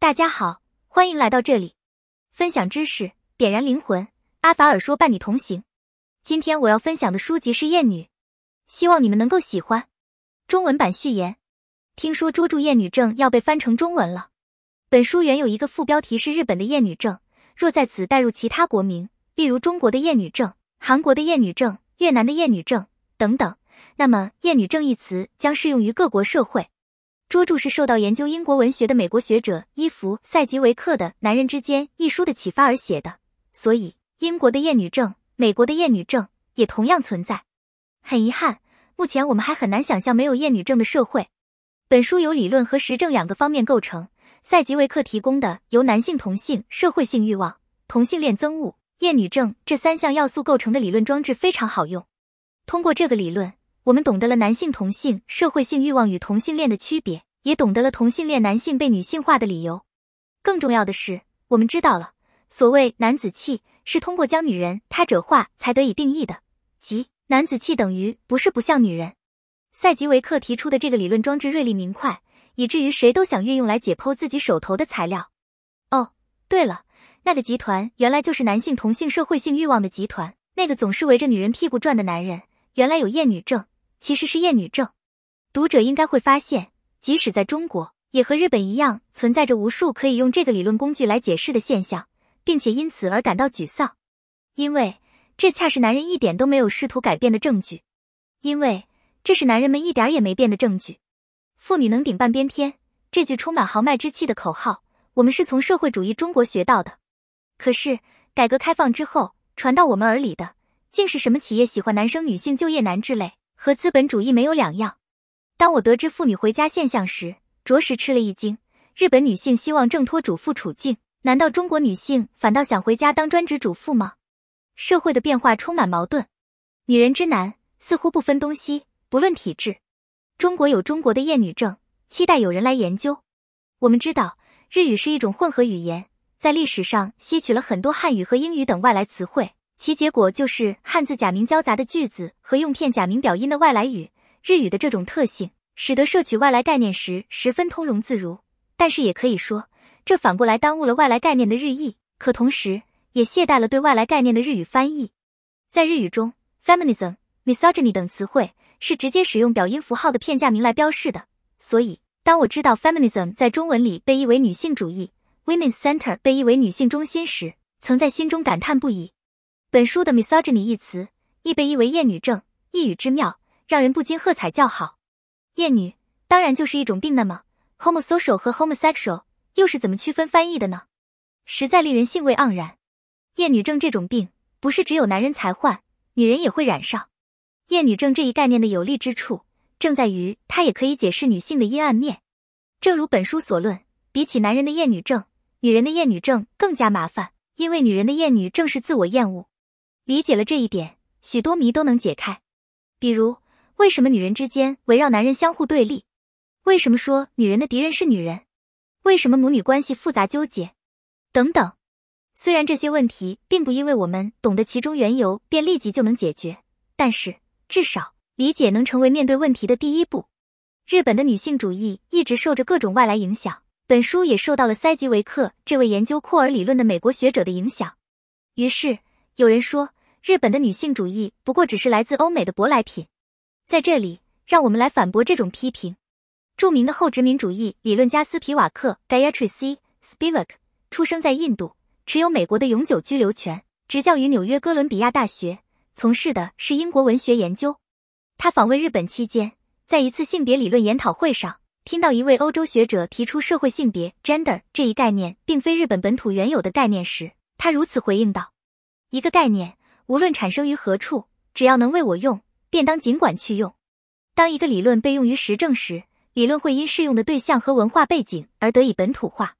大家好，欢迎来到这里，分享知识，点燃灵魂。阿法尔说：“伴你同行。”今天我要分享的书籍是《艳女》，希望你们能够喜欢。中文版序言：听说《捉住艳女症》要被翻成中文了。本书原有一个副标题是“日本的艳女症”，若在此带入其他国名，例如中国的“艳女症”、韩国的“艳女症”、越南的“艳女症”等等，那么“艳女症”一词将适用于各国社会。捉住是受到研究英国文学的美国学者伊弗赛吉维克的《男人之间》一书的启发而写的，所以英国的厌女症、美国的厌女症也同样存在。很遗憾，目前我们还很难想象没有厌女症的社会。本书由理论和实证两个方面构成，赛吉维克提供的由男性同性社会性欲望、同性恋憎恶、厌女症这三项要素构成的理论装置非常好用，通过这个理论。我们懂得了男性同性社会性欲望与同性恋的区别，也懂得了同性恋男性被女性化的理由。更重要的是，我们知道了所谓男子气是通过将女人他者化才得以定义的，即男子气等于不是不像女人。赛吉维克提出的这个理论装置锐利明快，以至于谁都想运用来解剖自己手头的材料。哦，对了，那个集团原来就是男性同性社会性欲望的集团，那个总是围着女人屁股转的男人原来有厌女症。其实是厌女症，读者应该会发现，即使在中国，也和日本一样存在着无数可以用这个理论工具来解释的现象，并且因此而感到沮丧，因为这恰是男人一点都没有试图改变的证据，因为这是男人们一点也没变的证据。妇女能顶半边天这句充满豪迈之气的口号，我们是从社会主义中国学到的，可是改革开放之后，传到我们耳里的竟是什么企业喜欢男生女性就业难之类。和资本主义没有两样。当我得知妇女回家现象时，着实吃了一惊。日本女性希望挣脱主妇处境，难道中国女性反倒想回家当专职主妇吗？社会的变化充满矛盾，女人之难似乎不分东西，不论体质。中国有中国的厌女症，期待有人来研究。我们知道，日语是一种混合语言，在历史上吸取了很多汉语和英语等外来词汇。其结果就是汉字假名交杂的句子和用片假名表音的外来语日语的这种特性，使得摄取外来概念时十分通融自如。但是也可以说，这反过来耽误了外来概念的日译，可同时也懈怠了对外来概念的日语翻译。在日语中，feminism、misogyny 等词汇是直接使用表音符号的片假名来标示的。所以，当我知道 feminism 在中文里被译为女性主义，women's center 被译为女性中心时，曾在心中感叹不已。本书的 misogyny 一词，亦被译为“厌女症”，一语之妙，让人不禁喝彩叫好。厌女当然就是一种病，那么 h o m o s o c i a l 和 homosexual 又是怎么区分翻译的呢？实在令人兴味盎然。厌女症这种病，不是只有男人才患，女人也会染上。厌女症这一概念的有利之处，正在于它也可以解释女性的阴暗面。正如本书所论，比起男人的厌女症，女人的厌女症更加麻烦，因为女人的厌女正是自我厌恶。理解了这一点，许多谜都能解开。比如，为什么女人之间围绕男人相互对立？为什么说女人的敌人是女人？为什么母女关系复杂纠结？等等。虽然这些问题并不因为我们懂得其中缘由便立即就能解决，但是至少理解能成为面对问题的第一步。日本的女性主义一直受着各种外来影响，本书也受到了塞吉维克这位研究库尔理论的美国学者的影响。于是有人说。日本的女性主义不过只是来自欧美的舶来品，在这里，让我们来反驳这种批评。著名的后殖民主义理论家斯皮瓦克 （Gayatri C. Spivak） 出生在印度，持有美国的永久居留权，执教于纽约哥伦比亚大学，从事的是英国文学研究。他访问日本期间，在一次性别理论研讨会上，听到一位欧洲学者提出“社会性别 （gender）” 这一概念并非日本本土原有的概念时，他如此回应道：“一个概念。”无论产生于何处，只要能为我用，便当尽管去用。当一个理论被用于实证时，理论会因适用的对象和文化背景而得以本土化。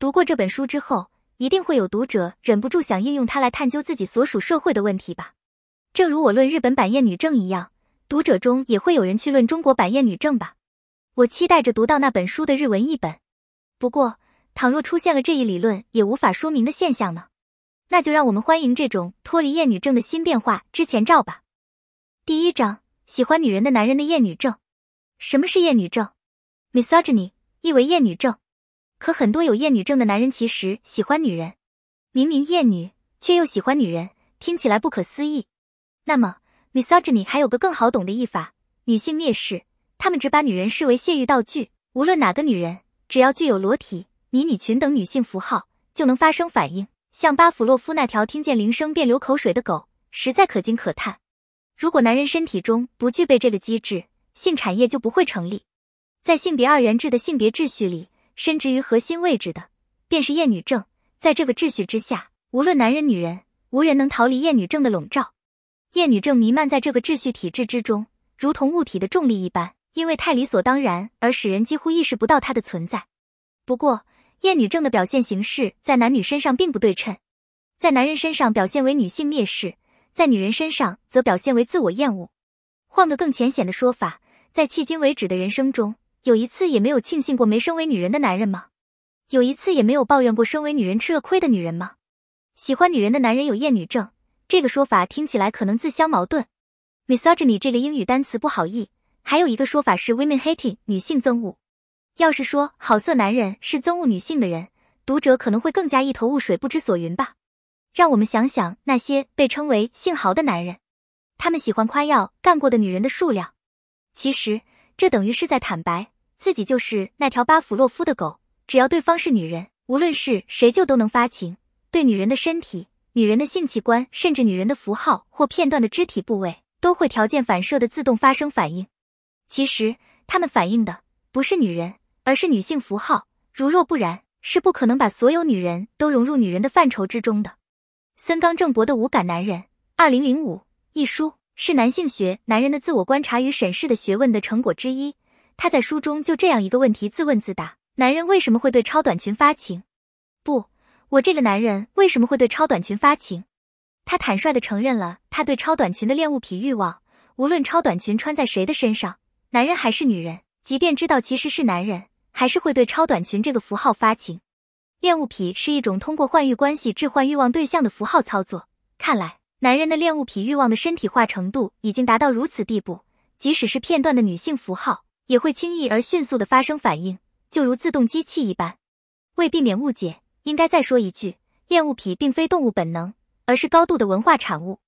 读过这本书之后，一定会有读者忍不住想应用它来探究自己所属社会的问题吧。正如我论日本版厌女证一样，读者中也会有人去论中国版厌女证吧。我期待着读到那本书的日文译本。不过，倘若出现了这一理论也无法说明的现象呢？那就让我们欢迎这种脱离厌女症的新变化之前兆吧。第一章：喜欢女人的男人的厌女症。什么是厌女症？misogyny 意为厌女症。可很多有厌女症的男人其实喜欢女人，明明厌女却又喜欢女人，听起来不可思议。那么 misogyny 还有个更好懂的译法：女性蔑视。他们只把女人视为泄欲道具，无论哪个女人，只要具有裸体、迷你裙等女性符号，就能发生反应。像巴甫洛夫那条听见铃声便流口水的狗，实在可惊可叹。如果男人身体中不具备这个机制，性产业就不会成立。在性别二元制的性别秩序里，深植于核心位置的便是厌女症。在这个秩序之下，无论男人女人，无人能逃离厌女症的笼罩。厌女症弥漫在这个秩序体制之中，如同物体的重力一般，因为太理所当然而使人几乎意识不到它的存在。不过，厌女症的表现形式在男女身上并不对称，在男人身上表现为女性蔑视，在女人身上则表现为自我厌恶。换个更浅显的说法，在迄今为止的人生中，有一次也没有庆幸过没身为女人的男人吗？有一次也没有抱怨过身为女人吃了亏的女人吗？喜欢女人的男人有厌女症，这个说法听起来可能自相矛盾。Misogyny 这个英语单词不好译，还有一个说法是 Women Hating，女性憎恶。要是说好色男人是憎恶女性的人，读者可能会更加一头雾水，不知所云吧。让我们想想那些被称为性豪的男人，他们喜欢夸耀干过的女人的数量，其实这等于是在坦白自己就是那条巴甫洛夫的狗，只要对方是女人，无论是谁就都能发情。对女人的身体、女人的性器官，甚至女人的符号或片段的肢体部位，都会条件反射的自动发生反应。其实他们反映的不是女人。而是女性符号，如若不然，是不可能把所有女人都融入女人的范畴之中的。森冈正博的《无感男人》二零零五一书，是男性学男人的自我观察与审视的学问的成果之一。他在书中就这样一个问题自问自答：男人为什么会对超短裙发情？不，我这个男人为什么会对超短裙发情？他坦率的承认了他对超短裙的恋物癖欲望，无论超短裙穿在谁的身上，男人还是女人，即便知道其实是男人。还是会对超短裙这个符号发情，恋物癖是一种通过换欲关系置换欲望对象的符号操作。看来，男人的恋物癖欲望的身体化程度已经达到如此地步，即使是片段的女性符号，也会轻易而迅速的发生反应，就如自动机器一般。为避免误解，应该再说一句，恋物癖并非动物本能，而是高度的文化产物。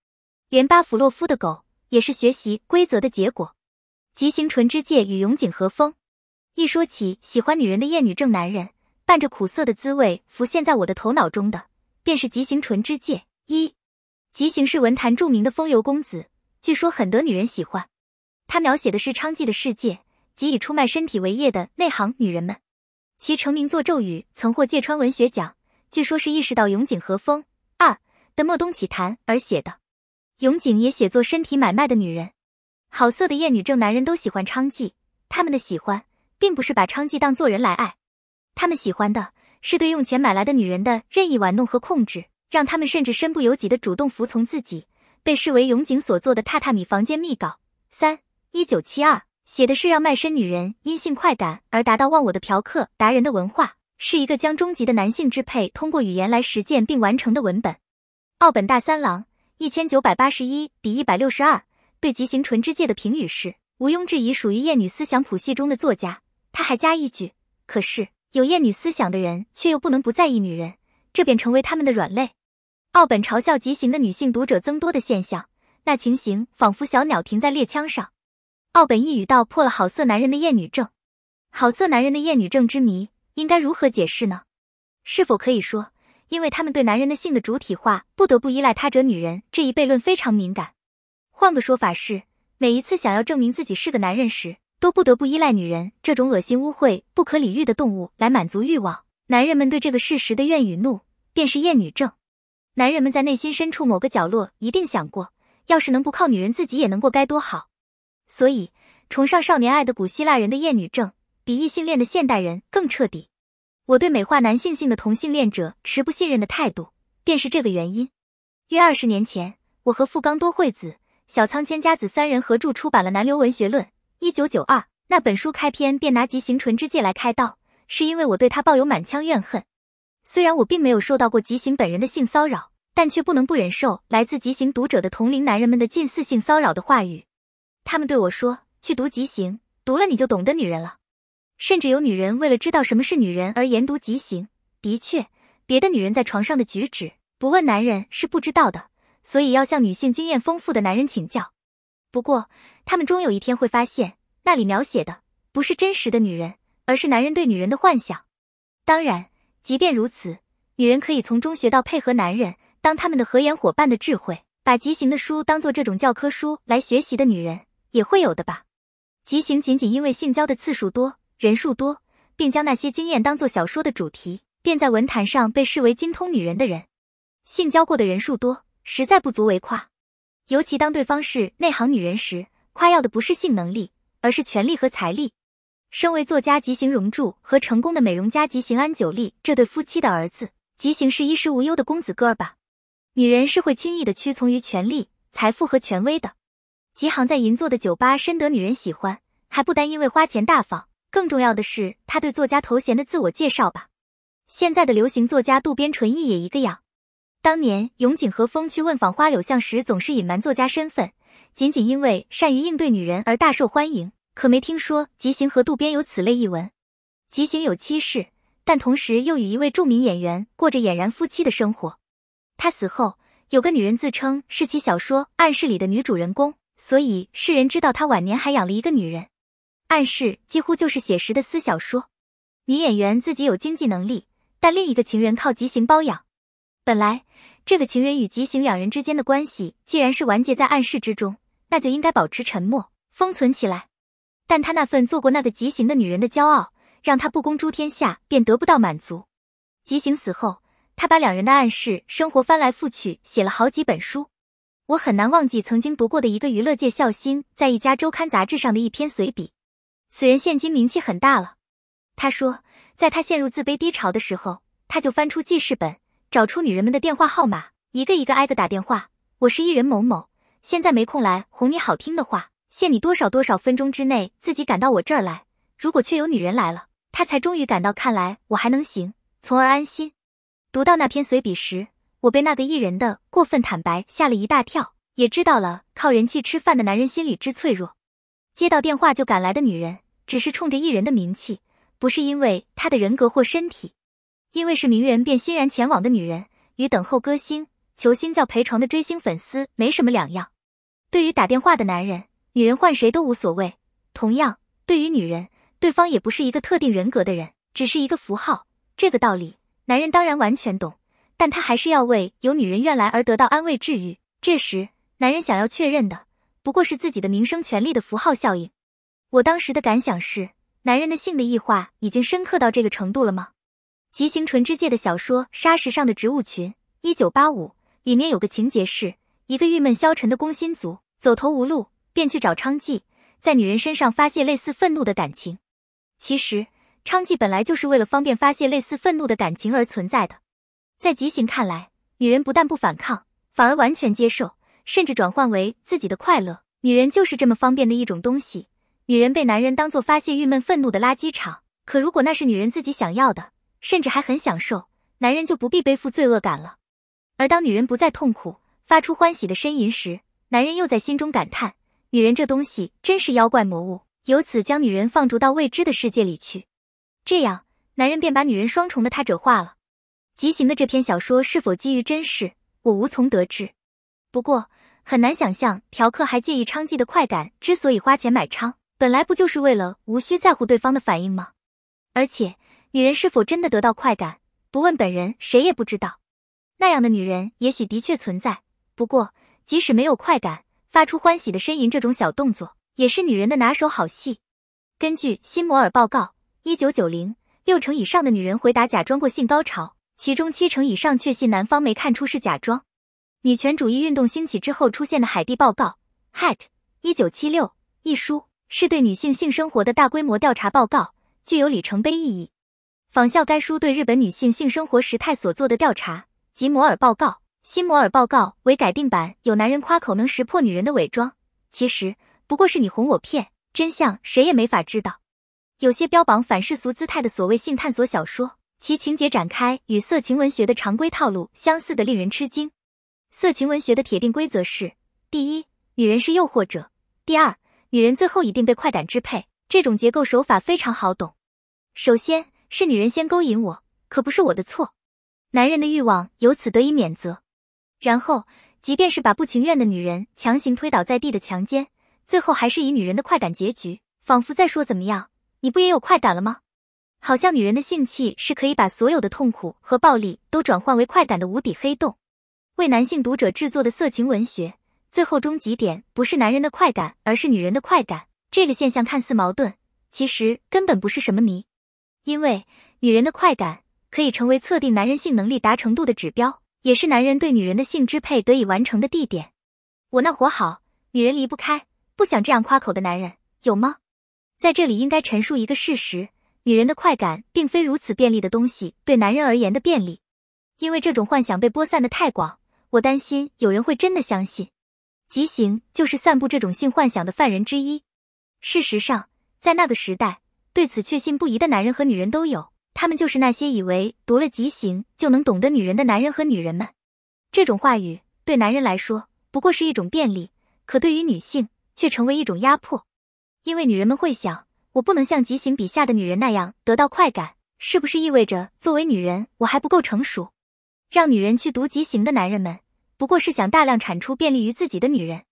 连巴甫洛夫的狗也是学习规则的结果。极行纯之介与永井和风。一说起喜欢女人的厌女症男人，伴着苦涩的滋味浮现在我的头脑中的，便是《吉行纯之介。一。吉行是文坛著名的风流公子，据说很得女人喜欢。他描写的是娼妓的世界及以出卖身体为业的内行女人们。其成名作《咒语》曾获芥川文学奖，据说，是意识到永井和风二的莫东启谈而写的。永井也写作身体买卖的女人，好色的厌女症男人都喜欢娼妓，他们的喜欢。并不是把娼妓当作人来爱，他们喜欢的是对用钱买来的女人的任意玩弄和控制，让他们甚至身不由己的主动服从自己。被视为永井所作的《榻榻米房间密稿》三一九七二，写的是让卖身女人因性快感而达到忘我的嫖客达人的文化，是一个将终极的男性支配通过语言来实践并完成的文本。奥本大三郎一千九百八十一比一百六十二对极刑纯之介的评语是：毋庸置疑，属于厌女思想谱系中的作家。他还加一句：“可是有厌女思想的人却又不能不在意女人，这便成为他们的软肋。”奥本嘲笑极刑的女性读者增多的现象，那情形仿佛小鸟停在猎枪上。奥本一语道破了好色男人的厌女症。好色男人的厌女症之谜应该如何解释呢？是否可以说，因为他们对男人的性的主体化不得不依赖他者女人这一悖论非常敏感？换个说法是，每一次想要证明自己是个男人时。都不得不依赖女人这种恶心污秽、不可理喻的动物来满足欲望。男人们对这个事实的怨与怒，便是厌女症。男人们在内心深处某个角落一定想过，要是能不靠女人，自己也能过，该多好。所以，崇尚少年爱的古希腊人的厌女症，比异性恋的现代人更彻底。我对美化男性性的同性恋者持不信任的态度，便是这个原因。约二十年前，我和富冈多惠子、小仓千家子三人合著出版了《南流文学论》。一九九二那本书开篇便拿极刑纯之戒》来开刀，是因为我对他抱有满腔怨恨。虽然我并没有受到过极刑本人的性骚扰，但却不能不忍受来自极刑读者的同龄男人们的近似性骚扰的话语。他们对我说：“去读极刑，读了你就懂得女人了。”甚至有女人为了知道什么是女人而研读极刑。的确，别的女人在床上的举止，不问男人是不知道的，所以要向女性经验丰富的男人请教。不过，他们终有一天会发现，那里描写的不是真实的女人，而是男人对女人的幻想。当然，即便如此，女人可以从中学到配合男人、当他们的合演伙伴的智慧。把极刑的书当做这种教科书来学习的女人也会有的吧？极刑仅仅因为性交的次数多、人数多，并将那些经验当做小说的主题，便在文坛上被视为精通女人的人。性交过的人数多，实在不足为夸。尤其当对方是内行女人时，夸耀的不是性能力，而是权力和财力。身为作家吉行荣助和成功的美容家吉行安久利这对夫妻的儿子，吉行是衣食无忧的公子哥吧？女人是会轻易的屈从于权力、财富和权威的。吉行在银座的酒吧深得女人喜欢，还不单因为花钱大方，更重要的是他对作家头衔的自我介绍吧。现在的流行作家渡边淳一也一个样。当年永井和风去问访花柳巷时，总是隐瞒作家身份，仅仅因为善于应对女人而大受欢迎。可没听说吉行和渡边有此类一文。吉行有妻室，但同时又与一位著名演员过着俨然夫妻的生活。他死后，有个女人自称是其小说《暗示》里的女主人公，所以世人知道他晚年还养了一个女人。《暗示》几乎就是写实的私小说。女演员自己有经济能力，但另一个情人靠吉行包养。本来，这个情人与吉行两人之间的关系，既然是完结在暗示之中，那就应该保持沉默，封存起来。但他那份做过那个吉行的女人的骄傲，让他不公诸天下便得不到满足。吉行死后，他把两人的暗示生活翻来覆去写了好几本书。我很难忘记曾经读过的一个娱乐界笑星在一家周刊杂志上的一篇随笔。此人现今名气很大了。他说，在他陷入自卑低潮的时候，他就翻出记事本。找出女人们的电话号码，一个一个挨个打电话。我是艺人某某，现在没空来哄你好听的话，限你多少多少分钟之内自己赶到我这儿来。如果确有女人来了，她才终于赶到，看来我还能行，从而安心。读到那篇随笔时，我被那个艺人的过分坦白吓了一大跳，也知道了靠人气吃饭的男人心里之脆弱。接到电话就赶来的女人，只是冲着艺人的名气，不是因为他的人格或身体。因为是名人，便欣然前往的女人，与等候歌星、球星叫陪床的追星粉丝没什么两样。对于打电话的男人，女人换谁都无所谓；同样，对于女人，对方也不是一个特定人格的人，只是一个符号。这个道理，男人当然完全懂，但他还是要为有女人愿来而得到安慰、治愈。这时，男人想要确认的，不过是自己的名声、权力的符号效应。我当时的感想是：男人的性的异化已经深刻到这个程度了吗？吉行纯之介的小说《沙石上的植物群》一九八五里面有个情节是，一个郁闷消沉的工薪族走投无路，便去找娼妓，在女人身上发泄类似愤怒的感情。其实，娼妓本来就是为了方便发泄类似愤怒的感情而存在的。在吉行看来，女人不但不反抗，反而完全接受，甚至转换为自己的快乐。女人就是这么方便的一种东西。女人被男人当做发泄郁闷、愤怒的垃圾场，可如果那是女人自己想要的。甚至还很享受，男人就不必背负罪恶感了。而当女人不再痛苦，发出欢喜的呻吟时，男人又在心中感叹：“女人这东西真是妖怪魔物。”由此将女人放逐到未知的世界里去。这样，男人便把女人双重的他者化了。吉行的这篇小说是否基于真实，我无从得知。不过，很难想象嫖客还介意娼妓的快感，之所以花钱买娼，本来不就是为了无需在乎对方的反应吗？而且。女人是否真的得到快感？不问本人，谁也不知道。那样的女人也许的确存在。不过，即使没有快感，发出欢喜的呻吟这种小动作，也是女人的拿手好戏。根据辛摩尔报告，一九九零，六成以上的女人回答假装过性高潮，其中七成以上确信男方没看出是假装。女权主义运动兴起之后出现的海蒂报告 （Hatt，一九七六）一书，是对女性性生活的大规模调查报告，具有里程碑意义。仿效该书对日本女性性生活时态所做的调查，即摩尔报告，新摩尔报告为改定版。有男人夸口能识破女人的伪装，其实不过是你哄我骗，真相谁也没法知道。有些标榜反世俗姿态的所谓性探索小说，其情节展开与色情文学的常规套路相似的，令人吃惊。色情文学的铁定规则是：第一，女人是诱惑者；第二，女人最后一定被快感支配。这种结构手法非常好懂。首先。是女人先勾引我，可不是我的错。男人的欲望由此得以免责。然后，即便是把不情愿的女人强行推倒在地的强奸，最后还是以女人的快感结局，仿佛在说：怎么样，你不也有快感了吗？好像女人的性气是可以把所有的痛苦和暴力都转换为快感的无底黑洞。为男性读者制作的色情文学，最后终极点不是男人的快感，而是女人的快感。这个现象看似矛盾，其实根本不是什么谜。因为女人的快感可以成为测定男人性能力达成度的指标，也是男人对女人的性支配得以完成的地点。我那活好，女人离不开，不想这样夸口的男人有吗？在这里应该陈述一个事实：女人的快感并非如此便利的东西，对男人而言的便利。因为这种幻想被播散的太广，我担心有人会真的相信，极刑就是散布这种性幻想的犯人之一。事实上，在那个时代。对此确信不疑的男人和女人都有，他们就是那些以为读了《极刑》就能懂得女人的男人和女人们。这种话语对男人来说不过是一种便利，可对于女性却成为一种压迫，因为女人们会想：我不能像《极刑》笔下的女人那样得到快感，是不是意味着作为女人我还不够成熟？让女人去读《极刑》的男人们，不过是想大量产出便利于自己的女人。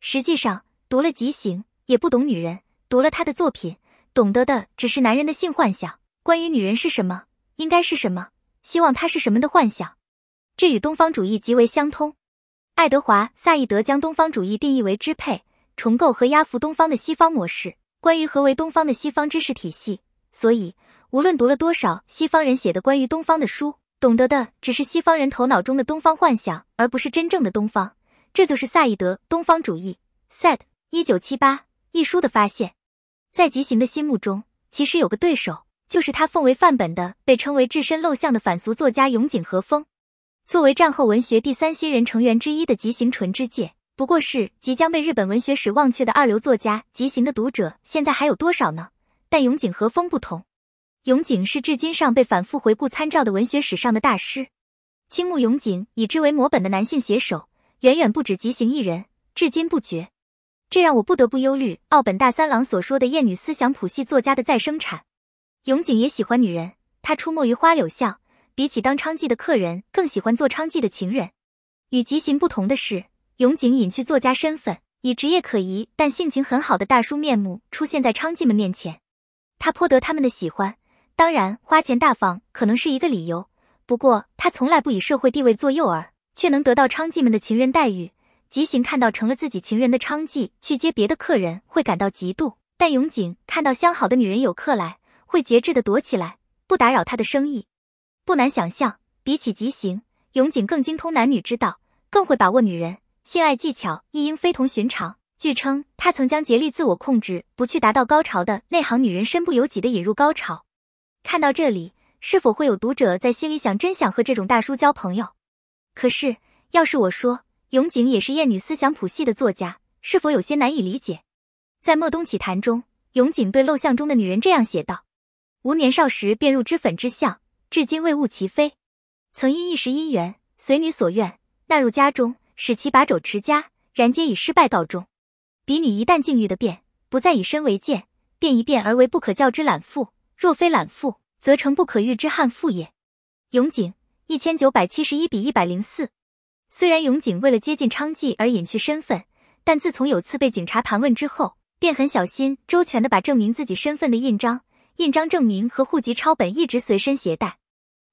实际上，读了《极刑》也不懂女人，读了他的作品。懂得的只是男人的性幻想，关于女人是什么，应该是什么，希望她是什么的幻想，这与东方主义极为相通。爱德华·萨义德将东方主义定义为支配、重构和压服东方的西方模式，关于何为东方的西方知识体系。所以，无论读了多少西方人写的关于东方的书，懂得的只是西方人头脑中的东方幻想，而不是真正的东方。这就是萨义德《东方主义》（Said，一九七八）一书的发现。在吉行的心目中，其实有个对手，就是他奉为范本的被称为置身陋巷的反俗作家永井和风。作为战后文学第三新人成员之一的吉行纯之介，不过是即将被日本文学史忘却的二流作家。吉行的读者现在还有多少呢？但永井和风不同，永井是至今尚被反复回顾参照的文学史上的大师。青木永井以之为模本的男性写手，远远不止吉行一人，至今不绝。这让我不得不忧虑奥本大三郎所说的“厌女思想谱系作家”的再生产。永井也喜欢女人，他出没于花柳巷，比起当娼妓的客人，更喜欢做娼妓的情人。与吉行不同的是，永井隐去作家身份，以职业可疑但性情很好的大叔面目出现在娼妓们面前，他颇得他们的喜欢。当然，花钱大方可能是一个理由，不过他从来不以社会地位做诱饵，却能得到娼妓们的情人待遇。吉行看到成了自己情人的昌纪去接别的客人会感到嫉妒，但永井看到相好的女人有客来会节制的躲起来，不打扰他的生意。不难想象，比起吉行，永井更精通男女之道，更会把握女人性爱技巧，亦应非同寻常。据称，他曾将竭力自我控制不去达到高潮的内行女人身不由己的引入高潮。看到这里，是否会有读者在心里想：真想和这种大叔交朋友？可是，要是我说……永井也是厌女思想谱系的作家，是否有些难以理解？在《墨东启谈》中，永井对陋巷中的女人这样写道：“吾年少时便入脂粉之巷，至今未悟其非。曾因一时姻缘，随女所愿纳入家中，使其把肘持家，然皆以失败告终。彼女一旦境遇的变，不再以身为贱，变一变而为不可教之懒妇；若非懒妇，则成不可遇之悍妇也。”永井一千九百七十一比一百零四。虽然永井为了接近昌纪而隐去身份，但自从有次被警察盘问之后，便很小心周全的把证明自己身份的印章、印章证明和户籍抄本一直随身携带。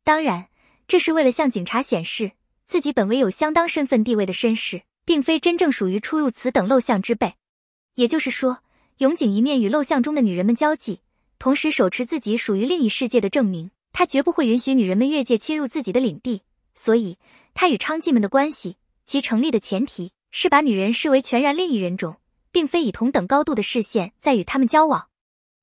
当然，这是为了向警察显示自己本为有相当身份地位的绅士，并非真正属于出入此等陋巷之辈。也就是说，永井一面与陋巷中的女人们交际，同时手持自己属于另一世界的证明，他绝不会允许女人们越界侵入自己的领地。所以，他与娼妓们的关系，其成立的前提是把女人视为全然另一人种，并非以同等高度的视线在与他们交往。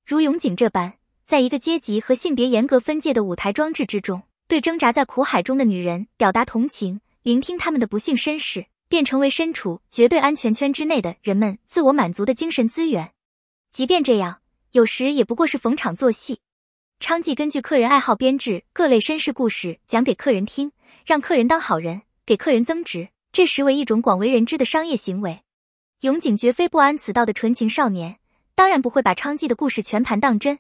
如永井这般，在一个阶级和性别严格分界的舞台装置之中，对挣扎在苦海中的女人表达同情，聆听他们的不幸身世，便成为身处绝对安全圈之内的人们自我满足的精神资源。即便这样，有时也不过是逢场作戏。娼妓根据客人爱好编制各类绅士故事，讲给客人听，让客人当好人，给客人增值。这实为一种广为人知的商业行为。永井绝非不安此道的纯情少年，当然不会把娼妓的故事全盘当真。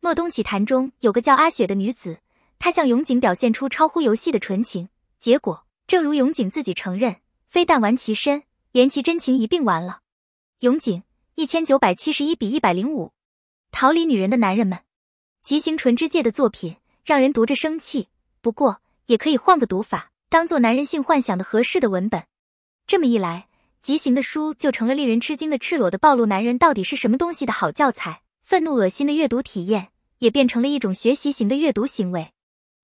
莫东启谈中有个叫阿雪的女子，她向永井表现出超乎游戏的纯情，结果正如永井自己承认，非但玩其身，连其真情一并玩了。永井一千九百七十一比一百零五，逃离女人的男人们。吉行纯之介的作品让人读着生气，不过也可以换个读法，当做男人性幻想的合适的文本。这么一来，吉刑的书就成了令人吃惊的、赤裸的、暴露男人到底是什么东西的好教材。愤怒、恶心的阅读体验也变成了一种学习型的阅读行为。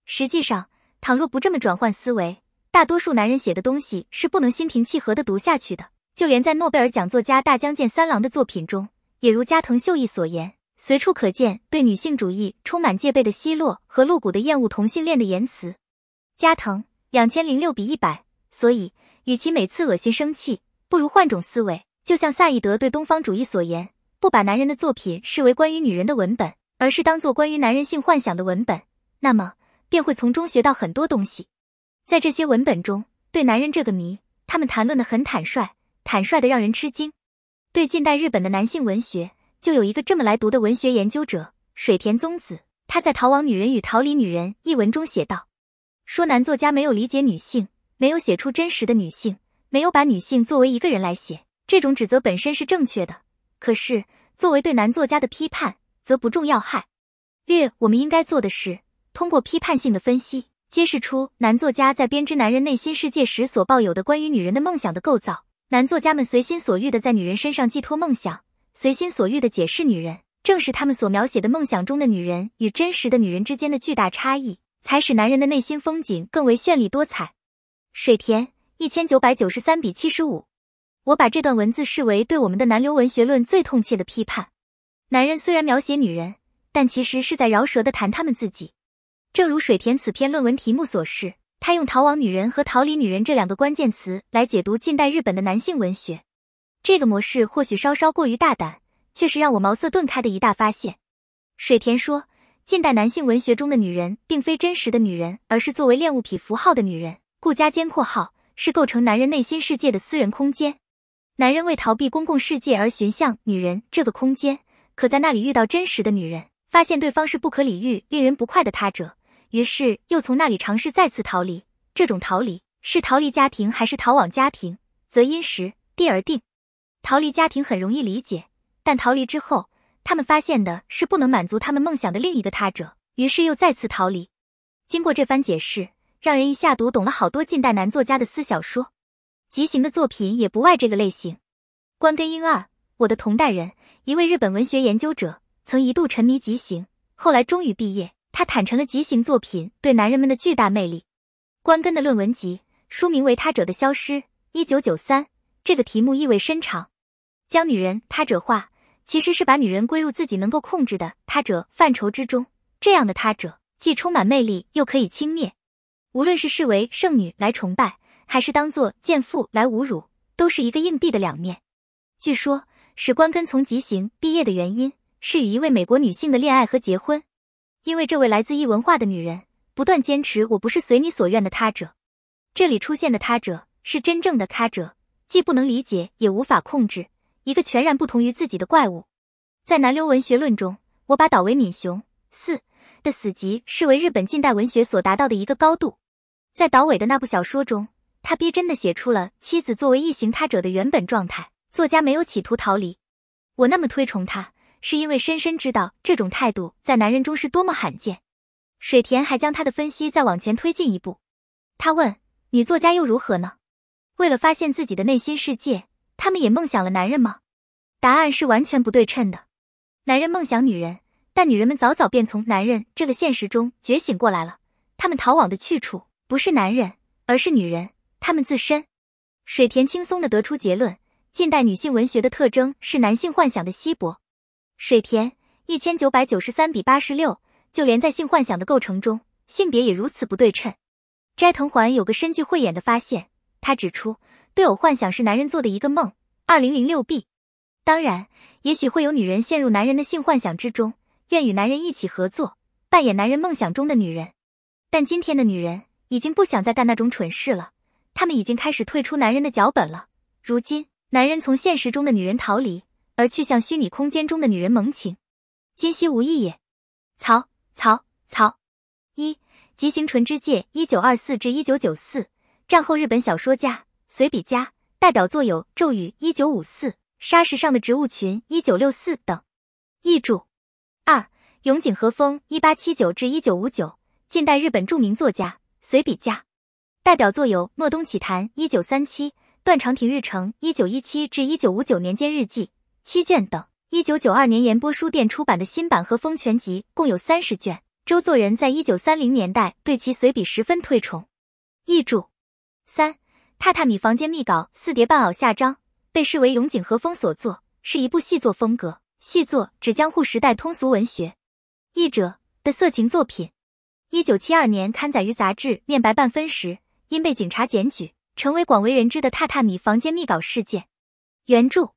实际上，倘若不这么转换思维，大多数男人写的东西是不能心平气和的读下去的。就连在诺贝尔奖作家大江健三郎的作品中，也如加藤秀一所言。随处可见对女性主义充满戒备的奚落和露骨的厌恶同性恋的言辞。加藤两千零六比一百，所以与其每次恶心生气，不如换种思维。就像萨义德对东方主义所言，不把男人的作品视为关于女人的文本，而是当作关于男人性幻想的文本，那么便会从中学到很多东西。在这些文本中，对男人这个谜，他们谈论的很坦率，坦率的让人吃惊。对近代日本的男性文学。就有一个这么来读的文学研究者水田宗子，她在《逃亡女人与逃离女人》一文中写道：“说男作家没有理解女性，没有写出真实的女性，没有把女性作为一个人来写。这种指责本身是正确的，可是作为对男作家的批判，则不重要害。略。我们应该做的是，通过批判性的分析，揭示出男作家在编织男人内心世界时所抱有的关于女人的梦想的构造。男作家们随心所欲的在女人身上寄托梦想。”随心所欲的解释女人，正是他们所描写的梦想中的女人与真实的女人之间的巨大差异，才使男人的内心风景更为绚丽多彩。水田一千九百九十三比七十五，我把这段文字视为对我们的南流文学论最痛切的批判。男人虽然描写女人，但其实是在饶舌的谈他们自己。正如水田此篇论文题目所示，他用“逃亡女人”和“逃离女人”这两个关键词来解读近代日本的男性文学。这个模式或许稍稍过于大胆，却是让我茅塞顿开的一大发现。水田说，近代男性文学中的女人并非真实的女人，而是作为恋物癖符号的女人。顾家间括号是构成男人内心世界的私人空间。男人为逃避公共世界而寻向女人这个空间，可在那里遇到真实的女人，发现对方是不可理喻、令人不快的他者，于是又从那里尝试再次逃离。这种逃离是逃离家庭还是逃往家庭，则因时地而定。逃离家庭很容易理解，但逃离之后，他们发现的是不能满足他们梦想的另一个他者，于是又再次逃离。经过这番解释，让人一下读懂了好多近代男作家的私小说。吉行的作品也不外这个类型。关根英二，我的同代人，一位日本文学研究者，曾一度沉迷吉行，后来终于毕业，他坦诚了吉行作品对男人们的巨大魅力。关根的论文集，书名为《他者的消失》，一九九三，这个题目意味深长。将女人他者化，其实是把女人归入自己能够控制的他者范畴之中。这样的他者既充满魅力，又可以轻蔑。无论是视为圣女来崇拜，还是当做贱妇来侮辱，都是一个硬币的两面。据说史官跟从极刑毕业的原因是与一位美国女性的恋爱和结婚。因为这位来自异文化的女人不断坚持我不是随你所愿的他者。这里出现的他者是真正的他者，既不能理解，也无法控制。一个全然不同于自己的怪物，在南流文学论中，我把岛尾敏雄四的死局视为日本近代文学所达到的一个高度。在岛尾的那部小说中，他逼真的写出了妻子作为异形他者的原本状态。作家没有企图逃离。我那么推崇他，是因为深深知道这种态度在男人中是多么罕见。水田还将他的分析再往前推进一步，他问：女作家又如何呢？为了发现自己的内心世界。他们也梦想了男人吗？答案是完全不对称的。男人梦想女人，但女人们早早便从男人这个现实中觉醒过来了。他们逃往的去处不是男人，而是女人，他们自身。水田轻松的得出结论：近代女性文学的特征是男性幻想的稀薄。水田一千九百九十三比八十六，就连在性幻想的构成中，性别也如此不对称。斋藤环有个深具慧眼的发现。他指出，对偶幻想是男人做的一个梦。二零零六 b，当然，也许会有女人陷入男人的性幻想之中，愿与男人一起合作，扮演男人梦想中的女人。但今天的女人已经不想再干那种蠢事了，她们已经开始退出男人的脚本了。如今，男人从现实中的女人逃离，而去向虚拟空间中的女人萌情，今夕无意也。曹曹曹！一极刑纯之界，一九二四至一九九四。战后日本小说家、随笔家，代表作有《咒语》（一九五四）、《沙石上的植物群》（一九六四）等。译注。二、永井和风（一八七九至一九五九），近代日本著名作家、随笔家，代表作有《莫东启谈》（一九三七）、《断长亭日程》（一九一七至一九五九年间日记七卷）等。一九九二年岩波书店出版的新版《和风全集》共有三十卷。周作人在一九三零年代对其随笔十分推崇。译注。三，《榻榻米房间密稿》四叠半袄下章被视为永井和风所作，是一部细作风格。细作指江户时代通俗文学，译者的色情作品。一九七二年刊载于杂志《面白半分》时，因被警察检举，成为广为人知的《榻榻米房间密稿》事件。原著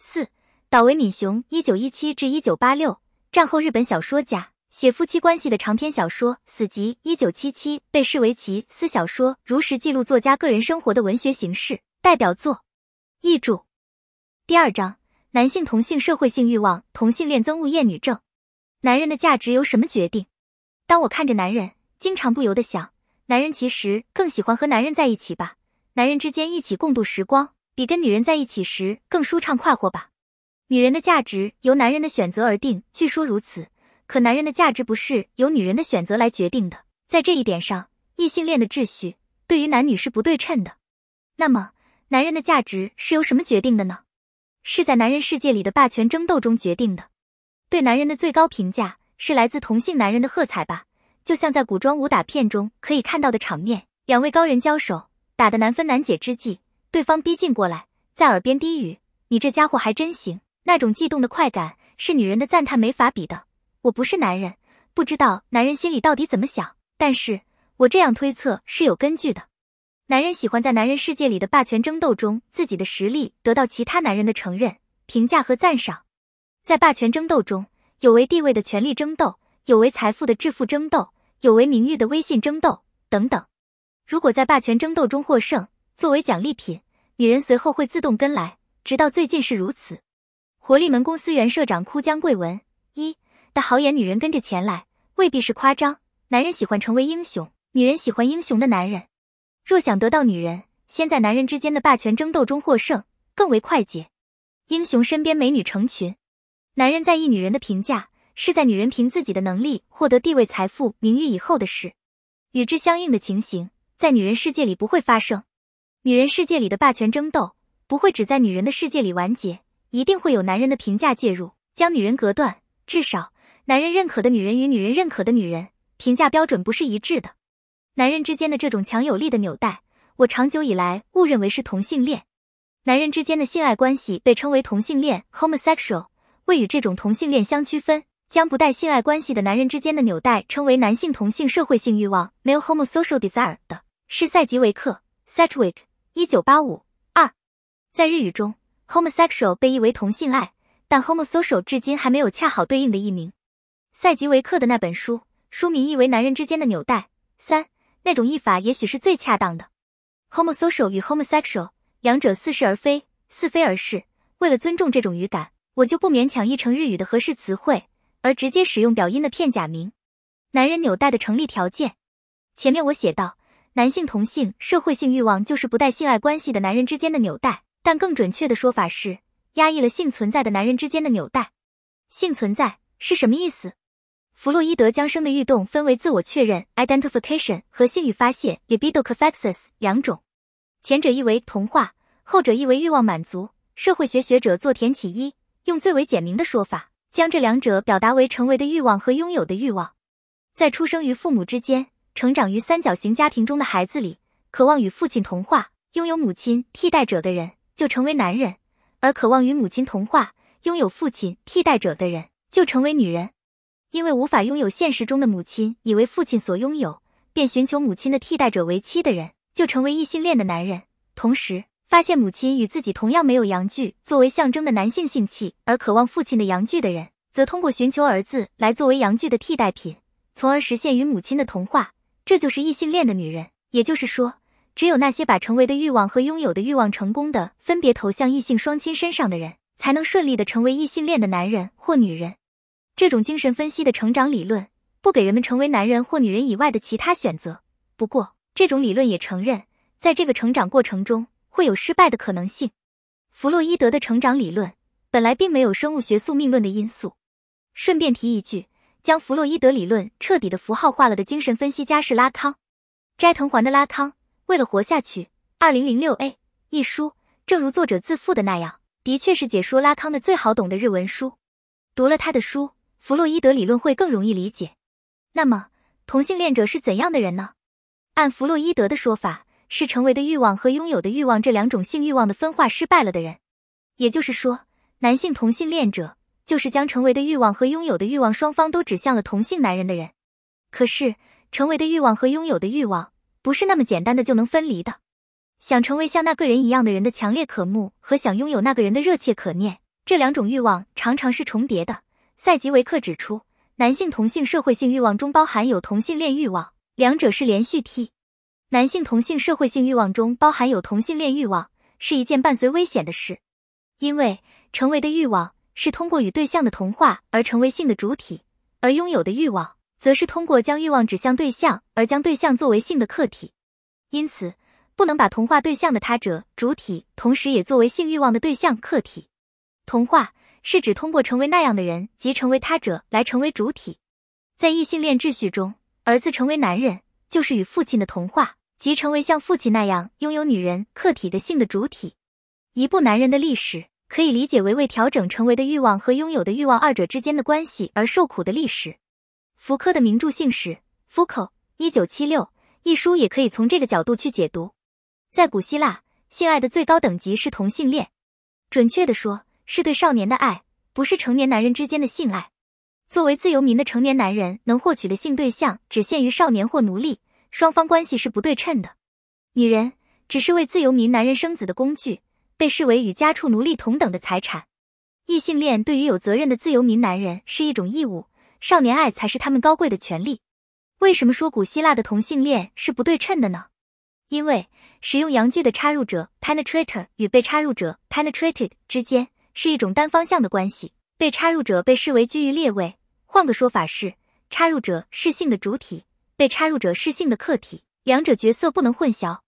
四，岛尾敏雄（一九一七至一九八六），战后日本小说家。写夫妻关系的长篇小说《死集》一九七七被视为其私小说，如实记录作家个人生活的文学形式。代表作译著第二章：男性同性社会性欲望、同性恋憎恶厌女症。男人的价值由什么决定？当我看着男人，经常不由得想，男人其实更喜欢和男人在一起吧？男人之间一起共度时光，比跟女人在一起时更舒畅快活吧？女人的价值由男人的选择而定，据说如此。可男人的价值不是由女人的选择来决定的，在这一点上，异性恋的秩序对于男女是不对称的。那么，男人的价值是由什么决定的呢？是在男人世界里的霸权争斗中决定的。对男人的最高评价是来自同性男人的喝彩吧？就像在古装武打片中可以看到的场面，两位高人交手，打得难分难解之际，对方逼近过来，在耳边低语：“你这家伙还真行。”那种悸动的快感是女人的赞叹没法比的。我不是男人，不知道男人心里到底怎么想。但是我这样推测是有根据的。男人喜欢在男人世界里的霸权争斗中，自己的实力得到其他男人的承认、评价和赞赏。在霸权争斗中，有为地位的权力争斗，有为财富的致富争斗，有为名誉的威信争斗等等。如果在霸权争斗中获胜，作为奖励品，女人随后会自动跟来，直到最近是如此。活力门公司原社长枯江贵文一。的豪言，女人跟着前来未必是夸张。男人喜欢成为英雄，女人喜欢英雄的男人。若想得到女人，先在男人之间的霸权争斗中获胜，更为快捷。英雄身边美女成群，男人在意女人的评价，是在女人凭自己的能力获得地位、财富、名誉以后的事。与之相应的情形，在女人世界里不会发生。女人世界里的霸权争斗不会只在女人的世界里完结，一定会有男人的评价介入，将女人隔断，至少。男人认可的女人与女人认可的女人评价标准不是一致的。男人之间的这种强有力的纽带，我长久以来误认为是同性恋。男人之间的性爱关系被称为同性恋 （homosexual），为与这种同性恋相区分，将不带性爱关系的男人之间的纽带称为男性同性社会性欲望 （male homosexual desire）。的是塞吉维克 s c h g w i c k 1 9 8 5 2在日语中，homosexual 被译为同性爱，但 h o m o s o c i a l 至今还没有恰好对应的译名。赛吉维克的那本书，书名意为“男人之间的纽带”。三，那种译法也许是最恰当的。h o m o s o c i a l 与 homosexual，两者似是而非，似非而是。为了尊重这种语感，我就不勉强译成日语的合适词汇，而直接使用表音的片假名。男人纽带的成立条件，前面我写到，男性同性社会性欲望就是不带性爱关系的男人之间的纽带，但更准确的说法是压抑了性存在的男人之间的纽带。性存在是什么意思？弗洛伊德将生的欲动分为自我确认 （identification） 和性欲发泄 （libido c a f e s s s 两种，前者意为同化，后者意为欲望满足。社会学学者做田启一用最为简明的说法，将这两者表达为成为的欲望和拥有的欲望。在出生于父母之间、成长于三角形家庭中的孩子里，渴望与父亲同化、拥有母亲替代者的人就成为男人，而渴望与母亲同化、拥有父亲替代者的人就成为女人。因为无法拥有现实中的母亲，以为父亲所拥有，便寻求母亲的替代者为妻的人，就成为异性恋的男人。同时，发现母亲与自己同样没有阳具作为象征的男性性器，而渴望父亲的阳具的人，则通过寻求儿子来作为阳具的替代品，从而实现与母亲的同化。这就是异性恋的女人。也就是说，只有那些把成为的欲望和拥有的欲望成功的分别投向异性双亲身上的人，才能顺利的成为异性恋的男人或女人。这种精神分析的成长理论不给人们成为男人或女人以外的其他选择。不过，这种理论也承认，在这个成长过程中会有失败的可能性。弗洛伊德的成长理论本来并没有生物学宿命论的因素。顺便提一句，将弗洛伊德理论彻底的符号化了的精神分析家是拉康。斋藤环的拉康为了活下去，二零零六 A 一书，正如作者自负的那样，的确是解说拉康的最好懂的日文书。读了他的书。弗洛伊德理论会更容易理解。那么，同性恋者是怎样的人呢？按弗洛伊德的说法，是成为的欲望和拥有的欲望这两种性欲望的分化失败了的人。也就是说，男性同性恋者就是将成为的欲望和拥有的欲望双方都指向了同性男人的人。可是，成为的欲望和拥有的欲望不是那么简单的就能分离的。想成为像那个人一样的人的强烈渴慕和想拥有那个人的热切可念，这两种欲望常常是重叠的。赛吉维克指出，男性同性社会性欲望中包含有同性恋欲望，两者是连续体。男性同性社会性欲望中包含有同性恋欲望是一件伴随危险的事，因为成为的欲望是通过与对象的同化而成为性的主体，而拥有的欲望则是通过将欲望指向对象而将对象作为性的客体。因此，不能把同化对象的他者主体，同时也作为性欲望的对象客体，同化。是指通过成为那样的人即成为他者来成为主体，在异性恋秩序中，儿子成为男人就是与父亲的同化，即成为像父亲那样拥有女人客体的性的主体。一部男人的历史可以理解为为调整成为的欲望和拥有的欲望二者之间的关系而受苦的历史。福柯的名著《性史》（福柯，一九七六）一书也可以从这个角度去解读。在古希腊，性爱的最高等级是同性恋，准确的说。是对少年的爱，不是成年男人之间的性爱。作为自由民的成年男人能获取的性对象只限于少年或奴隶，双方关系是不对称的。女人只是为自由民男人生子的工具，被视为与家畜、奴隶同等的财产。异性恋对于有责任的自由民男人是一种义务，少年爱才是他们高贵的权利。为什么说古希腊的同性恋是不对称的呢？因为使用阳具的插入者 （penetrator） 与被插入者 （penetrated） 之间。是一种单方向的关系，被插入者被视为居于列位。换个说法是，插入者是性的主体，被插入者是性的客体，两者角色不能混淆。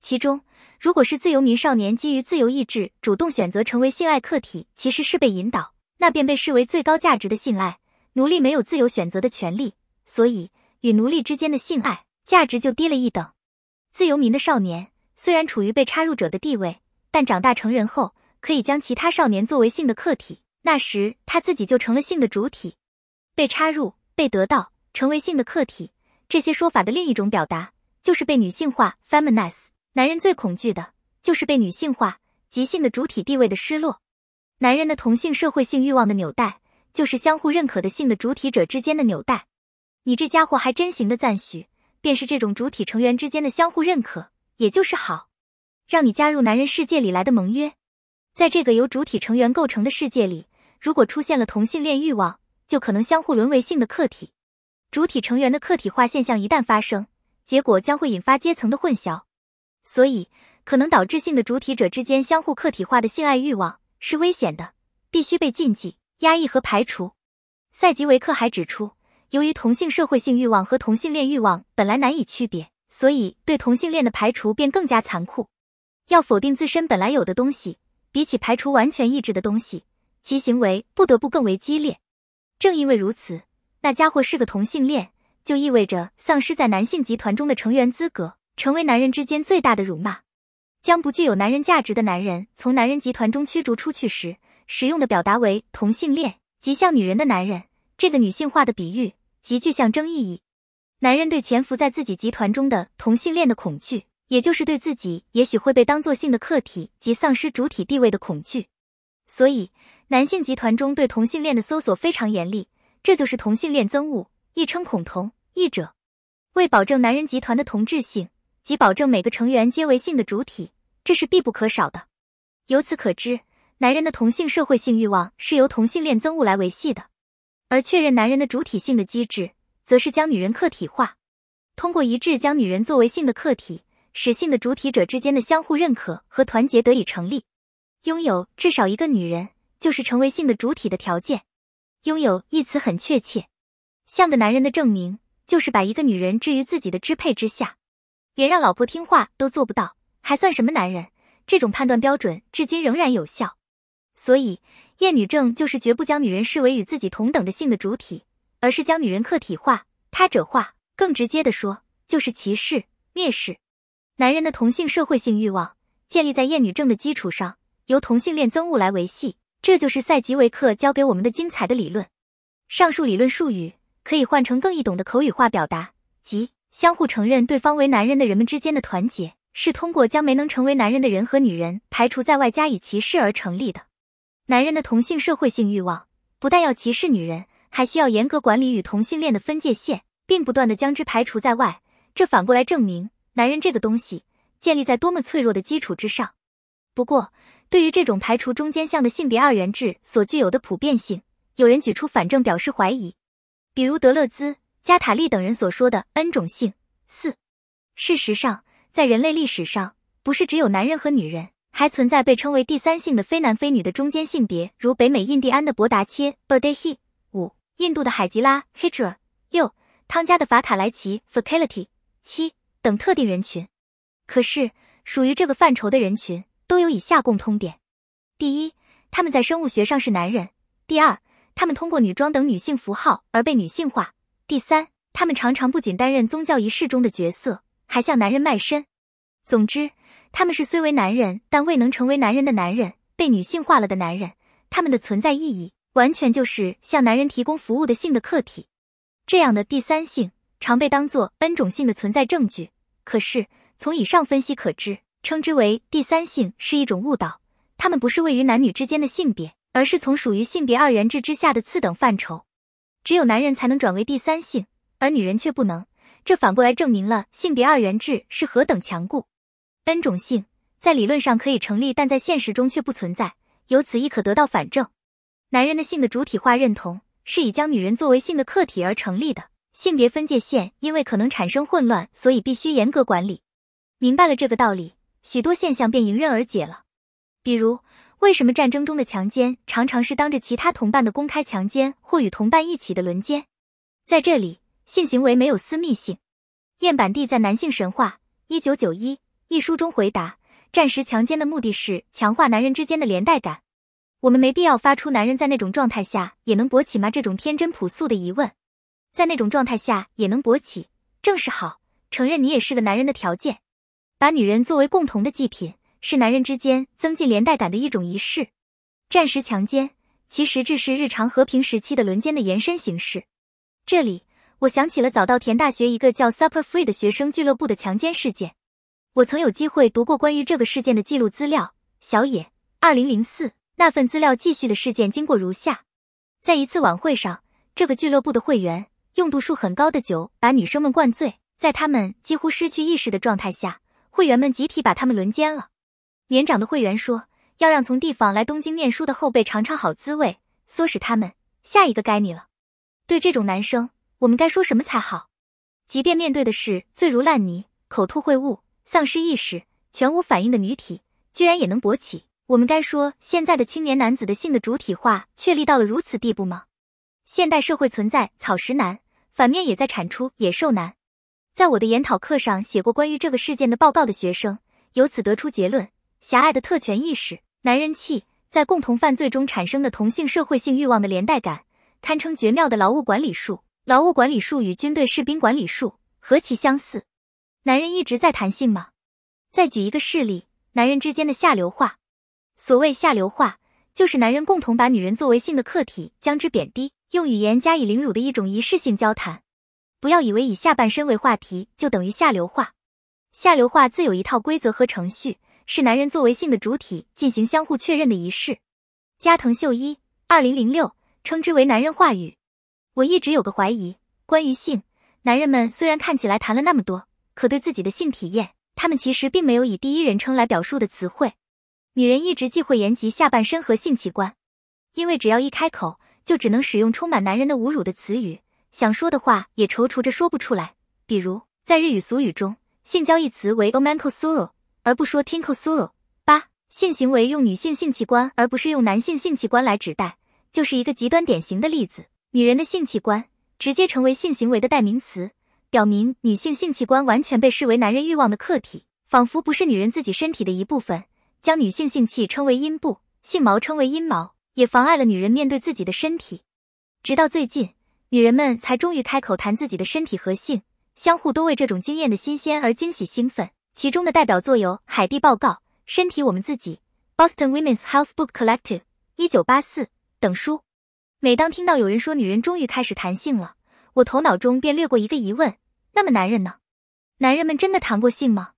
其中，如果是自由民少年基于自由意志主动选择成为性爱客体，其实是被引导，那便被视为最高价值的性爱。奴隶没有自由选择的权利，所以与奴隶之间的性爱价值就低了一等。自由民的少年虽然处于被插入者的地位，但长大成人后。可以将其他少年作为性的客体，那时他自己就成了性的主体，被插入、被得到，成为性的客体。这些说法的另一种表达就是被女性化 （feminize）。男人最恐惧的就是被女性化，即性的主体地位的失落。男人的同性社会性欲望的纽带，就是相互认可的性的主体者之间的纽带。你这家伙还真行的赞许，便是这种主体成员之间的相互认可，也就是好，让你加入男人世界里来的盟约。在这个由主体成员构成的世界里，如果出现了同性恋欲望，就可能相互沦为性的客体。主体成员的客体化现象一旦发生，结果将会引发阶层的混淆。所以，可能导致性的主体者之间相互客体化的性爱欲望是危险的，必须被禁忌、压抑和排除。赛吉维克还指出，由于同性社会性欲望和同性恋欲望本来难以区别，所以对同性恋的排除便更加残酷。要否定自身本来有的东西。比起排除完全意志的东西，其行为不得不更为激烈。正因为如此，那家伙是个同性恋，就意味着丧失在男性集团中的成员资格，成为男人之间最大的辱骂。将不具有男人价值的男人从男人集团中驱逐出去时，使用的表达为“同性恋”，即像女人的男人。这个女性化的比喻极具象征意义。男人对潜伏在自己集团中的同性恋的恐惧。也就是对自己也许会被当做性的客体及丧失主体地位的恐惧，所以男性集团中对同性恋的搜索非常严厉，这就是同性恋憎恶，亦称恐同。异者为保证男人集团的同质性即保证每个成员皆为性的主体，这是必不可少的。由此可知，男人的同性社会性欲望是由同性恋憎恶来维系的，而确认男人的主体性的机制，则是将女人客体化，通过一致将女人作为性的客体。使性的主体者之间的相互认可和团结得以成立，拥有至少一个女人就是成为性的主体的条件。拥有一词很确切，像个男人的证明就是把一个女人置于自己的支配之下，连让老婆听话都做不到，还算什么男人？这种判断标准至今仍然有效。所以，厌女症就是绝不将女人视为与自己同等的性的主体，而是将女人客体化、他者化。更直接的说，就是歧视、蔑视。男人的同性社会性欲望建立在厌女症的基础上，由同性恋憎恶来维系，这就是赛吉维克教给我们的精彩的理论。上述理论术语可以换成更易懂的口语化表达，即相互承认对方为男人的人们之间的团结，是通过将没能成为男人的人和女人排除在外加以歧视而成立的。男人的同性社会性欲望不但要歧视女人，还需要严格管理与同性恋的分界线，并不断的将之排除在外。这反过来证明。男人这个东西建立在多么脆弱的基础之上。不过，对于这种排除中间项的性别二元制所具有的普遍性，有人举出反证表示怀疑，比如德勒兹、加塔利等人所说的 “n 种性”。四，事实上，在人类历史上，不是只有男人和女人，还存在被称为第三性的非男非女的中间性别，如北美印第安的伯达切 b i r d a h e 五，印度的海吉拉 （hijra）。六，汤加的法卡莱奇 f r c a l i t y 七。等特定人群，可是属于这个范畴的人群都有以下共通点：第一，他们在生物学上是男人；第二，他们通过女装等女性符号而被女性化；第三，他们常常不仅担任宗教仪式中的角色，还向男人卖身。总之，他们是虽为男人但未能成为男人的男人，被女性化了的男人。他们的存在意义完全就是向男人提供服务的性的客体。这样的第三性常被当作 N 种性的存在证据。可是，从以上分析可知，称之为第三性是一种误导。他们不是位于男女之间的性别，而是从属于性别二元制之下的次等范畴。只有男人才能转为第三性，而女人却不能。这反过来证明了性别二元制是何等强固。n 种性在理论上可以成立，但在现实中却不存在。由此亦可得到反证：男人的性的主体化认同，是以将女人作为性的客体而成立的。性别分界线因为可能产生混乱，所以必须严格管理。明白了这个道理，许多现象便迎刃而解了。比如，为什么战争中的强奸常常是当着其他同伴的公开强奸或与同伴一起的轮奸？在这里，性行为没有私密性。燕板地在《男性神话》（一九九一）一书中回答，战时强奸的目的是强化男人之间的连带感。我们没必要发出“男人在那种状态下也能勃起吗”这种天真朴素的疑问。在那种状态下也能勃起，正是好承认你也是个男人的条件。把女人作为共同的祭品，是男人之间增进连带感的一种仪式。战时强奸其实质是日常和平时期的轮奸的延伸形式。这里我想起了早稻田大学一个叫 “Supper Free” 的学生俱乐部的强奸事件。我曾有机会读过关于这个事件的记录资料。小野，二零零四那份资料继续的事件经过如下：在一次晚会上，这个俱乐部的会员。用度数很高的酒把女生们灌醉，在她们几乎失去意识的状态下，会员们集体把她们轮奸了。年长的会员说：“要让从地方来东京念书的后辈尝尝好滋味，唆使他们，下一个该你了。”对这种男生，我们该说什么才好？即便面对的是醉如烂泥、口吐秽物、丧失意识、全无反应的女体，居然也能勃起。我们该说现在的青年男子的性的主体化确立到了如此地步吗？现代社会存在草食男。反面也在产出《野兽男。在我的研讨课上写过关于这个事件的报告的学生，由此得出结论：狭隘的特权意识、男人气，在共同犯罪中产生的同性社会性欲望的连带感，堪称绝妙的劳务管理术。劳务管理术与军队士兵管理术何其相似！男人一直在谈性吗？再举一个事例：男人之间的下流化。所谓下流化，就是男人共同把女人作为性的客体，将之贬低。用语言加以凌辱的一种仪式性交谈，不要以为以下半身为话题就等于下流话。下流话自有一套规则和程序，是男人作为性的主体进行相互确认的仪式。加藤秀一，二零零六，称之为男人话语。我一直有个怀疑，关于性，男人们虽然看起来谈了那么多，可对自己的性体验，他们其实并没有以第一人称来表述的词汇。女人一直忌讳言及下半身和性器官，因为只要一开口。就只能使用充满男人的侮辱的词语，想说的话也踌躇着说不出来。比如，在日语俗语中，性交易词为 omanko suru，而不说 t i n k o suru。八性行为用女性性器官而不是用男性性器官来指代，就是一个极端典型的例子。女人的性器官直接成为性行为的代名词，表明女性性器官完全被视为男人欲望的客体，仿佛不是女人自己身体的一部分。将女性性器称为阴部，性毛称为阴毛。也妨碍了女人面对自己的身体，直到最近，女人们才终于开口谈自己的身体和性，相互都为这种经验的新鲜而惊喜兴奋。其中的代表作有《海蒂报告》《身体我们自己》《Boston Women's Health Book Collective》《一九八四》等书。每当听到有人说女人终于开始谈性了，我头脑中便掠过一个疑问：那么男人呢？男人们真的谈过性吗？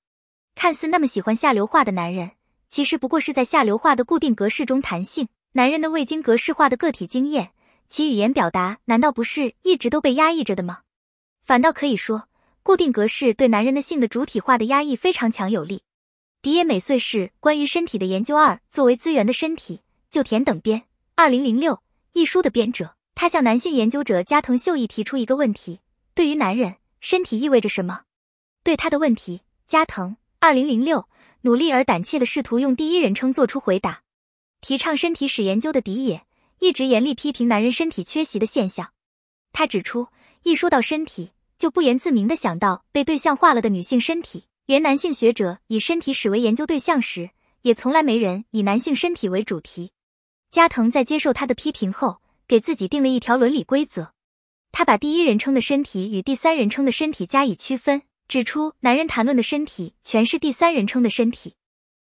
看似那么喜欢下流话的男人，其实不过是在下流话的固定格式中谈性。男人的未经格式化的个体经验，其语言表达难道不是一直都被压抑着的吗？反倒可以说，固定格式对男人的性的主体化的压抑非常强有力。迪耶美穗是关于身体的研究二作为资源的身体，就田等编，二零零六一书的编者，他向男性研究者加藤秀义提出一个问题：对于男人，身体意味着什么？对他的问题，加藤二零零六努力而胆怯地试图用第一人称做出回答。提倡身体史研究的荻野一直严厉批评男人身体缺席的现象。他指出，一说到身体，就不言自明的想到被对象化了的女性身体。连男性学者以身体史为研究对象时，也从来没人以男性身体为主题。加藤在接受他的批评后，给自己定了一条伦理规则：他把第一人称的身体与第三人称的身体加以区分，指出男人谈论的身体全是第三人称的身体，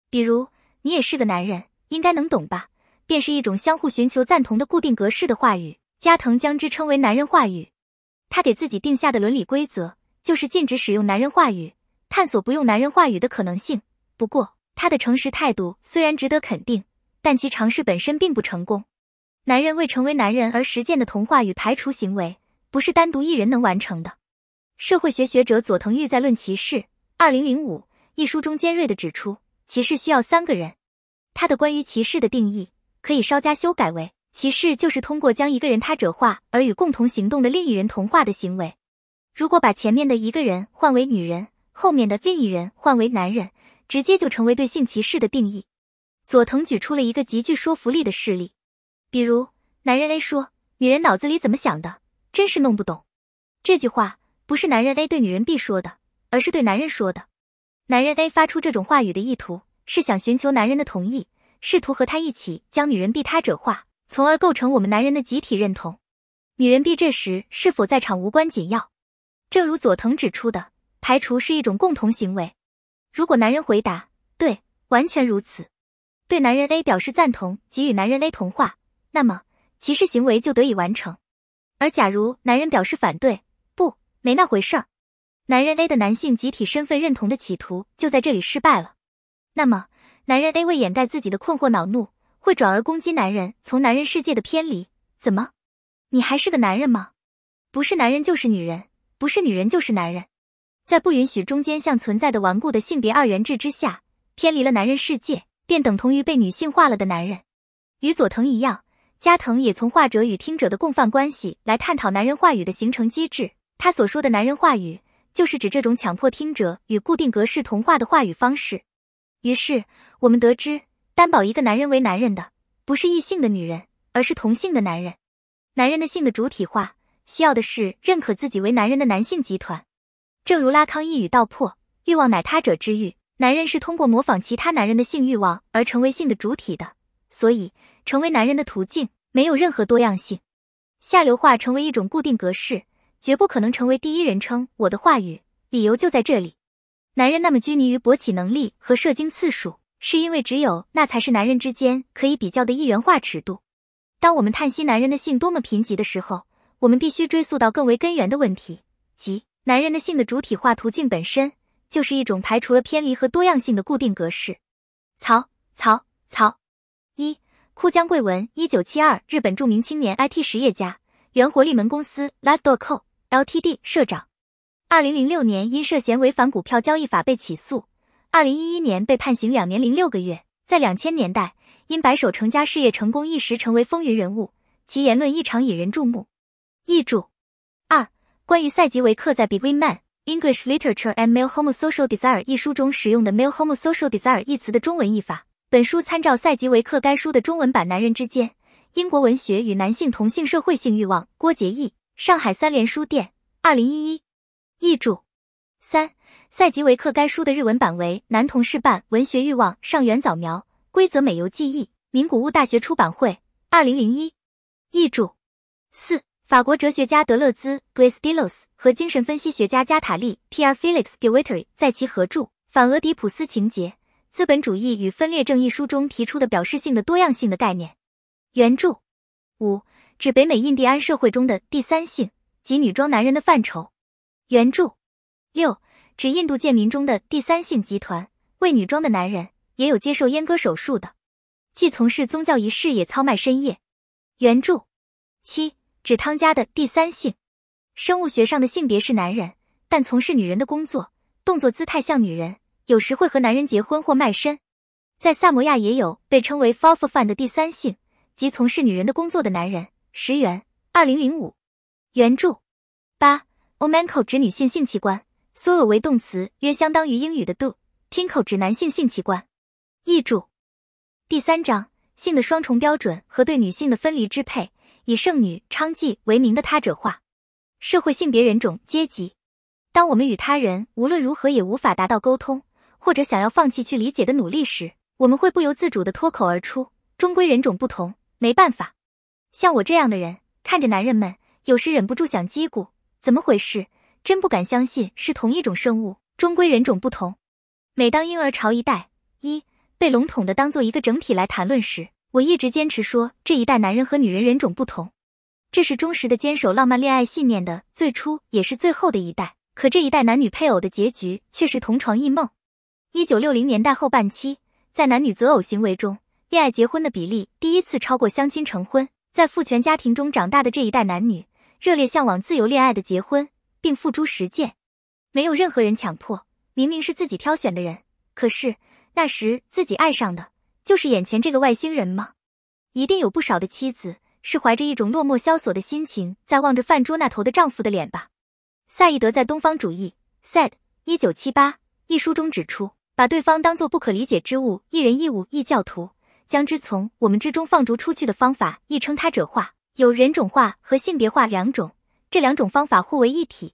比如“你也是个男人”。应该能懂吧？便是一种相互寻求赞同的固定格式的话语。加藤将之称为“男人话语”。他给自己定下的伦理规则就是禁止使用男人话语，探索不用男人话语的可能性。不过，他的诚实态度虽然值得肯定，但其尝试本身并不成功。男人为成为男人而实践的同化与排除行为，不是单独一人能完成的。社会学学者佐藤玉在《论歧视》二零零五一书中尖锐的指出，歧视需要三个人。他的关于歧视的定义可以稍加修改为：歧视就是通过将一个人他者化而与共同行动的另一人同化的行为。如果把前面的一个人换为女人，后面的另一人换为男人，直接就成为对性歧视的定义。佐藤举出了一个极具说服力的事例，比如男人 A 说：“女人脑子里怎么想的，真是弄不懂。”这句话不是男人 A 对女人 B 说的，而是对男人说的。男人 A 发出这种话语的意图。是想寻求男人的同意，试图和他一起将女人“避他者化”，从而构成我们男人的集体认同。女人 B 这时是否在场无关紧要，正如佐藤指出的，排除是一种共同行为。如果男人回答“对，完全如此”，对男人 A 表示赞同，给予男人 A 同化，那么歧视行为就得以完成。而假如男人表示反对，“不，没那回事儿”，男人 A 的男性集体身份认同的企图就在这里失败了。那么，男人 A 为掩盖自己的困惑、恼怒，会转而攻击男人从男人世界的偏离。怎么，你还是个男人吗？不是男人就是女人，不是女人就是男人。在不允许中间像存在的顽固的性别二元制之下，偏离了男人世界，便等同于被女性化了的男人。与佐藤一样，加藤也从话者与听者的共犯关系来探讨男人话语的形成机制。他所说的“男人话语”，就是指这种强迫听者与固定格式同化的话语方式。于是，我们得知，担保一个男人为男人的，不是异性的女人，而是同性的男人。男人的性的主体化，需要的是认可自己为男人的男性集团。正如拉康一语道破，欲望乃他者之欲，男人是通过模仿其他男人的性欲望而成为性的主体的。所以，成为男人的途径没有任何多样性，下流化成为一种固定格式，绝不可能成为第一人称我的话语。理由就在这里。男人那么拘泥于勃起能力和射精次数，是因为只有那才是男人之间可以比较的一元化尺度。当我们叹息男人的性多么贫瘠的时候，我们必须追溯到更为根源的问题，即男人的性的主体化途径本身就是一种排除了偏离和多样性的固定格式。曹曹曹一，枯江贵文，一九七二，日本著名青年 IT 实业家，原活力门公司 Life Door Co. Ltd 社长。二零零六年因涉嫌违反股票交易法被起诉，二零一一年被判刑两年零六个月。在两千年代，因白手成家事业成功，一时成为风云人物。其言论异常引人注目。译注：二、关于赛吉维克在《Between Man, English Literature and Male h o m o s o c i a l Desire》一书中使用的 “male h o m o s o c i a l desire” 一词的中文译法，本书参照赛吉维克该书的中文版《男人之间：英国文学与男性同性社会性欲望》，郭杰义，上海三联书店，二零一一。译注：三，赛吉维克该书的日文版为《男同事伴文学欲望上元早苗》，规则美游记忆》，名古屋大学出版会，二零零一。译注：四，法国哲学家德勒兹 g i e s d e l o s 和精神分析学家加塔利 （Pierre-Félix d e w i t t e r 在其合著《反俄狄浦斯情节：资本主义与分裂症》一书中提出的“表示性的多样性的”概念。原著：五，指北美印第安社会中的第三性及女装男人的范畴。原著，六指印度贱民中的第三性集团，为女装的男人，也有接受阉割手术的，既从事宗教仪式也操卖身业。原著，七指汤加的第三性，生物学上的性别是男人，但从事女人的工作，动作姿态像女人，有时会和男人结婚或卖身。在萨摩亚也有被称为 f a l f a n 的第三性，即从事女人的工作的男人。十元二零零五，原著八。Manko 指女性性器官，suro 为动词，约相当于英语的 do。t i n k o 指男性性器官。译注：第三章，性的双重标准和对女性的分离支配，以圣女娼妓为名的他者化，社会性别人种阶级。当我们与他人无论如何也无法达到沟通，或者想要放弃去理解的努力时，我们会不由自主地脱口而出：“终归人种不同，没办法。”像我这样的人，看着男人们，有时忍不住想击鼓。怎么回事？真不敢相信是同一种生物，终归人种不同。每当婴儿潮一代一被笼统的当做一个整体来谈论时，我一直坚持说这一代男人和女人人种不同，这是忠实的坚守浪漫恋爱信念的最初也是最后的一代。可这一代男女配偶的结局却是同床异梦。一九六零年代后半期，在男女择偶行为中，恋爱结婚的比例第一次超过相亲成婚。在父权家庭中长大的这一代男女。热烈向往自由恋爱的结婚，并付诸实践，没有任何人强迫。明明是自己挑选的人，可是那时自己爱上的就是眼前这个外星人吗？一定有不少的妻子是怀着一种落寞萧索的心情，在望着饭桌那头的丈夫的脸吧。赛义德在《东方主义》（Said，一九七八）一书中指出，把对方当作不可理解之物，一人一物一教徒，将之从我们之中放逐出去的方法，亦称他者化。有人种化和性别化两种，这两种方法互为一体，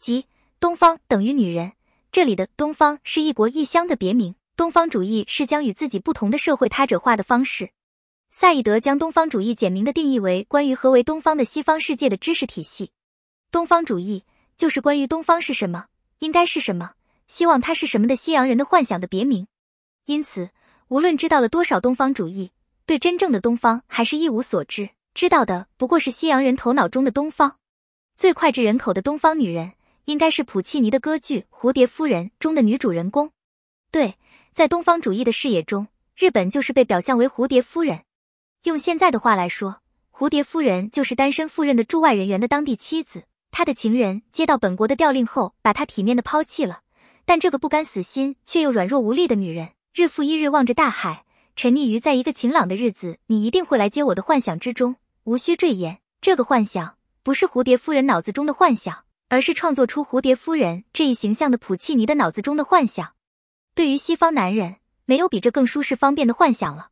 即东方等于女人。这里的东方是一国一乡的别名，东方主义是将与自己不同的社会他者化的方式。赛义德将东方主义简明的定义为关于何为东方的西方世界的知识体系。东方主义就是关于东方是什么、应该是什么、希望它是什么的西洋人的幻想的别名。因此，无论知道了多少东方主义，对真正的东方还是一无所知。知道的不过是西洋人头脑中的东方，最脍炙人口的东方女人，应该是普契尼的歌剧《蝴蝶夫人》中的女主人公。对，在东方主义的视野中，日本就是被表象为蝴蝶夫人。用现在的话来说，蝴蝶夫人就是单身赴任的驻外人员的当地妻子，他的情人接到本国的调令后，把她体面的抛弃了。但这个不甘死心却又软弱无力的女人，日复一日望着大海，沉溺于在一个晴朗的日子，你一定会来接我的幻想之中。无需赘言，这个幻想不是蝴蝶夫人脑子中的幻想，而是创作出蝴蝶夫人这一形象的普契尼的脑子中的幻想。对于西方男人，没有比这更舒适方便的幻想了。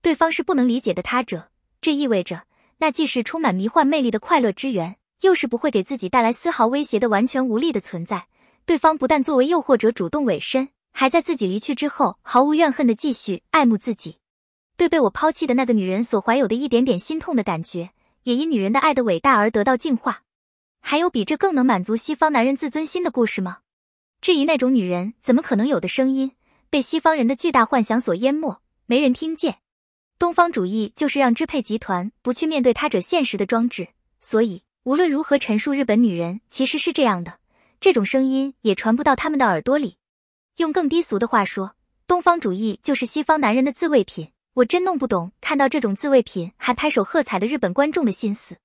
对方是不能理解的他者，这意味着那既是充满迷幻魅力的快乐之源，又是不会给自己带来丝毫威胁的完全无力的存在。对方不但作为诱惑者主动委身，还在自己离去之后毫无怨恨的继续爱慕自己。对被我抛弃的那个女人所怀有的一点点心痛的感觉，也因女人的爱的伟大而得到净化。还有比这更能满足西方男人自尊心的故事吗？质疑那种女人怎么可能有的声音，被西方人的巨大幻想所淹没，没人听见。东方主义就是让支配集团不去面对他者现实的装置，所以无论如何陈述日本女人其实是这样的，这种声音也传不到他们的耳朵里。用更低俗的话说，东方主义就是西方男人的自慰品。我真弄不懂看到这种自慰品还拍手喝彩的日本观众的心思。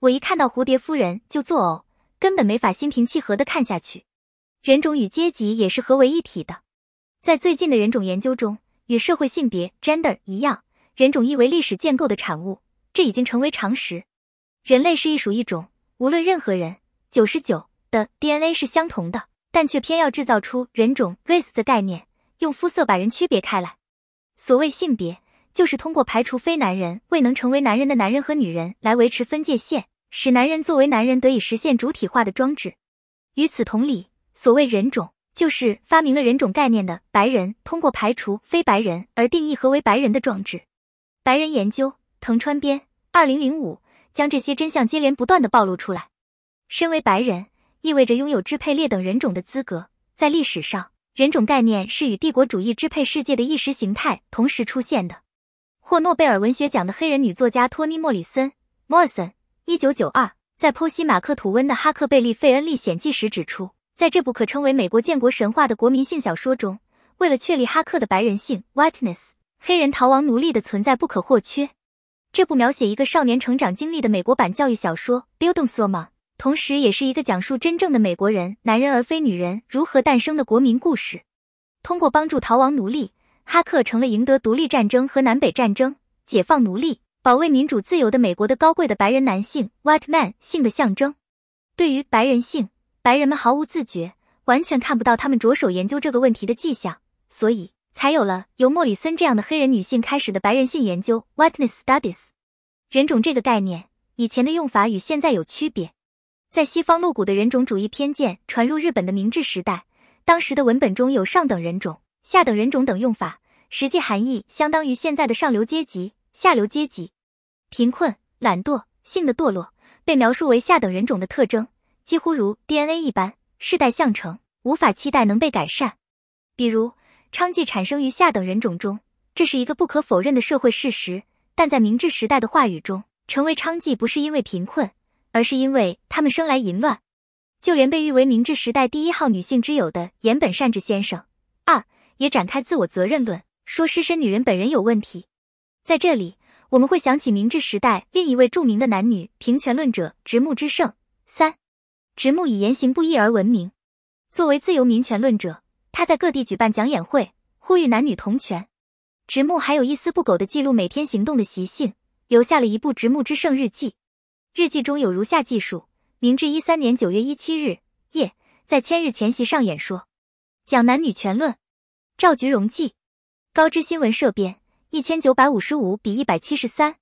我一看到蝴蝶夫人就作呕，根本没法心平气和的看下去。人种与阶级也是合为一体的，在最近的人种研究中，与社会性别 gender 一样，人种亦为历史建构的产物，这已经成为常识。人类是一属一种，无论任何人，九十九的 DNA 是相同的，但却偏要制造出人种 race 的概念，用肤色把人区别开来。所谓性别。就是通过排除非男人未能成为男人的男人和女人来维持分界线，使男人作为男人得以实现主体化的装置。与此同理，所谓人种，就是发明了人种概念的白人通过排除非白人而定义何为白人的装置。白人研究，藤川编，二零零五，将这些真相接连不断的暴露出来。身为白人意味着拥有支配劣等人种的资格。在历史上，人种概念是与帝国主义支配世界的意识形态同时出现的。获诺贝尔文学奖的黑人女作家托尼·莫里森 （Morrison） 一九九二在剖析马克·吐温的《哈克贝利·费恩历险记》时指出，在这部可称为美国建国神话的国民性小说中，为了确立哈克的白人性 （whiteness），黑人逃亡奴隶的存在不可或缺。这部描写一个少年成长经历的美国版教育小说《b u i l d i n g s o m a 同时也是一个讲述真正的美国人（男人而非女人）如何诞生的国民故事。通过帮助逃亡奴隶。哈克成了赢得独立战争和南北战争、解放奴隶、保卫民主自由的美国的高贵的白人男性 （white man） 性的象征。对于白人性，白人们毫无自觉，完全看不到他们着手研究这个问题的迹象，所以才有了由莫里森这样的黑人女性开始的白人性研究 （whiteness studies）。人种这个概念以前的用法与现在有区别。在西方露骨的人种主义偏见传入日本的明治时代，当时的文本中有上等人种。下等人种等用法，实际含义相当于现在的上流阶级、下流阶级、贫困、懒惰、性的堕落，被描述为下等人种的特征，几乎如 DNA 一般，世代相承，无法期待能被改善。比如娼妓产生于下等人种中，这是一个不可否认的社会事实。但在明治时代的话语中，成为娼妓不是因为贫困，而是因为他们生来淫乱。就连被誉为明治时代第一号女性之友的岩本善治先生，二。也展开自我责任论，说失身女人本人有问题。在这里，我们会想起明治时代另一位著名的男女平权论者直木之圣。三，直木以言行不一而闻名。作为自由民权论者，他在各地举办讲演会，呼吁男女同权。直木还有一丝不苟的记录每天行动的习性，留下了一部直木之圣日记。日记中有如下记述：明治一三年九月一七日夜，在千日前夕上演说，讲男女权论。赵菊荣记，高知新闻社编，一千九百五十五比一百七十三。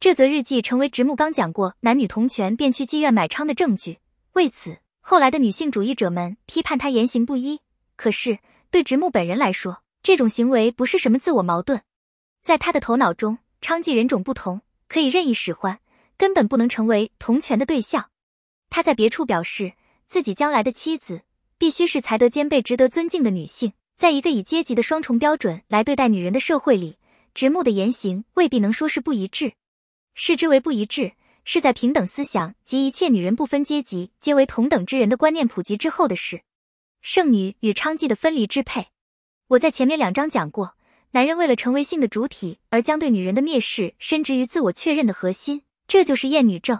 这则日记成为直木刚讲过男女同权便去妓院买娼的证据。为此，后来的女性主义者们批判他言行不一。可是，对直木本人来说，这种行为不是什么自我矛盾。在他的头脑中，娼妓人种不同，可以任意使唤，根本不能成为同权的对象。他在别处表示，自己将来的妻子必须是才德兼备、值得尊敬的女性。在一个以阶级的双重标准来对待女人的社会里，直木的言行未必能说是不一致。视之为不一致，是在平等思想及一切女人不分阶级皆为同等之人的观念普及之后的事。圣女与娼妓的分离支配，我在前面两章讲过，男人为了成为性的主体而将对女人的蔑视深植于自我确认的核心，这就是厌女症。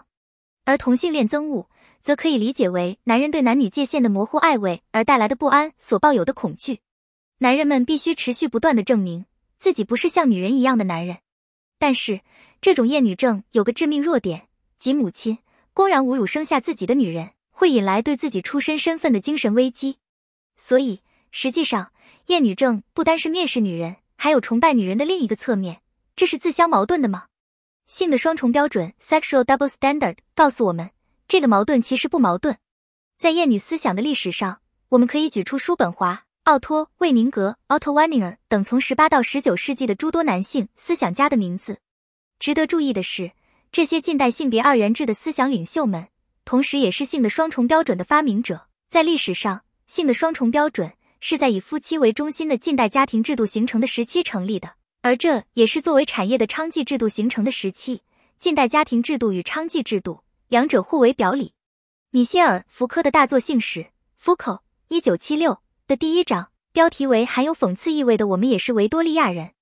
而同性恋憎恶，则可以理解为男人对男女界限的模糊暧昧而带来的不安所抱有的恐惧。男人们必须持续不断的证明自己不是像女人一样的男人，但是这种厌女症有个致命弱点，即母亲公然侮辱生下自己的女人，会引来对自己出身身份的精神危机。所以实际上，厌女症不单是蔑视女人，还有崇拜女人的另一个侧面，这是自相矛盾的吗？性的双重标准 （sexual double standard） 告诉我们，这个矛盾其实不矛盾。在厌女思想的历史上，我们可以举出叔本华。奥托·魏宁格 （Otto w n i n e r 等从十八到十九世纪的诸多男性思想家的名字。值得注意的是，这些近代性别二元制的思想领袖们，同时也是性的双重标准的发明者。在历史上，性的双重标准是在以夫妻为中心的近代家庭制度形成的时期成立的，而这也是作为产业的娼妓制度形成的时期。近代家庭制度与娼妓制度两者互为表里。米歇尔·福柯的大作《性史福柯，一九七六）。的第一章标题为含有讽刺意味的“我们也是维多利亚人”。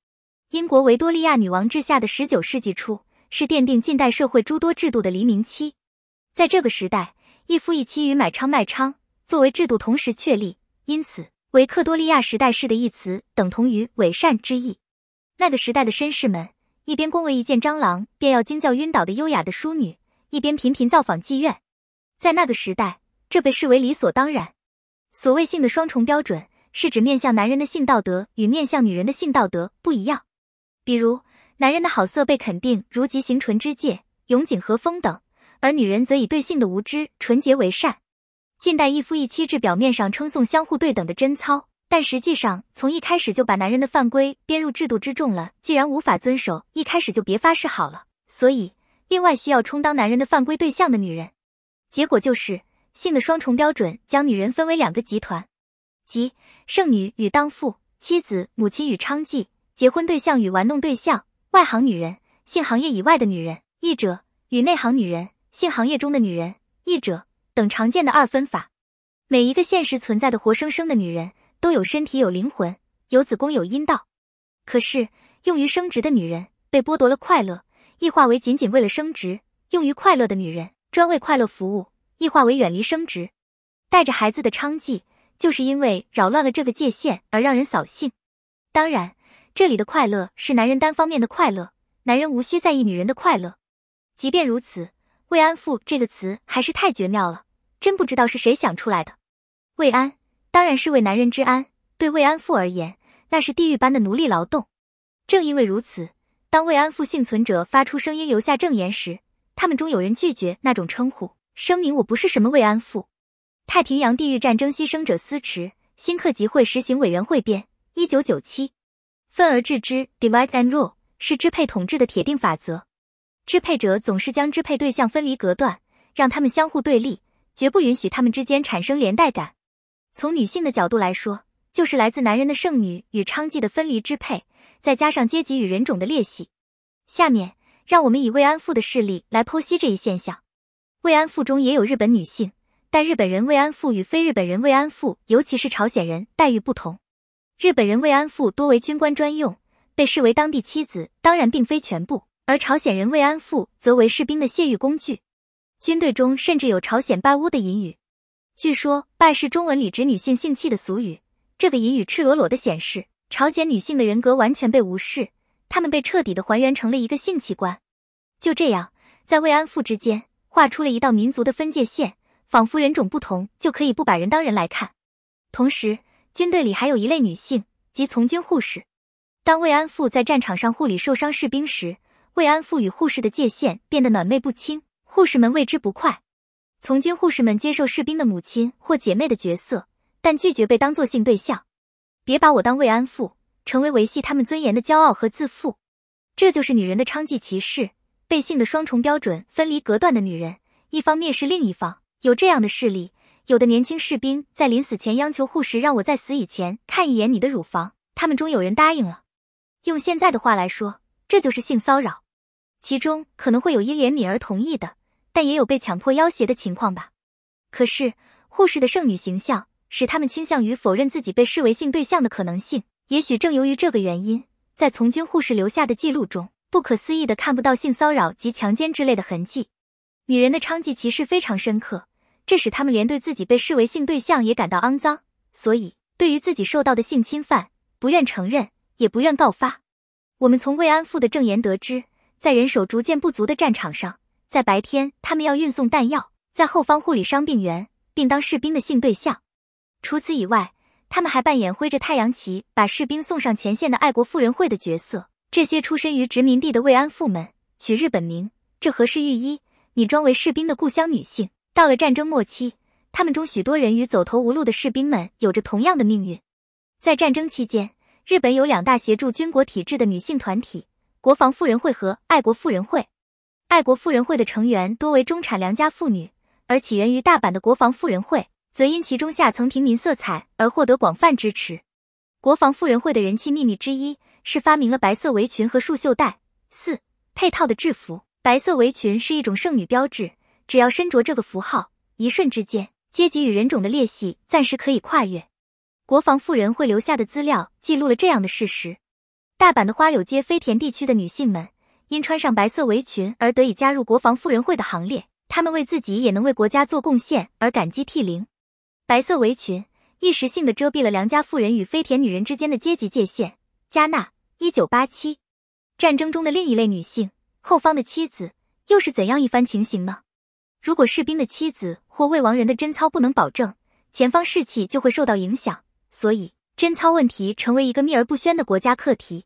英国维多利亚女王治下的19世纪初是奠定近代社会诸多制度的黎明期。在这个时代，一夫一妻与买娼卖娼作为制度同时确立，因此维克多利亚时代式的一词等同于伪善之意。那个时代的绅士们一边恭维一见蟑螂便要惊叫晕倒的优雅的淑女，一边频频造访妓院，在那个时代这被视为理所当然。所谓性的双重标准，是指面向男人的性道德与面向女人的性道德不一样。比如，男人的好色被肯定如极行纯之戒、永井和风等，而女人则以对性的无知、纯洁为善。近代一夫一妻制表面上称颂相互对等的贞操，但实际上从一开始就把男人的犯规编入制度之中了。既然无法遵守，一开始就别发誓好了。所以，另外需要充当男人的犯规对象的女人，结果就是。性的双重标准将女人分为两个集团，即剩女与当妇、妻子、母亲与娼妓、结婚对象与玩弄对象、外行女人、性行业以外的女人、异者与内行女人、性行业中的女人、异者等常见的二分法。每一个现实存在的活生生的女人，都有身体、有灵魂、有子宫、有阴道。可是，用于生殖的女人被剥夺了快乐，异化为仅仅为了生殖、用于快乐的女人，专为快乐服务。异化为远离生殖，带着孩子的娼妓，就是因为扰乱了这个界限而让人扫兴。当然，这里的快乐是男人单方面的快乐，男人无需在意女人的快乐。即便如此，“慰安妇”这个词还是太绝妙了，真不知道是谁想出来的。慰安当然是为男人之安，对慰安妇而言，那是地狱般的奴隶劳动。正因为如此，当慰安妇幸存者发出声音、留下证言时，他们中有人拒绝那种称呼。声明：我不是什么慰安妇、太平洋地域战争牺牲者。私持，新客集会实行委员会编，一九九七。愤而知之，divide and rule 是支配统治的铁定法则。支配者总是将支配对象分离隔断，让他们相互对立，绝不允许他们之间产生连带感。从女性的角度来说，就是来自男人的剩女与娼妓的分离支配，再加上阶级与人种的裂隙。下面，让我们以慰安妇的事例来剖析这一现象。慰安妇中也有日本女性，但日本人慰安妇与非日本人慰安妇，尤其是朝鲜人待遇不同。日本人慰安妇多为军官专用，被视为当地妻子，当然并非全部；而朝鲜人慰安妇则为士兵的泄欲工具。军队中甚至有朝鲜拜屋”的隐语，据说“拜”是中文里指女性性器的俗语。这个隐语赤裸裸的显示，朝鲜女性的人格完全被无视，她们被彻底的还原成了一个性器官。就这样，在慰安妇之间。划出了一道民族的分界线，仿佛人种不同就可以不把人当人来看。同时，军队里还有一类女性，即从军护士。当慰安妇在战场上护理受伤士兵时，慰安妇与护士的界限变得暧昧不清，护士们为之不快。从军护士们接受士兵的母亲或姐妹的角色，但拒绝被当作性对象。别把我当慰安妇，成为维系他们尊严的骄傲和自负。这就是女人的娼妓歧视。被性的双重标准分离隔断的女人，一方面视另一方有这样的事例，有的年轻士兵在临死前央求护士让我在死以前看一眼你的乳房，他们中有人答应了。用现在的话来说，这就是性骚扰。其中可能会有因怜悯而同意的，但也有被强迫要挟的情况吧。可是护士的圣女形象使他们倾向于否认自己被视为性对象的可能性。也许正由于这个原因，在从军护士留下的记录中。不可思议的，看不到性骚扰及强奸之类的痕迹。女人的娼妓歧视非常深刻，这使她们连对自己被视为性对象也感到肮脏，所以对于自己受到的性侵犯，不愿承认，也不愿告发。我们从慰安妇的证言得知，在人手逐渐不足的战场上，在白天，她们要运送弹药，在后方护理伤病员，并当士兵的性对象。除此以外，她们还扮演挥着太阳旗，把士兵送上前线的爱国妇人会的角色。这些出身于殖民地的慰安妇们取日本名，这何氏玉医。你装为士兵的故乡女性。到了战争末期，他们中许多人与走投无路的士兵们有着同样的命运。在战争期间，日本有两大协助军国体制的女性团体：国防妇人会和爱国妇人会。爱国妇人会的成员多为中产良家妇女，而起源于大阪的国防妇人会，则因其中下层平民色彩而获得广泛支持。国防妇人会的人气秘密之一。是发明了白色围裙和束袖带四配套的制服。白色围裙是一种剩女标志，只要身着这个符号，一瞬之间，阶级与人种的裂隙暂时可以跨越。国防妇人会留下的资料记录了这样的事实：大阪的花柳街飞田地区的女性们因穿上白色围裙而得以加入国防妇人会的行列，她们为自己也能为国家做贡献而感激涕零。白色围裙一时性的遮蔽了良家妇人与飞田女人之间的阶级界限。加纳。一九八七，战争中的另一类女性——后方的妻子，又是怎样一番情形呢？如果士兵的妻子或未亡人的贞操不能保证，前方士气就会受到影响。所以，贞操问题成为一个秘而不宣的国家课题。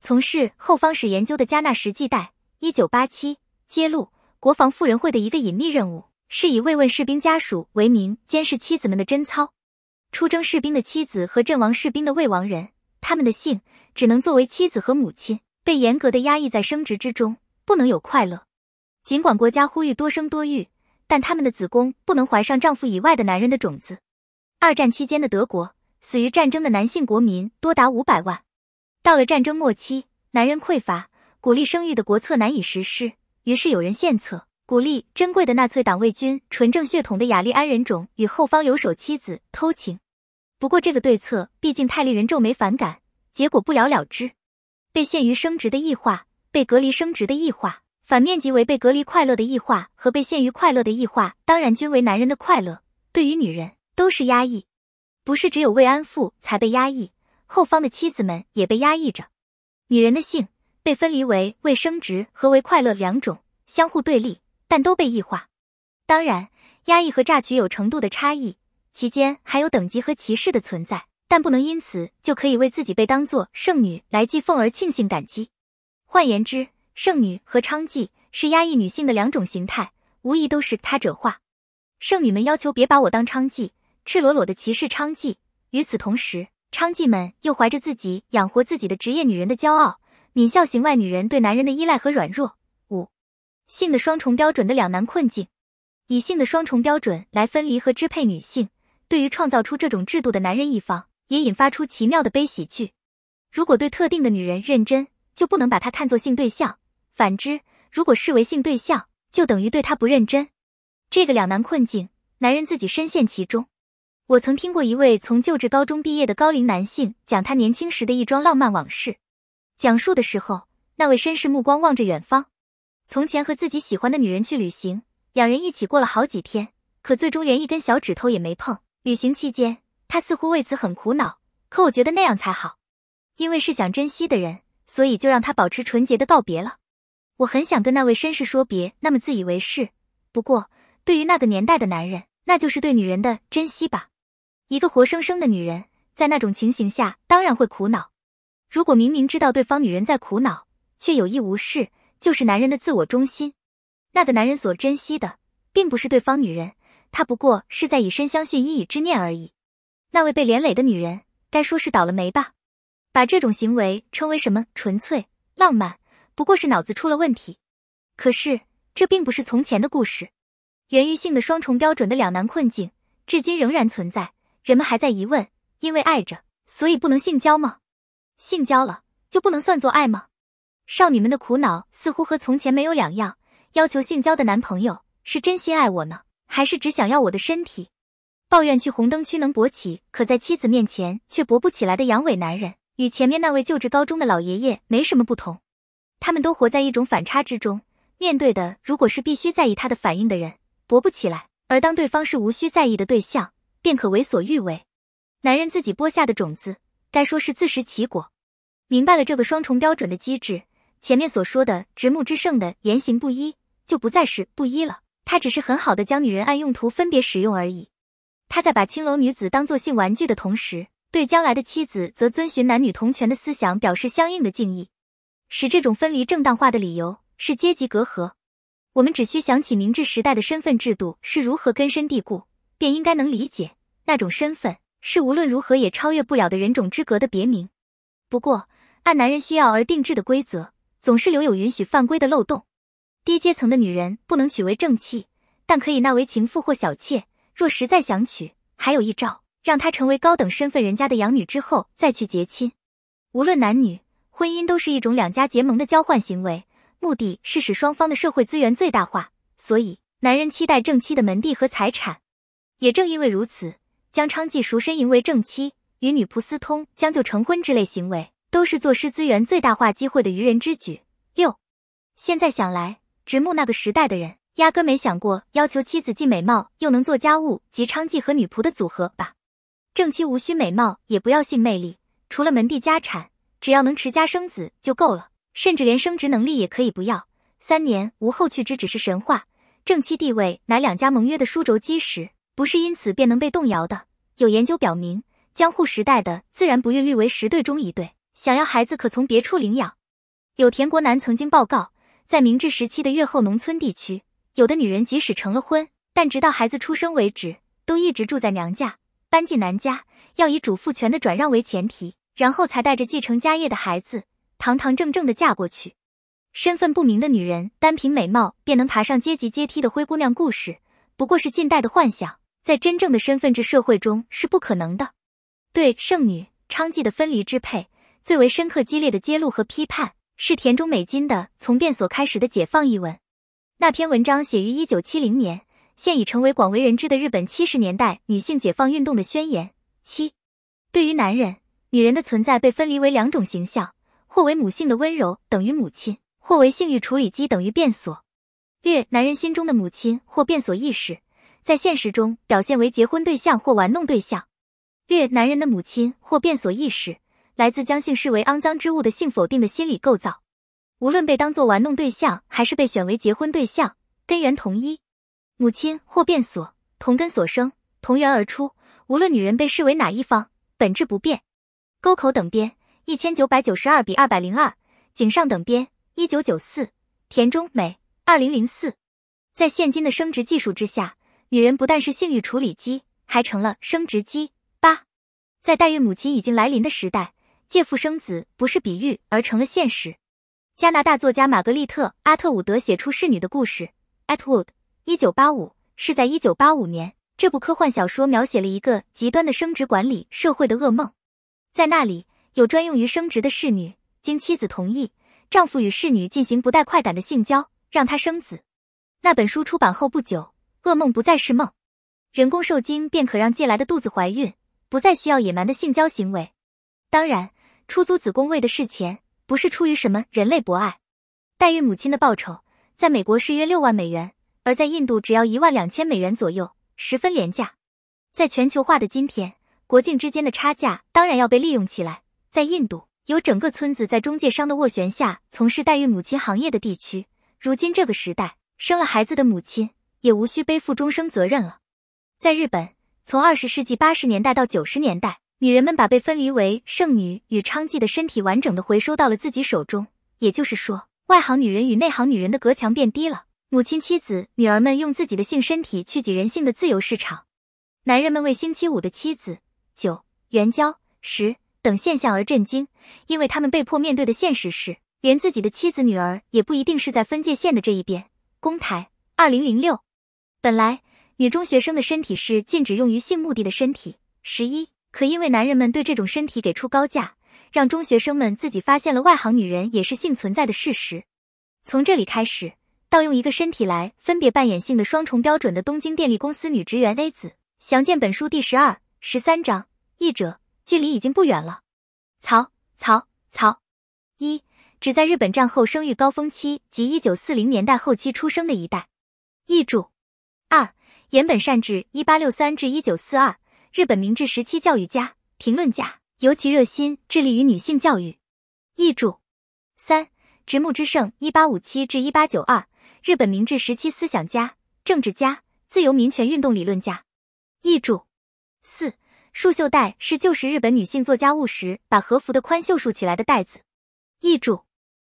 从事后方史研究的加纳什际代（一九八七）揭露，国防妇人会的一个隐秘任务，是以慰问士兵家属为名，监视妻子们的贞操。出征士兵的妻子和阵亡士兵的未亡人。他们的性只能作为妻子和母亲被严格的压抑在生殖之中，不能有快乐。尽管国家呼吁多生多育，但他们的子宫不能怀上丈夫以外的男人的种子。二战期间的德国，死于战争的男性国民多达五百万。到了战争末期，男人匮乏，鼓励生育的国策难以实施，于是有人献策，鼓励珍贵的纳粹党卫军纯正血统的雅利安人种与后方留守妻子偷情。不过这个对策毕竟太令人皱眉反感，结果不了了之，被限于生殖的异化，被隔离生殖的异化，反面即为被隔离快乐的异化和被限于快乐的异化，当然均为男人的快乐，对于女人都是压抑。不是只有慰安妇才被压抑，后方的妻子们也被压抑着。女人的性被分离为为生殖和为快乐两种，相互对立，但都被异化。当然，压抑和榨取有程度的差异。其间还有等级和歧视的存在，但不能因此就可以为自己被当作圣女来祭奉而庆幸感激。换言之，圣女和娼妓是压抑女性的两种形态，无疑都是他者化。圣女们要求别把我当娼妓，赤裸裸的歧视娼妓。与此同时，娼妓们又怀着自己养活自己的职业女人的骄傲，敏笑型外女人对男人的依赖和软弱。五，性的双重标准的两难困境，以性的双重标准来分离和支配女性。对于创造出这种制度的男人一方，也引发出奇妙的悲喜剧。如果对特定的女人认真，就不能把她看作性对象；反之，如果视为性对象，就等于对她不认真。这个两难困境，男人自己深陷其中。我曾听过一位从旧制高中毕业的高龄男性讲他年轻时的一桩浪漫往事。讲述的时候，那位绅士目光望着远方。从前和自己喜欢的女人去旅行，两人一起过了好几天，可最终连一根小指头也没碰。旅行期间，他似乎为此很苦恼。可我觉得那样才好，因为是想珍惜的人，所以就让他保持纯洁的告别了。我很想跟那位绅士说别，那么自以为是。不过，对于那个年代的男人，那就是对女人的珍惜吧。一个活生生的女人，在那种情形下，当然会苦恼。如果明明知道对方女人在苦恼，却有意无视，就是男人的自我中心。那个男人所珍惜的，并不是对方女人。他不过是在以身相许、一己之念而已。那位被连累的女人，该说是倒了霉吧。把这种行为称为什么纯粹浪漫？不过是脑子出了问题。可是这并不是从前的故事。源于性的双重标准的两难困境，至今仍然存在。人们还在疑问：因为爱着，所以不能性交吗？性交了就不能算作爱吗？少女们的苦恼似乎和从前没有两样。要求性交的男朋友是真心爱我呢？还是只想要我的身体，抱怨去红灯区能勃起，可在妻子面前却勃不起来的阳痿男人，与前面那位救治高中的老爷爷没什么不同。他们都活在一种反差之中，面对的如果是必须在意他的反应的人，勃不起来；而当对方是无需在意的对象，便可为所欲为。男人自己播下的种子，该说是自食其果。明白了这个双重标准的机制，前面所说的直木之圣的言行不一，就不再是不一了。他只是很好的将女人按用途分别使用而已。他在把青楼女子当作性玩具的同时，对将来的妻子则遵循男女同权的思想，表示相应的敬意。使这种分离正当化的理由是阶级隔阂。我们只需想起明治时代的身份制度是如何根深蒂固，便应该能理解那种身份是无论如何也超越不了的人种之隔的别名。不过，按男人需要而定制的规则，总是留有允许犯规的漏洞。低阶层的女人不能娶为正妻，但可以纳为情妇或小妾。若实在想娶，还有一招，让她成为高等身份人家的养女之后再去结亲。无论男女，婚姻都是一种两家结盟的交换行为，目的是使双方的社会资源最大化。所以，男人期待正妻的门第和财产。也正因为如此，将娼妓赎身迎为正妻，与女仆私通将就成婚之类行为，都是坐失资源最大化机会的愚人之举。六，现在想来。直木那个时代的人，压根没想过要求妻子既美貌又能做家务及娼妓和女仆的组合吧。正妻无需美貌，也不要信魅力，除了门第家产，只要能持家生子就够了，甚至连生殖能力也可以不要。三年无后去之只是神话。正妻地位乃两家盟约的枢轴基石，不是因此便能被动摇的。有研究表明，江户时代的自然不孕率为十对中一对，想要孩子可从别处领养。有田国男曾经报告。在明治时期的越后农村地区，有的女人即使成了婚，但直到孩子出生为止，都一直住在娘家。搬进男家要以主妇权的转让为前提，然后才带着继承家业的孩子堂堂正正的嫁过去。身份不明的女人单凭美貌便能爬上阶级阶梯的灰姑娘故事，不过是近代的幻想，在真正的身份制社会中是不可能的。对圣女娼妓的分离支配最为深刻、激烈的揭露和批判。是田中美金的《从便所开始的解放》一文，那篇文章写于一九七零年，现已成为广为人知的日本七十年代女性解放运动的宣言。七，对于男人，女人的存在被分离为两种形象：或为母性的温柔等于母亲，或为性欲处理机等于变所。略，男人心中的母亲或变所意识，在现实中表现为结婚对象或玩弄对象。略，男人的母亲或变所意识。来自将性视为肮脏之物的性否定的心理构造，无论被当作玩弄对象还是被选为结婚对象，根源同一。母亲或变所同根所生，同源而出。无论女人被视为哪一方，本质不变。沟口等编，一千九百九十二比二百零二；井上等编，一九九四；田中美，二零零四。在现今的生殖技术之下，女人不但是性欲处理机，还成了生殖机。八，在代孕母亲已经来临的时代。借腹生子不是比喻，而成了现实。加拿大作家玛格丽特·阿特伍德写出《侍女》的故事。Atwood，一九八五是在一九八五年，这部科幻小说描写了一个极端的生殖管理社会的噩梦。在那里，有专用于生殖的侍女，经妻子同意，丈夫与侍女进行不带快感的性交，让她生子。那本书出版后不久，噩梦不再是梦，人工受精便可让借来的肚子怀孕，不再需要野蛮的性交行为。当然。出租子宫为的是钱，不是出于什么人类博爱。代孕母亲的报酬，在美国是约六万美元，而在印度只要一万两千美元左右，十分廉价。在全球化的今天，国境之间的差价当然要被利用起来。在印度，有整个村子在中介商的斡旋下从事代孕母亲行业的地区，如今这个时代，生了孩子的母亲也无需背负终生责任了。在日本，从二十世纪八十年代到九十年代。女人们把被分离为圣女与娼妓的身体完整的回收到了自己手中，也就是说，外行女人与内行女人的隔墙变低了。母亲、妻子、女儿们用自己的性身体去挤人性的自由市场。男人们为星期五的妻子、九援交、十等现象而震惊，因为他们被迫面对的现实是，连自己的妻子、女儿也不一定是在分界线的这一边。公台二零零六，本来女中学生的身体是禁止用于性目的的身体。十一。可因为男人们对这种身体给出高价，让中学生们自己发现了外行女人也是性存在的事实。从这里开始，盗用一个身体来分别扮演性的双重标准的东京电力公司女职员 A 子，详见本书第十二、十三章。译者距离已经不远了。曹曹曹！一指在日本战后生育高峰期及一九四零年代后期出生的一代。译注二岩本善治（一八六三至一九四二）。日本明治时期教育家、评论家，尤其热心致力于女性教育。译注：三、直木之一1 8 5 7 1 8 9 2日本明治时期思想家、政治家、自由民权运动理论家。译注：四、束袖带是旧时日本女性做家务时把和服的宽袖束起来的带子。译注：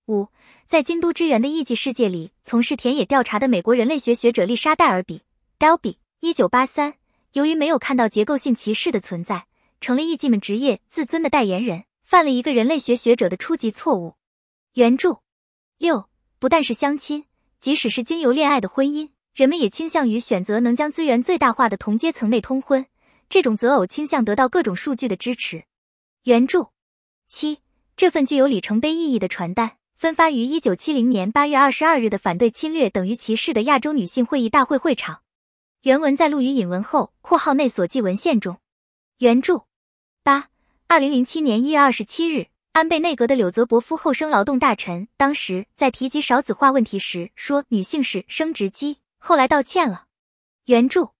五、在京都支源的艺伎世界里从事田野调查的美国人类学学者丽莎戴尔比 （Delby，1983）。由于没有看到结构性歧视的存在，成了艺妓们职业自尊的代言人，犯了一个人类学学者的初级错误。原著六，不但是相亲，即使是经由恋爱的婚姻，人们也倾向于选择能将资源最大化的同阶层内通婚。这种择偶倾向得到各种数据的支持。原著七，这份具有里程碑意义的传单分发于一九七零年八月二十二日的反对侵略等于歧视的亚洲女性会议大会会场。原文在录于引文后括号内所记文献中，原著八二零零七年一月二十七日，安倍内阁的柳泽博夫后生劳动大臣当时在提及少子化问题时说女性是生殖机，后来道歉了。原著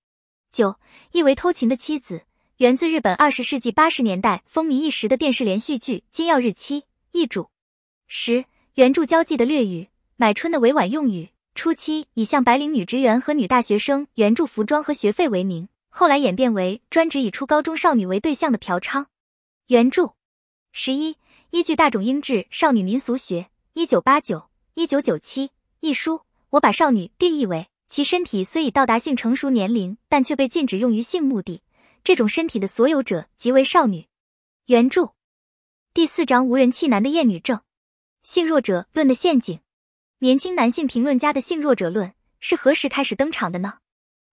九意为偷情的妻子，源自日本二十世纪八十年代风靡一时的电视连续剧《金曜日期》。译著十原著交际的略语，买春的委婉用语。初期以向白领女职员和女大学生援助服装和学费为名，后来演变为专职以初高中少女为对象的嫖娼。原著十一，依据大冢英治《少女民俗学，一九八九一九九七，一书，我把少女定义为其身体虽已到达性成熟年龄，但却被禁止用于性目的，这种身体的所有者即为少女。原著第四章无人气男的厌女症，性弱者论的陷阱。年轻男性评论家的性弱者论是何时开始登场的呢？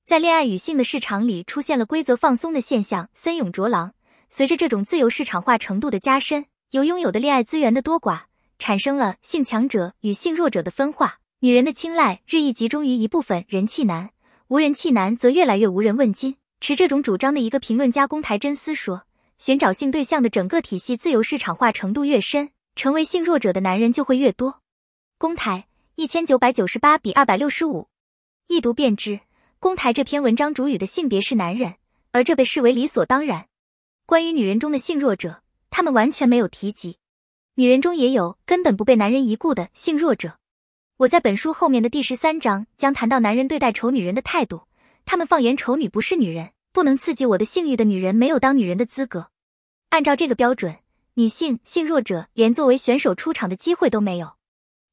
在恋爱与性的市场里出现了规则放松的现象。森永卓郎随着这种自由市场化程度的加深，由拥有的恋爱资源的多寡产生了性强者与性弱者的分化。女人的青睐日益集中于一部分人气男，无人气男则越来越无人问津。持这种主张的一个评论家宫台真司说：“寻找性对象的整个体系自由市场化程度越深，成为性弱者的男人就会越多。”宫台。一千九百九十八比二百六十五，一读便知。公台这篇文章主语的性别是男人，而这被视为理所当然。关于女人中的性弱者，他们完全没有提及。女人中也有根本不被男人遗顾的性弱者。我在本书后面的第十三章将谈到男人对待丑女人的态度。他们放言丑女不是女人，不能刺激我的性欲的女人没有当女人的资格。按照这个标准，女性性弱者连作为选手出场的机会都没有。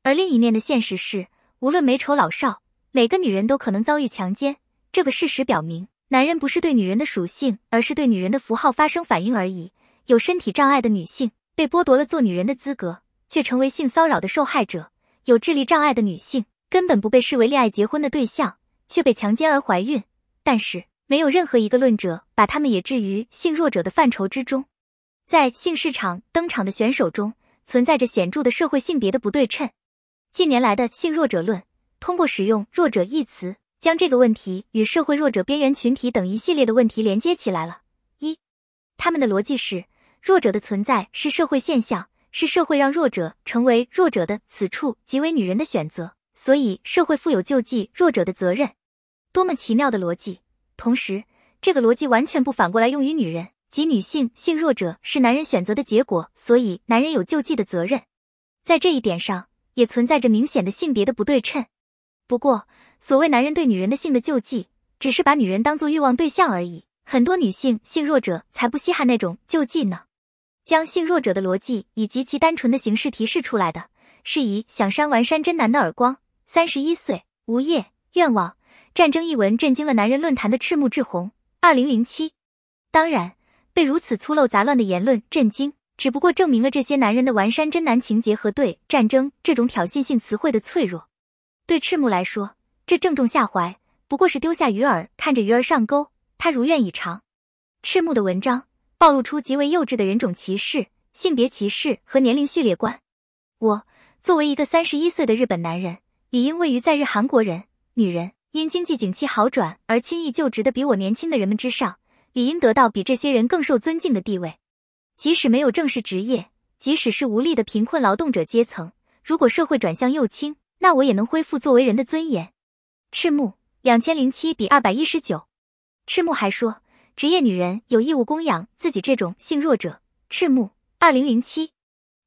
而另一面的现实是，无论美丑老少，每个女人都可能遭遇强奸。这个事实表明，男人不是对女人的属性，而是对女人的符号发生反应而已。有身体障碍的女性被剥夺了做女人的资格，却成为性骚扰的受害者；有智力障碍的女性根本不被视为恋爱结婚的对象，却被强奸而怀孕。但是，没有任何一个论者把她们也置于性弱者的范畴之中。在性市场登场的选手中，存在着显著的社会性别的不对称。近年来的性弱者论，通过使用“弱者”一词，将这个问题与社会弱者、边缘群体等一系列的问题连接起来了。一，他们的逻辑是：弱者的存在是社会现象，是社会让弱者成为弱者的。此处即为女人的选择，所以社会负有救济弱者的责任。多么奇妙的逻辑！同时，这个逻辑完全不反过来用于女人即女性性弱者是男人选择的结果，所以男人有救济的责任。在这一点上。也存在着明显的性别的不对称。不过，所谓男人对女人的性的救济，只是把女人当做欲望对象而已。很多女性性弱者才不稀罕那种救济呢。将性弱者的逻辑以极其单纯的形式提示出来的是以想删完山真男的耳光。三十一岁，无业，愿望战争一文震惊了男人论坛的赤木志宏。二零零七，当然被如此粗陋杂乱的言论震惊。只不过证明了这些男人的完善真男情节和对战争这种挑衅性词汇的脆弱。对赤木来说，这正中下怀，不过是丢下鱼饵，看着鱼儿上钩。他如愿以偿。赤木的文章暴露出极为幼稚的人种歧视、性别歧视和年龄序列观。我作为一个三十一岁的日本男人，理应位于在日韩国人、女人因经济景气好转而轻易就职的比我年轻的人们之上，理应得到比这些人更受尊敬的地位。即使没有正式职业，即使是无力的贫困劳动者阶层，如果社会转向右倾，那我也能恢复作为人的尊严。赤木两千零七比二百一十九，赤木还说，职业女人有义务供养自己这种性弱者。赤木二零零七，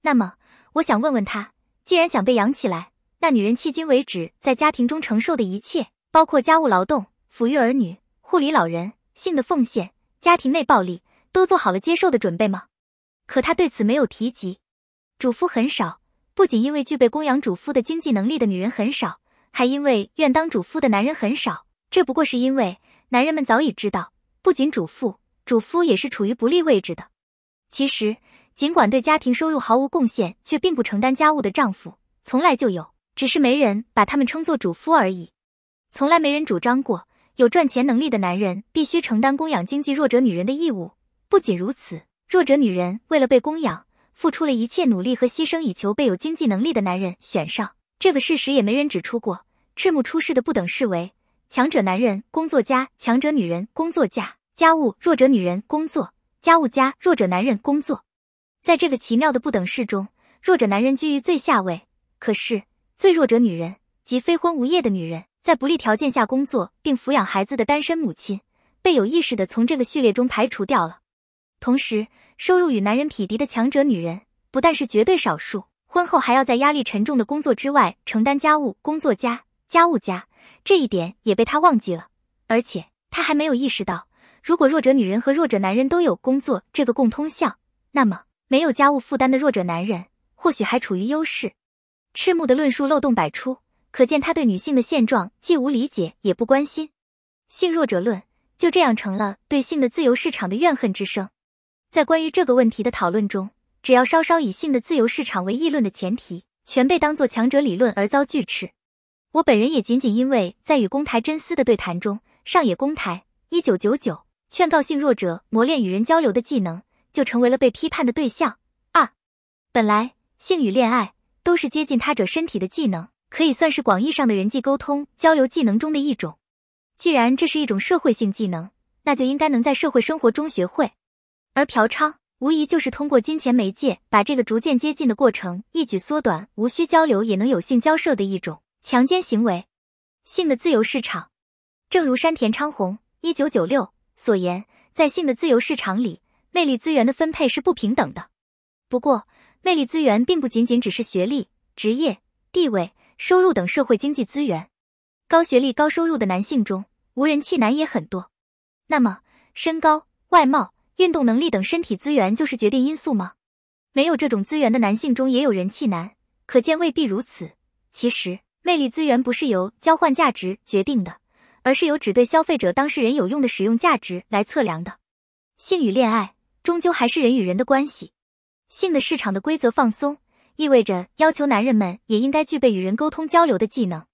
那么我想问问他，既然想被养起来，那女人迄今为止在家庭中承受的一切，包括家务劳动、抚育儿女、护理老人、性的奉献、家庭内暴力，都做好了接受的准备吗？可他对此没有提及，主夫很少，不仅因为具备供养主夫的经济能力的女人很少，还因为愿当主夫的男人很少。这不过是因为男人们早已知道，不仅主妇，主夫也是处于不利位置的。其实，尽管对家庭收入毫无贡献，却并不承担家务的丈夫，从来就有，只是没人把他们称作主夫而已。从来没人主张过，有赚钱能力的男人必须承担供养经济弱者女人的义务。不仅如此。弱者女人为了被供养，付出了一切努力和牺牲，以求被有经济能力的男人选上。这个事实也没人指出过。赤木出世的不等式为：强者男人工作家，强者女人工作家家务；弱者女人工作家务家；弱者男人工作。在这个奇妙的不等式中，弱者男人居于最下位。可是，最弱者女人，即非婚无业的女人，在不利条件下工作并抚养孩子的单身母亲，被有意识的从这个序列中排除掉了。同时，收入与男人匹敌的强者女人不但是绝对少数，婚后还要在压力沉重的工作之外承担家务，工作家家务家这一点也被他忘记了。而且他还没有意识到，如果弱者女人和弱者男人都有工作这个共通项，那么没有家务负担的弱者男人或许还处于优势。赤木的论述漏洞百出，可见他对女性的现状既无理解也不关心。性弱者论就这样成了对性的自由市场的怨恨之声。在关于这个问题的讨论中，只要稍稍以性的自由市场为议论的前提，全被当做强者理论而遭拒斥。我本人也仅仅因为在与公台真司的对谈中，上野公台一九九九劝告性弱者磨练与人交流的技能，就成为了被批判的对象。二，本来性与恋爱都是接近他者身体的技能，可以算是广义上的人际沟通交流技能中的一种。既然这是一种社会性技能，那就应该能在社会生活中学会。而嫖娼无疑就是通过金钱媒介把这个逐渐接近的过程一举缩短，无需交流也能有性交涉的一种强奸行为。性的自由市场，正如山田昌宏一九九六所言，在性的自由市场里，魅力资源的分配是不平等的。不过，魅力资源并不仅仅只是学历、职业、地位、收入等社会经济资源。高学历、高收入的男性中，无人气男也很多。那么，身高、外貌。运动能力等身体资源就是决定因素吗？没有这种资源的男性中也有人气男，可见未必如此。其实，魅力资源不是由交换价值决定的，而是由只对消费者当事人有用的使用价值来测量的。性与恋爱终究还是人与人的关系。性的市场的规则放松，意味着要求男人们也应该具备与人沟通交流的技能。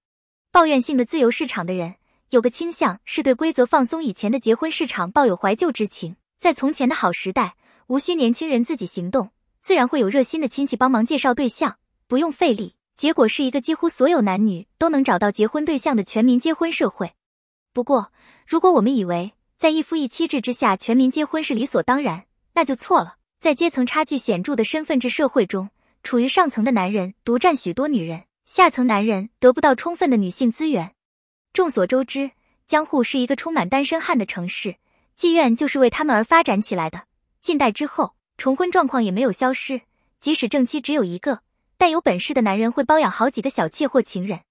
抱怨性的自由市场的人，有个倾向是对规则放松以前的结婚市场抱有怀旧之情。在从前的好时代，无需年轻人自己行动，自然会有热心的亲戚帮忙介绍对象，不用费力。结果是一个几乎所有男女都能找到结婚对象的全民结婚社会。不过，如果我们以为在一夫一妻制之下全民结婚是理所当然，那就错了。在阶层差距显著的身份制社会中，处于上层的男人独占许多女人，下层男人得不到充分的女性资源。众所周知，江户是一个充满单身汉的城市。妓院就是为他们而发展起来的。近代之后，重婚状况也没有消失。即使正妻只有一个，但有本事的男人会包养好几个小妾或情人。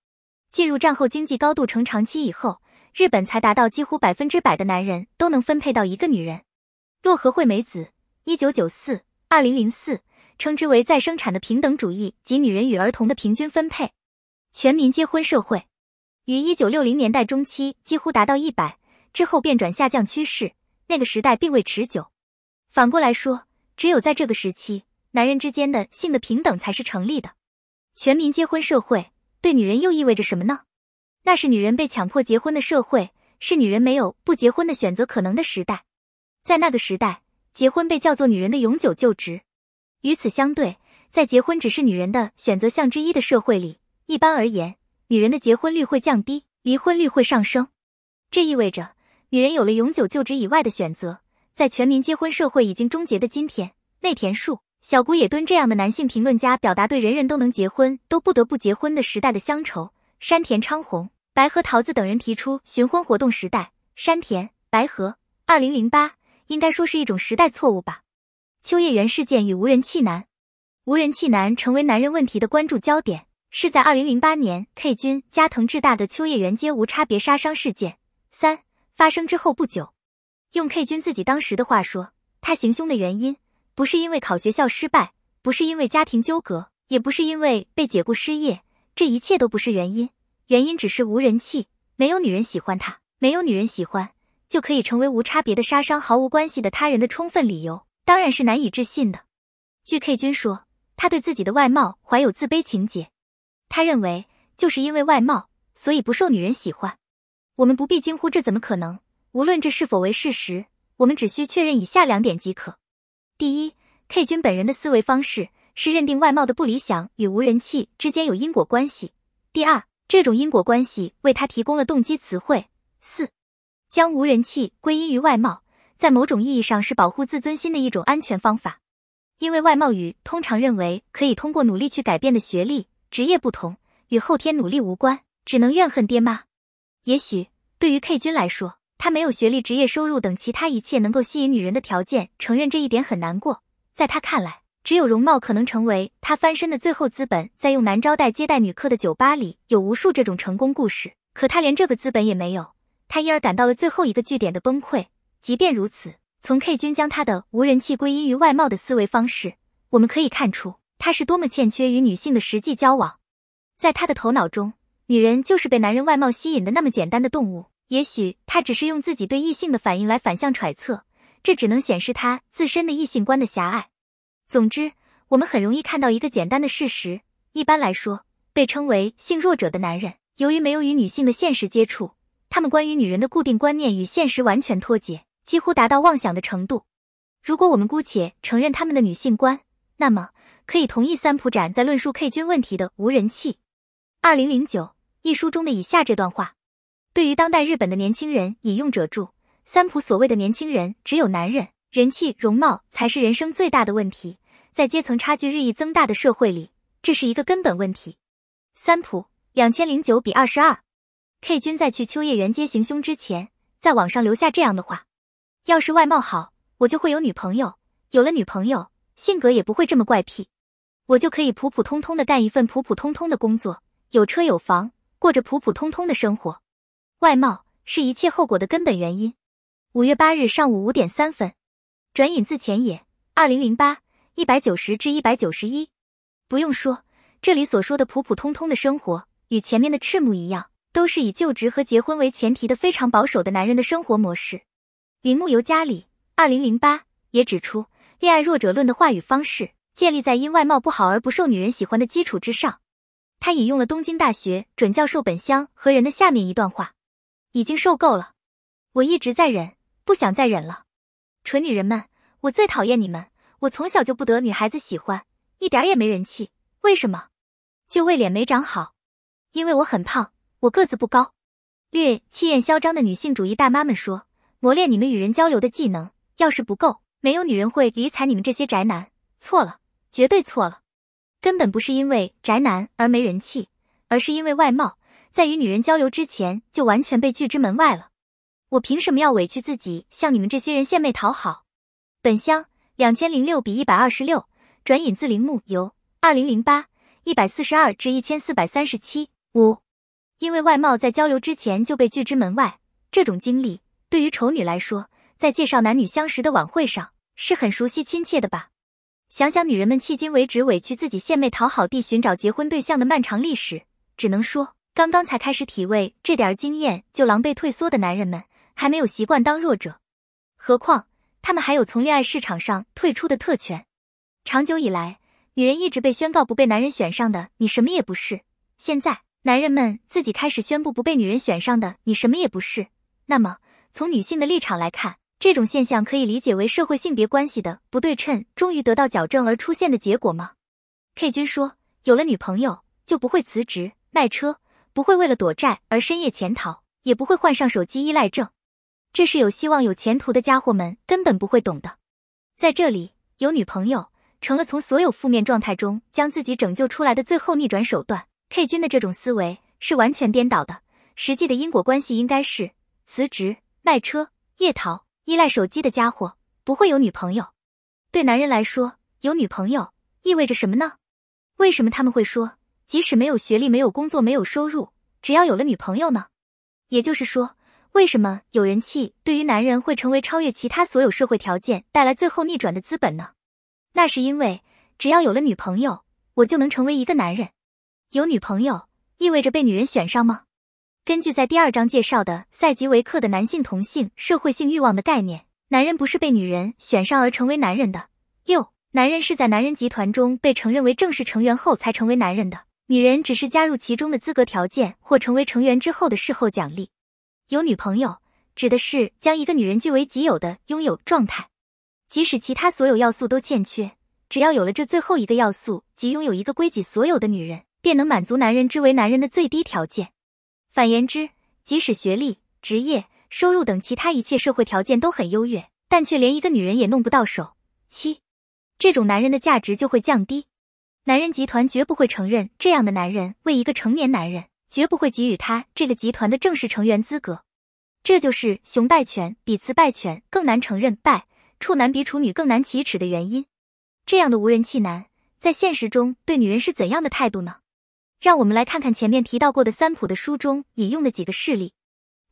进入战后经济高度成长期以后，日本才达到几乎百分之百的男人都能分配到一个女人。洛河惠美子，一九九四二零零四，称之为再生产的平等主义及女人与儿童的平均分配，全民结婚社会，于一九六零年代中期几乎达到一百，之后便转下降趋势。那个时代并未持久，反过来说，只有在这个时期，男人之间的性的平等才是成立的。全民结婚社会对女人又意味着什么呢？那是女人被强迫结婚的社会，是女人没有不结婚的选择可能的时代。在那个时代，结婚被叫做女人的永久就职。与此相对，在结婚只是女人的选择项之一的社会里，一般而言，女人的结婚率会降低，离婚率会上升。这意味着。女人有了永久就职以外的选择，在全民结婚社会已经终结的今天，内田树、小谷野敦这样的男性评论家表达对人人都能结婚、都不得不结婚的时代的乡愁。山田昌宏、白河桃子等人提出寻婚活动时代。山田、白河，二零零八应该说是一种时代错误吧。秋叶原事件与无人气男，无人气男成为男人问题的关注焦点，是在二零零八年 K 君加藤智大的秋叶原街无差别杀伤事件三。发生之后不久，用 K 君自己当时的话说，他行凶的原因不是因为考学校失败，不是因为家庭纠葛，也不是因为被解雇失业，这一切都不是原因。原因只是无人气，没有女人喜欢他，没有女人喜欢，就可以成为无差别的杀伤毫无关系的他人的充分理由。当然是难以置信的。据 K 君说，他对自己的外貌怀有自卑情结，他认为就是因为外貌，所以不受女人喜欢。我们不必惊呼这怎么可能。无论这是否为事实，我们只需确认以下两点即可：第一，K 君本人的思维方式是认定外貌的不理想与无人气之间有因果关系；第二，这种因果关系为他提供了动机词汇。四，将无人气归因于外貌，在某种意义上是保护自尊心的一种安全方法，因为外貌与通常认为可以通过努力去改变的学历、职业不同，与后天努力无关，只能怨恨爹妈。也许对于 K 君来说，他没有学历、职业、收入等其他一切能够吸引女人的条件，承认这一点很难过。在他看来，只有容貌可能成为他翻身的最后资本。在用男招待接待女客的酒吧里，有无数这种成功故事，可他连这个资本也没有。他因而感到了最后一个据点的崩溃。即便如此，从 K 君将他的无人气归因于外貌的思维方式，我们可以看出他是多么欠缺与女性的实际交往。在他的头脑中。女人就是被男人外貌吸引的那么简单的动物，也许她只是用自己对异性的反应来反向揣测，这只能显示她自身的异性观的狭隘。总之，我们很容易看到一个简单的事实：一般来说，被称为性弱者的男人，由于没有与女性的现实接触，他们关于女人的固定观念与现实完全脱节，几乎达到妄想的程度。如果我们姑且承认他们的女性观，那么可以同意三浦展在论述 K 君问题的无人气，二零零九。一书中的以下这段话，对于当代日本的年轻人引用者注：三浦所谓的年轻人，只有男人，人气、容貌才是人生最大的问题。在阶层差距日益增大的社会里，这是一个根本问题。三浦两千零九比二十二，K 君在去秋叶原街行凶之前，在网上留下这样的话：要是外貌好，我就会有女朋友；有了女朋友，性格也不会这么怪癖，我就可以普普通通的干一份普普通通的工作，有车有房。过着普普通通的生活，外貌是一切后果的根本原因。五月八日上午五点三分，转引自前野二零零八一百九十至一百九十一。不用说，这里所说的普普通通的生活，与前面的赤木一样，都是以就职和结婚为前提的非常保守的男人的生活模式。铃木由加里二零零八也指出，恋爱弱者论的话语方式建立在因外貌不好而不受女人喜欢的基础之上。他引用了东京大学准教授本乡和人的下面一段话：“已经受够了，我一直在忍，不想再忍了。蠢女人们，我最讨厌你们！我从小就不得女孩子喜欢，一点也没人气。为什么？就为脸没长好？因为我很胖，我个子不高。”略气焰嚣张的女性主义大妈们说：“磨练你们与人交流的技能，要是不够，没有女人会理睬你们这些宅男。错了，绝对错了。”根本不是因为宅男而没人气，而是因为外貌，在与女人交流之前就完全被拒之门外了。我凭什么要委屈自己向你们这些人献媚讨好？本香两千零六比一百二十六，转引自铃木由二零零八一百四十二至一千四百三十七五。因为外貌在交流之前就被拒之门外，这种经历对于丑女来说，在介绍男女相识的晚会上是很熟悉亲切的吧？想想女人们迄今为止委屈自己、献媚讨好地寻找结婚对象的漫长历史，只能说，刚刚才开始体味这点儿经验就狼狈退缩的男人们，还没有习惯当弱者。何况，他们还有从恋爱市场上退出的特权。长久以来，女人一直被宣告不被男人选上的，你什么也不是。现在，男人们自己开始宣布不被女人选上的，你什么也不是。那么，从女性的立场来看。这种现象可以理解为社会性别关系的不对称终于得到矫正而出现的结果吗？K 君说，有了女朋友就不会辞职卖车，不会为了躲债而深夜潜逃，也不会患上手机依赖症。这是有希望有前途的家伙们根本不会懂的。在这里，有女朋友成了从所有负面状态中将自己拯救出来的最后逆转手段。K 君的这种思维是完全颠倒的，实际的因果关系应该是辞职卖车夜逃。依赖手机的家伙不会有女朋友，对男人来说，有女朋友意味着什么呢？为什么他们会说即使没有学历、没有工作、没有收入，只要有了女朋友呢？也就是说，为什么有人气对于男人会成为超越其他所有社会条件带来最后逆转的资本呢？那是因为只要有了女朋友，我就能成为一个男人。有女朋友意味着被女人选上吗？根据在第二章介绍的赛吉维克的男性同性社会性欲望的概念，男人不是被女人选上而成为男人的。六，男人是在男人集团中被承认为正式成员后才成为男人的。女人只是加入其中的资格条件或成为成员之后的事后奖励。有女朋友指的是将一个女人据为己有的拥有状态，即使其他所有要素都欠缺，只要有了这最后一个要素，即拥有一个归己所有的女人，便能满足男人之为男人的最低条件。反言之，即使学历、职业、收入等其他一切社会条件都很优越，但却连一个女人也弄不到手，七，这种男人的价值就会降低。男人集团绝不会承认这样的男人为一个成年男人，绝不会给予他这个集团的正式成员资格。这就是雄败犬比雌败犬更难承认败，处男比处女更难启齿的原因。这样的无人气男在现实中对女人是怎样的态度呢？让我们来看看前面提到过的三浦的书中引用的几个事例。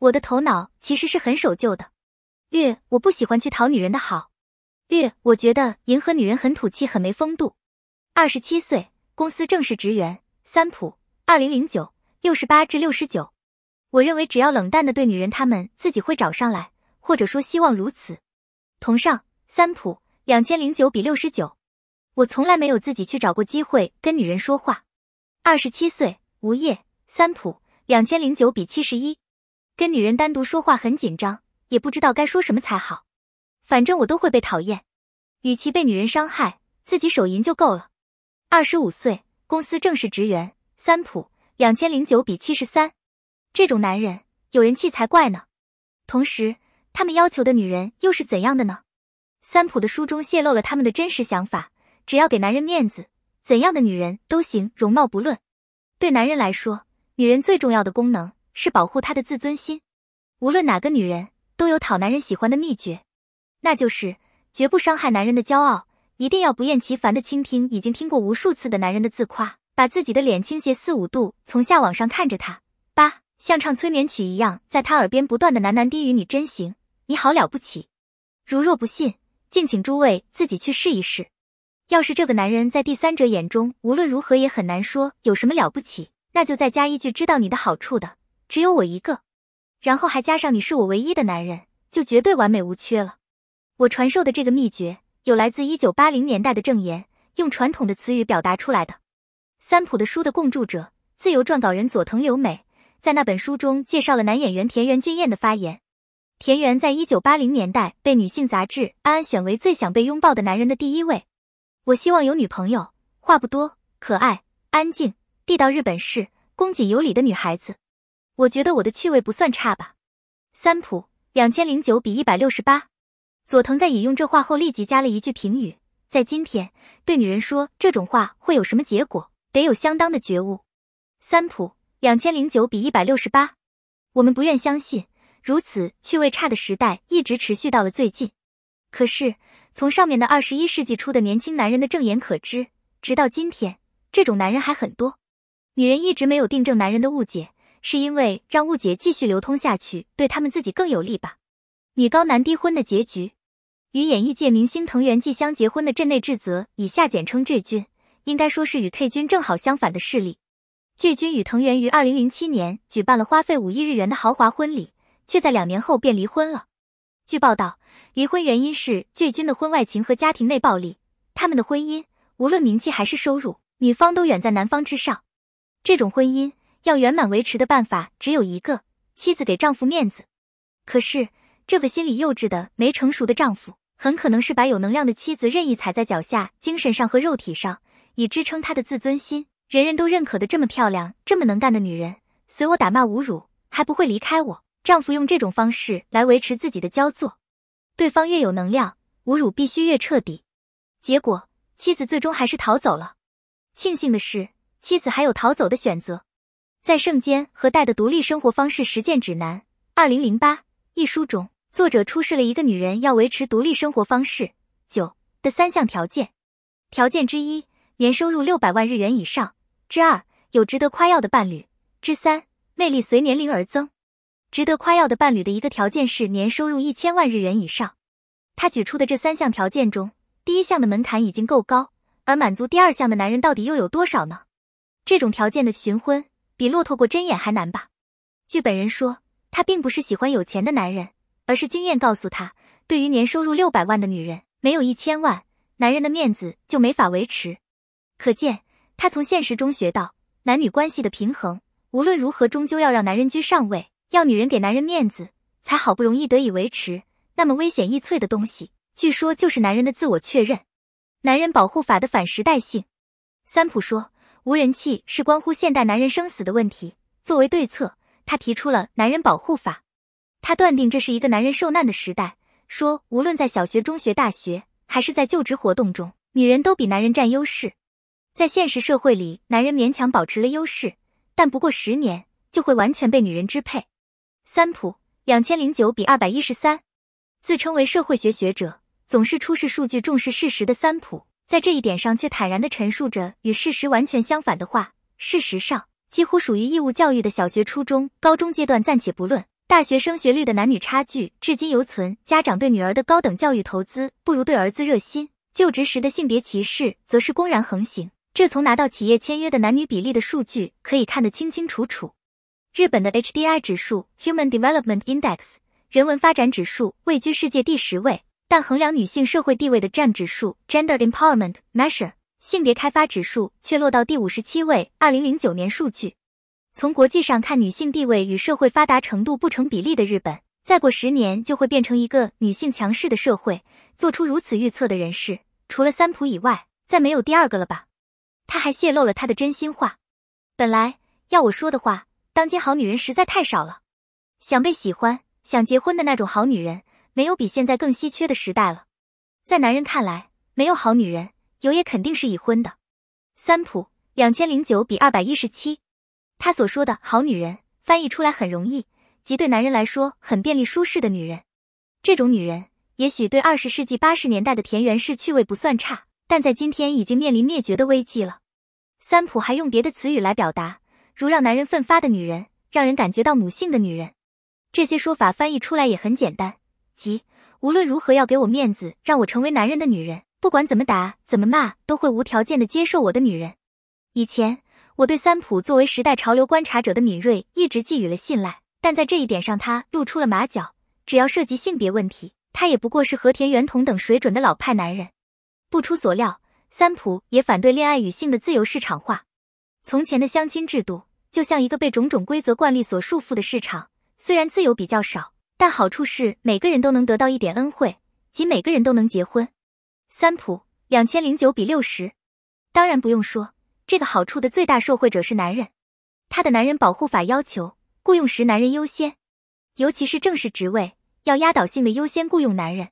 我的头脑其实是很守旧的。略，我不喜欢去讨女人的好。略，我觉得迎合女人很土气，很没风度。二十七岁，公司正式职员，三浦，二零零九，六十八至六十九。我认为只要冷淡的对女人，他们自己会找上来，或者说希望如此。同上，三浦，两千零九比六十九。我从来没有自己去找过机会跟女人说话。二十七岁，无业，三普，两千零九比七十一，跟女人单独说话很紧张，也不知道该说什么才好。反正我都会被讨厌，与其被女人伤害，自己手淫就够了。二十五岁，公司正式职员，三普，两千零九比七十三，这种男人有人气才怪呢。同时，他们要求的女人又是怎样的呢？三浦的书中泄露了他们的真实想法，只要给男人面子。怎样的女人都行，容貌不论。对男人来说，女人最重要的功能是保护他的自尊心。无论哪个女人，都有讨男人喜欢的秘诀，那就是绝不伤害男人的骄傲，一定要不厌其烦的倾听已经听过无数次的男人的自夸，把自己的脸倾斜四五度，从下往上看着他，八像唱催眠曲一样，在他耳边不断的喃喃低语：“你真行，你好了不起。”如若不信，敬请诸位自己去试一试。要是这个男人在第三者眼中无论如何也很难说有什么了不起，那就再加一句知道你的好处的只有我一个，然后还加上你是我唯一的男人，就绝对完美无缺了。我传授的这个秘诀有来自1980年代的证言，用传统的词语表达出来的。三浦的书的共著者、自由撰稿人佐藤留美在那本书中介绍了男演员田园俊彦的发言。田园在一九八零年代被女性杂志《安安》选为最想被拥抱的男人的第一位。我希望有女朋友，话不多，可爱，安静，地道日本式，恭谨有礼的女孩子。我觉得我的趣味不算差吧。三浦两千零九比一百六十八，佐藤在引用这话后立即加了一句评语：在今天对女人说这种话会有什么结果？得有相当的觉悟。三浦两千零九比一百六十八，我们不愿相信如此趣味差的时代一直持续到了最近。可是，从上面的二十一世纪初的年轻男人的证言可知，直到今天，这种男人还很多。女人一直没有定正男人的误解，是因为让误解继续流通下去，对他们自己更有利吧？女高男低婚的结局，与演艺界明星藤原纪香结婚的镇内智则（以下简称 J 君），应该说是与 K 君正好相反的事例。巨君与藤原于二零零七年举办了花费五亿日元的豪华婚礼，却在两年后便离婚了。据报道，离婚原因是巨君的婚外情和家庭内暴力。他们的婚姻，无论名气还是收入，女方都远在男方之上。这种婚姻要圆满维持的办法只有一个：妻子给丈夫面子。可是，这个心理幼稚的、没成熟的丈夫，很可能是把有能量的妻子任意踩在脚下，精神上和肉体上，以支撑他的自尊心。人人都认可的这么漂亮、这么能干的女人，随我打骂侮辱，还不会离开我。丈夫用这种方式来维持自己的焦作，对方越有能量，侮辱必须越彻底。结果，妻子最终还是逃走了。庆幸的是，妻子还有逃走的选择。在《圣间和代的独立生活方式实践指南》（二零零八）一书中，作者出示了一个女人要维持独立生活方式九的三项条件：条件之一，年收入六百万日元以上；之二，有值得夸耀的伴侣；之三，魅力随年龄而增。值得夸耀的伴侣的一个条件是年收入一千万日元以上。他举出的这三项条件中，第一项的门槛已经够高，而满足第二项的男人到底又有多少呢？这种条件的寻婚比骆驼过针眼还难吧？据本人说，他并不是喜欢有钱的男人，而是经验告诉他，对于年收入六百万的女人，没有一千万，男人的面子就没法维持。可见，他从现实中学到，男女关系的平衡，无论如何，终究要让男人居上位。要女人给男人面子，才好不容易得以维持。那么危险易脆的东西，据说就是男人的自我确认。《男人保护法》的反时代性，三浦说，无人气是关乎现代男人生死的问题。作为对策，他提出了《男人保护法》。他断定这是一个男人受难的时代，说无论在小学、中学、大学，还是在就职活动中，女人都比男人占优势。在现实社会里，男人勉强保持了优势，但不过十年就会完全被女人支配。三浦两千零九比二百一十三，自称为社会学学者，总是出示数据、重视事实的三浦，在这一点上却坦然的陈述着与事实完全相反的话。事实上，几乎属于义务教育的小学、初中、高中阶段暂且不论，大学升学率的男女差距至今犹存。家长对女儿的高等教育投资不如对儿子热心，就职时的性别歧视则是公然横行。这从拿到企业签约的男女比例的数据可以看得清清楚楚。日本的 HDI 指数 （Human Development Index，人文发展指数）位居世界第十位，但衡量女性社会地位的 GEM 指数 （Gender Empowerment Measure，性别开发指数）却落到第五十七位。二零零九年数据，从国际上看，女性地位与社会发达程度不成比例的日本，再过十年就会变成一个女性强势的社会。做出如此预测的人士，除了三浦以外，再没有第二个了吧？他还泄露了他的真心话，本来要我说的话。当今好女人实在太少了，想被喜欢、想结婚的那种好女人，没有比现在更稀缺的时代了。在男人看来，没有好女人，有也肯定是已婚的。三浦两千零九比二百一十七，他所说的好女人翻译出来很容易，即对男人来说很便利舒适的女人。这种女人也许对二十世纪八十年代的田园式趣味不算差，但在今天已经面临灭绝的危机了。三浦还用别的词语来表达。如让男人奋发的女人，让人感觉到母性的女人，这些说法翻译出来也很简单，即无论如何要给我面子，让我成为男人的女人，不管怎么打怎么骂都会无条件的接受我的女人。以前我对三浦作为时代潮流观察者的敏锐一直寄予了信赖，但在这一点上他露出了马脚。只要涉及性别问题，他也不过是和田圆同等水准的老派男人。不出所料，三浦也反对恋爱与性的自由市场化。从前的相亲制度就像一个被种种规则惯例所束缚的市场，虽然自由比较少，但好处是每个人都能得到一点恩惠，即每个人都能结婚。三普两千零九比六十，当然不用说，这个好处的最大受惠者是男人，他的男人保护法要求雇佣时男人优先，尤其是正式职位要压倒性的优先雇佣男人。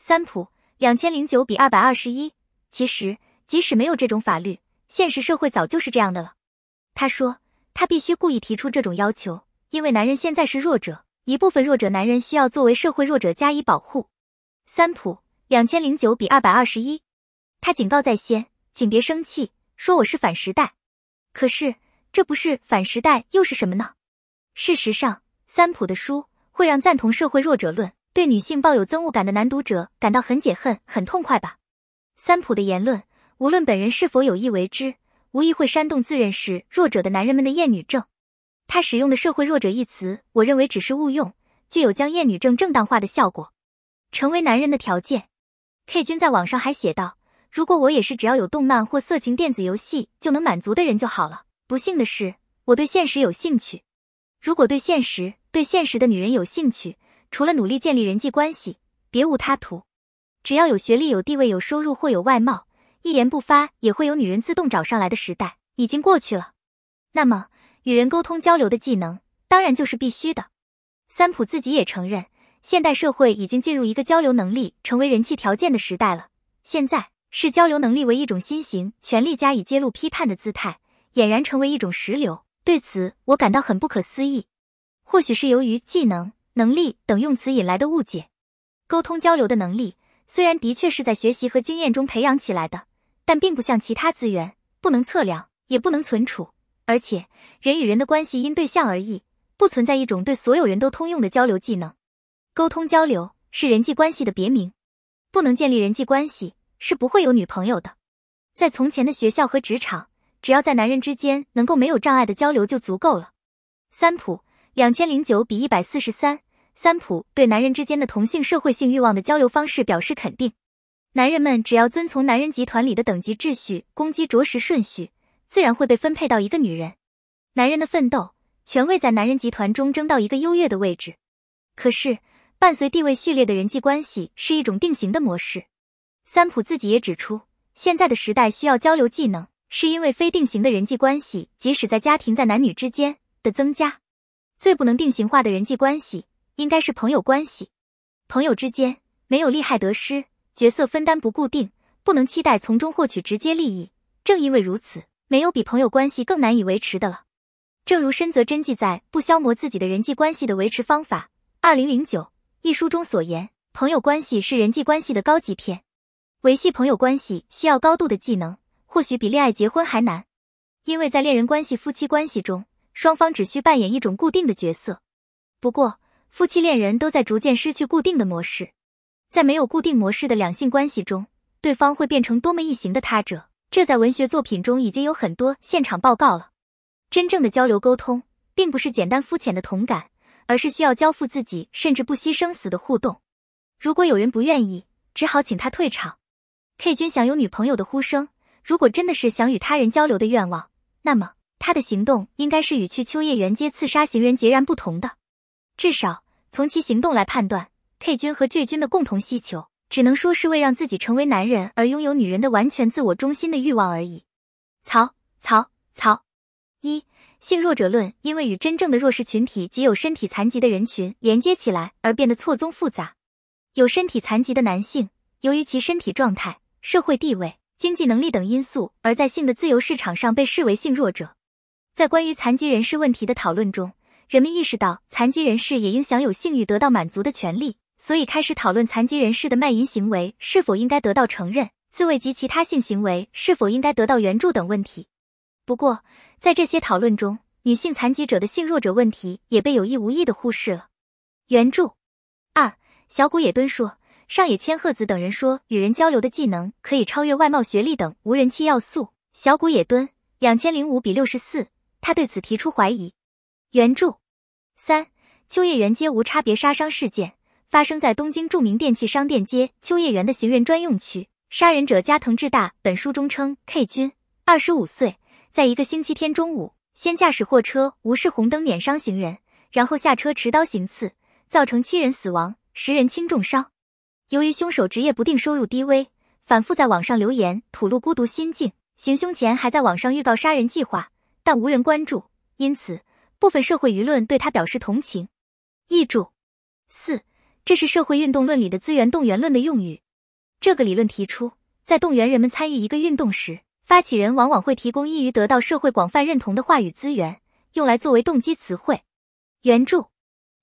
三普两千零九比二百二十一，其实即使没有这种法律。现实社会早就是这样的了，他说他必须故意提出这种要求，因为男人现在是弱者，一部分弱者男人需要作为社会弱者加以保护。三浦两千零九比二百二十一，他警告在先，请别生气，说我是反时代。可是这不是反时代又是什么呢？事实上，三浦的书会让赞同社会弱者论、对女性抱有憎恶感的男读者感到很解恨、很痛快吧？三浦的言论。无论本人是否有意为之，无疑会煽动自认是弱者的男人们的厌女症。他使用的“社会弱者”一词，我认为只是误用，具有将厌女症正当化的效果。成为男人的条件，K 君在网上还写道：“如果我也是只要有动漫或色情电子游戏就能满足的人就好了。不幸的是，我对现实有兴趣。如果对现实、对现实的女人有兴趣，除了努力建立人际关系，别无他途。只要有学历、有地位、有收入或有外貌。”一言不发也会有女人自动找上来的时代已经过去了，那么与人沟通交流的技能当然就是必须的。三浦自己也承认，现代社会已经进入一个交流能力成为人气条件的时代了。现在视交流能力为一种新型权力加以揭露批判的姿态，俨然成为一种潮流。对此，我感到很不可思议。或许是由于技能、能力等用词引来的误解，沟通交流的能力虽然的确是在学习和经验中培养起来的。但并不像其他资源，不能测量，也不能存储，而且人与人的关系因对象而异，不存在一种对所有人都通用的交流技能。沟通交流是人际关系的别名，不能建立人际关系，是不会有女朋友的。在从前的学校和职场，只要在男人之间能够没有障碍的交流就足够了。三普两千零九比一百四十三，三普对男人之间的同性社会性欲望的交流方式表示肯定。男人们只要遵从男人集团里的等级秩序、攻击着实顺序，自然会被分配到一个女人。男人的奋斗，全为在男人集团中争到一个优越的位置。可是，伴随地位序列的人际关系是一种定型的模式。三浦自己也指出，现在的时代需要交流技能，是因为非定型的人际关系，即使在家庭、在男女之间的增加，最不能定型化的人际关系，应该是朋友关系。朋友之间没有利害得失。角色分担不固定，不能期待从中获取直接利益。正因为如此，没有比朋友关系更难以维持的了。正如深泽真纪在《不消磨自己的人际关系的维持方法》二零零九一书中所言，朋友关系是人际关系的高级篇，维系朋友关系需要高度的技能，或许比恋爱结婚还难。因为在恋人关系、夫妻关系中，双方只需扮演一种固定的角色。不过，夫妻、恋人都在逐渐失去固定的模式。在没有固定模式的两性关系中，对方会变成多么异形的他者？这在文学作品中已经有很多现场报告了。真正的交流沟通，并不是简单肤浅的同感，而是需要交付自己，甚至不惜生死的互动。如果有人不愿意，只好请他退场。K 君想有女朋友的呼声，如果真的是想与他人交流的愿望，那么他的行动应该是与去秋叶原街刺杀行人截然不同的，至少从其行动来判断。K 军和 G 军的共同需求，只能说是为让自己成为男人而拥有女人的完全自我中心的欲望而已。曹曹曹，一性弱者论因为与真正的弱势群体及有身体残疾的人群连接起来而变得错综复杂。有身体残疾的男性，由于其身体状态、社会地位、经济能力等因素，而在性的自由市场上被视为性弱者。在关于残疾人士问题的讨论中，人们意识到残疾人士也应享有性欲得到满足的权利。所以开始讨论残疾人士的卖淫行为是否应该得到承认，自慰及其他性行为是否应该得到援助等问题。不过，在这些讨论中，女性残疾者的性弱者问题也被有意无意的忽视了。原著二小谷野敦说，上野千鹤子等人说，与人交流的技能可以超越外貌、学历等无人气要素。小谷野敦两千零五比六十四，他对此提出怀疑。原著三秋叶原街无差别杀伤事件。发生在东京著名电器商店街秋叶原的行人专用区，杀人者加藤智大。本书中称 K 君，二十五岁，在一个星期天中午，先驾驶货车无视红灯碾伤行人，然后下车持刀行刺，造成七人死亡，十人轻重伤。由于凶手职业不定，收入低微，反复在网上留言吐露孤独心境，行凶前还在网上预告杀人计划，但无人关注，因此部分社会舆论对他表示同情。译注四。这是社会运动论里的资源动员论的用语。这个理论提出，在动员人们参与一个运动时，发起人往往会提供易于得到社会广泛认同的话语资源，用来作为动机词汇。原著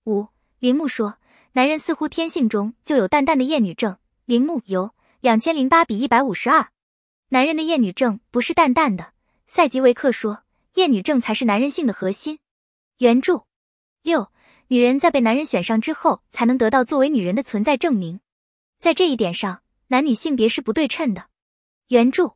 五，铃木说，男人似乎天性中就有淡淡的厌女症。铃木，由两千零八比一百五十二，男人的厌女症不是淡淡的。赛吉维克说，厌女症才是男人性的核心。原著六。女人在被男人选上之后，才能得到作为女人的存在证明。在这一点上，男女性别是不对称的。原著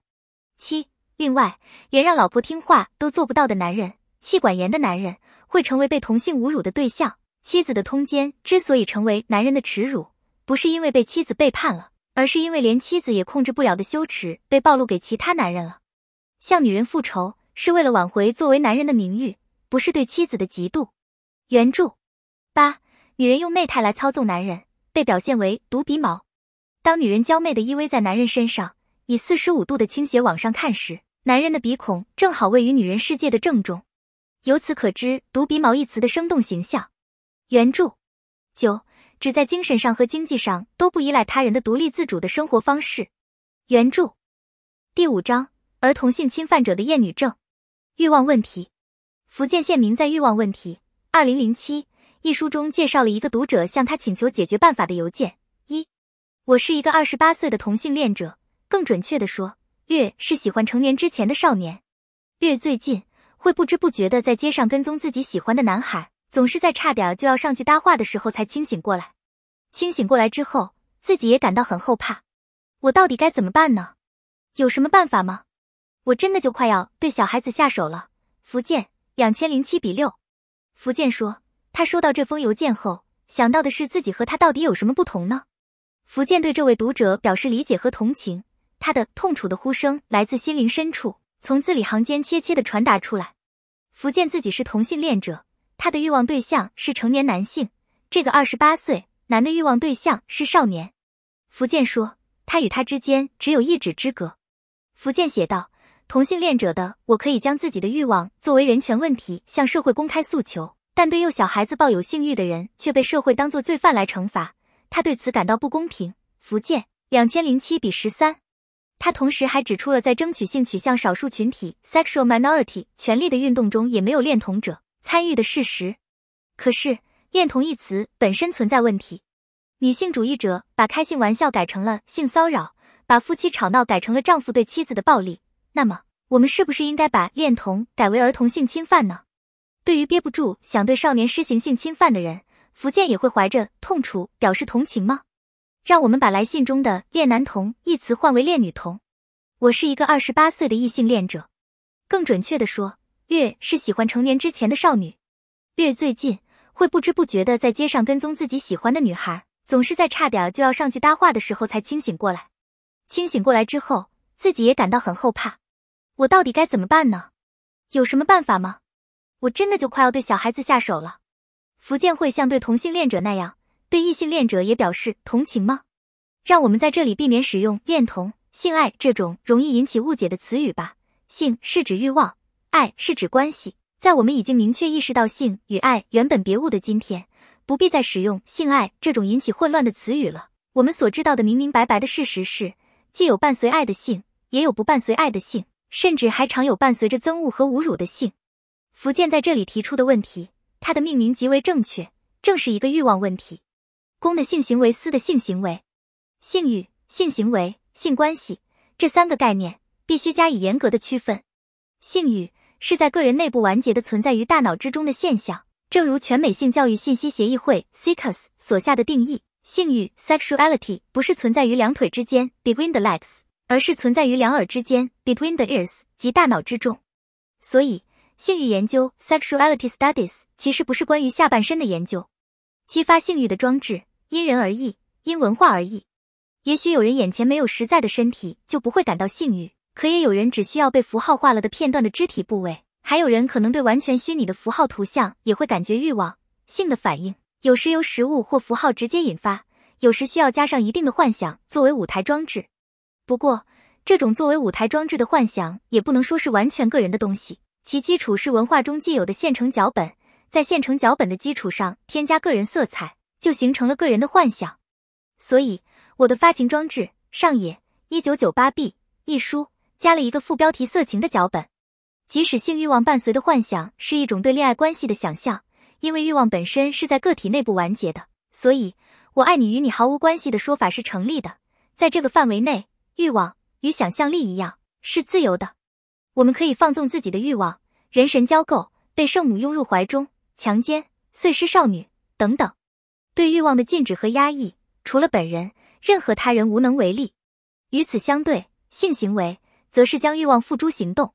七。另外，连让老婆听话都做不到的男人，气管严的男人会成为被同性侮辱的对象。妻子的通奸之所以成为男人的耻辱，不是因为被妻子背叛了，而是因为连妻子也控制不了的羞耻被暴露给其他男人了。向女人复仇是为了挽回作为男人的名誉，不是对妻子的嫉妒。原著。八、女人用媚态来操纵男人，被表现为毒鼻毛。当女人娇媚的依偎在男人身上，以四十五度的倾斜往上看时，男人的鼻孔正好位于女人世界的正中。由此可知“毒鼻毛”一词的生动形象。原著。九、只在精神上和经济上都不依赖他人的独立自主的生活方式。原著第五章：儿童性侵犯者的厌女症、欲望问题。福建县民在欲望问题，二零零七。一书中介绍了一个读者向他请求解决办法的邮件。一，我是一个二十八岁的同性恋者，更准确的说，略是喜欢成年之前的少年。略最近会不知不觉的在街上跟踪自己喜欢的男孩，总是在差点就要上去搭话的时候才清醒过来。清醒过来之后，自己也感到很后怕。我到底该怎么办呢？有什么办法吗？我真的就快要对小孩子下手了。福建两千零七比六，福建说。他收到这封邮件后，想到的是自己和他到底有什么不同呢？福建对这位读者表示理解和同情，他的痛楚的呼声来自心灵深处，从字里行间切切的传达出来。福建自己是同性恋者，他的欲望对象是成年男性。这个二十八岁男的欲望对象是少年。福建说，他与他之间只有一指之隔。福建写道：“同性恋者的我可以将自己的欲望作为人权问题向社会公开诉求。”但对幼小孩子抱有性欲的人却被社会当作罪犯来惩罚，他对此感到不公平。福建两千零七比十三，他同时还指出了在争取性取向少数群体 （sexual minority） 权利的运动中也没有恋童者参与的事实。可是，恋童一词本身存在问题。女性主义者把开性玩笑改成了性骚扰，把夫妻吵闹改成了丈夫对妻子的暴力，那么我们是不是应该把恋童改为儿童性侵犯呢？对于憋不住想对少年施行性侵犯的人，福建也会怀着痛楚表示同情吗？让我们把来信中的“恋男童”一词换为“恋女童”。我是一个二十八岁的异性恋者，更准确的说，月是喜欢成年之前的少女。月最近会不知不觉的在街上跟踪自己喜欢的女孩，总是在差点就要上去搭话的时候才清醒过来。清醒过来之后，自己也感到很后怕。我到底该怎么办呢？有什么办法吗？我真的就快要对小孩子下手了。福建会像对同性恋者那样对异性恋者也表示同情吗？让我们在这里避免使用“恋童性爱”这种容易引起误解的词语吧。性是指欲望，爱是指关系。在我们已经明确意识到性与爱原本别物的今天，不必再使用“性爱”这种引起混乱的词语了。我们所知道的明明白白的事实是，既有伴随爱的性，也有不伴随爱的性，甚至还常有伴随着憎恶和侮辱的性。福建在这里提出的问题，它的命名极为正确，正是一个欲望问题。公的性行为、私的性行为、性欲、性行为、性关系这三个概念必须加以严格的区分。性欲是在个人内部完结的存在于大脑之中的现象，正如全美性教育信息协议会 c i c a 所下的定义：性欲 （sexuality） 不是存在于两腿之间 （between the legs），而是存在于两耳之间 （between the ears），即大脑之中。所以。性欲研究 （Sexuality Studies） 其实不是关于下半身的研究。激发性欲的装置因人而异，因文化而异。也许有人眼前没有实在的身体就不会感到性欲，可也有人只需要被符号化了的片段的肢体部位，还有人可能对完全虚拟的符号图像也会感觉欲望性的反应。有时由实物或符号直接引发，有时需要加上一定的幻想作为舞台装置。不过，这种作为舞台装置的幻想也不能说是完全个人的东西。其基础是文化中既有的现成脚本，在现成脚本的基础上添加个人色彩，就形成了个人的幻想。所以，我的发情装置上野一九九八 b 一书加了一个副标题“色情”的脚本。即使性欲望伴随的幻想是一种对恋爱关系的想象，因为欲望本身是在个体内部完结的，所以“我爱你与你毫无关系”的说法是成立的。在这个范围内，欲望与想象力一样是自由的。我们可以放纵自己的欲望，人神交媾，被圣母拥入怀中，强奸，碎尸少女，等等。对欲望的禁止和压抑，除了本人，任何他人无能为力。与此相对，性行为则是将欲望付诸行动。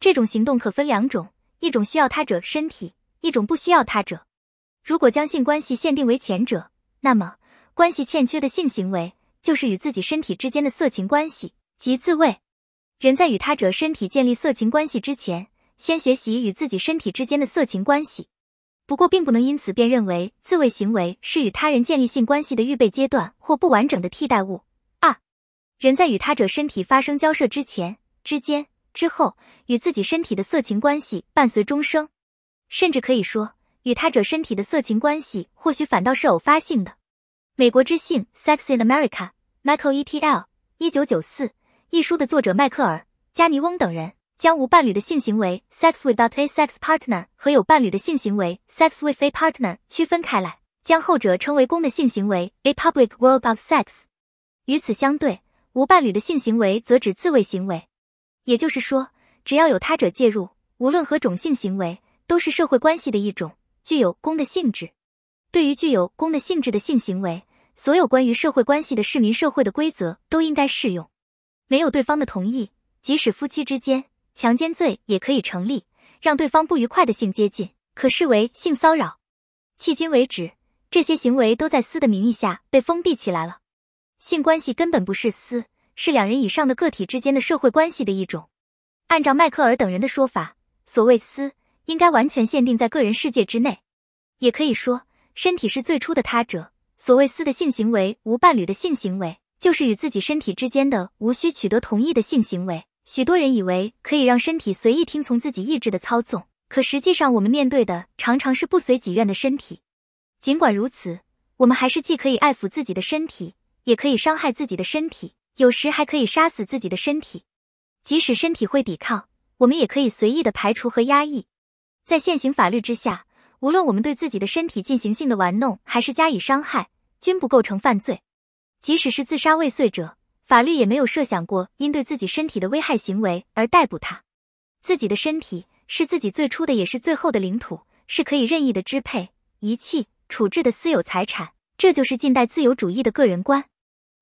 这种行动可分两种：一种需要他者身体，一种不需要他者。如果将性关系限定为前者，那么关系欠缺的性行为就是与自己身体之间的色情关系，即自慰。人在与他者身体建立色情关系之前，先学习与自己身体之间的色情关系。不过，并不能因此便认为自慰行为是与他人建立性关系的预备阶段或不完整的替代物。二，人在与他者身体发生交涉之前、之间、之后，与自己身体的色情关系伴随终生，甚至可以说，与他者身体的色情关系或许反倒是偶发性的。《美国之性》（Sex in America），Michael E. T. L.，一九九四。一书的作者迈克尔·加尼翁等人将无伴侣的性行为 （sex without a sex partner） 和有伴侣的性行为 （sex with a partner） 区分开来，将后者称为公的性行为 （a public world of sex）。与此相对，无伴侣的性行为则指自卫行为。也就是说，只要有他者介入，无论何种性行为，都是社会关系的一种，具有公的性质。对于具有公的性质的性行为，所有关于社会关系的市民社会的规则都应该适用。没有对方的同意，即使夫妻之间，强奸罪也可以成立。让对方不愉快的性接近，可视为性骚扰。迄今为止，这些行为都在私的名义下被封闭起来了。性关系根本不是私，是两人以上的个体之间的社会关系的一种。按照迈克尔等人的说法，所谓私应该完全限定在个人世界之内。也可以说，身体是最初的他者。所谓私的性行为，无伴侣的性行为。就是与自己身体之间的无需取得同意的性行为。许多人以为可以让身体随意听从自己意志的操纵，可实际上我们面对的常常是不随己愿的身体。尽管如此，我们还是既可以爱抚自己的身体，也可以伤害自己的身体，有时还可以杀死自己的身体。即使身体会抵抗，我们也可以随意的排除和压抑。在现行法律之下，无论我们对自己的身体进行性的玩弄还是加以伤害，均不构成犯罪。即使是自杀未遂者，法律也没有设想过因对自己身体的危害行为而逮捕他。自己的身体是自己最初的也是最后的领土，是可以任意的支配、遗弃、处置的私有财产。这就是近代自由主义的个人观。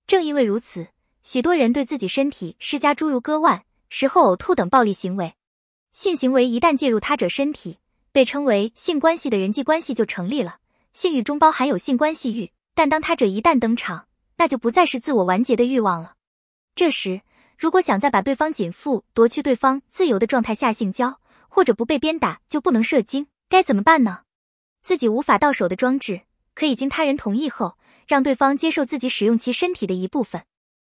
正因为如此，许多人对自己身体施加诸如割腕、食后呕吐等暴力行为。性行为一旦介入他者身体，被称为性关系的人际关系就成立了。性欲中包含有性关系欲，但当他者一旦登场。那就不再是自我完结的欲望了。这时，如果想再把对方紧缚、夺去对方自由的状态下性交，或者不被鞭打就不能射精，该怎么办呢？自己无法到手的装置，可以经他人同意后，让对方接受自己使用其身体的一部分；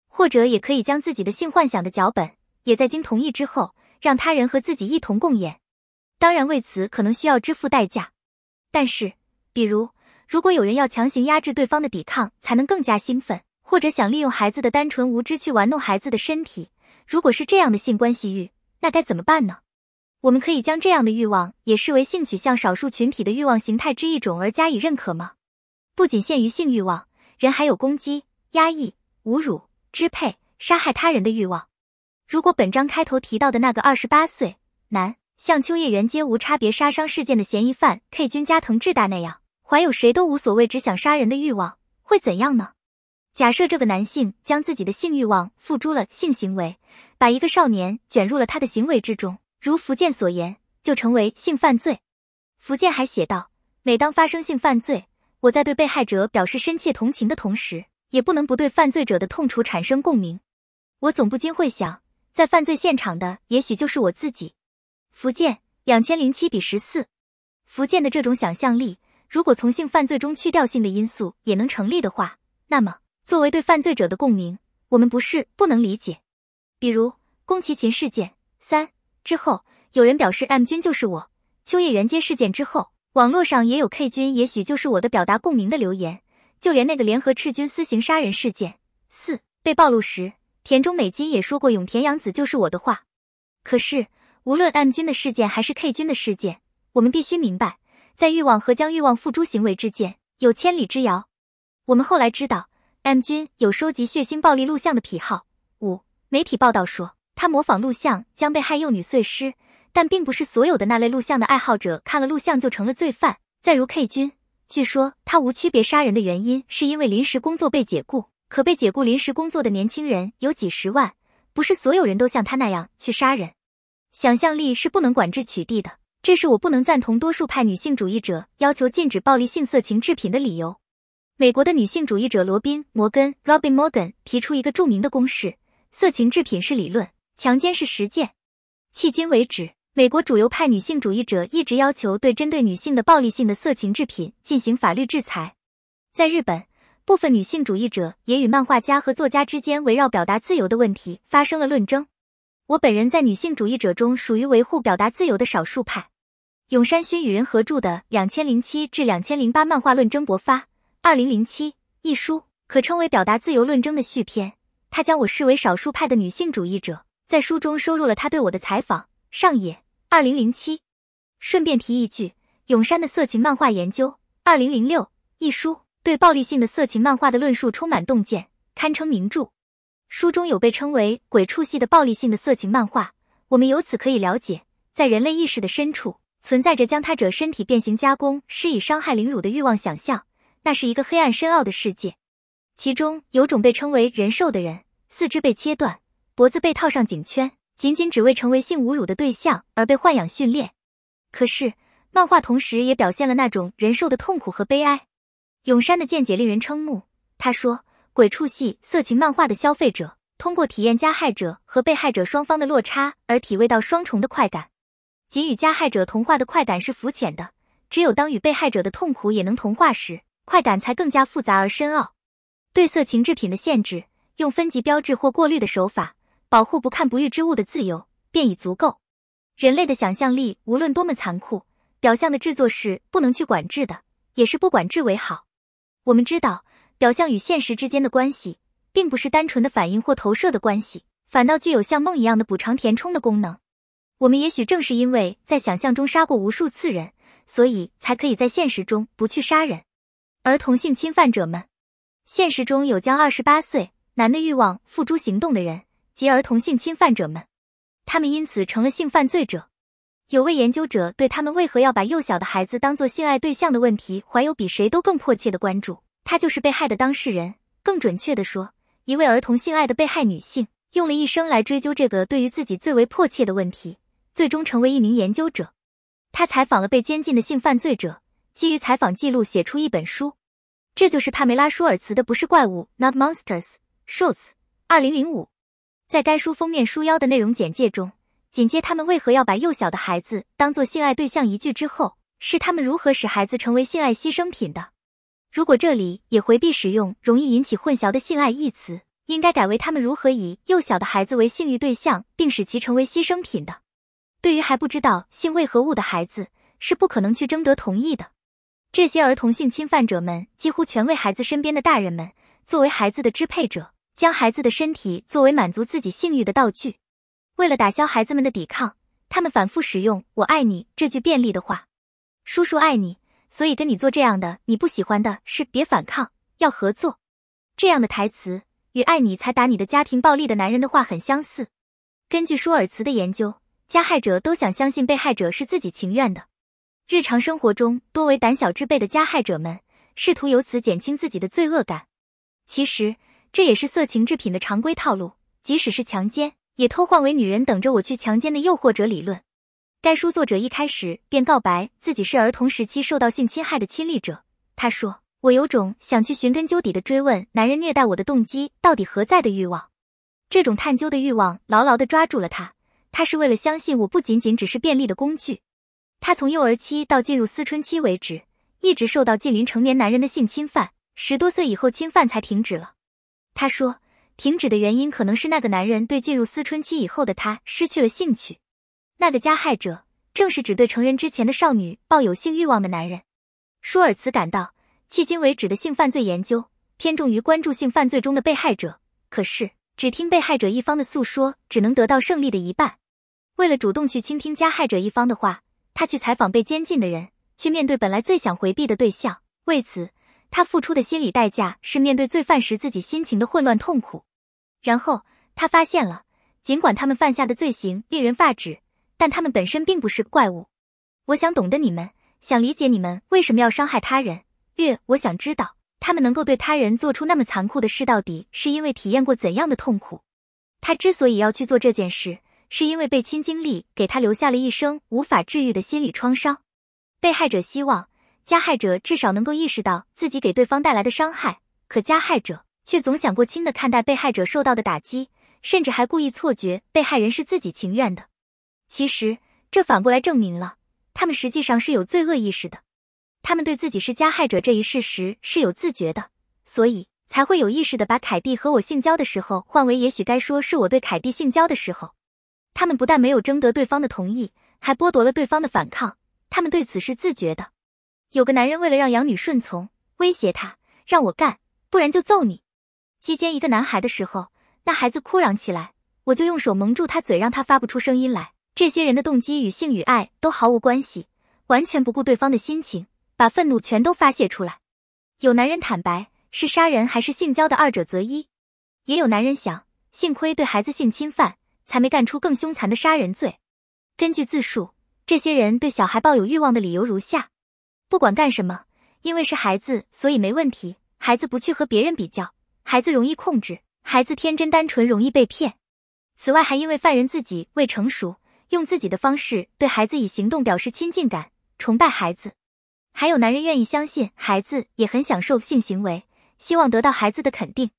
或者也可以将自己的性幻想的脚本，也在经同意之后，让他人和自己一同共演。当然，为此可能需要支付代价。但是，比如。如果有人要强行压制对方的抵抗才能更加兴奋，或者想利用孩子的单纯无知去玩弄孩子的身体，如果是这样的性关系欲，那该怎么办呢？我们可以将这样的欲望也视为性取向少数群体的欲望形态之一种而加以认可吗？不仅限于性欲望，人还有攻击、压抑、侮辱、支配、杀害他人的欲望。如果本章开头提到的那个二十八岁男，像秋叶原街无差别杀伤事件的嫌疑犯 K 君加藤智大那样。怀有谁都无所谓，只想杀人的欲望会怎样呢？假设这个男性将自己的性欲望付诸了性行为，把一个少年卷入了他的行为之中，如福建所言，就成为性犯罪。福建还写道：“每当发生性犯罪，我在对被害者表示深切同情的同时，也不能不对犯罪者的痛楚产生共鸣。我总不禁会想，在犯罪现场的也许就是我自己。”福建两千零七比十四，福建的这种想象力。如果从性犯罪中去掉性的因素也能成立的话，那么作为对犯罪者的共鸣，我们不是不能理解。比如宫崎勤事件三之后，有人表示 M 君就是我；秋叶原街事件之后，网络上也有 K 君也许就是我的表达共鸣的留言。就连那个联合赤军私刑杀人事件四被暴露时，田中美金也说过永田洋子就是我的话。可是，无论 M 君的事件还是 K 君的事件，我们必须明白。在欲望和将欲望付诸行为之间有千里之遥。我们后来知道，M 军有收集血腥暴力录像的癖好。五媒体报道说，他模仿录像将被害幼女碎尸，但并不是所有的那类录像的爱好者看了录像就成了罪犯。再如 K 军，据说他无区别杀人的原因是因为临时工作被解雇，可被解雇临时工作的年轻人有几十万，不是所有人都像他那样去杀人。想象力是不能管制取缔的。这是我不能赞同多数派女性主义者要求禁止暴力性色情制品的理由。美国的女性主义者罗宾·摩根 （Robin Morgan） 提出一个著名的公式：色情制品是理论，强奸是实践。迄今为止，美国主流派女性主义者一直要求对针对女性的暴力性的色情制品进行法律制裁。在日本，部分女性主义者也与漫画家和作家之间围绕表达自由的问题发生了论争。我本人在女性主义者中属于维护表达自由的少数派。永山薰与人合著的《两千零七至两千零八漫画论争》勃发，二零零七一书可称为表达自由论争的续篇。他将我视为少数派的女性主义者，在书中收录了他对我的采访。上野，二零零七。顺便提一句，永山的《色情漫画研究》二零零六一书对暴力性的色情漫画的论述充满洞见，堪称名著。书中有被称为“鬼畜系”的暴力性的色情漫画，我们由此可以了解，在人类意识的深处。存在着将他者身体变形加工、施以伤害、凌辱的欲望想象，那是一个黑暗深奥的世界，其中有种被称为人兽的人，四肢被切断，脖子被套上颈圈，仅仅只为成为性侮辱的对象而被豢养训练。可是，漫画同时也表现了那种人兽的痛苦和悲哀。永山的见解令人瞠目。他说，鬼畜系色情漫画的消费者，通过体验加害者和被害者双方的落差而体味到双重的快感。仅与加害者同化的快感是肤浅的，只有当与被害者的痛苦也能同化时，快感才更加复杂而深奥。对色情制品的限制，用分级标志或过滤的手法，保护不看不欲之物的自由，便已足够。人类的想象力无论多么残酷，表象的制作是不能去管制的，也是不管制为好。我们知道，表象与现实之间的关系，并不是单纯的反应或投射的关系，反倒具有像梦一样的补偿填充的功能。我们也许正是因为在想象中杀过无数次人，所以才可以在现实中不去杀人。儿童性侵犯者们，现实中有将二十八岁男的欲望付诸行动的人及儿童性侵犯者们，他们因此成了性犯罪者。有位研究者对他们为何要把幼小的孩子当作性爱对象的问题，怀有比谁都更迫切的关注。他就是被害的当事人，更准确的说，一位儿童性爱的被害女性，用了一生来追究这个对于自己最为迫切的问题。最终成为一名研究者，他采访了被监禁的性犯罪者，基于采访记录写出一本书，这就是帕梅拉·舒尔茨的《不是怪物 Not Monsters》，s h o t s 二零零五。在该书封面书腰的内容简介中，紧接他们为何要把幼小的孩子当作性爱对象一句之后，是他们如何使孩子成为性爱牺牲品的。如果这里也回避使用容易引起混淆的“性爱”一词，应该改为他们如何以幼小的孩子为性欲对象，并使其成为牺牲品的。对于还不知道性为何物的孩子，是不可能去征得同意的。这些儿童性侵犯者们几乎全为孩子身边的大人们，作为孩子的支配者，将孩子的身体作为满足自己性欲的道具。为了打消孩子们的抵抗，他们反复使用“我爱你”这句便利的话：“叔叔爱你，所以跟你做这样的你不喜欢的事，别反抗，要合作。”这样的台词与“爱你才打你的”家庭暴力的男人的话很相似。根据舒尔茨的研究。加害者都想相信被害者是自己情愿的。日常生活中多为胆小之辈的加害者们，试图由此减轻自己的罪恶感。其实这也是色情制品的常规套路，即使是强奸，也偷换为“女人等着我去强奸”的诱惑者理论。该书作者一开始便告白自己是儿童时期受到性侵害的亲历者。他说：“我有种想去寻根究底的追问男人虐待我的动机到底何在的欲望。”这种探究的欲望牢牢地抓住了他。他是为了相信我不仅仅只是便利的工具。他从幼儿期到进入思春期为止，一直受到近邻成年男人的性侵犯，十多岁以后侵犯才停止了。他说，停止的原因可能是那个男人对进入思春期以后的他失去了兴趣。那个加害者正是只对成人之前的少女抱有性欲望的男人。舒尔茨感到，迄今为止的性犯罪研究偏重于关注性犯罪中的被害者，可是只听被害者一方的诉说，只能得到胜利的一半。为了主动去倾听加害者一方的话，他去采访被监禁的人，去面对本来最想回避的对象。为此，他付出的心理代价是面对罪犯时自己心情的混乱痛苦。然后他发现了，尽管他们犯下的罪行令人发指，但他们本身并不是怪物。我想懂得你们，想理解你们为什么要伤害他人。月，我想知道，他们能够对他人做出那么残酷的事，到底是因为体验过怎样的痛苦？他之所以要去做这件事。是因为被亲经历给他留下了一生无法治愈的心理创伤。被害者希望加害者至少能够意识到自己给对方带来的伤害，可加害者却总想过轻的看待被害者受到的打击，甚至还故意错觉被害人是自己情愿的。其实这反过来证明了他们实际上是有罪恶意识的，他们对自己是加害者这一事实是有自觉的，所以才会有意识的把凯蒂和我性交的时候换为，也许该说是我对凯蒂性交的时候。他们不但没有征得对方的同意，还剥夺了对方的反抗。他们对此是自觉的。有个男人为了让养女顺从，威胁她：“让我干，不然就揍你。”期间一个男孩的时候，那孩子哭嚷起来，我就用手蒙住他嘴，让他发不出声音来。这些人的动机与性与爱都毫无关系，完全不顾对方的心情，把愤怒全都发泄出来。有男人坦白是杀人还是性交的二者择一，也有男人想幸亏对孩子性侵犯。才没干出更凶残的杀人罪。根据自述，这些人对小孩抱有欲望的理由如下：不管干什么，因为是孩子，所以没问题。孩子不去和别人比较，孩子容易控制，孩子天真单纯，容易被骗。此外，还因为犯人自己未成熟，用自己的方式对孩子以行动表示亲近感，崇拜孩子。还有男人愿意相信孩子也很享受性行为，希望得到孩子的肯定。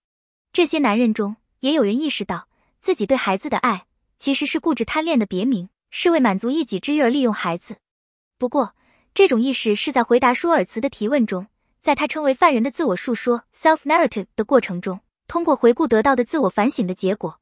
这些男人中，也有人意识到。自己对孩子的爱其实是固执贪恋的别名，是为满足一己之欲而利用孩子。不过，这种意识是在回答舒尔茨的提问中，在他称为“犯人的自我述说 （self narrative）” 的过程中，通过回顾得到的自我反省的结果。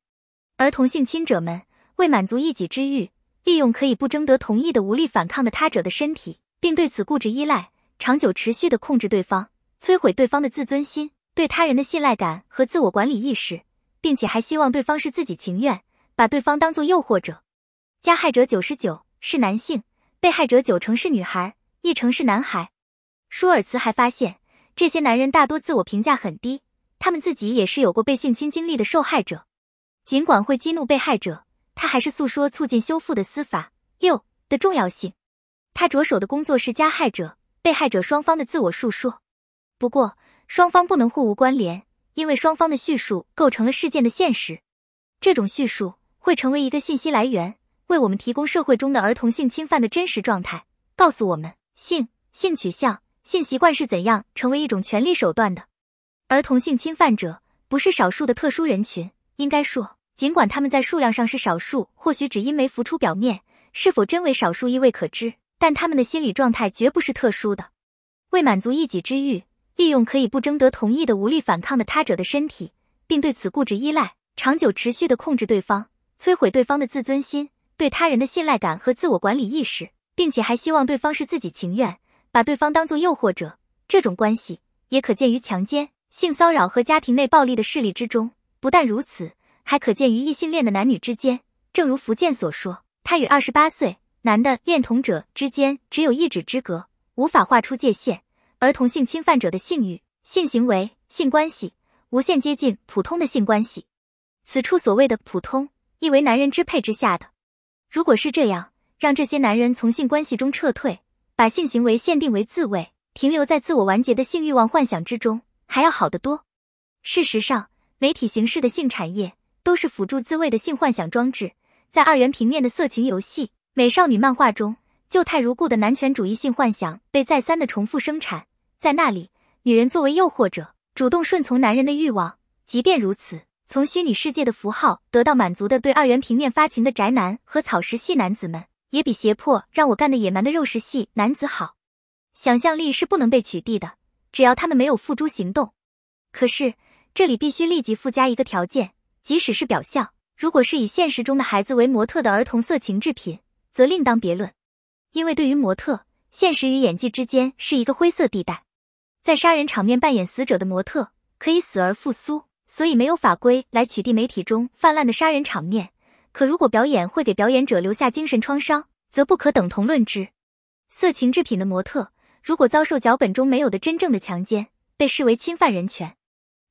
儿童性侵者们为满足一己之欲，利用可以不征得同意的无力反抗的他者的身体，并对此固执依赖，长久持续的控制对方，摧毁对方的自尊心、对他人的信赖感和自我管理意识。并且还希望对方是自己情愿，把对方当作诱惑者、加害者。九十九是男性，被害者九成是女孩，一成是男孩。舒尔茨还发现，这些男人大多自我评价很低，他们自己也是有过被性侵经历的受害者。尽管会激怒被害者，他还是诉说促进修复的司法六的重要性。他着手的工作是加害者、被害者双方的自我述说，不过双方不能互无关联。因为双方的叙述构成了事件的现实，这种叙述会成为一个信息来源，为我们提供社会中的儿童性侵犯的真实状态，告诉我们性、性取向、性习惯是怎样成为一种权力手段的。儿童性侵犯者不是少数的特殊人群，应该说，尽管他们在数量上是少数，或许只因没浮出表面，是否真为少数亦未可知，但他们的心理状态绝不是特殊的，为满足一己之欲。利用可以不征得同意的无力反抗的他者的身体，并对此固执依赖，长久持续的控制对方，摧毁对方的自尊心、对他人的信赖感和自我管理意识，并且还希望对方是自己情愿，把对方当做诱惑者。这种关系也可见于强奸、性骚扰和家庭内暴力的势力之中。不但如此，还可见于异性恋的男女之间。正如福建所说，他与二十八岁男的恋童者之间只有一指之隔，无法划出界限。儿童性侵犯者的性欲、性行为、性关系无限接近普通的性关系。此处所谓的“普通”，意为男人支配之下的。如果是这样，让这些男人从性关系中撤退，把性行为限定为自慰，停留在自我完结的性欲望幻想之中，还要好得多。事实上，媒体形式的性产业都是辅助自慰的性幻想装置，在二元平面的色情游戏、美少女漫画中，旧态如故的男权主义性幻想被再三的重复生产。在那里，女人作为诱惑者，主动顺从男人的欲望。即便如此，从虚拟世界的符号得到满足的对二元平面发情的宅男和草食系男子们，也比胁迫让我干的野蛮的肉食系男子好。想象力是不能被取缔的，只要他们没有付诸行动。可是，这里必须立即附加一个条件，即使是表象，如果是以现实中的孩子为模特的儿童色情制品，则另当别论，因为对于模特，现实与演技之间是一个灰色地带。在杀人场面扮演死者的模特可以死而复苏，所以没有法规来取缔媒体中泛滥的杀人场面。可如果表演会给表演者留下精神创伤，则不可等同论之。色情制品的模特如果遭受脚本中没有的真正的强奸，被视为侵犯人权。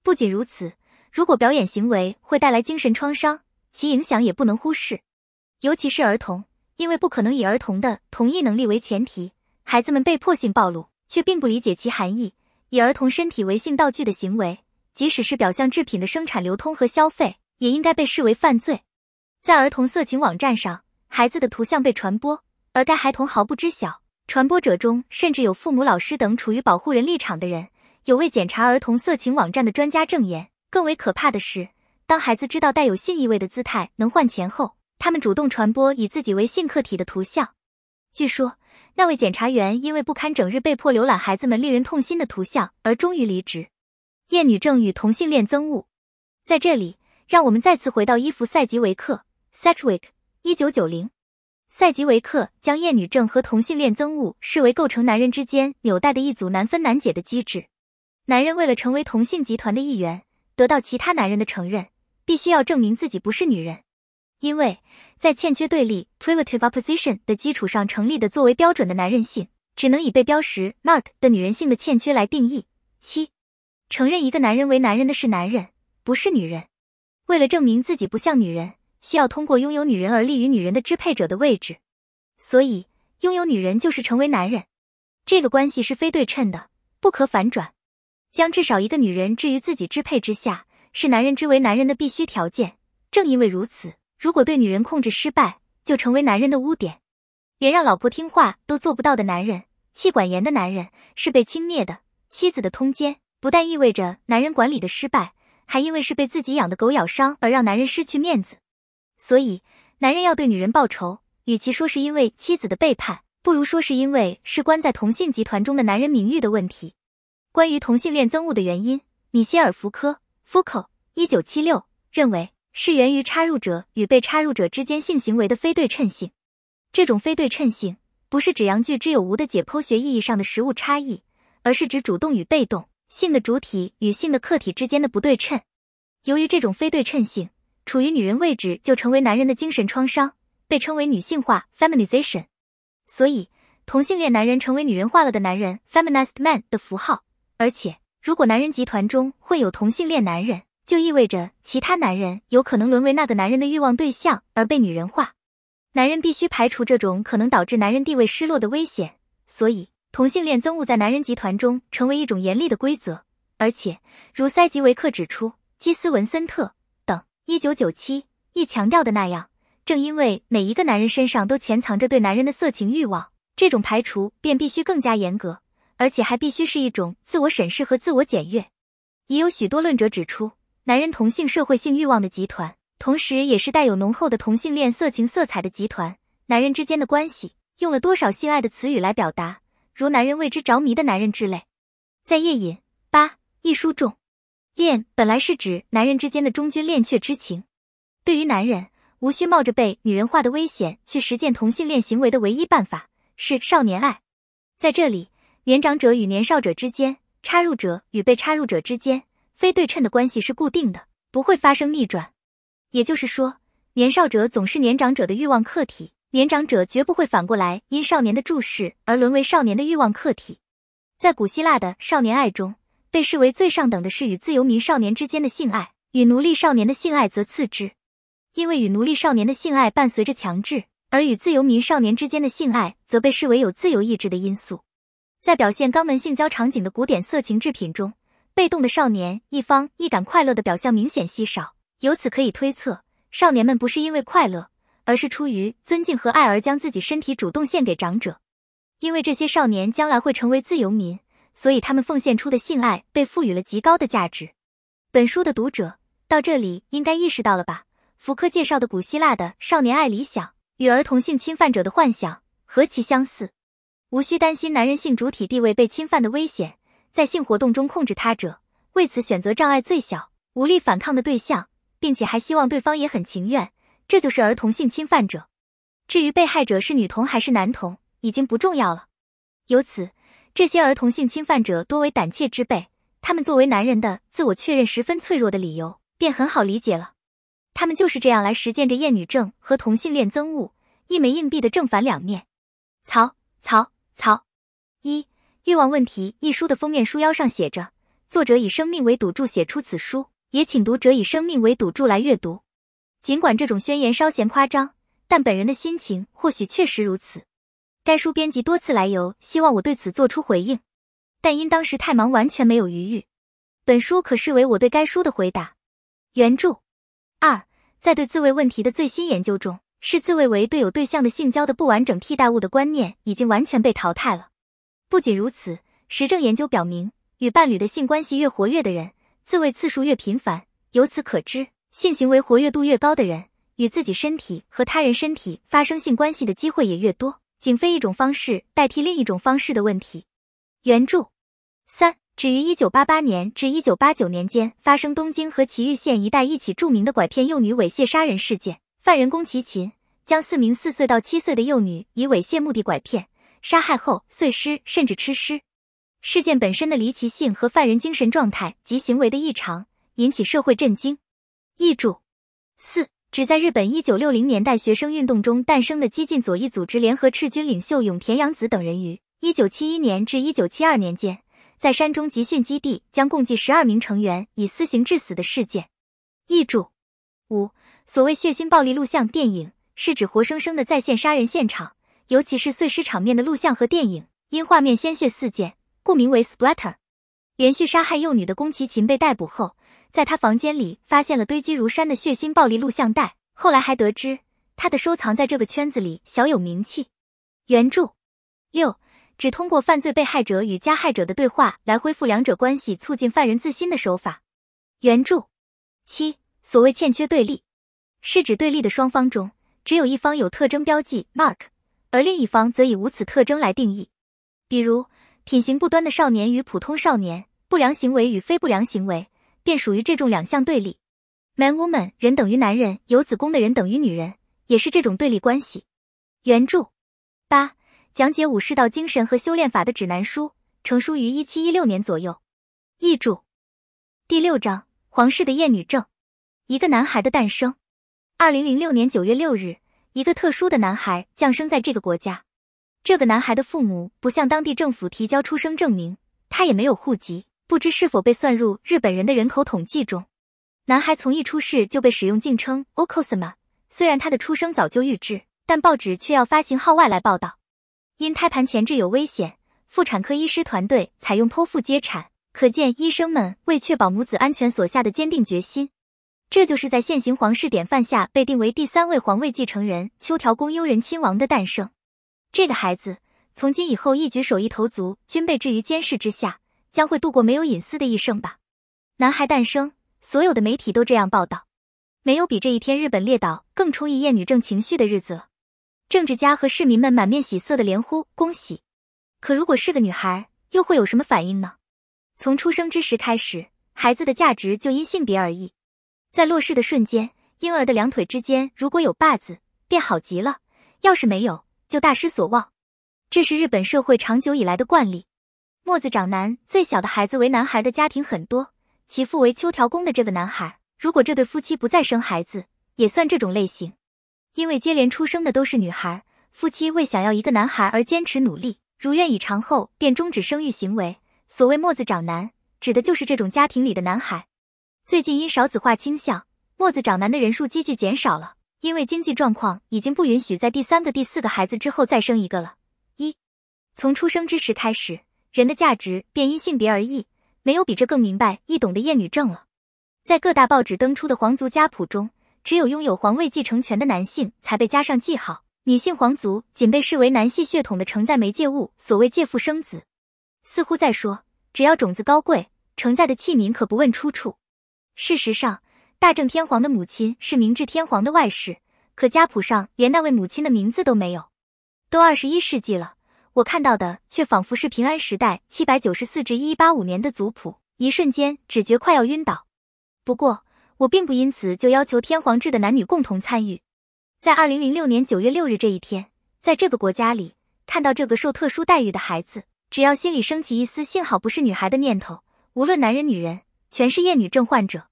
不仅如此，如果表演行为会带来精神创伤，其影响也不能忽视，尤其是儿童，因为不可能以儿童的同意能力为前提，孩子们被迫性暴露却并不理解其含义。以儿童身体为性道具的行为，即使是表象制品的生产、流通和消费，也应该被视为犯罪。在儿童色情网站上，孩子的图像被传播，而该孩童毫不知晓。传播者中甚至有父母、老师等处于保护人立场的人。有为检查儿童色情网站的专家证言。更为可怕的是，当孩子知道带有性意味的姿态能换钱后，他们主动传播以自己为性客体的图像。据说，那位检察员因为不堪整日被迫浏览孩子们令人痛心的图像，而终于离职。厌女症与同性恋憎恶，在这里，让我们再次回到伊芙·赛吉维克 （Sachwic），k 一九九零。赛吉维克将厌女症和同性恋憎恶视为构成男人之间纽带的一组难分难解的机制。男人为了成为同性集团的一员，得到其他男人的承认，必须要证明自己不是女人。因为在欠缺对立 （primitive opposition） 的基础上成立的作为标准的男人性，只能以被标识 m a r k 的女人性的欠缺来定义。七，承认一个男人为男人的是男人，不是女人。为了证明自己不像女人，需要通过拥有女人而立于女人的支配者的位置。所以，拥有女人就是成为男人。这个关系是非对称的，不可反转。将至少一个女人置于自己支配之下，是男人之为男人的必须条件。正因为如此。如果对女人控制失败，就成为男人的污点。连让老婆听话都做不到的男人，气管严的男人是被轻蔑的。妻子的通奸不但意味着男人管理的失败，还因为是被自己养的狗咬伤而让男人失去面子。所以，男人要对女人报仇，与其说是因为妻子的背叛，不如说是因为是关在同性集团中的男人名誉的问题。关于同性恋憎恶的原因，米歇尔·福柯 （Foucault，1976） 认为。是源于插入者与被插入者之间性行为的非对称性。这种非对称性不是指阳具之有无的解剖学意义上的实物差异，而是指主动与被动性的主体与性的客体之间的不对称。由于这种非对称性，处于女人位置就成为男人的精神创伤，被称为女性化 （feminization）。所以，同性恋男人成为女人化了的男人 （feminized man） 的符号。而且，如果男人集团中会有同性恋男人，就意味着其他男人有可能沦为那个男人的欲望对象而被女人化，男人必须排除这种可能导致男人地位失落的危险，所以同性恋憎恶在男人集团中成为一种严厉的规则。而且，如塞吉维克指出，基斯·文森特等一九九七亦强调的那样，正因为每一个男人身上都潜藏着对男人的色情欲望，这种排除便必须更加严格，而且还必须是一种自我审视和自我检阅。也有许多论者指出。男人同性社会性欲望的集团，同时也是带有浓厚的同性恋色情色彩的集团。男人之间的关系，用了多少性爱的词语来表达，如“男人为之着迷的男人”之类。在《夜饮八》一书中，“恋”本来是指男人之间的忠君恋阙之情。对于男人，无需冒着被女人化的危险去实践同性恋行为的唯一办法是少年爱。在这里，年长者与年少者之间，插入者与被插入者之间。非对称的关系是固定的，不会发生逆转。也就是说，年少者总是年长者的欲望客体，年长者绝不会反过来因少年的注视而沦为少年的欲望客体。在古希腊的少年爱中，被视为最上等的是与自由民少年之间的性爱，与奴隶少年的性爱则次之。因为与奴隶少年的性爱伴随着强制，而与自由民少年之间的性爱则被视为有自由意志的因素。在表现肛门性交场景的古典色情制品中。被动的少年一方，易感快乐的表象明显稀少。由此可以推测，少年们不是因为快乐，而是出于尊敬和爱而将自己身体主动献给长者。因为这些少年将来会成为自由民，所以他们奉献出的性爱被赋予了极高的价值。本书的读者到这里应该意识到了吧？福柯介绍的古希腊的少年爱理想与儿童性侵犯者的幻想何其相似！无需担心男人性主体地位被侵犯的危险。在性活动中控制他者，为此选择障碍最小、无力反抗的对象，并且还希望对方也很情愿，这就是儿童性侵犯者。至于被害者是女童还是男童，已经不重要了。由此，这些儿童性侵犯者多为胆怯之辈，他们作为男人的自我确认十分脆弱的理由便很好理解了。他们就是这样来实践着厌女症和同性恋憎恶，一枚硬币的正反两面。曹曹曹一。《欲望问题》一书的封面书腰上写着：“作者以生命为赌注写出此书，也请读者以生命为赌注来阅读。”尽管这种宣言稍嫌夸张，但本人的心情或许确实如此。该书编辑多次来由，希望我对此做出回应，但因当时太忙，完全没有余裕。本书可视为我对该书的回答。原著二，在对自慰问题的最新研究中，视自慰为对有对象的性交的不完整替代物的观念已经完全被淘汰了。不仅如此，实证研究表明，与伴侣的性关系越活跃的人，自慰次数越频繁。由此可知，性行为活跃度越高的人，与自己身体和他人身体发生性关系的机会也越多，仅非一种方式代替另一种方式的问题。原著三，止于一九八八年至一九八九年间，发生东京和埼玉县一带一起著名的拐骗幼女、猥亵、杀人事件。犯人宫崎勤将四名四岁到七岁的幼女以猥亵目的拐骗。杀害后碎尸甚至吃尸，事件本身的离奇性和犯人精神状态及行为的异常引起社会震惊。译注：四指在日本一九六零年代学生运动中诞生的激进左翼组织联合赤军领袖永田洋子等人于一九七一年至一九七二年间，在山中集训基地将共计十二名成员以私刑致死的事件。译注：五所谓血腥暴力录像电影，是指活生生的在线杀人现场。尤其是碎尸场面的录像和电影，因画面鲜血四溅，故名为 “splatter”。连续杀害幼女的宫崎勤被逮捕后，在他房间里发现了堆积如山的血腥暴力录像带。后来还得知他的收藏在这个圈子里小有名气。原著六，只通过犯罪被害者与加害者的对话来恢复两者关系，促进犯人自新的手法。原著七，所谓欠缺对立，是指对立的双方中只有一方有特征标记 mark。而另一方则以无此特征来定义，比如品行不端的少年与普通少年、不良行为与非不良行为，便属于这种两相对立。Man woman，人等于男人，有子宫的人等于女人，也是这种对立关系。原著八，讲解武士道精神和修炼法的指南书，成书于一七一六年左右。译著第六章，皇室的厌女症，一个男孩的诞生，二零零六年九月六日。一个特殊的男孩降生在这个国家，这个男孩的父母不向当地政府提交出生证明，他也没有户籍，不知是否被算入日本人的人口统计中。男孩从一出世就被使用敬称 o k o s i m a 虽然他的出生早就预知，但报纸却要发行号外来报道。因胎盘前置有危险，妇产科医师团队采用剖腹接产，可见医生们为确保母子安全所下的坚定决心。这就是在现行皇室典范下被定为第三位皇位继承人秋条宫悠仁亲王的诞生。这个孩子从今以后一举手一投足均被置于监视之下，将会度过没有隐私的一生吧。男孩诞生，所有的媒体都这样报道。没有比这一天日本列岛更充溢厌女症情绪的日子了。政治家和市民们满面喜色的连呼恭喜。可如果是个女孩，又会有什么反应呢？从出生之时开始，孩子的价值就因性别而异。在落世的瞬间，婴儿的两腿之间如果有把子，便好极了；要是没有，就大失所望。这是日本社会长久以来的惯例。墨子长男，最小的孩子为男孩的家庭很多。其父为秋条宫的这个男孩，如果这对夫妻不再生孩子，也算这种类型。因为接连出生的都是女孩，夫妻为想要一个男孩而坚持努力，如愿以偿后便终止生育行为。所谓墨子长男，指的就是这种家庭里的男孩。最近因少子化倾向，墨子长男的人数急剧减少了。因为经济状况已经不允许在第三个、第四个孩子之后再生一个了。一从出生之时开始，人的价值便因性别而异，没有比这更明白易懂的厌女症了。在各大报纸登出的皇族家谱中，只有拥有皇位继承权的男性才被加上记号，女性皇族仅被视为男系血统的承载媒介物。所谓借父生子，似乎在说，只要种子高贵，承载的器皿可不问出处。事实上，大正天皇的母亲是明治天皇的外室，可家谱上连那位母亲的名字都没有。都二十一世纪了，我看到的却仿佛是平安时代七百九十四至一八五年的族谱。一瞬间，只觉快要晕倒。不过，我并不因此就要求天皇制的男女共同参与。在二零零六年九月六日这一天，在这个国家里看到这个受特殊待遇的孩子，只要心里升起一丝幸好不是女孩的念头，无论男人女人。全是厌女症患者，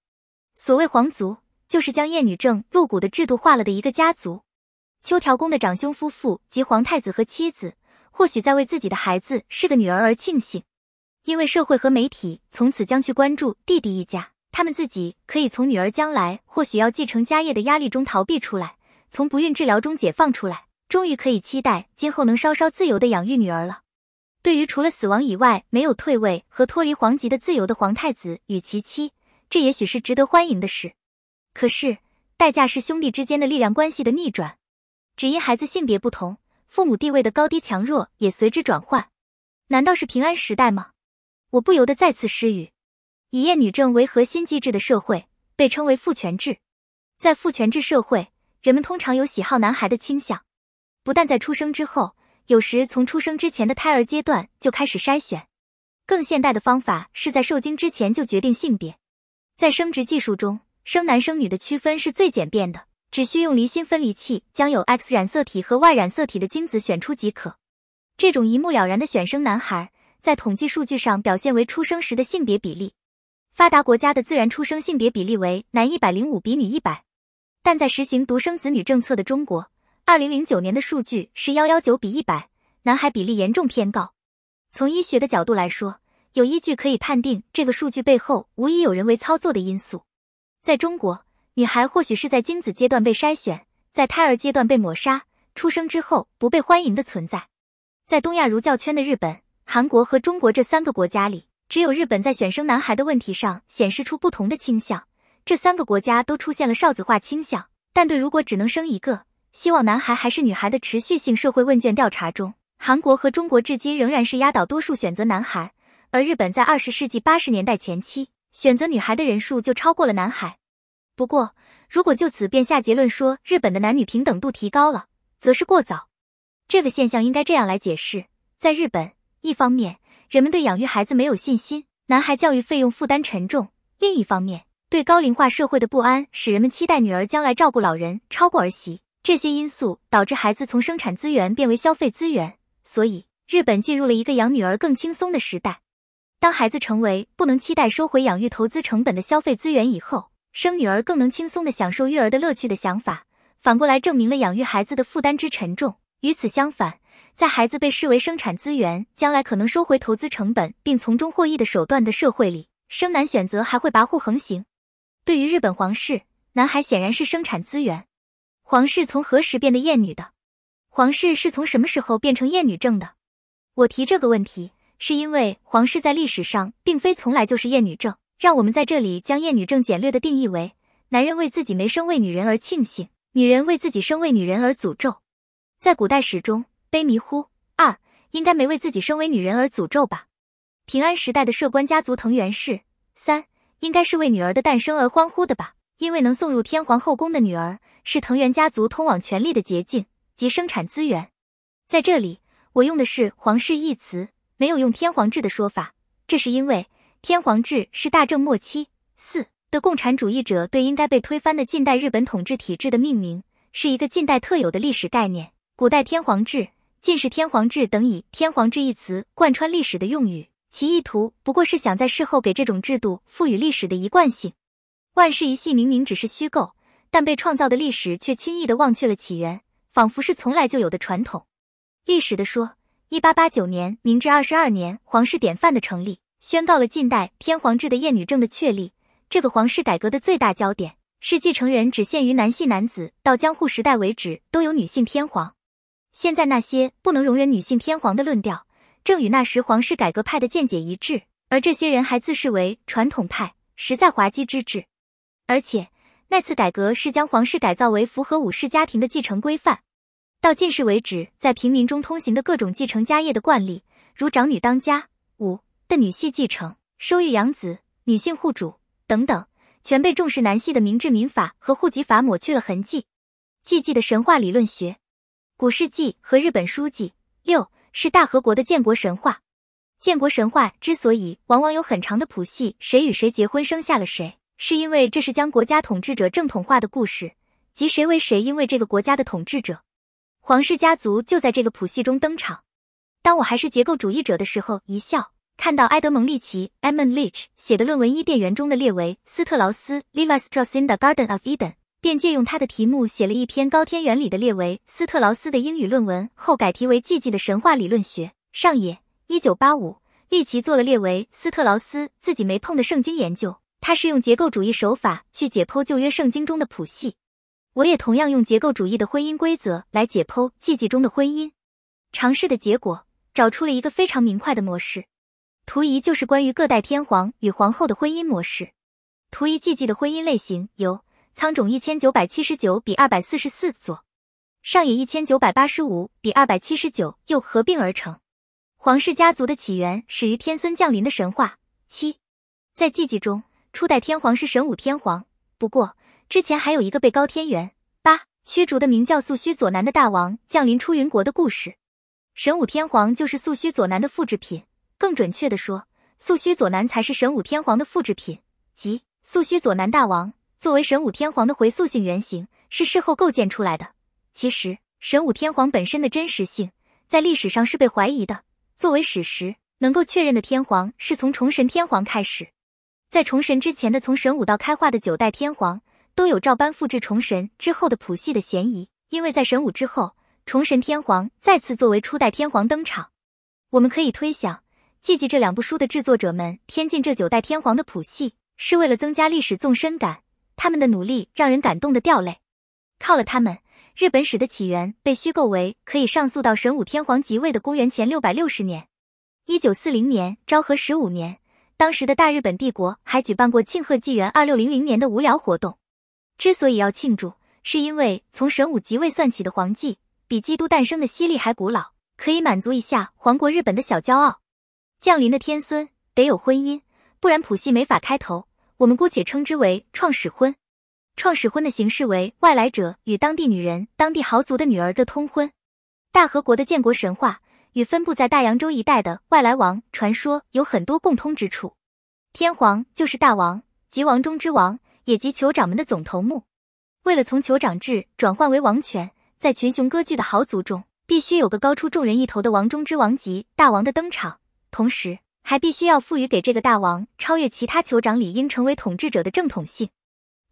所谓皇族，就是将厌女症入骨的制度化了的一个家族。秋条宫的长兄夫妇及皇太子和妻子，或许在为自己的孩子是个女儿而庆幸，因为社会和媒体从此将去关注弟弟一家，他们自己可以从女儿将来或许要继承家业的压力中逃避出来，从不孕治疗中解放出来，终于可以期待今后能稍稍自由的养育女儿了。对于除了死亡以外没有退位和脱离皇籍的自由的皇太子与其妻，这也许是值得欢迎的事。可是代价是兄弟之间的力量关系的逆转，只因孩子性别不同，父母地位的高低强弱也随之转换。难道是平安时代吗？我不由得再次失语。以厌女症为核心机制的社会被称为父权制，在父权制社会，人们通常有喜好男孩的倾向，不但在出生之后。有时从出生之前的胎儿阶段就开始筛选，更现代的方法是在受精之前就决定性别。在生殖技术中，生男生女的区分是最简便的，只需用离心分离器将有 X 染色体和 Y 染色体的精子选出即可。这种一目了然的选生男孩，在统计数据上表现为出生时的性别比例。发达国家的自然出生性别比例为男一百零五比女一百，但在实行独生子女政策的中国。二零零九年的数据是幺幺九比一百，男孩比例严重偏高。从医学的角度来说，有依据可以判定这个数据背后无疑有人为操作的因素。在中国，女孩或许是在精子阶段被筛选，在胎儿阶段被抹杀，出生之后不被欢迎的存在。在东亚儒教圈的日本、韩国和中国这三个国家里，只有日本在选生男孩的问题上显示出不同的倾向。这三个国家都出现了少子化倾向，但对如果只能生一个。希望男孩还是女孩的持续性社会问卷调查中，韩国和中国至今仍然是压倒多数选择男孩，而日本在二十世纪八十年代前期选择女孩的人数就超过了男孩。不过，如果就此便下结论说日本的男女平等度提高了，则是过早。这个现象应该这样来解释：在日本，一方面人们对养育孩子没有信心，男孩教育费用负担沉重；另一方面，对高龄化社会的不安使人们期待女儿将来照顾老人，超过儿媳。这些因素导致孩子从生产资源变为消费资源，所以日本进入了一个养女儿更轻松的时代。当孩子成为不能期待收回养育投资成本的消费资源以后，生女儿更能轻松地享受育儿的乐趣的想法，反过来证明了养育孩子的负担之沉重。与此相反，在孩子被视为生产资源、将来可能收回投资成本并从中获益的手段的社会里，生男选择还会跋扈横行。对于日本皇室，男孩显然是生产资源。皇室从何时变得厌女的？皇室是从什么时候变成厌女症的？我提这个问题，是因为皇室在历史上并非从来就是厌女症。让我们在这里将厌女症简略的定义为：男人为自己没生为女人而庆幸，女人为自己生为女人而诅咒。在古代史中，悲迷呼二应该没为自己生为女人而诅咒吧？平安时代的社关家族藤原氏三应该是为女儿的诞生而欢呼的吧？因为能送入天皇后宫的女儿是藤原家族通往权力的捷径及生产资源，在这里我用的是皇室一词，没有用天皇制的说法，这是因为天皇制是大正末期四的共产主义者对应该被推翻的近代日本统治体制的命名，是一个近代特有的历史概念。古代天皇制、近世天皇制等以天皇制一词贯穿历史的用语，其意图不过是想在事后给这种制度赋予历史的一贯性。万世一系明明只是虚构，但被创造的历史却轻易的忘却了起源，仿佛是从来就有的传统。历史的说，一八八九年明治二十二年皇室典范的成立，宣告了近代天皇制的艳女政的确立。这个皇室改革的最大焦点是继承人只限于男系男子，到江户时代为止都有女性天皇。现在那些不能容忍女性天皇的论调，正与那时皇室改革派的见解一致，而这些人还自视为传统派，实在滑稽之至。而且，那次改革是将皇室改造为符合武士家庭的继承规范。到近世为止，在平民中通行的各种继承家业的惯例，如长女当家、五的女系继承、收育养子、女性户主等等，全被重视男系的明治民法和户籍法抹去了痕迹。祭祭的神话理论学，古世纪和日本书记六是大和国的建国神话。建国神话之所以往往有很长的谱系，谁与谁结婚生下了谁。是因为这是将国家统治者正统化的故事，即谁为谁。因为这个国家的统治者，皇室家族就在这个谱系中登场。当我还是结构主义者的时候，一笑看到埃德蒙·利奇 e m i n Leech） 写的论文《伊甸园中的列维·斯特劳斯》（Levi Strauss in the Garden of Eden），便借用他的题目写了一篇高天园里的列维·斯特劳斯的英语论文，后改题为《寂忌的神话理论学》。上野一九八五，利奇做了列维·斯特劳斯自己没碰的圣经研究。他是用结构主义手法去解剖旧约圣经中的谱系，我也同样用结构主义的婚姻规则来解剖季季中的婚姻。尝试的结果找出了一个非常明快的模式。图一就是关于各代天皇与皇后的婚姻模式。图一季季的婚姻类型由仓种一千九百七十九比二百四十四座，上野一千九百八十五比二百七十九又合并而成。皇室家族的起源始于天孙降临的神话。七，在季季中。初代天皇是神武天皇，不过之前还有一个被高天元八驱逐的名叫素须左南的大王降临出云国的故事。神武天皇就是素须左南的复制品，更准确的说，素须左南才是神武天皇的复制品。即素须左南大王作为神武天皇的回溯性原型，是事后构建出来的。其实神武天皇本身的真实性在历史上是被怀疑的。作为史实能够确认的天皇是从崇神天皇开始。在重神之前的从神武到开化的九代天皇，都有照搬复制重神之后的谱系的嫌疑。因为在神武之后，重神天皇再次作为初代天皇登场，我们可以推想，借记这两部书的制作者们添进这九代天皇的谱系，是为了增加历史纵深感。他们的努力让人感动的掉泪。靠了他们，日本史的起源被虚构为可以上溯到神武天皇即位的公元前六百六十年，一九四零年昭和十五年。当时的大日本帝国还举办过庆贺纪元二六零零年的无聊活动。之所以要庆祝，是因为从神武即位算起的皇纪比基督诞生的西历还古老，可以满足一下皇国日本的小骄傲。降临的天孙得有婚姻，不然谱系没法开头。我们姑且称之为创始婚。创始婚的形式为外来者与当地女人、当地豪族的女儿的通婚。大和国的建国神话。与分布在大洋洲一带的外来王传说有很多共通之处。天皇就是大王，即王中之王，也即酋长们的总头目。为了从酋长制转换为王权，在群雄割据的豪族中，必须有个高出众人一头的王中之王级大王的登场，同时还必须要赋予给这个大王超越其他酋长理应成为统治者的正统性。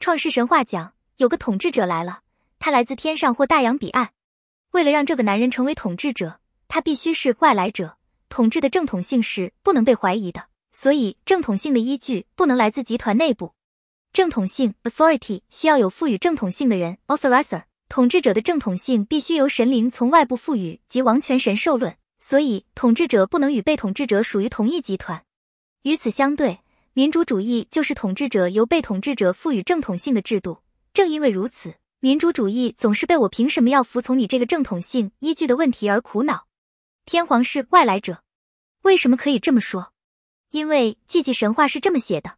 创世神话讲，有个统治者来了，他来自天上或大洋彼岸，为了让这个男人成为统治者。它必须是外来者统治的正统性是不能被怀疑的，所以正统性的依据不能来自集团内部。正统性 authority 需要有赋予正统性的人 a u t h o r i z e r 统治者的正统性必须由神灵从外部赋予，即王权神授论。所以统治者不能与被统治者属于同一集团。与此相对，民主主义就是统治者由被统治者赋予正统性的制度。正因为如此，民主主义总是被我凭什么要服从你这个正统性依据的问题而苦恼。天皇是外来者，为什么可以这么说？因为祭祭神话是这么写的。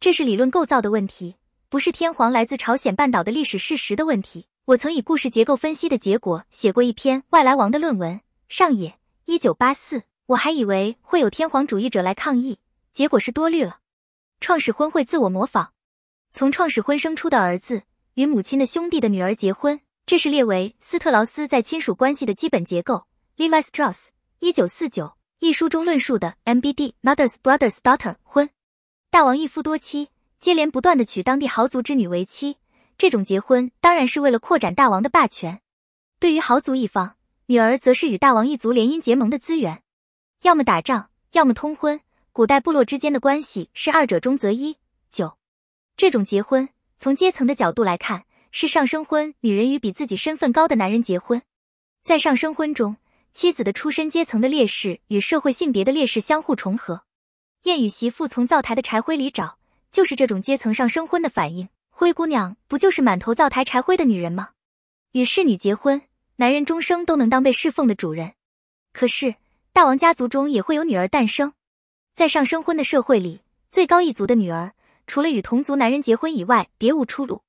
这是理论构造的问题，不是天皇来自朝鲜半岛的历史事实的问题。我曾以故事结构分析的结果写过一篇外来王的论文，上野一九八四。我还以为会有天皇主义者来抗议，结果是多虑了。创始婚会自我模仿，从创始婚生出的儿子与母亲的兄弟的女儿结婚，这是列为斯特劳斯在亲属关系的基本结构。Vivis t r u s s 一九四九一书中论述的 MBD Mother's Brother's Daughter 婚，大王一夫多妻，接连不断的娶当地豪族之女为妻，这种结婚当然是为了扩展大王的霸权。对于豪族一方，女儿则是与大王一族联姻结盟的资源，要么打仗，要么通婚。古代部落之间的关系是二者中择一。九，这种结婚从阶层的角度来看是上升婚，女人与比自己身份高的男人结婚，在上升婚中。妻子的出身阶层的劣势与社会性别的劣势相互重合。燕雨媳妇从灶台的柴灰里找，就是这种阶层上升婚的反应。灰姑娘不就是满头灶台柴灰的女人吗？与侍女结婚，男人终生都能当被侍奉的主人。可是大王家族中也会有女儿诞生，在上升婚的社会里，最高一族的女儿除了与同族男人结婚以外，别无出路。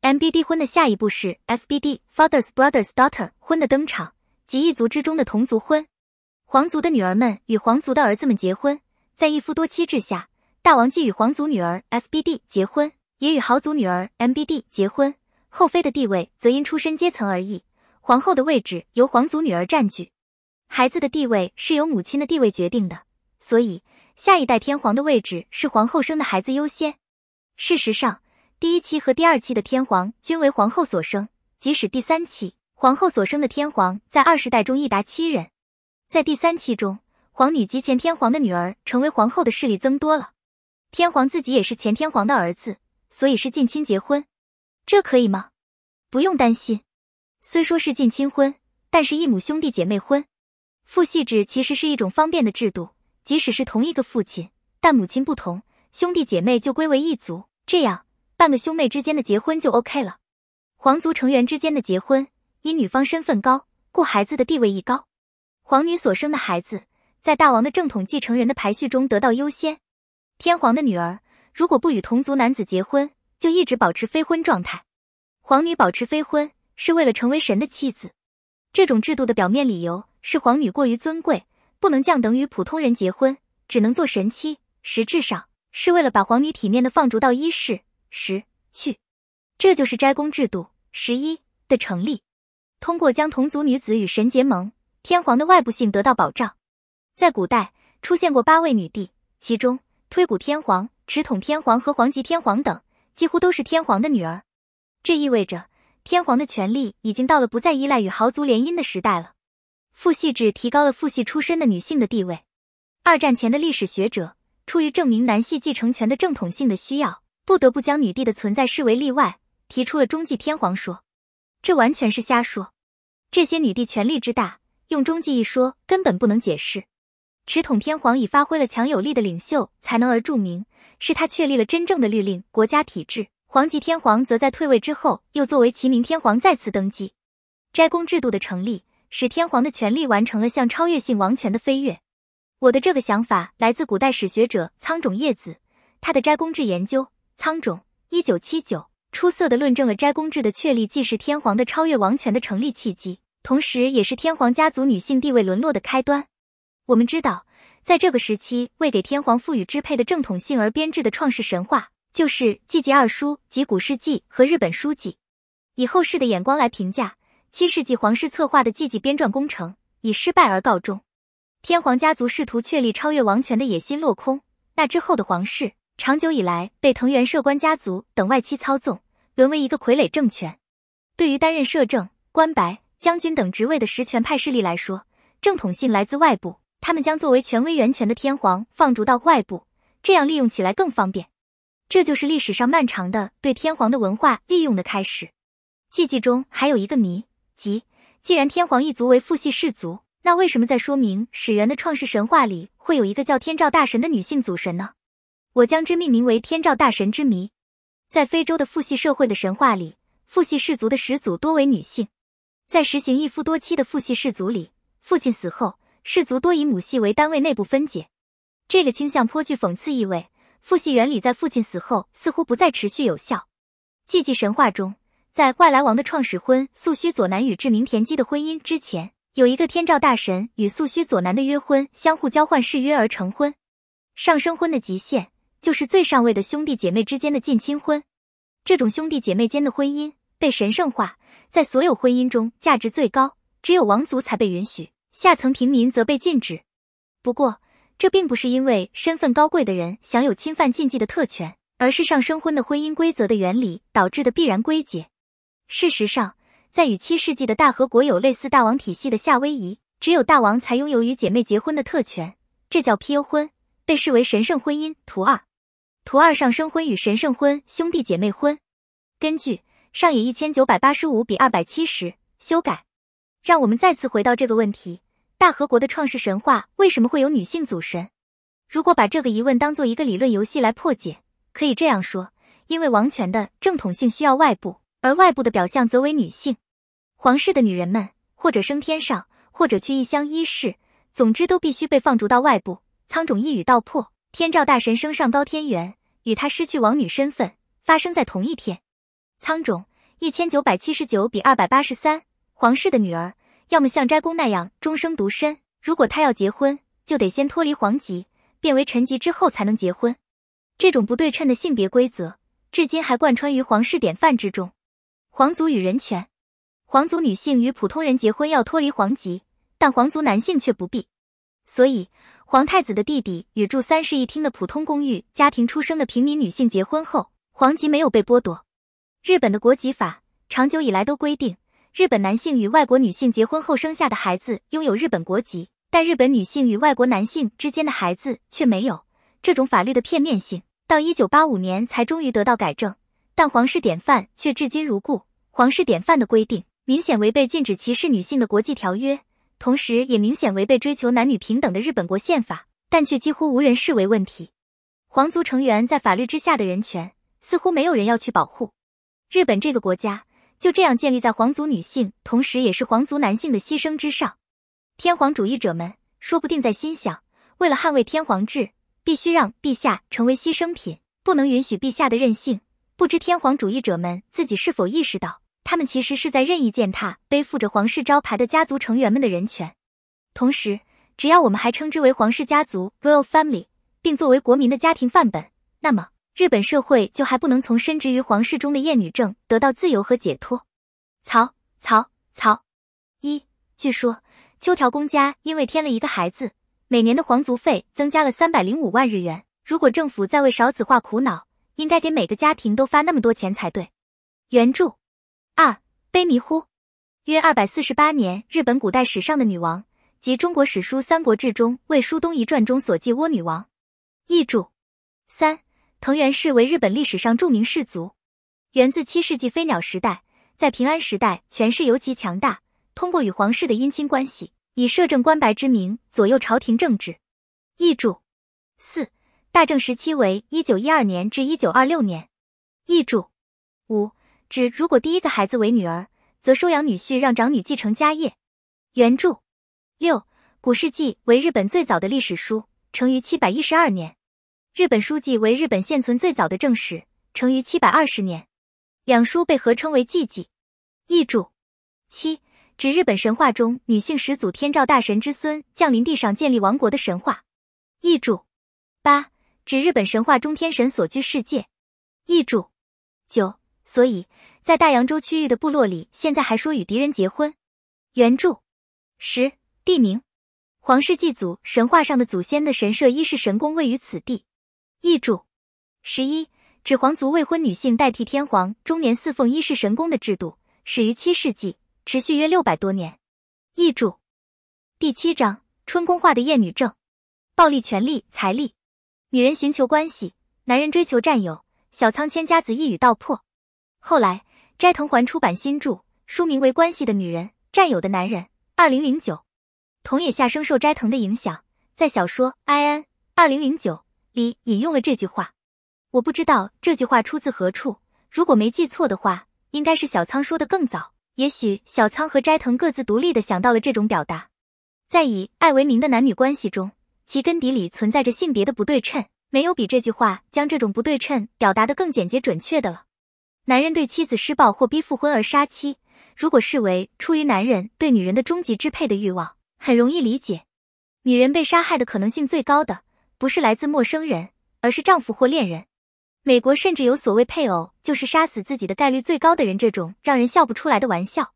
M B D 婚的下一步是 F B D Father's Brother's Daughter 婚的登场。及一族之中的同族婚，皇族的女儿们与皇族的儿子们结婚。在一夫多妻制下，大王既与皇族女儿 FBD 结婚，也与豪族女儿 MBD 结婚。后妃的地位则因出身阶层而异。皇后的位置由皇族女儿占据，孩子的地位是由母亲的地位决定的。所以，下一代天皇的位置是皇后生的孩子优先。事实上，第一期和第二期的天皇均为皇后所生，即使第三期。皇后所生的天皇，在二十代中一达七人。在第三期中，皇女及前天皇的女儿成为皇后的势力增多了。天皇自己也是前天皇的儿子，所以是近亲结婚，这可以吗？不用担心，虽说是近亲婚，但是一母兄弟姐妹婚，父系制其实是一种方便的制度。即使是同一个父亲，但母亲不同，兄弟姐妹就归为一族，这样半个兄妹之间的结婚就 OK 了。皇族成员之间的结婚。因女方身份高，故孩子的地位亦高。皇女所生的孩子，在大王的正统继承人的排序中得到优先。天皇的女儿如果不与同族男子结婚，就一直保持非婚状态。皇女保持非婚是为了成为神的妻子。这种制度的表面理由是皇女过于尊贵，不能降等与普通人结婚，只能做神妻。实质上是为了把皇女体面的放逐到一世十去。这就是斋宫制度十一的成立。通过将同族女子与神结盟，天皇的外部性得到保障。在古代出现过八位女帝，其中推古天皇、持统天皇和皇极天皇等几乎都是天皇的女儿。这意味着天皇的权力已经到了不再依赖与豪族联姻的时代了。父系制提高了父系出身的女性的地位。二战前的历史学者出于证明男系继承权的正统性的需要，不得不将女帝的存在视为例外，提出了中继天皇说。这完全是瞎说，这些女帝权力之大，用中计一说根本不能解释。持统天皇已发挥了强有力的领袖才能而著名，是他确立了真正的律令国家体制。皇极天皇则在退位之后，又作为齐明天皇再次登基。斋宫制度的成立，使天皇的权力完成了向超越性王权的飞跃。我的这个想法来自古代史学者仓冢叶子，他的斋宫制研究，仓冢，一九七九。出色的论证了斋宫制的确立既是天皇的超越王权的成立契机，同时也是天皇家族女性地位沦落的开端。我们知道，在这个时期，为给天皇赋予支配的正统性而编制的创世神话，就是《季节二书》及古世纪和日本书记。以后世的眼光来评价，七世纪皇室策划的《季纪》编撰工程以失败而告终，天皇家族试图确立超越王权的野心落空。那之后的皇室长久以来被藤原社关家族等外戚操纵。沦为一个傀儡政权，对于担任摄政、官白、将军等职位的实权派势力来说，正统性来自外部。他们将作为权威源泉的天皇放逐到外部，这样利用起来更方便。这就是历史上漫长的对天皇的文化利用的开始。记记中还有一个谜，即既然天皇一族为父系氏族，那为什么在说明始源的创世神话里会有一个叫天照大神的女性祖神呢？我将之命名为天照大神之谜。在非洲的父系社会的神话里，父系氏族的始祖多为女性。在实行一夫多妻的父系氏族里，父亲死后，氏族多以母系为单位内部分解。这个倾向颇具讽刺意味。父系原理在父亲死后似乎不再持续有效。祭祭神话中，在外来王的创始婚素须佐男与志明田姬的婚姻之前，有一个天照大神与素须佐男的约婚，相互交换誓约而成婚，上升婚的极限。就是最上位的兄弟姐妹之间的近亲婚，这种兄弟姐妹间的婚姻被神圣化，在所有婚姻中价值最高，只有王族才被允许，下层平民则被禁止。不过，这并不是因为身份高贵的人享有侵犯禁忌的特权，而是上升婚的婚姻规则的原理导致的必然归结。事实上，在与七世纪的大和国有类似大王体系的夏威夷，只有大王才拥有与姐妹结婚的特权，这叫 PU 婚，被视为神圣婚姻。图二。图二上生婚与神圣婚、兄弟姐妹婚，根据上野一千九百八十五比二百七十修改。让我们再次回到这个问题：大和国的创世神话为什么会有女性祖神？如果把这个疑问当做一个理论游戏来破解，可以这样说：因为王权的正统性需要外部，而外部的表象则为女性。皇室的女人们，或者升天上，或者去异乡一世，总之都必须被放逐到外部。苍种一语道破。天照大神升上高天元，与他失去王女身份发生在同一天。苍种一千九百七十九比二百八十三，皇室的女儿要么像斋宫那样终生独身，如果她要结婚，就得先脱离皇籍，变为臣籍之后才能结婚。这种不对称的性别规则，至今还贯穿于皇室典范之中。皇族与人权，皇族女性与普通人结婚要脱离皇籍，但皇族男性却不必，所以。皇太子的弟弟与住三室一厅的普通公寓家庭出生的平民女性结婚后，皇籍没有被剥夺。日本的国籍法长久以来都规定，日本男性与外国女性结婚后生下的孩子拥有日本国籍，但日本女性与外国男性之间的孩子却没有。这种法律的片面性，到一九八五年才终于得到改正，但皇室典范却至今如故。皇室典范的规定明显违背禁止歧视女性的国际条约。同时，也明显违背追求男女平等的日本国宪法，但却几乎无人视为问题。皇族成员在法律之下的人权，似乎没有人要去保护。日本这个国家就这样建立在皇族女性，同时也是皇族男性的牺牲之上。天皇主义者们说不定在心想：为了捍卫天皇制，必须让陛下成为牺牲品，不能允许陛下的任性。不知天皇主义者们自己是否意识到？他们其实是在任意践踏背负着皇室招牌的家族成员们的人权。同时，只要我们还称之为皇室家族 （Royal Family） 并作为国民的家庭范本，那么日本社会就还不能从深植于皇室中的厌女症得到自由和解脱。曹曹曹！一据说秋条公家因为添了一个孩子，每年的皇族费增加了三百零五万日元。如果政府在为少子化苦恼，应该给每个家庭都发那么多钱才对。原著。二、卑弥呼，约二百四十八年，日本古代史上的女王，及中国史书《三国志》中《魏书东夷传》中所记倭女王。译注。三、藤原氏为日本历史上著名氏族，源自七世纪飞鸟时代，在平安时代权势尤其强大，通过与皇室的姻亲关系，以摄政官白之名左右朝廷政治。译注。四、大正时期为一九一二年至一九二六年。译注。五。指如果第一个孩子为女儿，则收养女婿，让长女继承家业。原著六古世纪为日本最早的历史书，成于七百一十二年。日本书记为日本现存最早的正史，成于七百二十年。两书被合称为纪纪。译注七指日本神话中女性始祖天照大神之孙降临地上建立王国的神话。译注八指日本神话中天神所居世界。译注九。所以，在大洋洲区域的部落里，现在还说与敌人结婚。原著十地名，皇室祭祖神话上的祖先的神社伊势神宫位于此地。译注十一指皇族未婚女性代替天皇中年侍奉伊势神宫的制度，始于七世纪，持续约六百多年。译注第七章春宫化的厌女症，暴力、权力、财力，女人寻求关系，男人追求占有。小仓千家子一语道破。后来，斋藤环出版新著，书名为《关系的女人，占有的男人》。二零零九，桐野夏生受斋藤的影响，在小说《I 安》二零零九里引用了这句话。我不知道这句话出自何处，如果没记错的话，应该是小仓说的更早。也许小仓和斋藤各自独立的想到了这种表达。在以爱为名的男女关系中，其根底里存在着性别的不对称，没有比这句话将这种不对称表达的更简洁准确的了。男人对妻子施暴或逼复婚而杀妻，如果视为出于男人对女人的终极支配的欲望，很容易理解。女人被杀害的可能性最高的，不是来自陌生人，而是丈夫或恋人。美国甚至有所谓“配偶就是杀死自己的概率最高的人”这种让人笑不出来的玩笑。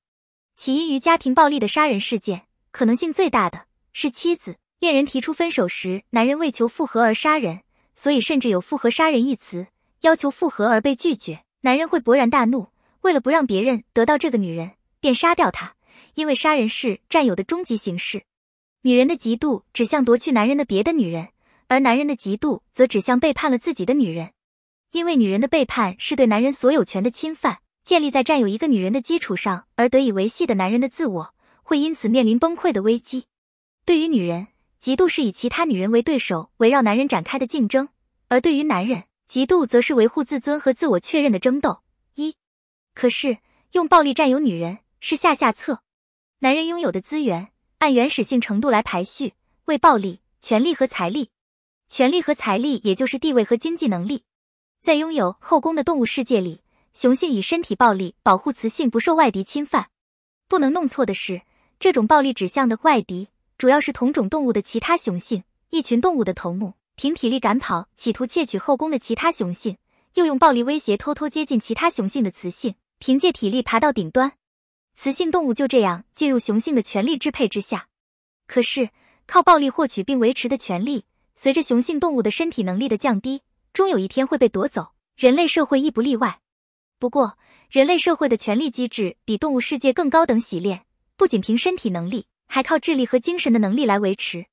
起因于家庭暴力的杀人事件，可能性最大的是妻子、恋人提出分手时，男人为求复合而杀人，所以甚至有“复合杀人”一词，要求复合而被拒绝。男人会勃然大怒，为了不让别人得到这个女人，便杀掉她，因为杀人是占有的终极形式。女人的嫉妒指向夺去男人的别的女人，而男人的嫉妒则指向背叛了自己的女人，因为女人的背叛是对男人所有权的侵犯。建立在占有一个女人的基础上而得以维系的男人的自我，会因此面临崩溃的危机。对于女人，嫉妒是以其他女人为对手，围绕男人展开的竞争；而对于男人，嫉妒则是维护自尊和自我确认的争斗。一，可是用暴力占有女人是下下策。男人拥有的资源，按原始性程度来排序，为暴力、权力和财力。权力和财力，也就是地位和经济能力。在拥有后宫的动物世界里，雄性以身体暴力保护雌性不受外敌侵犯。不能弄错的是，这种暴力指向的外敌，主要是同种动物的其他雄性，一群动物的头目。凭体力赶跑，企图窃取后宫的其他雄性，又用暴力威胁，偷偷接近其他雄性的雌性，凭借体力爬到顶端，雌性动物就这样进入雄性的权力支配之下。可是，靠暴力获取并维持的权利，随着雄性动物的身体能力的降低，终有一天会被夺走。人类社会亦不例外。不过，人类社会的权力机制比动物世界更高等洗练，不仅凭身体能力，还靠智力和精神的能力来维持。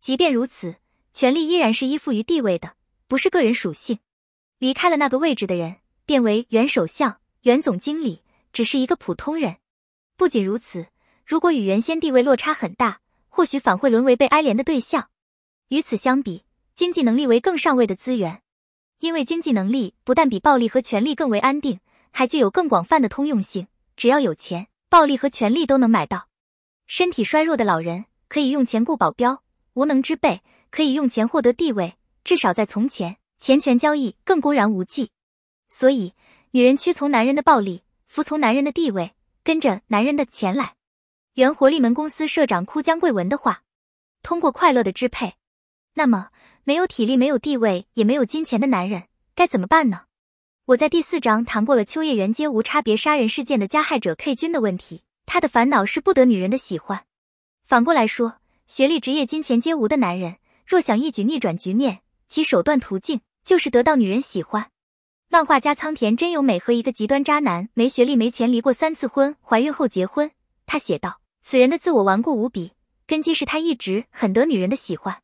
即便如此。权力依然是依附于地位的，不是个人属性。离开了那个位置的人，变为原首相、原总经理，只是一个普通人。不仅如此，如果与原先地位落差很大，或许反会沦为被哀怜的对象。与此相比，经济能力为更上位的资源，因为经济能力不但比暴力和权力更为安定，还具有更广泛的通用性。只要有钱，暴力和权力都能买到。身体衰弱的老人可以用钱雇保镖，无能之辈。可以用钱获得地位，至少在从前，钱权交易更公然无忌，所以女人屈从男人的暴力，服从男人的地位，跟着男人的钱来。原活力门公司社长枯江贵文的话，通过快乐的支配。那么，没有体力、没有地位、也没有金钱的男人该怎么办呢？我在第四章谈过了秋叶原街无差别杀人事件的加害者 K 君的问题，他的烦恼是不得女人的喜欢。反过来说，学历、职业、金钱皆无的男人。若想一举逆转局面，其手段途径就是得到女人喜欢。漫画家仓田真由美和一个极端渣男，没学历、没钱，离过三次婚，怀孕后结婚。他写道：“此人的自我顽固无比，根基是他一直很得女人的喜欢，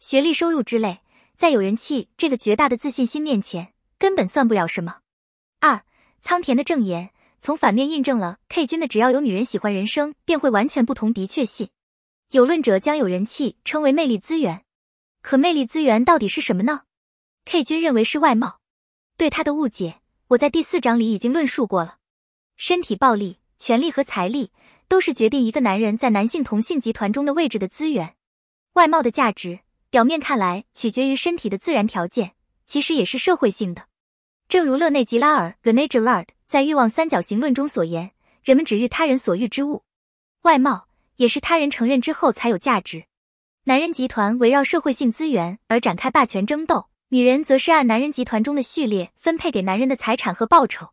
学历、收入之类，在有人气这个绝大的自信心面前，根本算不了什么。”二，仓田的证言从反面印证了 K 君的“只要有女人喜欢，人生便会完全不同”的确信。有论者将有人气称为魅力资源。可魅力资源到底是什么呢？K 君认为是外貌，对他的误解，我在第四章里已经论述过了。身体暴力、权力和财力都是决定一个男人在男性同性集团中的位置的资源。外貌的价值，表面看来取决于身体的自然条件，其实也是社会性的。正如勒内·吉拉尔 （René Girard） 在《欲望三角形论》中所言，人们只欲他人所欲之物，外貌也是他人承认之后才有价值。男人集团围绕社会性资源而展开霸权争斗，女人则是按男人集团中的序列分配给男人的财产和报酬。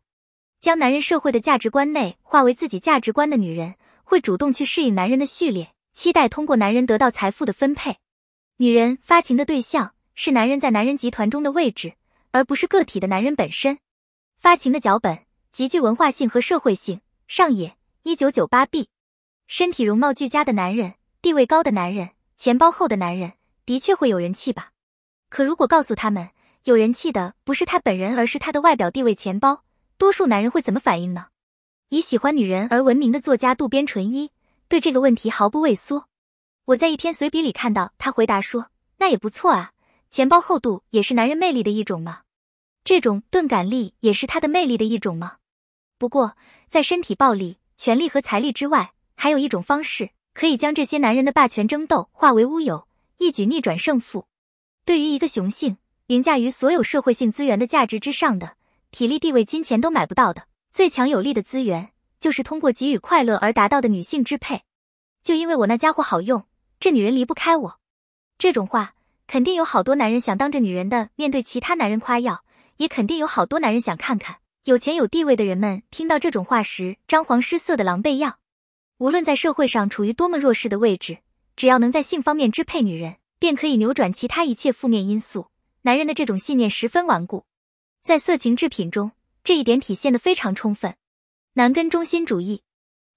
将男人社会的价值观内化为自己价值观的女人，会主动去适应男人的序列，期待通过男人得到财富的分配。女人发情的对象是男人在男人集团中的位置，而不是个体的男人本身。发情的脚本极具文化性和社会性。上野一九九八 B，身体容貌俱佳的男人，地位高的男人。钱包厚的男人的确会有人气吧，可如果告诉他们有人气的不是他本人，而是他的外表、地位、钱包，多数男人会怎么反应呢？以喜欢女人而闻名的作家渡边淳一对这个问题毫不畏缩。我在一篇随笔里看到他回答说：“那也不错啊，钱包厚度也是男人魅力的一种吗？这种钝感力也是他的魅力的一种吗？不过，在身体暴力、权力和财力之外，还有一种方式。”可以将这些男人的霸权争斗化为乌有，一举逆转胜负。对于一个雄性凌驾于所有社会性资源的价值之上的，体力、地位、金钱都买不到的最强有力的资源，就是通过给予快乐而达到的女性支配。就因为我那家伙好用，这女人离不开我。这种话肯定有好多男人想当着女人的面对其他男人夸耀，也肯定有好多男人想看看有钱有地位的人们听到这种话时张皇失色的狼狈样。无论在社会上处于多么弱势的位置，只要能在性方面支配女人，便可以扭转其他一切负面因素。男人的这种信念十分顽固，在色情制品中这一点体现的非常充分。男根中心主义，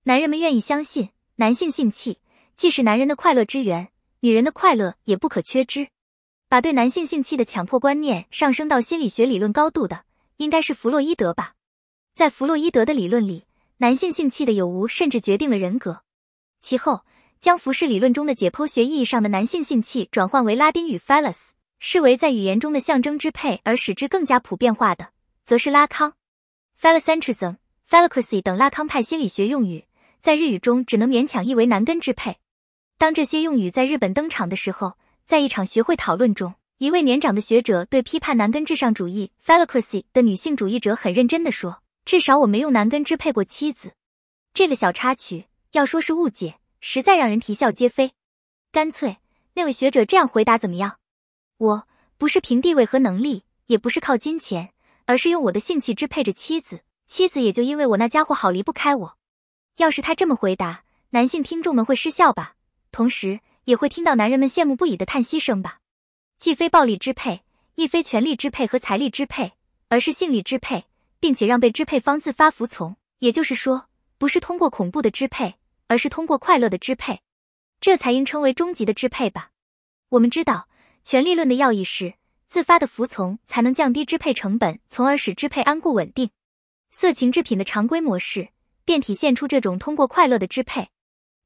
男人们愿意相信男性性器既是男人的快乐之源，女人的快乐也不可缺之。把对男性性器的强迫观念上升到心理学理论高度的，应该是弗洛伊德吧？在弗洛伊德的理论里。男性性器的有无甚至决定了人格。其后，将服饰理论中的解剖学意义上的男性性器转换为拉丁语 phallus，视为在语言中的象征支配而使之更加普遍化的，则是拉康。phallocentrism、phallocracy 等拉康派心理学用语，在日语中只能勉强译为“男根支配”。当这些用语在日本登场的时候，在一场学会讨论中，一位年长的学者对批判男根至上主义 phallocracy 的女性主义者很认真地说。至少我没用男根支配过妻子。这个小插曲要说是误解，实在让人啼笑皆非。干脆那位学者这样回答怎么样？我不是凭地位和能力，也不是靠金钱，而是用我的性器支配着妻子。妻子也就因为我那家伙好离不开我。要是他这么回答，男性听众们会失笑吧，同时也会听到男人们羡慕不已的叹息声吧。既非暴力支配，亦非权力支配和财力支配，而是性力支配。并且让被支配方自发服从，也就是说，不是通过恐怖的支配，而是通过快乐的支配，这才应称为终极的支配吧。我们知道，权力论的要义是自发的服从才能降低支配成本，从而使支配安固稳定。色情制品的常规模式便体现出这种通过快乐的支配。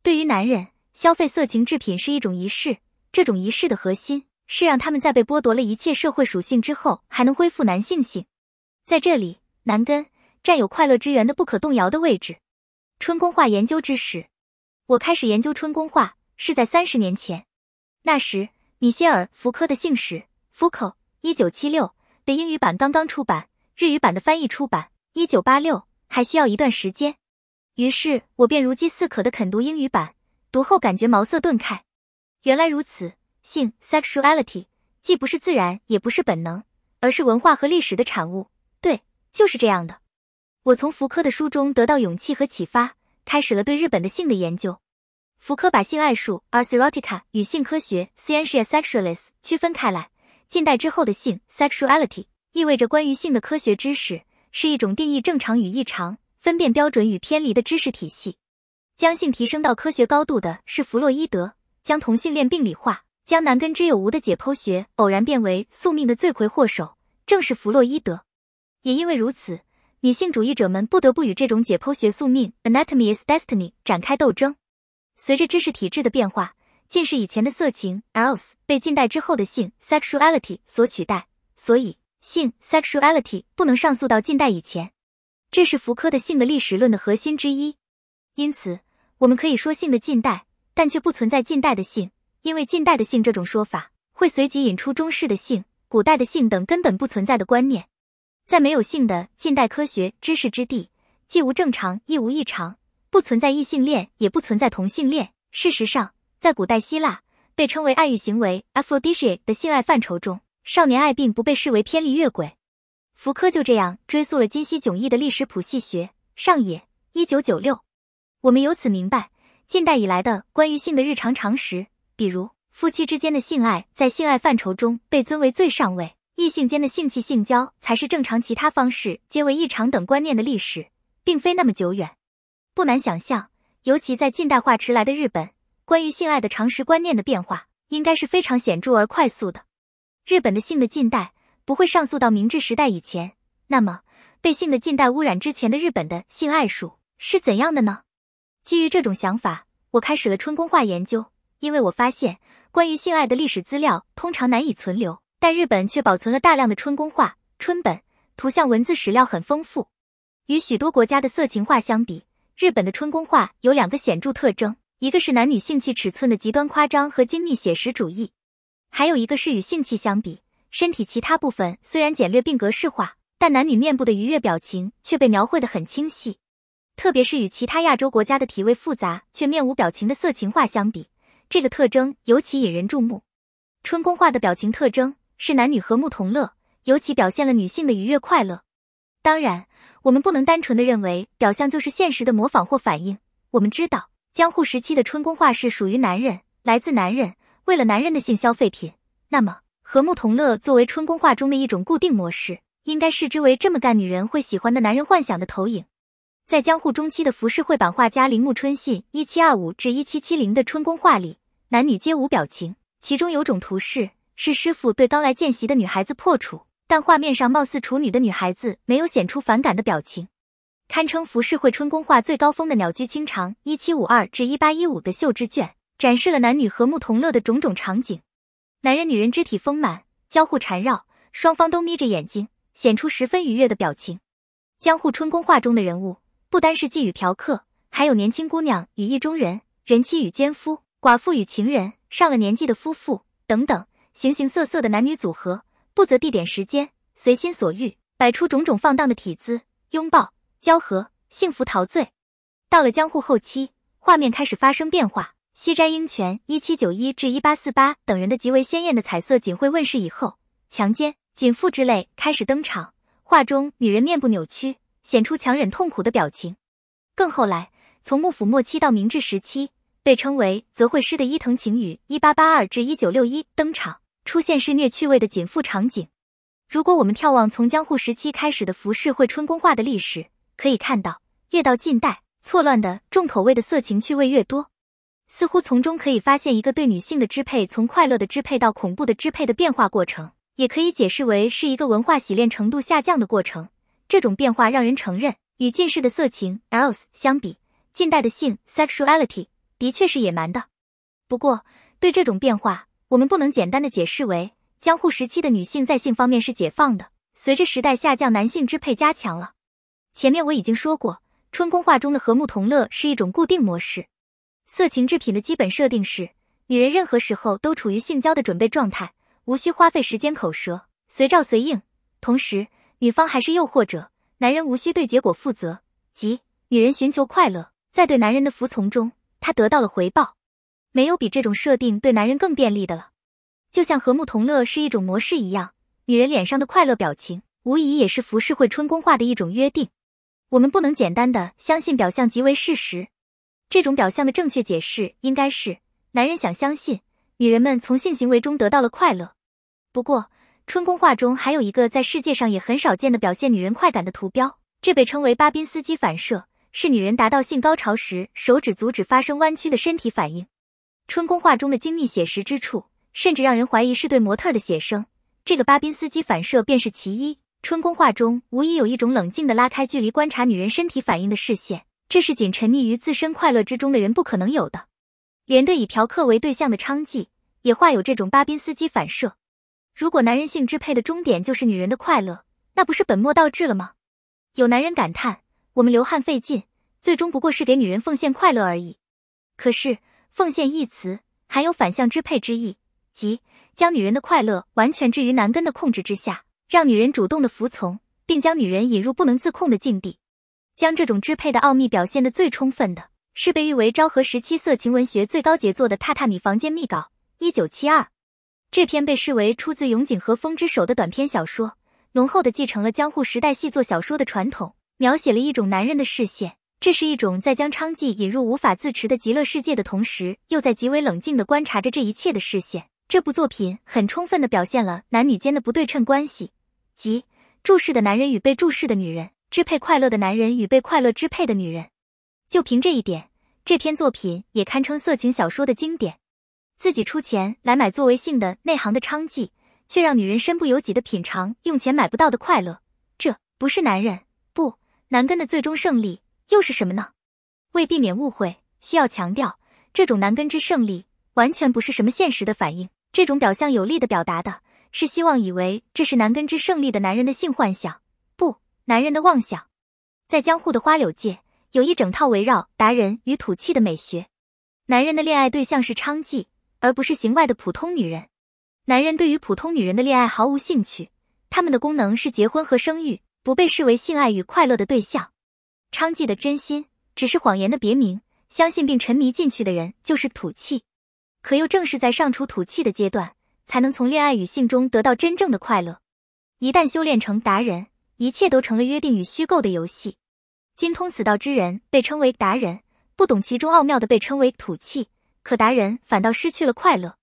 对于男人，消费色情制品是一种仪式，这种仪式的核心是让他们在被剥夺了一切社会属性之后，还能恢复男性性。在这里。南根占有快乐之源的不可动摇的位置。春宫画研究之时，我开始研究春宫画是在三十年前。那时，米歇尔·福柯的《信使 f o u c a u l t 一九七六）的英语版刚刚出版，日语版的翻译出版一九八六，还需要一段时间。于是我便如饥似渴的啃读英语版，读后感觉茅塞顿开，原来如此，性 （sexuality） 既不是自然，也不是本能，而是文化和历史的产物。对。就是这样的，我从福柯的书中得到勇气和启发，开始了对日本的性的研究。福柯把性爱术 （arthrotica） 与性科学 （science sexualis） 区分开来。近代之后的性 （sexuality） 意味着关于性的科学知识，是一种定义正常与异常、分辨标准与偏离的知识体系。将性提升到科学高度的是弗洛伊德，将同性恋病理化，将男根之有无的解剖学偶然变为宿命的罪魁祸首，正是弗洛伊德。也因为如此，女性主义者们不得不与这种解剖学宿命 （Anatomy is Destiny） 展开斗争。随着知识体制的变化，近世以前的色情 （Els） e 被近代之后的性 （Sexuality） 所取代，所以性 （Sexuality） 不能上溯到近代以前。这是福柯的性的历史论的核心之一。因此，我们可以说性的近代，但却不存在近代的性，因为近代的性这种说法会随即引出中世的性、古代的性等根本不存在的观念。在没有性的近代科学知识之地，既无正常，亦无异常，不存在异性恋，也不存在同性恋。事实上，在古代希腊被称为爱欲行为 （afordeia） 的性爱范畴中，少年爱并不被视为偏离越轨。福柯就这样追溯了今昔迥异的历史谱系学。上野，一九九六，我们由此明白，近代以来的关于性的日常常识，比如夫妻之间的性爱在性爱范畴中被尊为最上位。异性间的性器性交才是正常，其他方式皆为异常等观念的历史，并非那么久远。不难想象，尤其在近代化迟来的日本，关于性爱的常识观念的变化，应该是非常显著而快速的。日本的性的近代不会上溯到明治时代以前，那么被性的近代污染之前的日本的性爱术是怎样的呢？基于这种想法，我开始了春宫画研究，因为我发现关于性爱的历史资料通常难以存留。但日本却保存了大量的春宫画，春本图像文字史料很丰富。与许多国家的色情画相比，日本的春宫画有两个显著特征：一个是男女性器尺寸的极端夸张和精密写实主义；还有一个是与性器相比，身体其他部分虽然简略并格式化，但男女面部的愉悦表情却被描绘得很清晰。特别是与其他亚洲国家的体位复杂却面无表情的色情画相比，这个特征尤其引人注目。春宫画的表情特征。是男女和睦同乐，尤其表现了女性的愉悦快乐。当然，我们不能单纯的认为表象就是现实的模仿或反应。我们知道，江户时期的春宫画是属于男人，来自男人为了男人的性消费品。那么，和睦同乐作为春宫画中的一种固定模式，应该视之为这么干女人会喜欢的男人幻想的投影。在江户中期的浮世绘版画家铃木春信（一七二五至一七七零）的春宫画里，男女皆无表情，其中有种图示是师傅对刚来见习的女孩子破处，但画面上貌似处女的女孩子没有显出反感的表情，堪称浮世绘春宫画最高峰的《鸟居清长一七五二至一八一五》的《绣之卷》，展示了男女和睦同乐的种种场景。男人女人肢体丰满，交互缠绕，双方都眯着眼睛，显出十分愉悦的表情。江户春宫画中的人物不单是妓与嫖客，还有年轻姑娘与意中人、人妻与奸夫、寡妇与情人、上了年纪的夫妇等等。形形色色的男女组合，不择地点、时间，随心所欲，摆出种种放荡的体姿，拥抱、交合，幸福陶醉。到了江户后期，画面开始发生变化。西斋英泉（一七九一至一八四八）等人的极为鲜艳的彩色锦绘问世以后，强奸、锦妇之类开始登场。画中女人面部扭曲，显出强忍痛苦的表情。更后来，从幕府末期到明治时期，被称为“泽惠师”的伊藤晴雨（一八八二至一九六一）登场。出现嗜虐趣味的紧缚场景。如果我们眺望从江户时期开始的浮世绘春宫画的历史，可以看到，越到近代，错乱的重口味的色情趣味越多。似乎从中可以发现一个对女性的支配，从快乐的支配到恐怖的支配的变化过程，也可以解释为是一个文化洗练程度下降的过程。这种变化让人承认，与近世的色情 （else） 相比，近代的性 （sexuality） 的确是野蛮的。不过，对这种变化，我们不能简单的解释为江户时期的女性在性方面是解放的，随着时代下降，男性支配加强了。前面我已经说过，春宫画中的和睦同乐是一种固定模式。色情制品的基本设定是，女人任何时候都处于性交的准备状态，无需花费时间口舌，随照随应。同时，女方还是诱惑者，男人无需对结果负责，即女人寻求快乐，在对男人的服从中，她得到了回报。没有比这种设定对男人更便利的了，就像和睦同乐是一种模式一样，女人脸上的快乐表情无疑也是浮世绘春宫画的一种约定。我们不能简单的相信表象即为事实，这种表象的正确解释应该是男人想相信女人们从性行为中得到了快乐。不过，春宫画中还有一个在世界上也很少见的表现女人快感的图标，这被称为巴宾斯基反射，是女人达到性高潮时手指足止发生弯曲的身体反应。春宫画中的精密写实之处，甚至让人怀疑是对模特的写生。这个巴宾斯基反射便是其一。春宫画中无疑有一种冷静的拉开距离观察女人身体反应的视线，这是仅沉溺于自身快乐之中的人不可能有的。连对以嫖客为对象的娼妓，也画有这种巴宾斯基反射。如果男人性支配的终点就是女人的快乐，那不是本末倒置了吗？有男人感叹：“我们流汗费劲，最终不过是给女人奉献快乐而已。”可是。奉献一词含有反向支配之意，即将女人的快乐完全置于男根的控制之下，让女人主动的服从，并将女人引入不能自控的境地。将这种支配的奥秘表现的最充分的是被誉为昭和时期色情文学最高杰作的《榻榻米房间密稿》。一九七二，这篇被视为出自永井和风之手的短篇小说，浓厚的继承了江户时代细作小说的传统，描写了一种男人的视线。这是一种在将娼妓引入无法自持的极乐世界的同时，又在极为冷静地观察着这一切的视线。这部作品很充分地表现了男女间的不对称关系，即注视的男人与被注视的女人，支配快乐的男人与被快乐支配的女人。就凭这一点，这篇作品也堪称色情小说的经典。自己出钱来买作为性的内行的娼妓，却让女人身不由己的品尝用钱买不到的快乐，这不是男人不男根的最终胜利？又是什么呢？为避免误会，需要强调，这种男根之胜利完全不是什么现实的反应。这种表象有力的表达的是希望以为这是男根之胜利的男人的性幻想，不，男人的妄想。在江户的花柳界，有一整套围绕达人与土气的美学。男人的恋爱对象是娼妓，而不是行外的普通女人。男人对于普通女人的恋爱毫无兴趣，他们的功能是结婚和生育，不被视为性爱与快乐的对象。娼妓的真心只是谎言的别名，相信并沉迷进去的人就是土气，可又正是在尚处土气的阶段，才能从恋爱与性中得到真正的快乐。一旦修炼成达人，一切都成了约定与虚构的游戏。精通此道之人被称为达人，不懂其中奥妙的被称为土气。可达人反倒失去了快乐。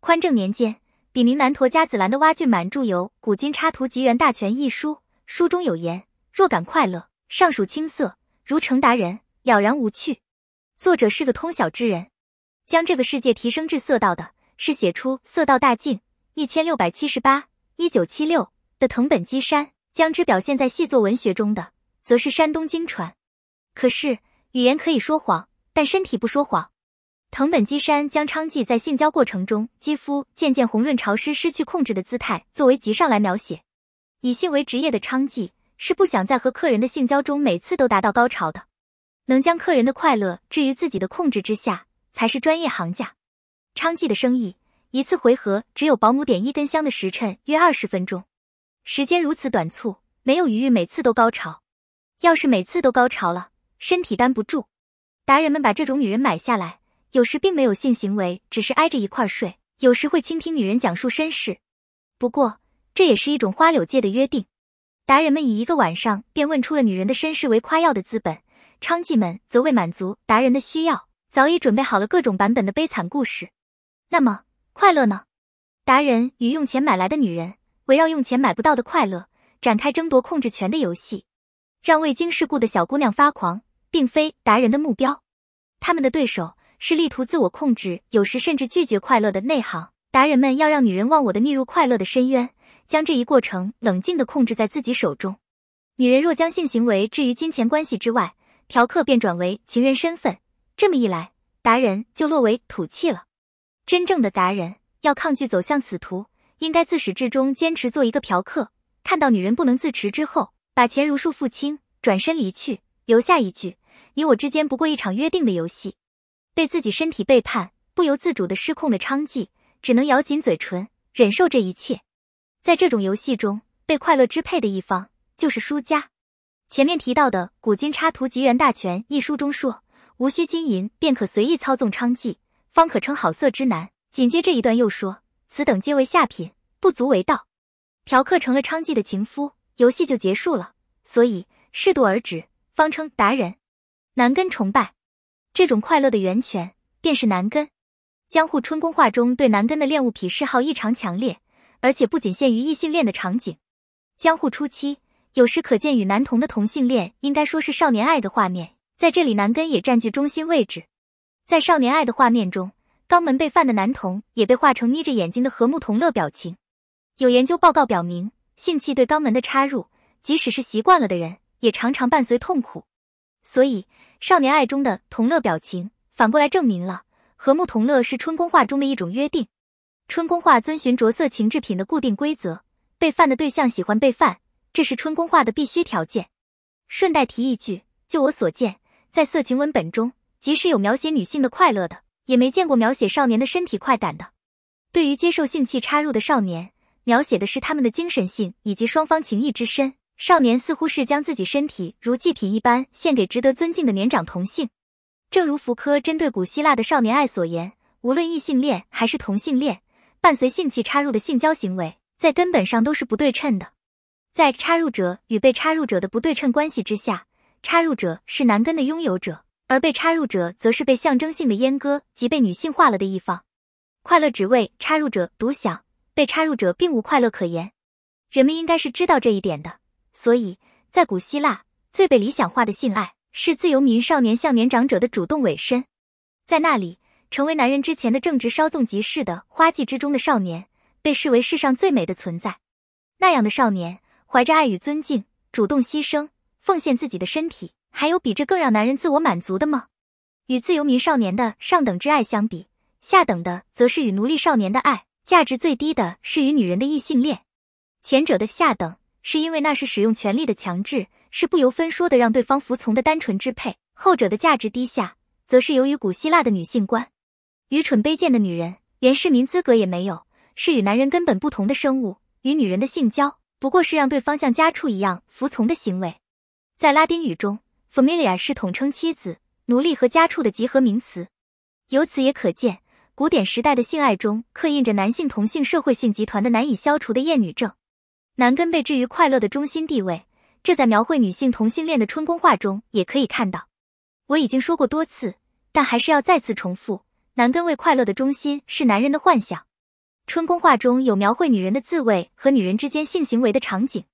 宽政年间，笔名南陀加子兰的蛙俊满著有《古今插图集元大全》一书，书中有言：若感快乐。尚属青涩，如成达人了然无趣。作者是个通晓之人，将这个世界提升至色道的，是写出色道大境一千六百七十八一九七六的藤本基山，将之表现在细作文学中的，则是山东经传。可是语言可以说谎，但身体不说谎。藤本基山将昌妓在性交过程中肌肤渐渐红润潮湿、失去控制的姿态，作为集上来描写。以性为职业的昌妓。是不想在和客人的性交中每次都达到高潮的，能将客人的快乐置于自己的控制之下才是专业行家。娼妓的生意一次回合只有保姆点一根香的时辰约二十分钟，时间如此短促，没有余裕每次都高潮。要是每次都高潮了，身体担不住。达人们把这种女人买下来，有时并没有性行为，只是挨着一块睡，有时会倾听女人讲述身世。不过这也是一种花柳界的约定。达人们以一个晚上便问出了女人的身世为夸耀的资本，娼妓们则为满足达人的需要，早已准备好了各种版本的悲惨故事。那么快乐呢？达人与用钱买来的女人围绕用钱买不到的快乐展开争夺控制权的游戏，让未经世故的小姑娘发狂，并非达人的目标。他们的对手是力图自我控制，有时甚至拒绝快乐的内行。达人们要让女人忘我的溺入快乐的深渊。将这一过程冷静地控制在自己手中。女人若将性行为置于金钱关系之外，嫖客便转为情人身份。这么一来，达人就落为土气了。真正的达人要抗拒走向此途，应该自始至终坚持做一个嫖客。看到女人不能自持之后，把钱如数付清，转身离去，留下一句：“你我之间不过一场约定的游戏。”被自己身体背叛，不由自主的失控的娼妓，只能咬紧嘴唇，忍受这一切。在这种游戏中，被快乐支配的一方就是输家。前面提到的《古今插图集缘大全》一书中说，无需金银便可随意操纵娼妓，方可称好色之男。紧接这一段又说，此等皆为下品，不足为道。嫖客成了娼妓的情夫，游戏就结束了。所以，适度而止，方称达人。男根崇拜，这种快乐的源泉便是男根。江户春宫画中对男根的恋物癖嗜好异常强烈。而且不仅限于异性恋的场景，江户初期有时可见与男童的同性恋，应该说是少年爱的画面。在这里，男根也占据中心位置。在少年爱的画面中，肛门被犯的男童也被画成眯着眼睛的和睦同乐表情。有研究报告表明，性器对肛门的插入，即使是习惯了的人，也常常伴随痛苦。所以，少年爱中的同乐表情，反过来证明了和睦同乐是春宫画中的一种约定。春宫画遵循着色情制品的固定规则，被犯的对象喜欢被犯，这是春宫画的必须条件。顺带提一句，就我所见，在色情文本中，即使有描写女性的快乐的，也没见过描写少年的身体快感的。对于接受性器插入的少年，描写的是他们的精神性以及双方情谊之深。少年似乎是将自己身体如祭品一般献给值得尊敬的年长同性。正如福柯针对古希腊的少年爱所言，无论异性恋还是同性恋。伴随性器插入的性交行为，在根本上都是不对称的。在插入者与被插入者的不对称关系之下，插入者是男根的拥有者，而被插入者则是被象征性的阉割及被女性化了的一方。快乐只为插入者独享，被插入者并无快乐可言。人们应该是知道这一点的，所以在古希腊，最被理想化的性爱是自由民少年向年长者的主动委身，在那里。成为男人之前的正值稍纵即逝的花季之中的少年，被视为世上最美的存在。那样的少年，怀着爱与尊敬，主动牺牲、奉献自己的身体，还有比这更让男人自我满足的吗？与自由民少年的上等之爱相比，下等的则是与奴隶少年的爱，价值最低的是与女人的异性恋。前者的下等，是因为那是使用权力的强制，是不由分说的让对方服从的单纯支配；后者的价值低下，则是由于古希腊的女性观。愚蠢卑贱的女人，连市民资格也没有，是与男人根本不同的生物。与女人的性交，不过是让对方像家畜一样服从的行为。在拉丁语中，familia r 是统称妻子、奴隶和家畜的集合名词。由此也可见，古典时代的性爱中刻印着男性同性社会性集团的难以消除的厌女症。男根被置于快乐的中心地位，这在描绘女性同性恋的春宫画中也可以看到。我已经说过多次，但还是要再次重复。男根为快乐的中心是男人的幻想。春宫画中有描绘女人的自慰和女人之间性行为的场景。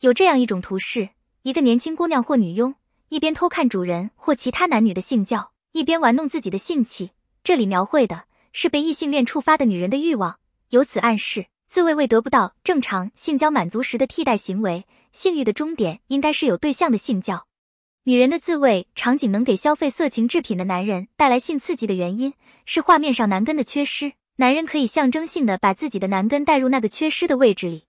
有这样一种图示：一个年轻姑娘或女佣一边偷看主人或其他男女的性交，一边玩弄自己的性器。这里描绘的是被异性恋触发的女人的欲望，由此暗示自慰未得不到正常性交满足时的替代行为。性欲的终点应该是有对象的性交。女人的自慰场景能给消费色情制品的男人带来性刺激的原因是画面上男根的缺失，男人可以象征性的把自己的男根带入那个缺失的位置里。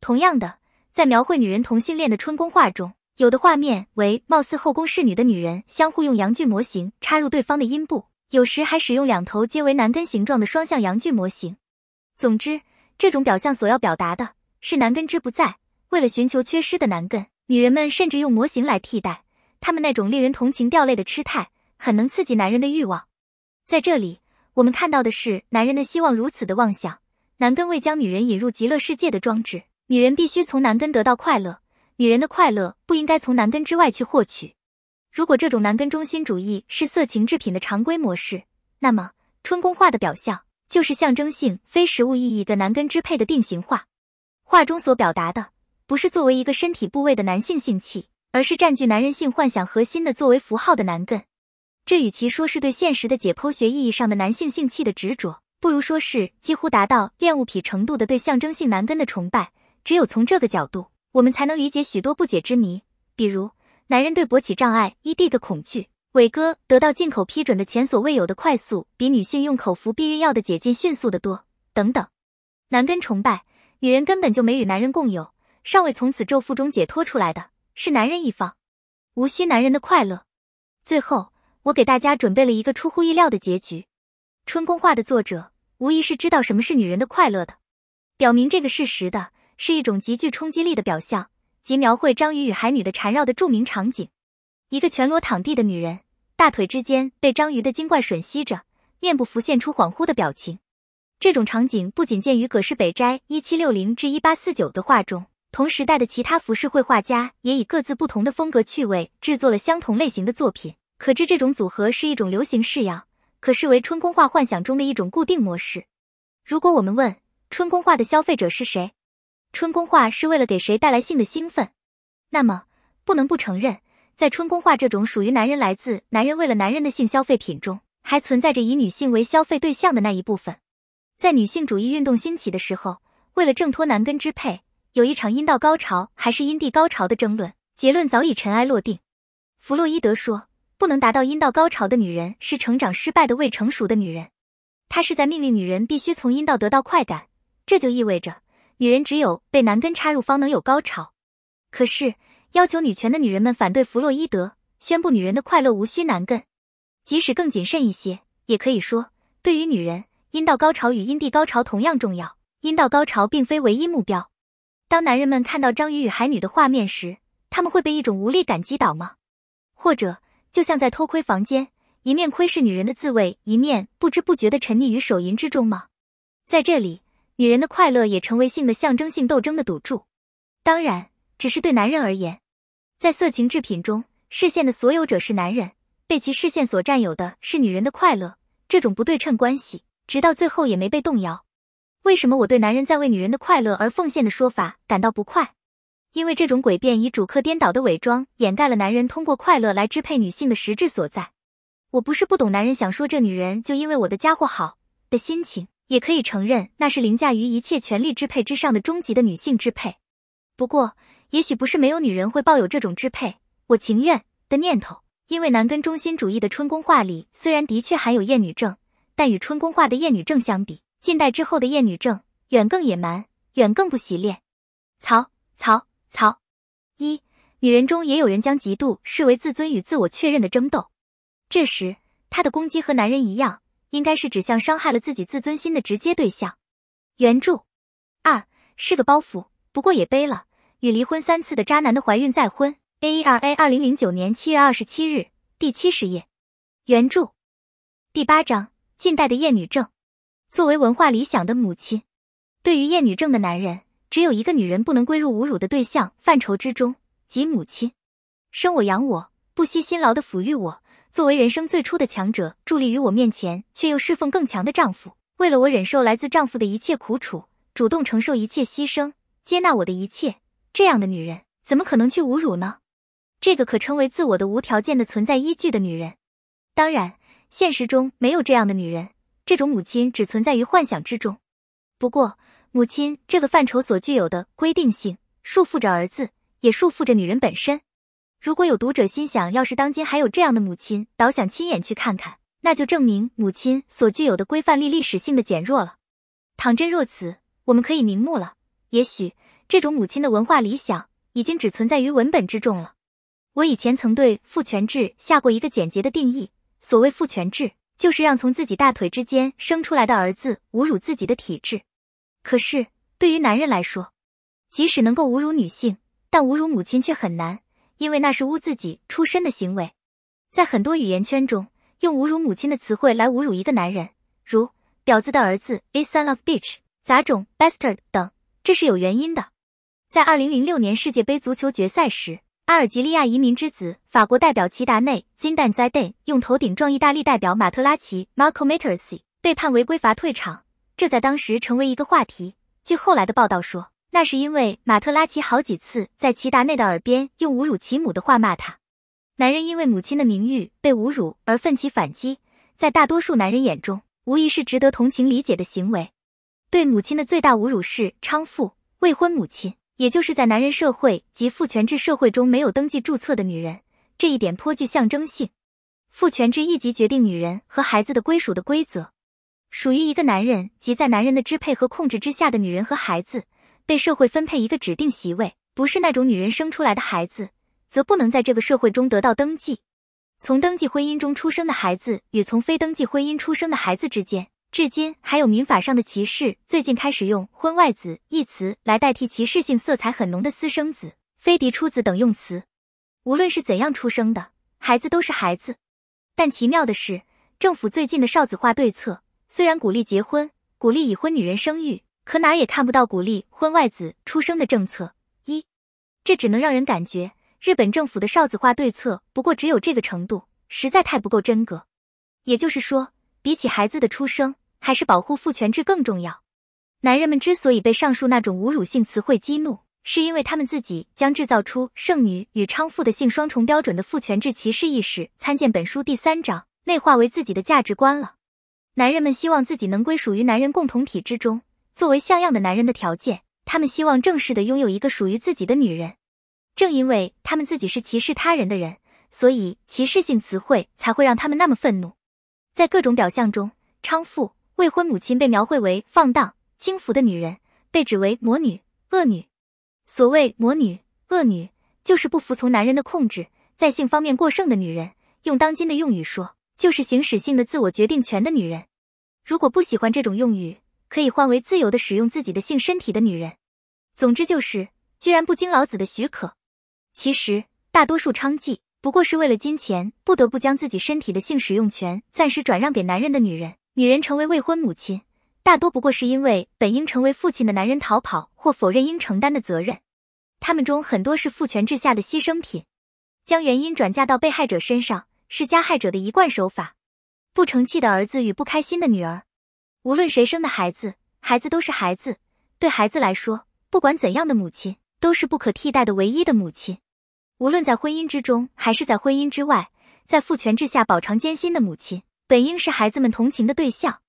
同样的，在描绘女人同性恋的春宫画中，有的画面为貌似后宫侍女的女人相互用阳具模型插入对方的阴部，有时还使用两头皆为男根形状的双向阳具模型。总之，这种表象所要表达的是男根之不在，为了寻求缺失的男根，女人们甚至用模型来替代。他们那种令人同情掉泪的痴态，很能刺激男人的欲望。在这里，我们看到的是男人的希望如此的妄想，男根为将女人引入极乐世界的装置。女人必须从男根得到快乐，女人的快乐不应该从男根之外去获取。如果这种男根中心主义是色情制品的常规模式，那么春宫画的表象就是象征性、非实物意义的男根支配的定型画。画中所表达的，不是作为一个身体部位的男性性器。而是占据男人性幻想核心的作为符号的男根，这与其说是对现实的解剖学意义上的男性性器的执着，不如说是几乎达到恋物癖程度的对象征性男根的崇拜。只有从这个角度，我们才能理解许多不解之谜，比如男人对勃起障碍 ED 的恐惧，伟哥得到进口批准的前所未有的快速，比女性用口服避孕药的解禁迅速的多等等。男根崇拜，女人根本就没与男人共有，尚未从此咒缚中解脱出来的。是男人一方，无需男人的快乐。最后，我给大家准备了一个出乎意料的结局。春宫画的作者无疑是知道什么是女人的快乐的。表明这个事实的，是一种极具冲击力的表象，即描绘章鱼与海女的缠绕的著名场景。一个全裸躺地的女人，大腿之间被章鱼的精怪吮吸着，面部浮现出恍惚的表情。这种场景不仅见于葛饰北斋（一七六零至一八四九）的画中。同时代的其他服饰绘画家也以各自不同的风格趣味制作了相同类型的作品，可知这种组合是一种流行式样，可视为春宫画幻想中的一种固定模式。如果我们问春宫画的消费者是谁，春宫画是为了给谁带来性的兴奋，那么不能不承认，在春宫画这种属于男人来自男人为了男人的性消费品中，还存在着以女性为消费对象的那一部分。在女性主义运动兴起的时候，为了挣脱男根支配。有一场阴道高潮还是阴蒂高潮的争论，结论早已尘埃落定。弗洛伊德说，不能达到阴道高潮的女人是成长失败的未成熟的女人。他是在命令女人必须从阴道得到快感，这就意味着女人只有被男根插入方能有高潮。可是，要求女权的女人们反对弗洛伊德，宣布女人的快乐无需男根。即使更谨慎一些，也可以说，对于女人，阴道高潮与阴蒂高潮同样重要。阴道高潮并非唯一目标。当男人们看到章鱼与海女的画面时，他们会被一种无力感击倒吗？或者就像在偷窥房间，一面窥视女人的自慰，一面不知不觉的沉溺于手淫之中吗？在这里，女人的快乐也成为性的象征性斗争的赌注。当然，只是对男人而言，在色情制品中，视线的所有者是男人，被其视线所占有的是女人的快乐。这种不对称关系，直到最后也没被动摇。为什么我对男人在为女人的快乐而奉献的说法感到不快？因为这种诡辩以主客颠倒的伪装掩盖了男人通过快乐来支配女性的实质所在。我不是不懂男人想说这女人就因为我的家伙好的心情，也可以承认那是凌驾于一切权力支配之上的终极的女性支配。不过，也许不是没有女人会抱有这种支配我情愿的念头。因为男根中心主义的春宫画里虽然的确含有厌女症，但与春宫画的厌女症相比。近代之后的厌女症远更野蛮，远更不洗练。曹曹曹！一，女人中也有人将嫉妒视为自尊与自我确认的争斗。这时，她的攻击和男人一样，应该是指向伤害了自己自尊心的直接对象。原著。二，是个包袱，不过也背了。与离婚三次的渣男的怀孕再婚。A E R A 二零零九年七月二十七日第七十页，原著第八章近代的厌女症。作为文化理想的母亲，对于厌女症的男人，只有一个女人不能归入侮辱的对象范畴之中，即母亲。生我养我，不惜辛劳的抚育我，作为人生最初的强者，伫立于我面前，却又侍奉更强的丈夫，为了我忍受来自丈夫的一切苦楚，主动承受一切牺牲，接纳我的一切，这样的女人怎么可能去侮辱呢？这个可称为自我的无条件的存在依据的女人，当然，现实中没有这样的女人。这种母亲只存在于幻想之中。不过，母亲这个范畴所具有的规定性，束缚着儿子，也束缚着女人本身。如果有读者心想要是当今还有这样的母亲，倒想亲眼去看看，那就证明母亲所具有的规范力历史性的减弱了。倘真若此，我们可以瞑目了。也许，这种母亲的文化理想已经只存在于文本之中了。我以前曾对父权制下过一个简洁的定义：所谓父权制。就是让从自己大腿之间生出来的儿子侮辱自己的体质，可是对于男人来说，即使能够侮辱女性，但侮辱母亲却很难，因为那是污自己出身的行为。在很多语言圈中，用侮辱母亲的词汇来侮辱一个男人，如“婊子的儿子 i son of bitch”、“杂种”、“bastard” 等，这是有原因的。在二零零六年世界杯足球决赛时。阿尔及利亚移民之子，法国代表齐达内金蛋 n d a y 用头顶撞意大利代表马特拉奇 Marco m a t e r s z i 被判违规罚退场。这在当时成为一个话题。据后来的报道说，那是因为马特拉奇好几次在齐达内的耳边用侮辱其母的话骂他。男人因为母亲的名誉被侮辱而奋起反击，在大多数男人眼中，无疑是值得同情理解的行为。对母亲的最大侮辱是娼妇、未婚母亲。也就是在男人社会及父权制社会中没有登记注册的女人，这一点颇具象征性。父权制一级决定女人和孩子的归属的规则，属于一个男人及在男人的支配和控制之下的女人和孩子，被社会分配一个指定席位；不是那种女人生出来的孩子，则不能在这个社会中得到登记。从登记婚姻中出生的孩子与从非登记婚姻出生的孩子之间。至今还有民法上的歧视，最近开始用“婚外子”一词来代替歧视性色彩很浓的“私生子”“非嫡出子”等用词。无论是怎样出生的孩子都是孩子，但奇妙的是，政府最近的少子化对策虽然鼓励结婚、鼓励已婚女人生育，可哪也看不到鼓励婚外子出生的政策。一，这只能让人感觉日本政府的少子化对策不过只有这个程度，实在太不够真格。也就是说，比起孩子的出生，还是保护父权制更重要。男人们之所以被上述那种侮辱性词汇激怒，是因为他们自己将制造出“剩女”与“娼妇”的性双重标准的父权制歧视意识，参见本书第三章内化为自己的价值观了。男人们希望自己能归属于男人共同体之中，作为像样的男人的条件，他们希望正式的拥有一个属于自己的女人。正因为他们自己是歧视他人的人，所以歧视性词汇才会让他们那么愤怒。在各种表象中，娼妇。未婚母亲被描绘为放荡轻浮的女人，被指为魔女、恶女。所谓魔女、恶女，就是不服从男人的控制，在性方面过剩的女人。用当今的用语说，就是行使性的自我决定权的女人。如果不喜欢这种用语，可以换为自由的使用自己的性身体的女人。总之，就是居然不经老子的许可。其实，大多数娼妓不过是为了金钱，不得不将自己身体的性使用权暂时转让给男人的女人。女人成为未婚母亲，大多不过是因为本应成为父亲的男人逃跑或否认应承担的责任。他们中很多是父权制下的牺牲品，将原因转嫁到被害者身上是加害者的一贯手法。不成器的儿子与不开心的女儿，无论谁生的孩子，孩子都是孩子。对孩子来说，不管怎样的母亲都是不可替代的唯一的母亲。无论在婚姻之中还是在婚姻之外，在父权制下饱尝艰辛的母亲。本应是孩子们同情的对象，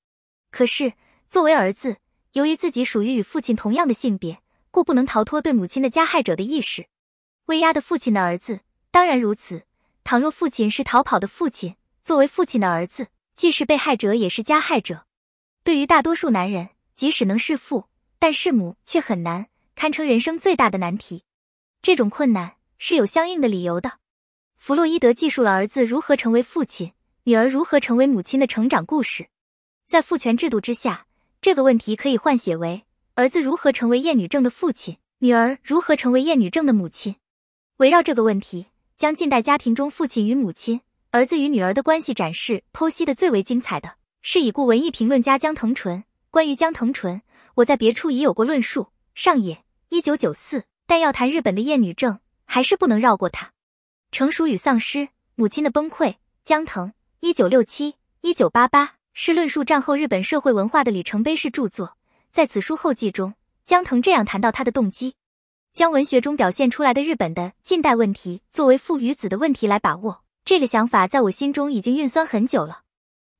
可是作为儿子，由于自己属于与父亲同样的性别，故不能逃脱对母亲的加害者的意识。威压的父亲的儿子当然如此。倘若父亲是逃跑的父亲，作为父亲的儿子，既是被害者也是加害者。对于大多数男人，即使能弑父，但弑母却很难，堪称人生最大的难题。这种困难是有相应的理由的。弗洛伊德记述了儿子如何成为父亲。女儿如何成为母亲的成长故事，在父权制度之下，这个问题可以换写为儿子如何成为厌女症的父亲，女儿如何成为厌女症的母亲。围绕这个问题，将近代家庭中父亲与母亲、儿子与女儿的关系展示剖析的最为精彩的是已故文艺评论家江藤淳。关于江藤淳，我在别处已有过论述。上野，一九九四，但要谈日本的厌女症，还是不能绕过他。成熟与丧失，母亲的崩溃，江藤。一九六七、一九八八是论述战后日本社会文化的里程碑式著作。在此书后记中，江藤这样谈到他的动机：将文学中表现出来的日本的近代问题作为父与子的问题来把握，这个想法在我心中已经运酸很久了。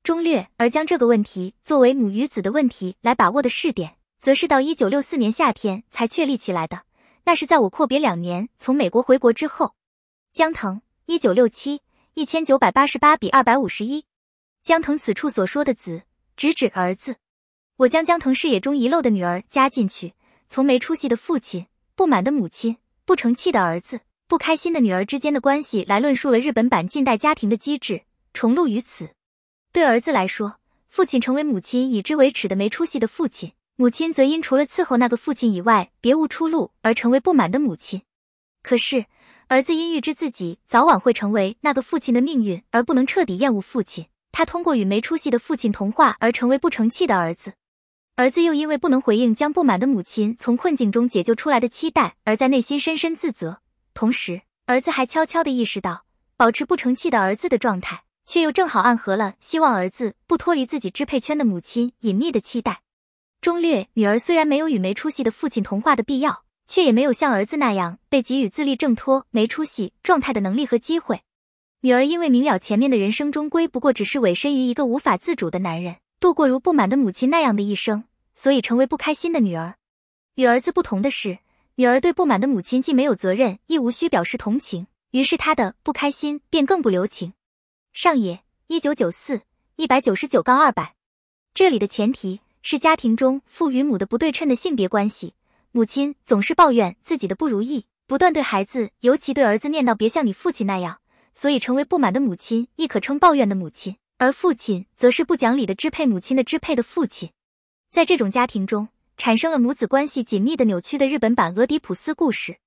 中略而将这个问题作为母与子的问题来把握的试点，则是到一九六四年夏天才确立起来的。那是在我阔别两年从美国回国之后。江藤一九六七。一千九百八十八比二百五十一，江腾此处所说的“子”直指儿子。我将江腾视野中遗漏的女儿加进去，从没出息的父亲、不满的母亲、不成器的儿子、不开心的女儿之间的关系来论述了日本版近代家庭的机制，重录于此。对儿子来说，父亲成为母亲以之为耻的没出息的父亲，母亲则因除了伺候那个父亲以外别无出路而成为不满的母亲。可是。儿子因预知自己早晚会成为那个父亲的命运而不能彻底厌恶父亲，他通过与没出息的父亲同化而成为不成器的儿子。儿子又因为不能回应将不满的母亲从困境中解救出来的期待而在内心深深自责，同时儿子还悄悄地意识到，保持不成器的儿子的状态，却又正好暗合了希望儿子不脱离自己支配圈的母亲隐秘的期待。中略女儿虽然没有与没出息的父亲同化的必要。却也没有像儿子那样被给予自立挣脱没出息状态的能力和机会。女儿因为明了前面的人生终归不过只是委身于一个无法自主的男人，度过如不满的母亲那样的一生，所以成为不开心的女儿。与儿子不同的是，女儿对不满的母亲既没有责任，亦无需表示同情。于是她的不开心便更不留情。上野一九九四一百九十九杠二百，这里的前提是家庭中父与母的不对称的性别关系。母亲总是抱怨自己的不如意，不断对孩子，尤其对儿子念叨，别像你父亲那样。所以，成为不满的母亲，亦可称抱怨的母亲；而父亲则是不讲理的支配母亲的支配的父亲。在这种家庭中，产生了母子关系紧密的扭曲的日本版俄狄浦斯故事。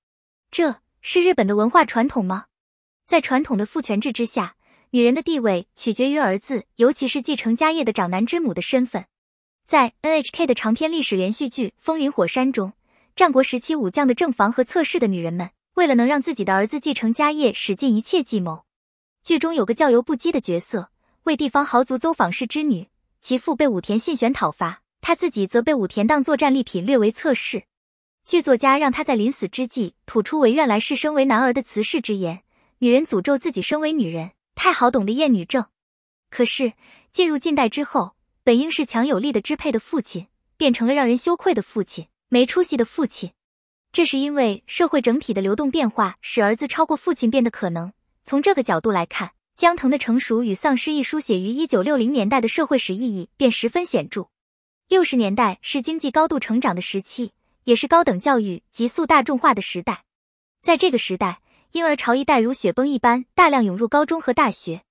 这是日本的文化传统吗？在传统的父权制之下，女人的地位取决于儿子，尤其是继承家业的长男之母的身份。在 NHK 的长篇历史连续剧《风云火山》中。战国时期，武将的正房和侧室的女人们，为了能让自己的儿子继承家业，使尽一切计谋。剧中有个叫游不羁的角色，为地方豪族邹访氏之女，其父被武田信玄讨伐，他自己则被武田当作战利品略为侧室。剧作家让他在临死之际吐出“唯愿来世生为男儿”的辞世之言，女人诅咒自己生为女人，太好懂的厌女症。可是进入近代之后，本应是强有力的支配的父亲，变成了让人羞愧的父亲。没出息的父亲，这是因为社会整体的流动变化使儿子超过父亲变得可能。从这个角度来看，江腾的《成熟与丧失》一书写于1960年代的社会史意义便十分显著。60年代是经济高度成长的时期，也是高等教育急速大众化的时代。在这个时代，婴儿潮一代如雪崩一般大量涌入高中和大学。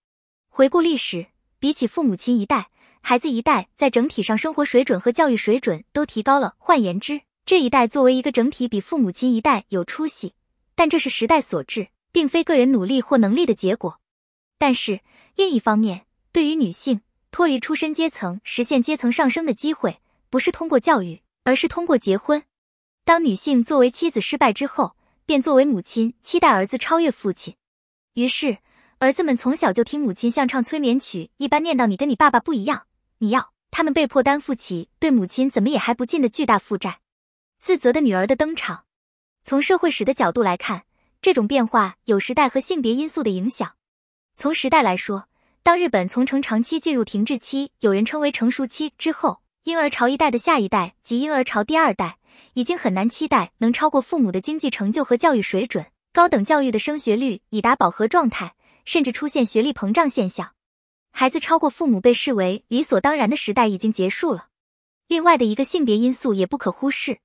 回顾历史，比起父母亲一代，孩子一代在整体上生活水准和教育水准都提高了。换言之，这一代作为一个整体比父母亲一代有出息，但这是时代所致，并非个人努力或能力的结果。但是另一方面，对于女性脱离出身阶层、实现阶层上升的机会，不是通过教育，而是通过结婚。当女性作为妻子失败之后，便作为母亲期待儿子超越父亲。于是，儿子们从小就听母亲像唱催眠曲一般念叨：“你跟你爸爸不一样，你要……”他们被迫担负起对母亲怎么也还不尽的巨大负债。自责的女儿的登场，从社会史的角度来看，这种变化有时代和性别因素的影响。从时代来说，当日本从成长期进入停滞期，有人称为成熟期之后，婴儿潮一代的下一代及婴儿潮第二代，已经很难期待能超过父母的经济成就和教育水准。高等教育的升学率已达饱和状态，甚至出现学历膨胀现象。孩子超过父母被视为理所当然的时代已经结束了。另外的一个性别因素也不可忽视。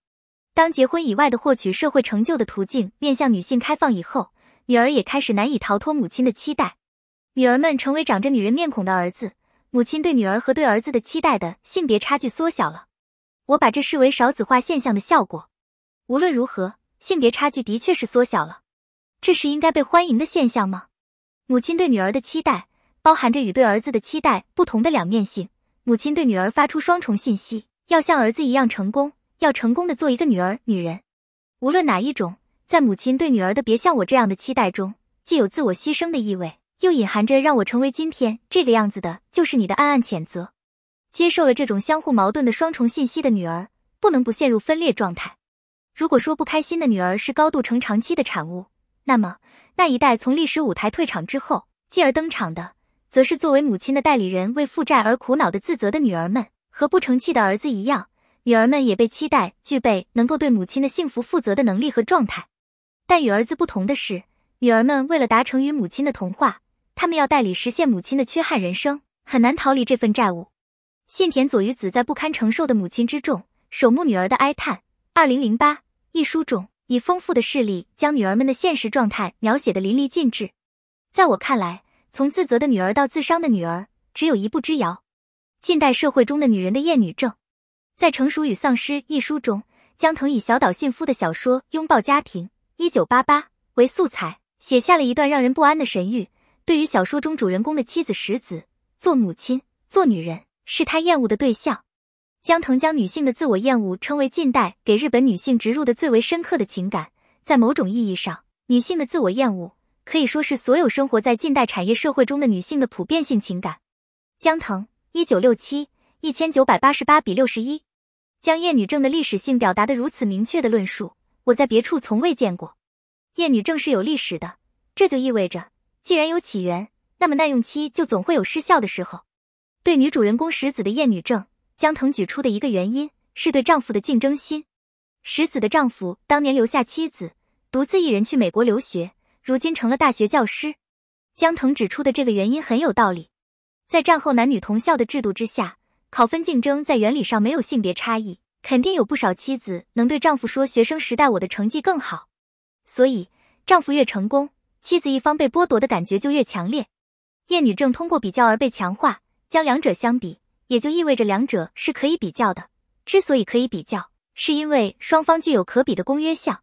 当结婚以外的获取社会成就的途径面向女性开放以后，女儿也开始难以逃脱母亲的期待。女儿们成为长着女人面孔的儿子，母亲对女儿和对儿子的期待的性别差距缩小了。我把这视为少子化现象的效果。无论如何，性别差距的确是缩小了。这是应该被欢迎的现象吗？母亲对女儿的期待包含着与对儿子的期待不同的两面性。母亲对女儿发出双重信息：要像儿子一样成功。要成功的做一个女儿，女人，无论哪一种，在母亲对女儿的“别像我这样的”期待中，既有自我牺牲的意味，又隐含着让我成为今天这个样子的，就是你的暗暗谴责。接受了这种相互矛盾的双重信息的女儿，不能不陷入分裂状态。如果说不开心的女儿是高度成长期的产物，那么那一代从历史舞台退场之后，继而登场的，则是作为母亲的代理人为负债而苦恼的自责的女儿们，和不成器的儿子一样。女儿们也被期待具备能够对母亲的幸福负责的能力和状态，但与儿子不同的是，女儿们为了达成与母亲的同化，她们要代理实现母亲的缺憾人生，很难逃离这份债务。信田佐鱼子在《不堪承受的母亲之重：守墓女儿的哀叹》（2008） 一书中，以丰富的事例将女儿们的现实状态描写的淋漓尽致。在我看来，从自责的女儿到自伤的女儿，只有一步之遥。近代社会中的女人的厌女症。在《成熟与丧失》一书中，江藤以小岛信夫的小说《拥抱家庭》（一九八八）为素材，写下了一段让人不安的神谕。对于小说中主人公的妻子石子，做母亲、做女人，是他厌恶的对象。江藤将女性的自我厌恶称为近代给日本女性植入的最为深刻的情感。在某种意义上，女性的自我厌恶可以说是所有生活在近代产业社会中的女性的普遍性情感。江藤（一九六七—一千九百八十八）比六十一。将厌女症的历史性表达的如此明确的论述，我在别处从未见过。厌女症是有历史的，这就意味着，既然有起源，那么耐用期就总会有失效的时候。对女主人公石子的厌女症，江藤举出的一个原因是对丈夫的竞争心。石子的丈夫当年留下妻子，独自一人去美国留学，如今成了大学教师。江藤指出的这个原因很有道理，在战后男女同校的制度之下。考分竞争在原理上没有性别差异，肯定有不少妻子能对丈夫说：“学生时代我的成绩更好。”所以，丈夫越成功，妻子一方被剥夺的感觉就越强烈。厌女症通过比较而被强化，将两者相比，也就意味着两者是可以比较的。之所以可以比较，是因为双方具有可比的公约项。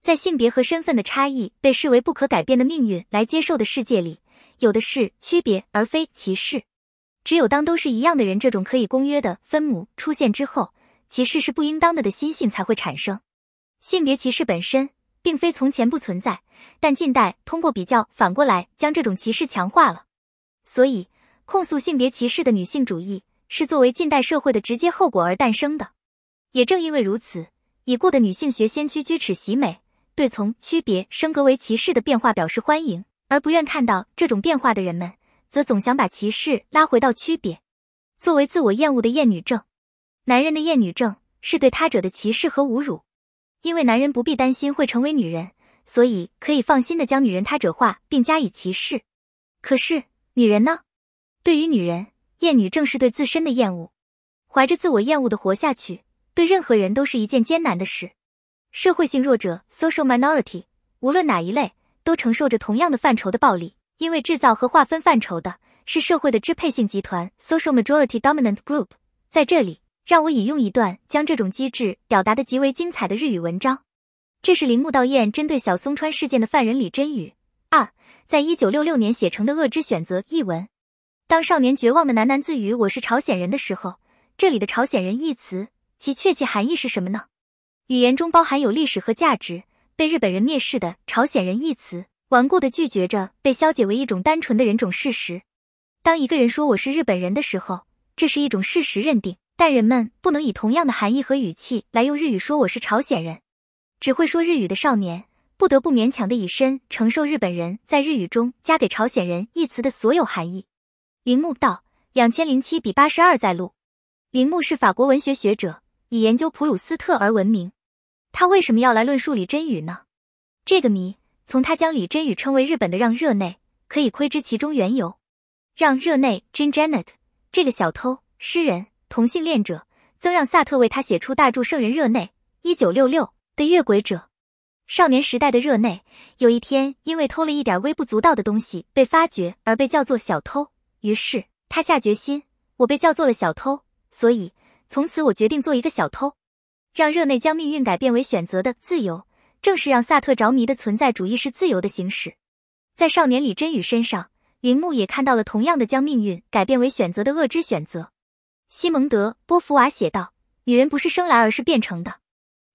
在性别和身份的差异被视为不可改变的命运来接受的世界里，有的是区别而非歧视。只有当都是一样的人这种可以公约的分母出现之后，歧视是不应当的的心性才会产生。性别歧视本身并非从前不存在，但近代通过比较反过来将这种歧视强化了。所以，控诉性别歧视的女性主义是作为近代社会的直接后果而诞生的。也正因为如此，已故的女性学先驱居齿喜美对从区别升格为歧视的变化表示欢迎，而不愿看到这种变化的人们。则总想把歧视拉回到区别，作为自我厌恶的厌女症，男人的厌女症是对他者的歧视和侮辱，因为男人不必担心会成为女人，所以可以放心的将女人他者化并加以歧视。可是女人呢？对于女人，厌女症是对自身的厌恶，怀着自我厌恶的活下去，对任何人都是一件艰难的事。社会性弱者 （social minority），无论哪一类，都承受着同样的范畴的暴力。因为制造和划分范畴的是社会的支配性集团 （social majority dominant group）。在这里，让我引用一段将这种机制表达的极为精彩的日语文章，这是铃木道彦针对小松川事件的犯人李真宇二在一九六六年写成的《恶之选择》译文。当少年绝望的喃喃自语“我是朝鲜人”的时候，这里的“朝鲜人”一词其确切含义是什么呢？语言中包含有历史和价值被日本人蔑视的“朝鲜人”一词。顽固的拒绝着被消解为一种单纯的人种事实。当一个人说我是日本人的时候，这是一种事实认定；但人们不能以同样的含义和语气来用日语说我是朝鲜人。只会说日语的少年不得不勉强的以身承受日本人，在日语中加给朝鲜人一词的所有含义。铃木道，两千零七比八十二在录。铃木是法国文学学者，以研究普鲁斯特而闻名。他为什么要来论述李真语呢？这个谜。从他将李真宇称为日本的让热内，可以窥知其中缘由。让热内 j i a n j e n e t 这个小偷、诗人、同性恋者，曾让萨特为他写出大著《圣人热内》（1966） 的越轨者。少年时代的热内，有一天因为偷了一点微不足道的东西被发觉而被叫做小偷，于是他下决心：“我被叫做了小偷，所以从此我决定做一个小偷。”让热内将命运改变为选择的自由。正是让萨特着迷的存在主义是自由的行使，在少年李真宇身上，铃木也看到了同样的将命运改变为选择的恶之选择。西蒙德·波伏娃写道：“女人不是生来而是变成的。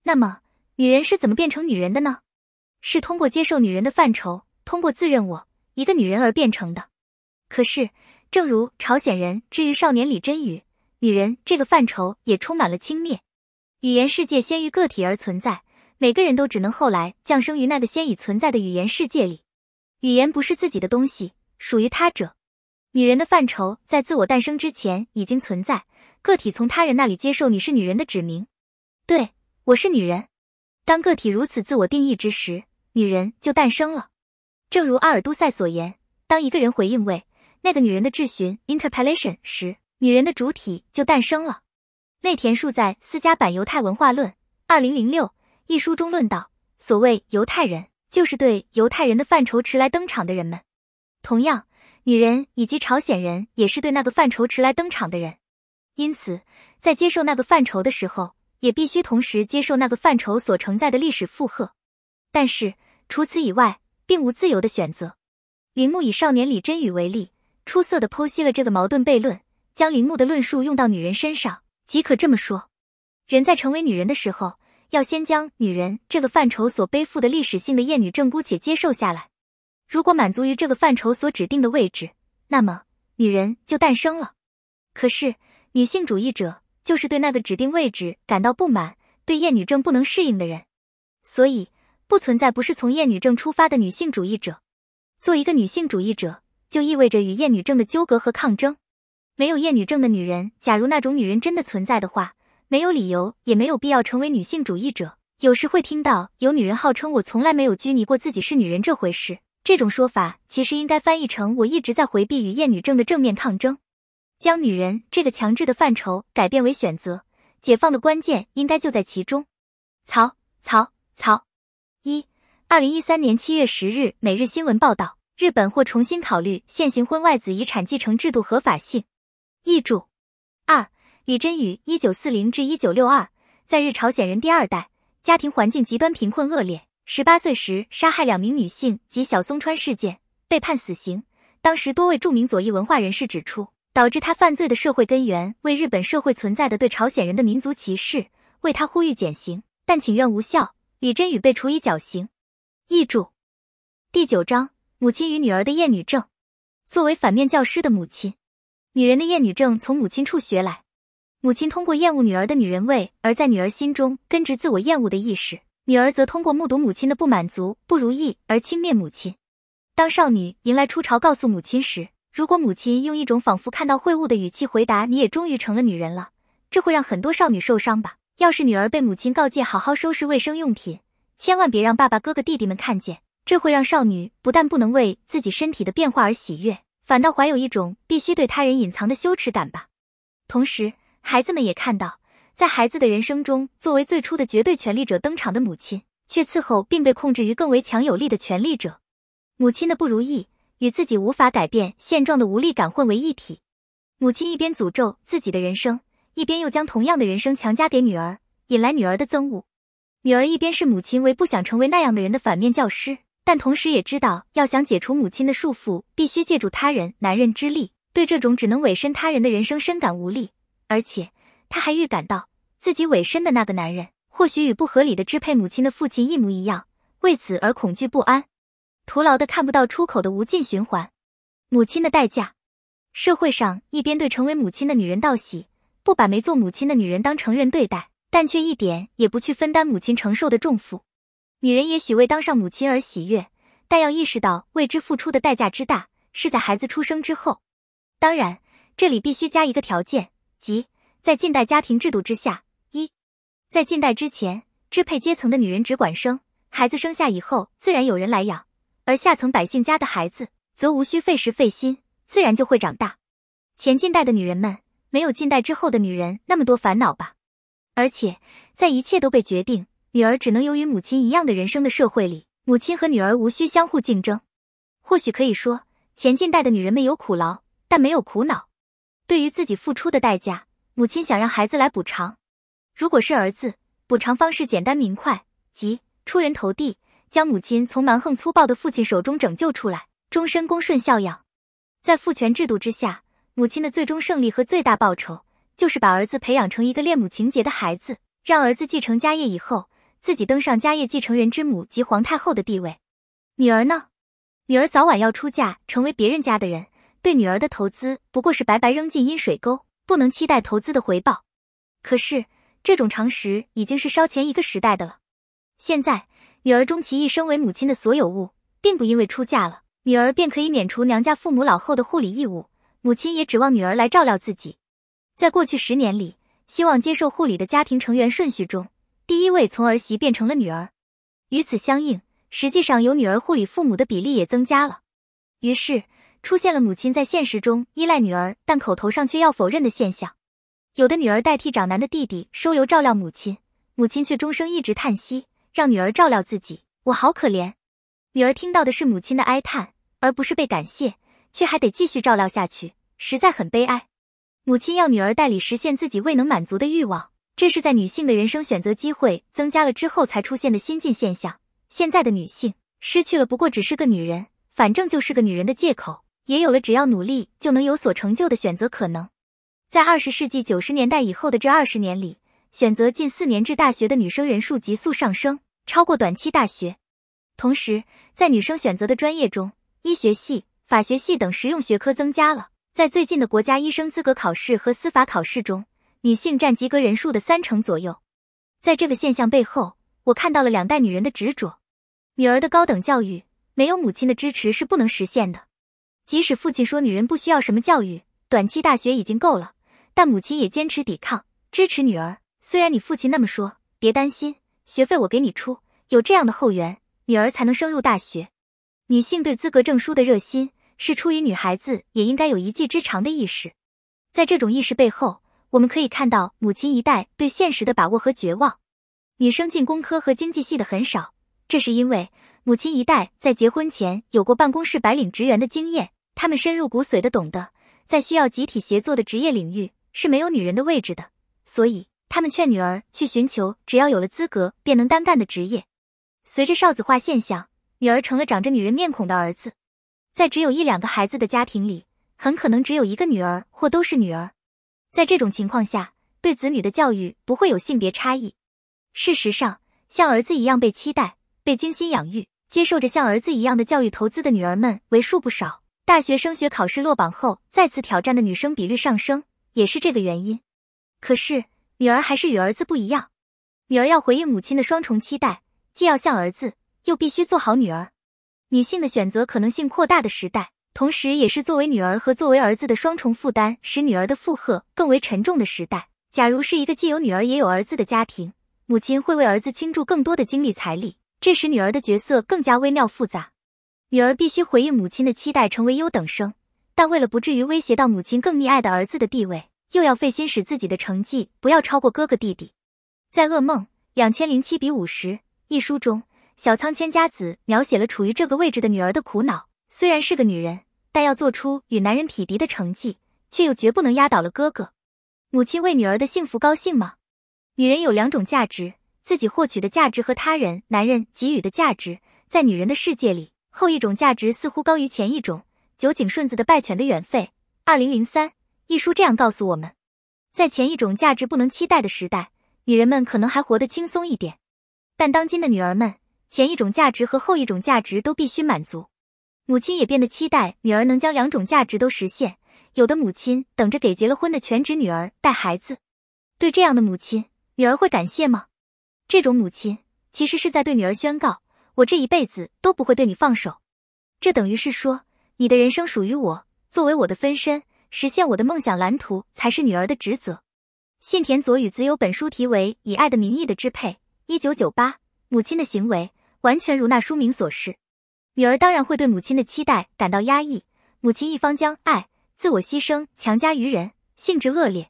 那么，女人是怎么变成女人的呢？是通过接受女人的范畴，通过自认我一个女人而变成的。可是，正如朝鲜人之于少年李真宇，女人这个范畴也充满了轻蔑。语言世界先于个体而存在。”每个人都只能后来降生于那个先已存在的语言世界里，语言不是自己的东西，属于他者。女人的范畴在自我诞生之前已经存在，个体从他人那里接受你是女人的指明。对，我是女人。当个体如此自我定义之时，女人就诞生了。正如阿尔都塞所言，当一个人回应为那个女人的质询 （interpellation） 时，女人的主体就诞生了。内田树在私家版《犹太文化论》二零零六。一书中论道，所谓犹太人，就是对犹太人的范畴迟来登场的人们。同样，女人以及朝鲜人也是对那个范畴迟来登场的人，因此，在接受那个范畴的时候，也必须同时接受那个范畴所承载的历史负荷。但是，除此以外，并无自由的选择。铃木以少年李真宇为例，出色的剖析了这个矛盾悖论。将铃木的论述用到女人身上，即可这么说：人在成为女人的时候。要先将女人这个范畴所背负的历史性的厌女症姑且接受下来，如果满足于这个范畴所指定的位置，那么女人就诞生了。可是，女性主义者就是对那个指定位置感到不满，对厌女症不能适应的人，所以不存在不是从厌女症出发的女性主义者。做一个女性主义者，就意味着与厌女症的纠葛和抗争。没有厌女症的女人，假如那种女人真的存在的话。没有理由，也没有必要成为女性主义者。有时会听到有女人号称我从来没有拘泥过自己是女人这回事，这种说法其实应该翻译成我一直在回避与厌女症的正面抗争。将“女人”这个强制的范畴改变为选择，解放的关键应该就在其中。曹曹曹！一，二零一三年七月十日，每日新闻报道：日本或重新考虑现行婚外子遗产继承制度合法性。译注：二。李真宇 （1940-1962），在日朝鲜人第二代，家庭环境极端贫困恶劣。十八岁时杀害两名女性及小松川事件，被判死刑。当时多位著名左翼文化人士指出，导致他犯罪的社会根源为日本社会存在的对朝鲜人的民族歧视，为他呼吁减刑，但请愿无效。李真宇被处以绞刑。译注：第九章，母亲与女儿的厌女症。作为反面教师的母亲，女人的厌女症从母亲处学来。母亲通过厌恶女儿的女人味，而在女儿心中根植自我厌恶的意识；女儿则通过目睹母亲的不满足、不如意而轻蔑母亲。当少女迎来初潮，告诉母亲时，如果母亲用一种仿佛看到秽物的语气回答“你也终于成了女人了”，这会让很多少女受伤吧？要是女儿被母亲告诫好好收拾卫生用品，千万别让爸爸、哥哥、弟弟们看见，这会让少女不但不能为自己身体的变化而喜悦，反倒怀有一种必须对他人隐藏的羞耻感吧？同时。孩子们也看到，在孩子的人生中，作为最初的绝对权力者登场的母亲，却伺候并被控制于更为强有力的权利者。母亲的不如意与自己无法改变现状的无力感混为一体。母亲一边诅咒自己的人生，一边又将同样的人生强加给女儿，引来女儿的憎恶。女儿一边是母亲为不想成为那样的人的反面教师，但同时也知道要想解除母亲的束缚，必须借助他人男人之力。对这种只能委身他人的人生，深感无力。而且，他还预感到自己委身的那个男人，或许与不合理的支配母亲的父亲一模一样，为此而恐惧不安，徒劳的看不到出口的无尽循环。母亲的代价，社会上一边对成为母亲的女人道喜，不把没做母亲的女人当成人对待，但却一点也不去分担母亲承受的重负。女人也许为当上母亲而喜悦，但要意识到为之付出的代价之大，是在孩子出生之后。当然，这里必须加一个条件。即在近代家庭制度之下，一在近代之前，支配阶层的女人只管生孩子，生下以后自然有人来养；而下层百姓家的孩子则无需费时费心，自然就会长大。前近代的女人们没有近代之后的女人那么多烦恼吧？而且在一切都被决定，女儿只能有与母亲一样的人生的社会里，母亲和女儿无需相互竞争。或许可以说，前近代的女人们有苦劳，但没有苦恼。对于自己付出的代价，母亲想让孩子来补偿。如果是儿子，补偿方式简单明快，即出人头地，将母亲从蛮横粗暴的父亲手中拯救出来，终身恭顺孝养。在父权制度之下，母亲的最终胜利和最大报酬，就是把儿子培养成一个恋母情节的孩子，让儿子继承家业以后，自己登上家业继承人之母及皇太后的地位。女儿呢？女儿早晚要出嫁，成为别人家的人。对女儿的投资不过是白白扔进阴水沟，不能期待投资的回报。可是这种常识已经是烧钱一个时代的了。现在，女儿终其一生为母亲的所有物，并不因为出嫁了，女儿便可以免除娘家父母老后的护理义务。母亲也指望女儿来照料自己。在过去十年里，希望接受护理的家庭成员顺序中，第一位从儿媳变成了女儿。与此相应，实际上由女儿护理父母的比例也增加了。于是。出现了母亲在现实中依赖女儿，但口头上却要否认的现象。有的女儿代替长男的弟弟收留照料母亲，母亲却终生一直叹息，让女儿照料自己。我好可怜。女儿听到的是母亲的哀叹，而不是被感谢，却还得继续照料下去，实在很悲哀。母亲要女儿代理实现自己未能满足的欲望，这是在女性的人生选择机会增加了之后才出现的新晋现象。现在的女性失去了，不过只是个女人，反正就是个女人的借口。也有了只要努力就能有所成就的选择可能。在二十世纪九十年代以后的这二十年里，选择近四年制大学的女生人数急速上升，超过短期大学。同时，在女生选择的专业中，医学系、法学系等实用学科增加了。在最近的国家医生资格考试和司法考试中，女性占及格人数的三成左右。在这个现象背后，我看到了两代女人的执着。女儿的高等教育没有母亲的支持是不能实现的。即使父亲说女人不需要什么教育，短期大学已经够了，但母亲也坚持抵抗，支持女儿。虽然你父亲那么说，别担心，学费我给你出。有这样的后援，女儿才能升入大学。女性对资格证书的热心，是出于女孩子也应该有一技之长的意识。在这种意识背后，我们可以看到母亲一代对现实的把握和绝望。女生进工科和经济系的很少，这是因为母亲一代在结婚前有过办公室白领职员的经验。他们深入骨髓的懂得，在需要集体协作的职业领域是没有女人的位置的，所以他们劝女儿去寻求只要有了资格便能单干的职业。随着少子化现象，女儿成了长着女人面孔的儿子。在只有一两个孩子的家庭里，很可能只有一个女儿或都是女儿。在这种情况下，对子女的教育不会有性别差异。事实上，像儿子一样被期待、被精心养育、接受着像儿子一样的教育投资的女儿们为数不少。大学升学考试落榜后再次挑战的女生比率上升，也是这个原因。可是，女儿还是与儿子不一样。女儿要回应母亲的双重期待，既要像儿子，又必须做好女儿。女性的选择可能性扩大的时代，同时也是作为女儿和作为儿子的双重负担，使女儿的负荷更为沉重的时代。假如是一个既有女儿也有儿子的家庭，母亲会为儿子倾注更多的精力、财力，这使女儿的角色更加微妙复杂。女儿必须回应母亲的期待，成为优等生，但为了不至于威胁到母亲更溺爱的儿子的地位，又要费心使自己的成绩不要超过哥哥弟弟。在《噩梦两千零七比五十》一书中，小仓千佳子描写了处于这个位置的女儿的苦恼。虽然是个女人，但要做出与男人匹敌的成绩，却又绝不能压倒了哥哥。母亲为女儿的幸福高兴吗？女人有两种价值，自己获取的价值和他人、男人给予的价值，在女人的世界里。后一种价值似乎高于前一种。酒井顺子的《败犬的远吠》二零零三一书这样告诉我们：在前一种价值不能期待的时代，女人们可能还活得轻松一点。但当今的女儿们，前一种价值和后一种价值都必须满足，母亲也变得期待女儿能将两种价值都实现。有的母亲等着给结了婚的全职女儿带孩子，对这样的母亲，女儿会感谢吗？这种母亲其实是在对女儿宣告。我这一辈子都不会对你放手，这等于是说你的人生属于我。作为我的分身，实现我的梦想蓝图才是女儿的职责。信田佐与子有本书题为《以爱的名义的支配》，一九九八。母亲的行为完全如那书名所示，女儿当然会对母亲的期待感到压抑。母亲一方将爱、自我牺牲强加于人，性质恶劣。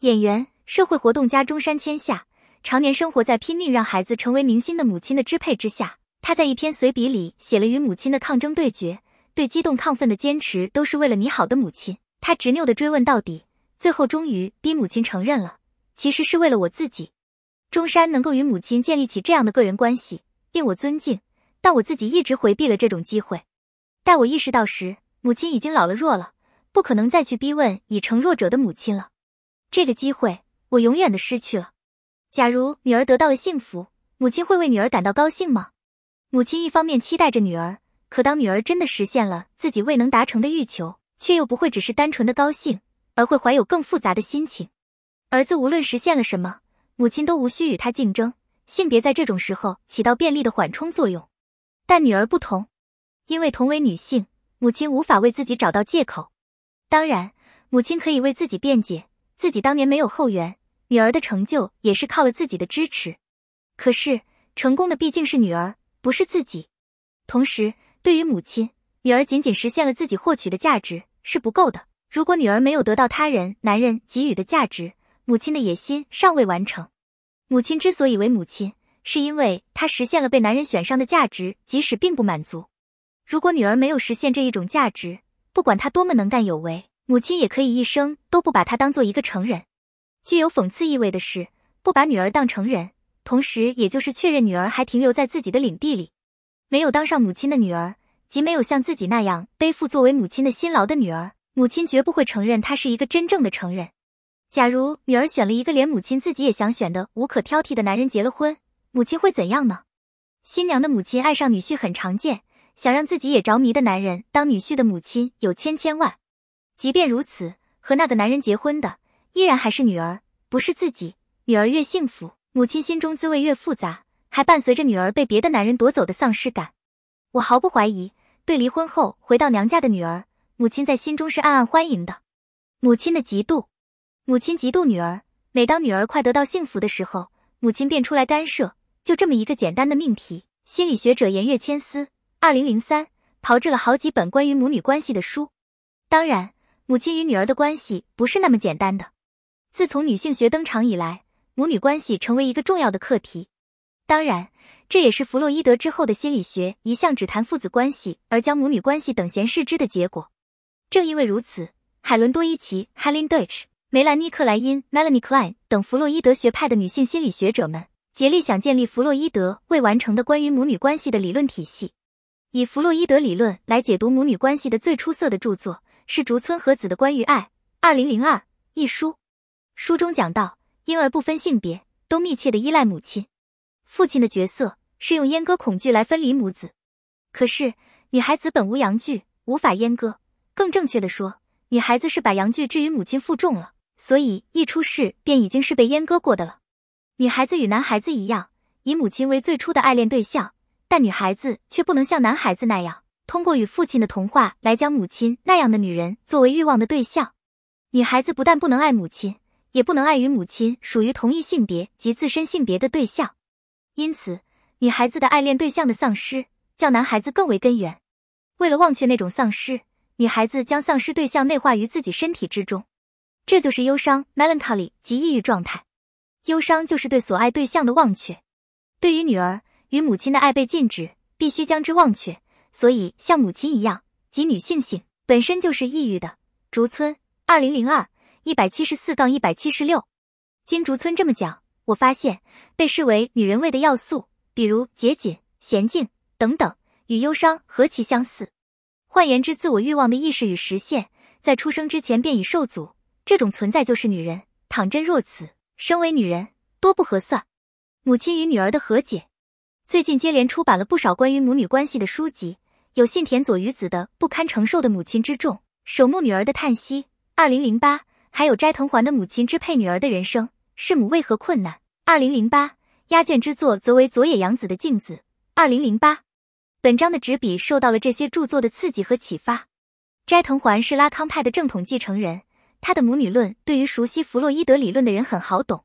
演员、社会活动家中山千夏，常年生活在拼命让孩子成为明星的母亲的支配之下。他在一篇随笔里写了与母亲的抗争对决，对激动亢奋的坚持都是为了你好的母亲。他执拗的追问到底，最后终于逼母亲承认了，其实是为了我自己。中山能够与母亲建立起这样的个人关系，令我尊敬，但我自己一直回避了这种机会。待我意识到时，母亲已经老了弱了，不可能再去逼问已成弱者的母亲了。这个机会我永远的失去了。假如女儿得到了幸福，母亲会为女儿感到高兴吗？母亲一方面期待着女儿，可当女儿真的实现了自己未能达成的欲求，却又不会只是单纯的高兴，而会怀有更复杂的心情。儿子无论实现了什么，母亲都无需与他竞争。性别在这种时候起到便利的缓冲作用，但女儿不同，因为同为女性，母亲无法为自己找到借口。当然，母亲可以为自己辩解，自己当年没有后援，女儿的成就也是靠了自己的支持。可是成功的毕竟是女儿。不是自己，同时对于母亲，女儿仅仅实现了自己获取的价值是不够的。如果女儿没有得到他人、男人给予的价值，母亲的野心尚未完成。母亲之所以为母亲，是因为她实现了被男人选上的价值，即使并不满足。如果女儿没有实现这一种价值，不管她多么能干有为，母亲也可以一生都不把她当做一个成人。具有讽刺意味的是，不把女儿当成人。同时，也就是确认女儿还停留在自己的领地里，没有当上母亲的女儿，即没有像自己那样背负作为母亲的辛劳的女儿，母亲绝不会承认她是一个真正的成人。假如女儿选了一个连母亲自己也想选的无可挑剔的男人结了婚，母亲会怎样呢？新娘的母亲爱上女婿很常见，想让自己也着迷的男人当女婿的母亲有千千万。即便如此，和那个男人结婚的依然还是女儿，不是自己。女儿越幸福。母亲心中滋味越复杂，还伴随着女儿被别的男人夺走的丧失感。我毫不怀疑，对离婚后回到娘家的女儿，母亲在心中是暗暗欢迎的。母亲的嫉妒，母亲嫉妒女儿，每当女儿快得到幸福的时候，母亲便出来干涉。就这么一个简单的命题，心理学者颜月千丝二零零三炮制了好几本关于母女关系的书。当然，母亲与女儿的关系不是那么简单的。自从女性学登场以来，母女关系成为一个重要的课题，当然，这也是弗洛伊德之后的心理学一向只谈父子关系，而将母女关系等闲视之的结果。正因为如此，海伦多伊奇 （Helen Deutsch）、梅兰妮克莱因 （Melanie Klein） 等弗洛伊德学派的女性心理学者们，竭力想建立弗洛伊德未完成的关于母女关系的理论体系。以弗洛伊德理论来解读母女关系的最出色的著作，是竹村和子的《关于爱》（2002） 一书。书中讲到。婴儿不分性别，都密切的依赖母亲。父亲的角色是用阉割恐惧来分离母子。可是，女孩子本无阳具，无法阉割。更正确的说，女孩子是把阳具置于母亲负重了，所以一出世便已经是被阉割过的了。女孩子与男孩子一样，以母亲为最初的爱恋对象，但女孩子却不能像男孩子那样，通过与父亲的同化来将母亲那样的女人作为欲望的对象。女孩子不但不能爱母亲。也不能碍于母亲属于同一性别及自身性别的对象，因此女孩子的爱恋对象的丧失较男孩子更为根源。为了忘却那种丧失，女孩子将丧失对象内化于自己身体之中，这就是忧伤 （melancholy） 及抑郁状态。忧伤就是对所爱对象的忘却。对于女儿，与母亲的爱被禁止，必须将之忘却，所以像母亲一样即女性性本身就是抑郁的。竹村，二零零二。一百七十四杠一百七十六，金竹村这么讲，我发现被视为女人味的要素，比如节俭、娴静等等，与忧伤何其相似。换言之，自我欲望的意识与实现，在出生之前便已受阻，这种存在就是女人。倘真若此，身为女人多不合算。母亲与女儿的和解，最近接连出版了不少关于母女关系的书籍，有信田左与子的《不堪承受的母亲之重》，守墓女儿的叹息，二零零八。还有斋藤环的母亲支配女儿的人生，弑母为何困难？二零零八压卷之作则为佐野洋子的《镜子》。二零零八，本章的执笔受到了这些著作的刺激和启发。斋藤环是拉康派的正统继承人，他的母女论对于熟悉弗洛伊德理论的人很好懂。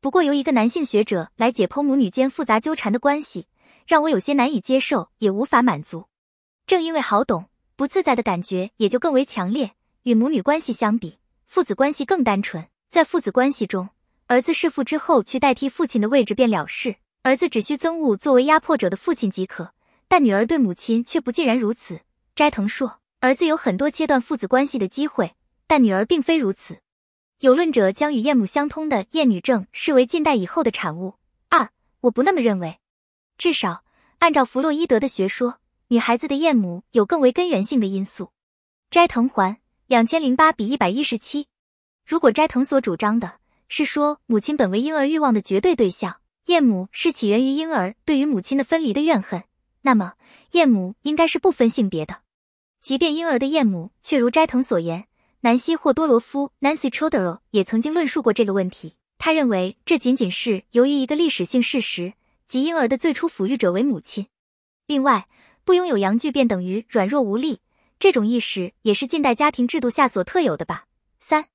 不过由一个男性学者来解剖母女间复杂纠缠的关系，让我有些难以接受，也无法满足。正因为好懂，不自在的感觉也就更为强烈。与母女关系相比。父子关系更单纯，在父子关系中，儿子弑父之后去代替父亲的位置便了事，儿子只需憎恶作为压迫者的父亲即可。但女儿对母亲却不尽然如此。斋藤说，儿子有很多切断父子关系的机会，但女儿并非如此。有论者将与厌母相通的厌女症视为近代以后的产物。二，我不那么认为，至少按照弗洛伊德的学说，女孩子的厌母有更为根源性的因素。斋藤还。两千零八比一百一十七。如果斋藤所主张的是说，母亲本为婴儿欲望的绝对对象，厌母是起源于婴儿对于母亲的分离的怨恨，那么厌母应该是不分性别的。即便婴儿的厌母，却如斋藤所言，南希·霍多罗夫 （Nancy c h o d o r o 也曾经论述过这个问题。他认为这仅仅是由于一个历史性事实，即婴儿的最初抚育者为母亲。另外，不拥有阳具便等于软弱无力。这种意识也是近代家庭制度下所特有的吧。三，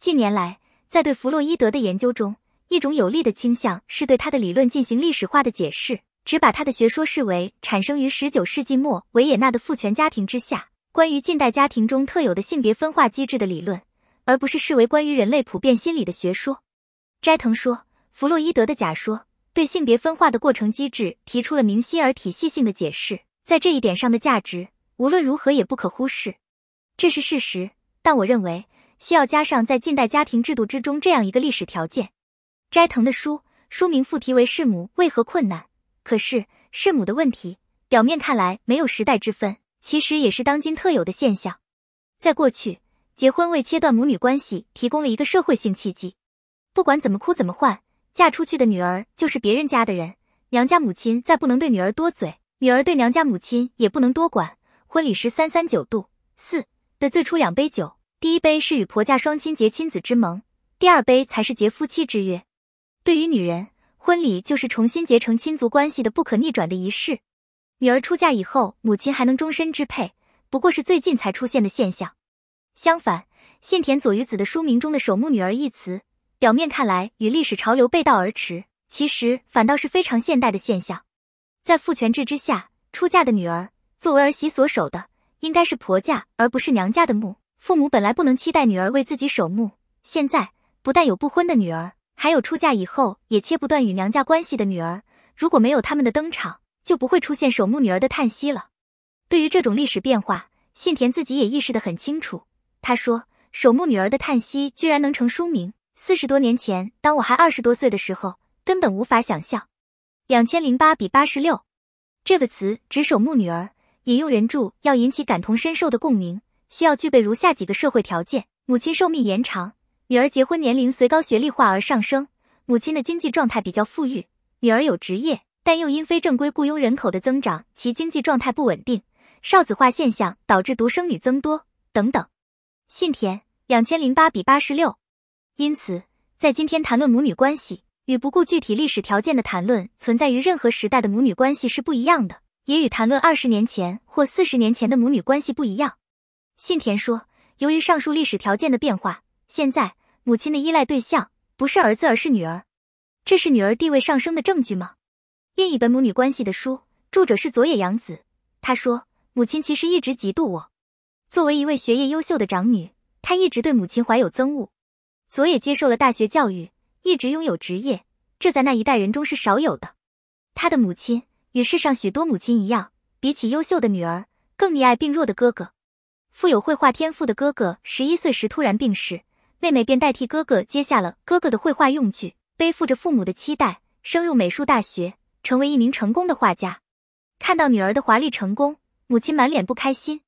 近年来在对弗洛伊德的研究中，一种有力的倾向是对他的理论进行历史化的解释，只把他的学说视为产生于十九世纪末维也纳的父权家庭之下关于近代家庭中特有的性别分化机制的理论，而不是视为关于人类普遍心理的学说。斋藤说，弗洛伊德的假说对性别分化的过程机制提出了明晰而体系性的解释，在这一点上的价值。无论如何也不可忽视，这是事实。但我认为需要加上在近代家庭制度之中这样一个历史条件。斋藤的书书名副题为“弑母”，为何困难？可是弑母的问题，表面看来没有时代之分，其实也是当今特有的现象。在过去，结婚为切断母女关系提供了一个社会性契机。不管怎么哭怎么唤，嫁出去的女儿就是别人家的人，娘家母亲再不能对女儿多嘴，女儿对娘家母亲也不能多管。婚礼时三三九度四的最初两杯酒，第一杯是与婆家双亲结亲子之盟，第二杯才是结夫妻之约。对于女人，婚礼就是重新结成亲族关系的不可逆转的仪式。女儿出嫁以后，母亲还能终身支配，不过是最近才出现的现象。相反，信田左鱼子的书名中的“守墓女儿”一词，表面看来与历史潮流背道而驰，其实反倒是非常现代的现象。在父权制之下，出嫁的女儿。作为儿媳所守的应该是婆家而不是娘家的墓。父母本来不能期待女儿为自己守墓，现在不但有不婚的女儿，还有出嫁以后也切不断与娘家关系的女儿。如果没有他们的登场，就不会出现守墓女儿的叹息了。对于这种历史变化，信田自己也意识得很清楚。他说：“守墓女儿的叹息居然能成书名，四十多年前，当我还二十多岁的时候，根本无法想象。”两千零八比八十六，这个词指守墓女儿。引用人著要引起感同身受的共鸣，需要具备如下几个社会条件：母亲寿命延长，女儿结婚年龄随高学历化而上升，母亲的经济状态比较富裕，女儿有职业，但又因非正规雇佣人口的增长其经济状态不稳定，少子化现象导致独生女增多等等。信田两千零八比八十六，因此在今天谈论母女关系，与不顾具体历史条件的谈论存在于任何时代的母女关系是不一样的。也与谈论二十年前或四十年前的母女关系不一样，信田说，由于上述历史条件的变化，现在母亲的依赖对象不是儿子而是女儿，这是女儿地位上升的证据吗？另一本母女关系的书，著者是佐野洋子，她说，母亲其实一直嫉妒我，作为一位学业优秀的长女，她一直对母亲怀有憎恶。佐野接受了大学教育，一直拥有职业，这在那一代人中是少有的，她的母亲。与世上许多母亲一样，比起优秀的女儿，更溺爱病弱的哥哥。富有绘画天赋的哥哥十一岁时突然病逝，妹妹便代替哥哥接下了哥哥的绘画用具，背负着父母的期待，升入美术大学，成为一名成功的画家。看到女儿的华丽成功，母亲满脸不开心。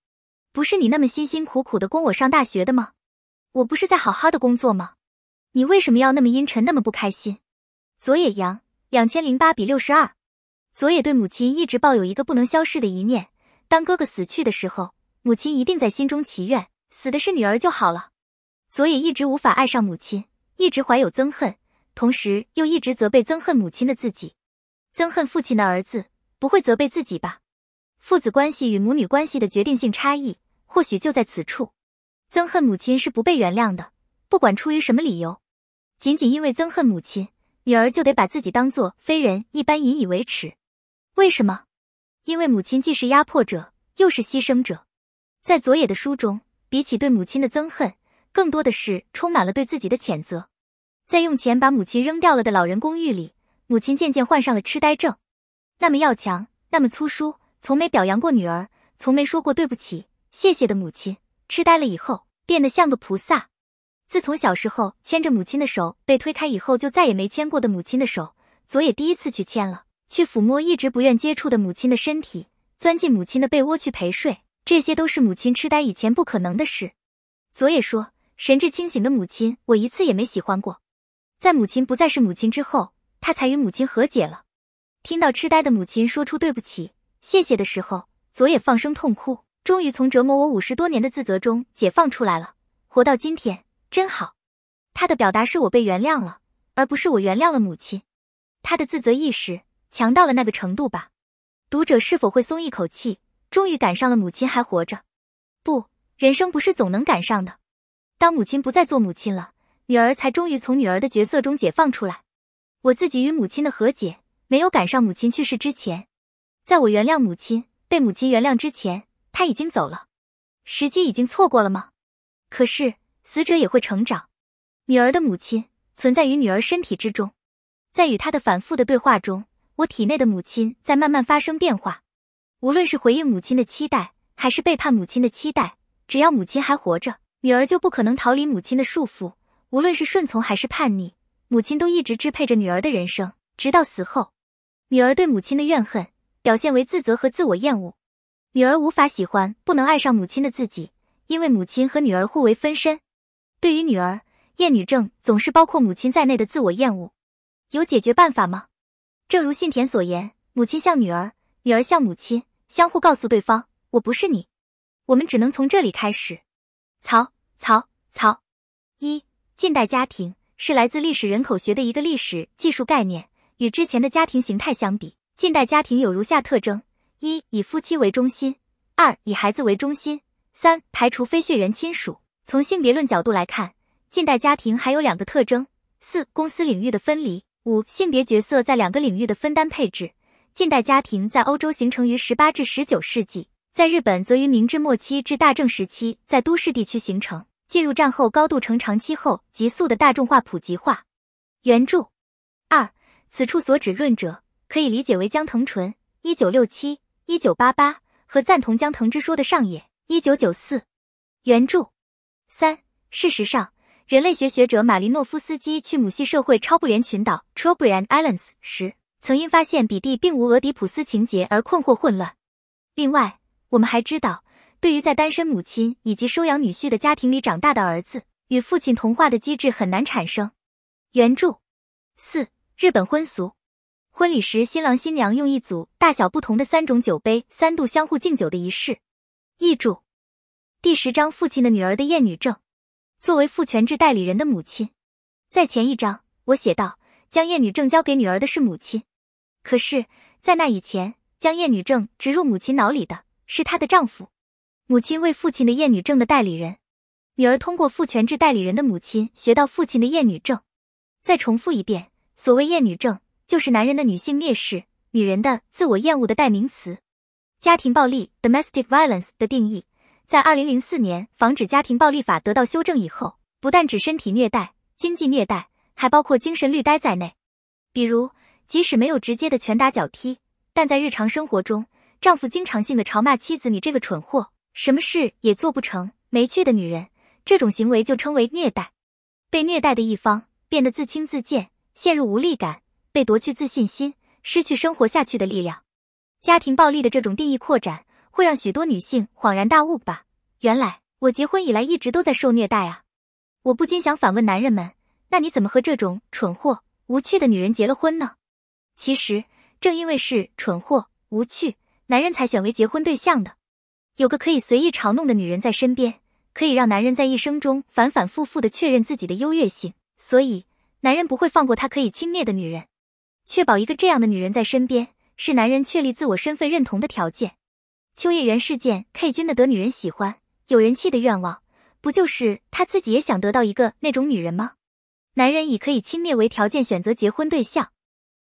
不是你那么辛辛苦苦的供我上大学的吗？我不是在好好的工作吗？你为什么要那么阴沉，那么不开心？佐野洋，两千零八比六十二。佐野对母亲一直抱有一个不能消逝的一念。当哥哥死去的时候，母亲一定在心中祈愿，死的是女儿就好了。佐野一直无法爱上母亲，一直怀有憎恨，同时又一直责备憎恨母亲的自己，憎恨父亲的儿子不会责备自己吧？父子关系与母女关系的决定性差异，或许就在此处。憎恨母亲是不被原谅的，不管出于什么理由，仅仅因为憎恨母亲，女儿就得把自己当做非人一般引以为耻。为什么？因为母亲既是压迫者，又是牺牲者。在佐野的书中，比起对母亲的憎恨，更多的是充满了对自己的谴责。在用钱把母亲扔掉了的老人公寓里，母亲渐渐患上了痴呆症。那么要强，那么粗疏，从没表扬过女儿，从没说过对不起、谢谢的母亲，痴呆了以后，变得像个菩萨。自从小时候牵着母亲的手被推开以后，就再也没牵过的母亲的手，佐野第一次去牵了。去抚摸一直不愿接触的母亲的身体，钻进母亲的被窝去陪睡，这些都是母亲痴呆以前不可能的事。佐野说，神志清醒的母亲，我一次也没喜欢过。在母亲不再是母亲之后，他才与母亲和解了。听到痴呆的母亲说出对不起、谢谢的时候，佐野放声痛哭，终于从折磨我五十多年的自责中解放出来了。活到今天真好。他的表达是我被原谅了，而不是我原谅了母亲。他的自责意识。强到了那个程度吧，读者是否会松一口气，终于赶上了母亲还活着？不，人生不是总能赶上的。当母亲不再做母亲了，女儿才终于从女儿的角色中解放出来。我自己与母亲的和解，没有赶上母亲去世之前，在我原谅母亲、被母亲原谅之前，她已经走了。时机已经错过了吗？可是死者也会成长，女儿的母亲存在于女儿身体之中，在与她的反复的对话中。我体内的母亲在慢慢发生变化，无论是回应母亲的期待，还是背叛母亲的期待，只要母亲还活着，女儿就不可能逃离母亲的束缚。无论是顺从还是叛逆，母亲都一直支配着女儿的人生，直到死后。女儿对母亲的怨恨表现为自责和自我厌恶，女儿无法喜欢，不能爱上母亲的自己，因为母亲和女儿互为分身。对于女儿，厌女症总是包括母亲在内的自我厌恶。有解决办法吗？正如信田所言，母亲像女儿，女儿像母亲，相互告诉对方：“我不是你。”我们只能从这里开始。曹曹曹一，近代家庭是来自历史人口学的一个历史技术概念。与之前的家庭形态相比，近代家庭有如下特征：一、以夫妻为中心；二、以孩子为中心；三、排除非血缘亲属。从性别论角度来看，近代家庭还有两个特征：四、公司领域的分离。五性别角色在两个领域的分担配置，近代家庭在欧洲形成于十八至十九世纪，在日本则于明治末期至大正时期在都市地区形成，进入战后高度成长期后，急速的大众化普及化。原著二，此处所指论者可以理解为江藤淳（一九六七一九八八）和赞同江藤之说的上野（一九九四）。原著三，事实上。人类学学者马林诺夫斯基去母系社会超布兰群岛 （Trobriand Islands） 时，曾因发现比蒂并无俄狄浦斯情节而困惑混乱。另外，我们还知道，对于在单身母亲以及收养女婿的家庭里长大的儿子，与父亲同化的机制很难产生。原著四日本婚俗，婚礼时新郎新娘用一组大小不同的三种酒杯，三度相互敬酒的仪式。译注第十章父亲的女儿的厌女症。作为父权制代理人的母亲，在前一章我写道，将厌女症交给女儿的是母亲。可是，在那以前，将厌女症植入母亲脑里的，是她的丈夫。母亲为父亲的厌女症的代理人，女儿通过父权制代理人的母亲学到父亲的厌女症。再重复一遍，所谓厌女症，就是男人的女性蔑视、女人的自我厌恶的代名词。家庭暴力 （domestic violence） 的定义。在二零零四年，防止家庭暴力法得到修正以后，不但指身体虐待、经济虐待，还包括精神虐待在内。比如，即使没有直接的拳打脚踢，但在日常生活中，丈夫经常性的嘲骂妻子“你这个蠢货，什么事也做不成，没趣的女人”，这种行为就称为虐待。被虐待的一方变得自轻自贱，陷入无力感，被夺去自信心，失去生活下去的力量。家庭暴力的这种定义扩展。会让许多女性恍然大悟吧，原来我结婚以来一直都在受虐待啊！我不禁想反问男人们：那你怎么和这种蠢货、无趣的女人结了婚呢？其实，正因为是蠢货、无趣，男人才选为结婚对象的。有个可以随意嘲弄的女人在身边，可以让男人在一生中反反复复地确认自己的优越性，所以男人不会放过他可以轻蔑的女人，确保一个这样的女人在身边是男人确立自我身份认同的条件。秋叶原事件，K 君的得女人喜欢有人气的愿望，不就是他自己也想得到一个那种女人吗？男人以可以轻蔑为条件选择结婚对象，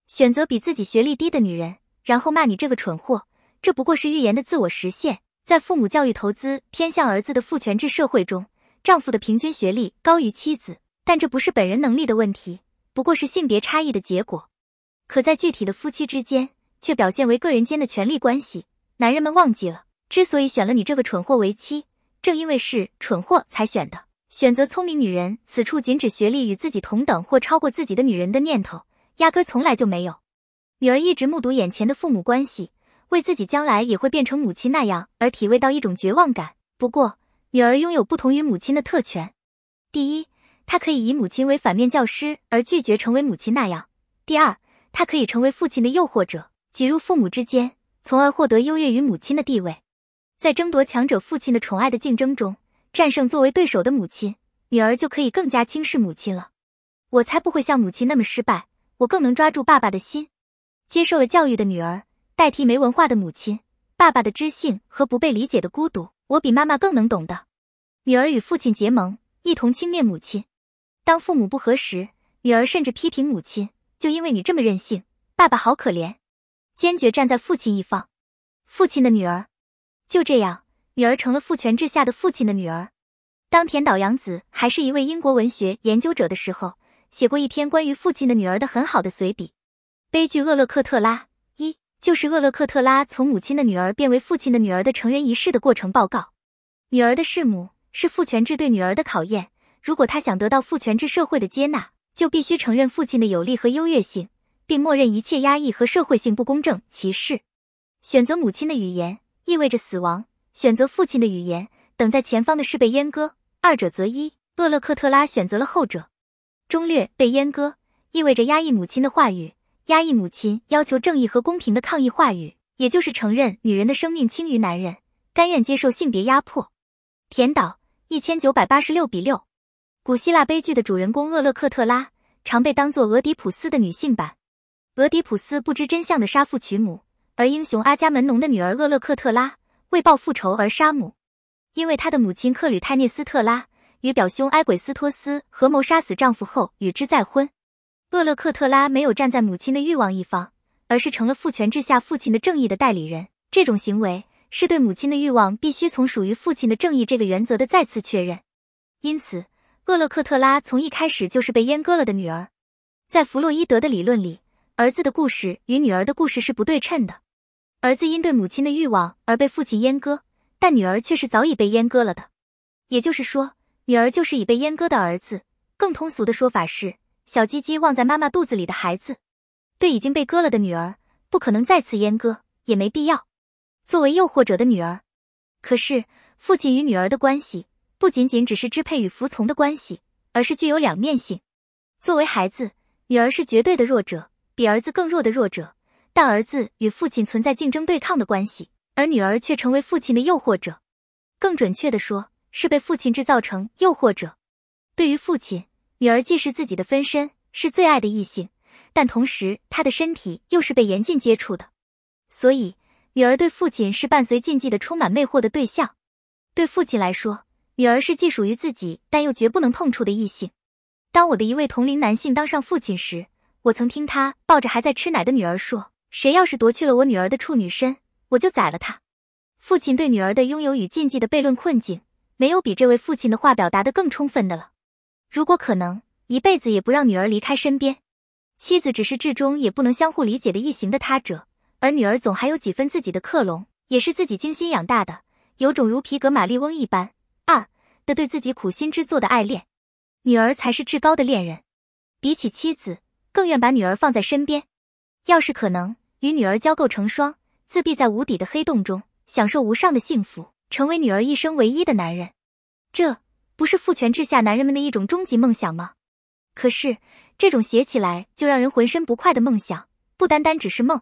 选择比自己学历低的女人，然后骂你这个蠢货，这不过是预言的自我实现。在父母教育投资偏向儿子的父权制社会中，丈夫的平均学历高于妻子，但这不是本人能力的问题，不过是性别差异的结果。可在具体的夫妻之间，却表现为个人间的权力关系。男人们忘记了，之所以选了你这个蠢货为妻，正因为是蠢货才选的。选择聪明女人，此处仅指学历与自己同等或超过自己的女人的念头，压根从来就没有。女儿一直目睹眼前的父母关系，为自己将来也会变成母亲那样而体味到一种绝望感。不过，女儿拥有不同于母亲的特权：第一，她可以以母亲为反面教师而拒绝成为母亲那样；第二，她可以成为父亲的诱惑者，挤入父母之间。从而获得优越于母亲的地位，在争夺强者父亲的宠爱的竞争中，战胜作为对手的母亲，女儿就可以更加轻视母亲了。我才不会像母亲那么失败，我更能抓住爸爸的心。接受了教育的女儿，代替没文化的母亲，爸爸的知性和不被理解的孤独，我比妈妈更能懂的。女儿与父亲结盟，一同轻蔑母亲。当父母不和时，女儿甚至批评母亲，就因为你这么任性，爸爸好可怜。坚决站在父亲一方，父亲的女儿，就这样，女儿成了父权制下的父亲的女儿。当田岛洋子还是一位英国文学研究者的时候，写过一篇关于父亲的女儿的很好的随笔，《悲剧厄勒克特拉》，一就是厄勒克特拉从母亲的女儿变为父亲的女儿的成人仪式的过程报告。女儿的弑母是父权制对女儿的考验，如果她想得到父权制社会的接纳，就必须承认父亲的有力和优越性。并默认一切压抑和社会性不公正歧视。选择母亲的语言意味着死亡；选择父亲的语言，等在前方的是被阉割。二者择一，厄勒克特拉选择了后者。中略被阉割意味着压抑母亲的话语，压抑母亲要求正义和公平的抗议话语，也就是承认女人的生命轻于男人，甘愿接受性别压迫。田岛一千九百八十六比六，古希腊悲剧的主人公厄勒克特拉常被当做俄狄浦斯的女性版。俄狄浦斯不知真相的杀父娶母，而英雄阿伽门农的女儿厄勒克特拉为报复仇而杀母，因为他的母亲克吕泰涅斯特拉与表兄埃鬼斯托斯合谋杀死丈夫后与之再婚。厄勒克特拉没有站在母亲的欲望一方，而是成了父权制下父亲的正义的代理人。这种行为是对母亲的欲望必须从属于父亲的正义这个原则的再次确认。因此，厄勒克特拉从一开始就是被阉割了的女儿。在弗洛伊德的理论里。儿子的故事与女儿的故事是不对称的，儿子因对母亲的欲望而被父亲阉割，但女儿却是早已被阉割了的。也就是说，女儿就是已被阉割的儿子。更通俗的说法是，小鸡鸡忘在妈妈肚子里的孩子。对已经被割了的女儿，不可能再次阉割，也没必要。作为诱惑者的女儿，可是父亲与女儿的关系不仅仅只是支配与服从的关系，而是具有两面性。作为孩子，女儿是绝对的弱者。比儿子更弱的弱者，但儿子与父亲存在竞争对抗的关系，而女儿却成为父亲的诱惑者，更准确的说，是被父亲制造成诱惑者。对于父亲，女儿既是自己的分身，是最爱的异性，但同时她的身体又是被严禁接触的，所以女儿对父亲是伴随禁忌的充满魅惑的对象。对父亲来说，女儿是既属于自己但又绝不能碰触的异性。当我的一位同龄男性当上父亲时。我曾听他抱着还在吃奶的女儿说：“谁要是夺去了我女儿的处女身，我就宰了他。”父亲对女儿的拥有与禁忌的悖论困境，没有比这位父亲的话表达的更充分的了。如果可能，一辈子也不让女儿离开身边。妻子只是至终也不能相互理解的异形的他者，而女儿总还有几分自己的克隆，也是自己精心养大的，有种如皮格马利翁一般二的对自己苦心之作的爱恋。女儿才是至高的恋人，比起妻子。更愿把女儿放在身边，要是可能，与女儿交媾成双，自闭在无底的黑洞中，享受无上的幸福，成为女儿一生唯一的男人，这不是父权制下男人们的一种终极梦想吗？可是，这种写起来就让人浑身不快的梦想，不单单只是梦。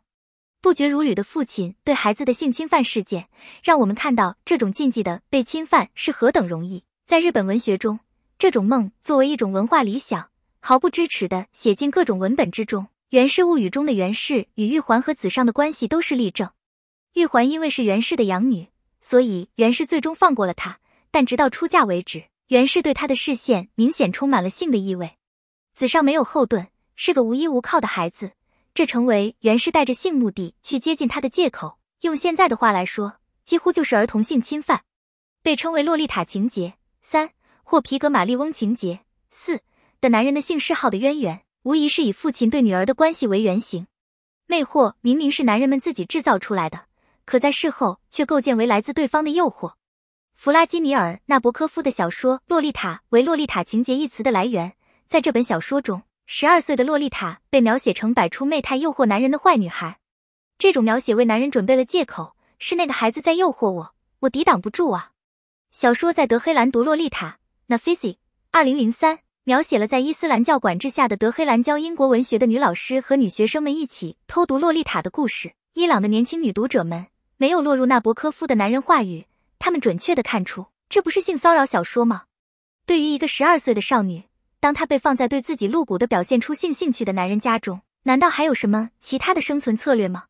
不绝如缕的父亲对孩子的性侵犯事件，让我们看到这种禁忌的被侵犯是何等容易。在日本文学中，这种梦作为一种文化理想。毫不支持地写进各种文本之中，《源氏物语》中的源氏与玉环和子尚的关系都是例证。玉环因为是源氏的养女，所以源氏最终放过了她，但直到出嫁为止，源氏对她的视线明显充满了性的意味。子尚没有后盾，是个无依无靠的孩子，这成为源氏带着性目的去接近他的借口。用现在的话来说，几乎就是儿童性侵犯，被称为洛丽塔情节三或皮格马利翁情节四。的男人的姓氏号的渊源，无疑是以父亲对女儿的关系为原型。魅惑明明是男人们自己制造出来的，可在事后却构建为来自对方的诱惑。弗拉基米尔·纳博科夫的小说《洛丽塔》为“洛丽塔”情节一词的来源。在这本小说中，十二岁的洛丽塔被描写成摆出媚态诱惑男人的坏女孩。这种描写为男人准备了借口：是那个孩子在诱惑我，我抵挡不住啊。小说在德黑兰读《洛丽塔》，Nafisi，二零零三。描写了在伊斯兰教管制下的德黑兰教英国文学的女老师和女学生们一起偷读《洛丽塔》的故事。伊朗的年轻女读者们没有落入纳博科夫的男人话语，她们准确地看出这不是性骚扰小说吗？对于一个十二岁的少女，当她被放在对自己露骨的表现出性兴趣的男人家中，难道还有什么其他的生存策略吗？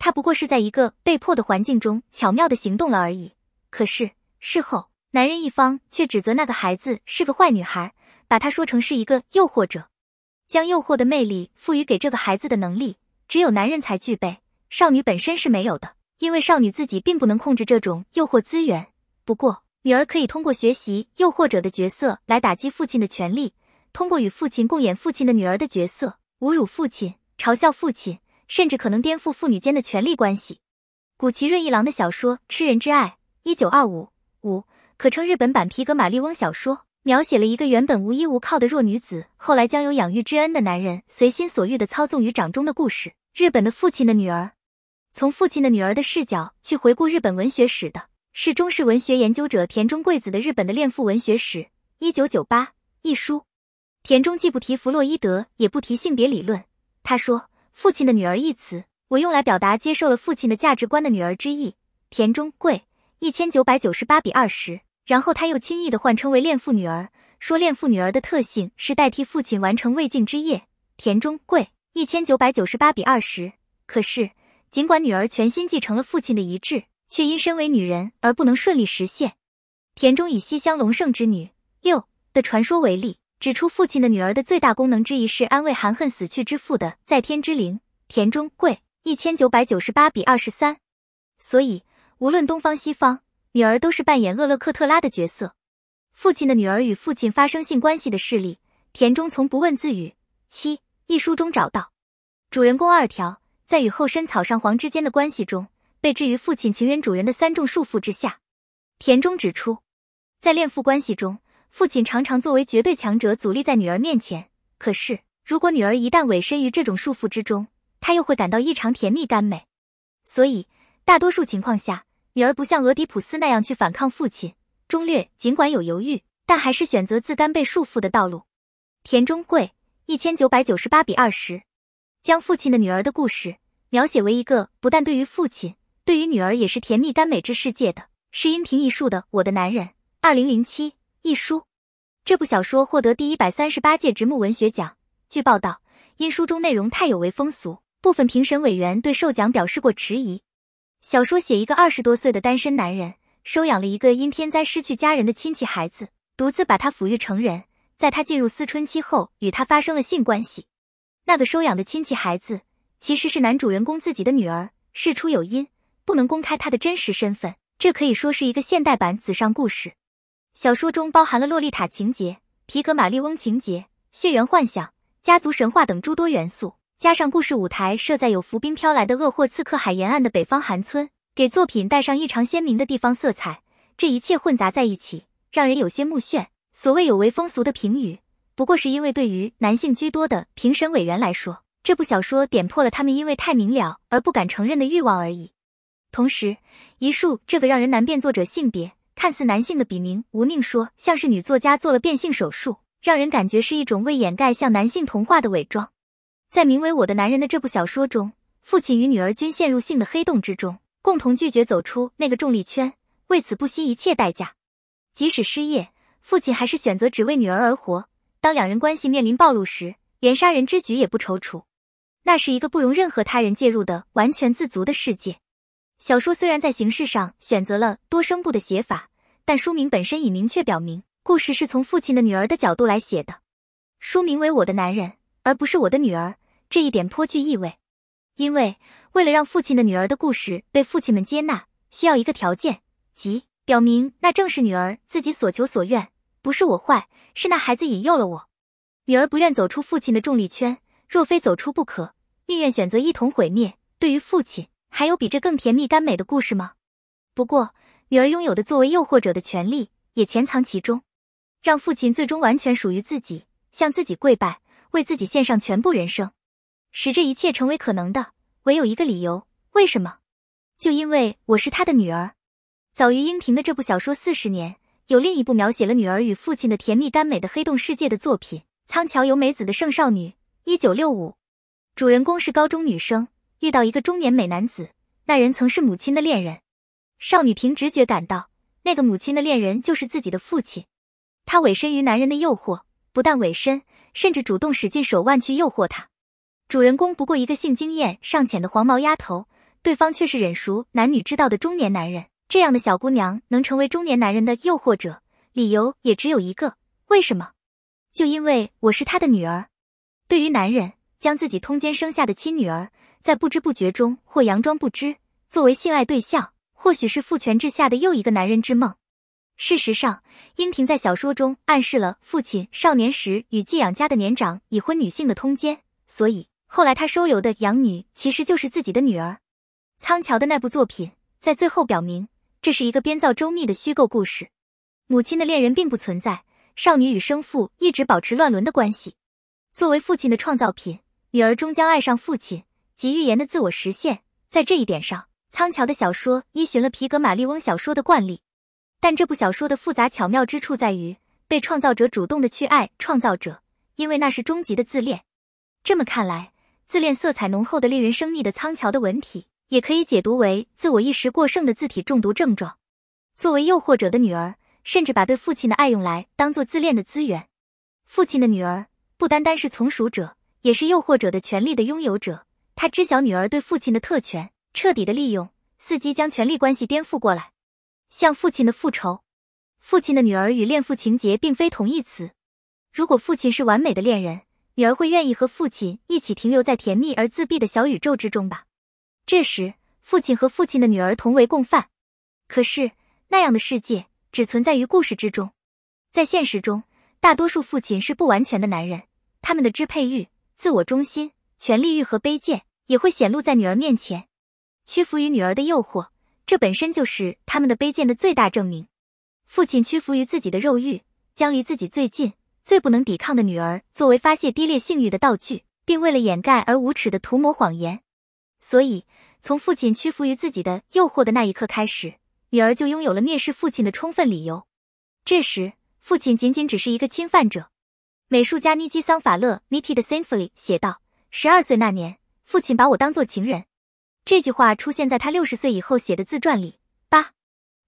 她不过是在一个被迫的环境中巧妙地行动了而已。可是事后，男人一方却指责那个孩子是个坏女孩。把他说成是一个诱惑者，将诱惑的魅力赋予给这个孩子的能力，只有男人才具备，少女本身是没有的，因为少女自己并不能控制这种诱惑资源。不过，女儿可以通过学习诱惑者的角色来打击父亲的权利，通过与父亲共演父亲的女儿的角色，侮辱父亲、嘲笑父亲，甚至可能颠覆父女间的权力关系。古奇润一郎的小说《痴人之爱》（一九二五五）可称日本版《皮格马利翁》小说。描写了一个原本无依无靠的弱女子，后来将有养育之恩的男人随心所欲的操纵于掌中的故事。日本的父亲的女儿，从父亲的女儿的视角去回顾日本文学史的是中式文学研究者田中贵子的《日本的恋父文学史》（一九九八）一书。田中既不提弗洛伊德，也不提性别理论。他说：“父亲的女儿”一词，我用来表达接受了父亲的价值观的女儿之意。田中贵，一千九百九十八比二十。然后他又轻易的换称为恋父女儿，说恋父女儿的特性是代替父亲完成未尽之业。田中贵一千九百九十八比二十。可是，尽管女儿全心继承了父亲的遗志，却因身为女人而不能顺利实现。田中以西乡隆盛之女六的传说为例，指出父亲的女儿的最大功能之一是安慰含恨死去之父的在天之灵。田中贵一千九百九十八比二十三。所以，无论东方西方。女儿都是扮演厄勒克特拉的角色。父亲的女儿与父亲发生性关系的事例，田中从不问自语七一书中找到。主人公二条在与后身草上皇之间的关系中，被置于父亲情人主人的三重束缚之下。田中指出，在恋父关系中，父亲常常作为绝对强者阻力在女儿面前。可是，如果女儿一旦委身于这种束缚之中，她又会感到异常甜蜜甘美。所以，大多数情况下。女儿不像俄狄浦斯那样去反抗父亲，忠略尽管有犹豫，但还是选择自甘被束缚的道路。田中贵，一千九百九十八比二十，将父亲的女儿的故事描写为一个不但对于父亲，对于女儿也是甜蜜甘美之世界的。是英亭一术的《我的男人》，二零零七一书。这部小说获得第一百三十八届直木文学奖。据报道，因书中内容太有违风俗，部分评审委员对授奖表示过迟疑。小说写一个二十多岁的单身男人，收养了一个因天灾失去家人的亲戚孩子，独自把他抚育成人。在他进入思春期后，与他发生了性关系。那个收养的亲戚孩子其实是男主人公自己的女儿，事出有因，不能公开他的真实身份。这可以说是一个现代版子上故事。小说中包含了洛丽塔情节、皮格马利翁情节、血缘幻想、家族神话等诸多元素。加上故事舞台设在有浮冰飘来的鄂霍次克海沿岸的北方寒村，给作品带上异常鲜明的地方色彩。这一切混杂在一起，让人有些目眩。所谓有违风俗的评语，不过是因为对于男性居多的评审委员来说，这部小说点破了他们因为太明了而不敢承认的欲望而已。同时，一树这个让人难辨作者性别、看似男性的笔名，吴宁说像是女作家做了变性手术，让人感觉是一种为掩盖向男性同化的伪装。在名为《我的男人》的这部小说中，父亲与女儿均陷入性的黑洞之中，共同拒绝走出那个重力圈，为此不惜一切代价。即使失业，父亲还是选择只为女儿而活。当两人关系面临暴露时，连杀人之举也不踌躇。那是一个不容任何他人介入的完全自足的世界。小说虽然在形式上选择了多声部的写法，但书名本身已明确表明，故事是从父亲的女儿的角度来写的。书名为《我的男人》，而不是《我的女儿》。这一点颇具意味，因为为了让父亲的女儿的故事被父亲们接纳，需要一个条件，即表明那正是女儿自己所求所愿，不是我坏，是那孩子引诱了我。女儿不愿走出父亲的重力圈，若非走出不可，宁愿选择一同毁灭。对于父亲，还有比这更甜蜜甘美的故事吗？不过，女儿拥有的作为诱惑者的权利也潜藏其中，让父亲最终完全属于自己，向自己跪拜，为自己献上全部人生。使这一切成为可能的，唯有一个理由。为什么？就因为我是他的女儿。早于樱庭的这部小说四十年，有另一部描写了女儿与父亲的甜蜜甘美的黑洞世界的作品——苍桥由美子的《圣少女》（一九六五）。主人公是高中女生，遇到一个中年美男子，那人曾是母亲的恋人。少女凭直觉感到，那个母亲的恋人就是自己的父亲。她委身于男人的诱惑，不但委身，甚至主动使尽手腕去诱惑他。主人公不过一个性经验尚浅的黄毛丫头，对方却是忍熟男女之道的中年男人。这样的小姑娘能成为中年男人的诱惑者，理由也只有一个：为什么？就因为我是他的女儿。对于男人，将自己通奸生下的亲女儿，在不知不觉中或佯装不知，作为性爱对象，或许是父权制下的又一个男人之梦。事实上，英婷在小说中暗示了父亲少年时与寄养家的年长已婚女性的通奸，所以。后来他收留的养女其实就是自己的女儿，苍桥的那部作品在最后表明，这是一个编造周密的虚构故事。母亲的恋人并不存在，少女与生父一直保持乱伦的关系。作为父亲的创造品，女儿终将爱上父亲，即预言的自我实现。在这一点上，苍桥的小说依循了皮格马利翁小说的惯例，但这部小说的复杂巧妙之处在于，被创造者主动的去爱创造者，因为那是终极的自恋。这么看来。自恋色彩浓厚的、令人生腻的苍桥的文体，也可以解读为自我意识过剩的字体中毒症状。作为诱惑者的女儿，甚至把对父亲的爱用来当做自恋的资源。父亲的女儿不单单是从属者，也是诱惑者的权利的拥有者。他知晓女儿对父亲的特权，彻底的利用，伺机将权力关系颠覆过来，向父亲的复仇。父亲的女儿与恋父情节并非同义词。如果父亲是完美的恋人。女儿会愿意和父亲一起停留在甜蜜而自闭的小宇宙之中吧？这时，父亲和父亲的女儿同为共犯。可是，那样的世界只存在于故事之中。在现实中，大多数父亲是不完全的男人，他们的支配欲、自我中心、权力欲和卑贱也会显露在女儿面前。屈服于女儿的诱惑，这本身就是他们的卑贱的最大证明。父亲屈服于自己的肉欲，将离自己最近。最不能抵抗的女儿，作为发泄低劣性欲的道具，并为了掩盖而无耻的涂抹谎言。所以，从父亲屈服于自己的诱惑的那一刻开始，女儿就拥有了蔑视父亲的充分理由。这时，父亲仅仅只是一个侵犯者。美术家尼基桑法勒 （Niki s i n f u l l y 写道：“十二岁那年，父亲把我当做情人。”这句话出现在他六十岁以后写的自传里。八，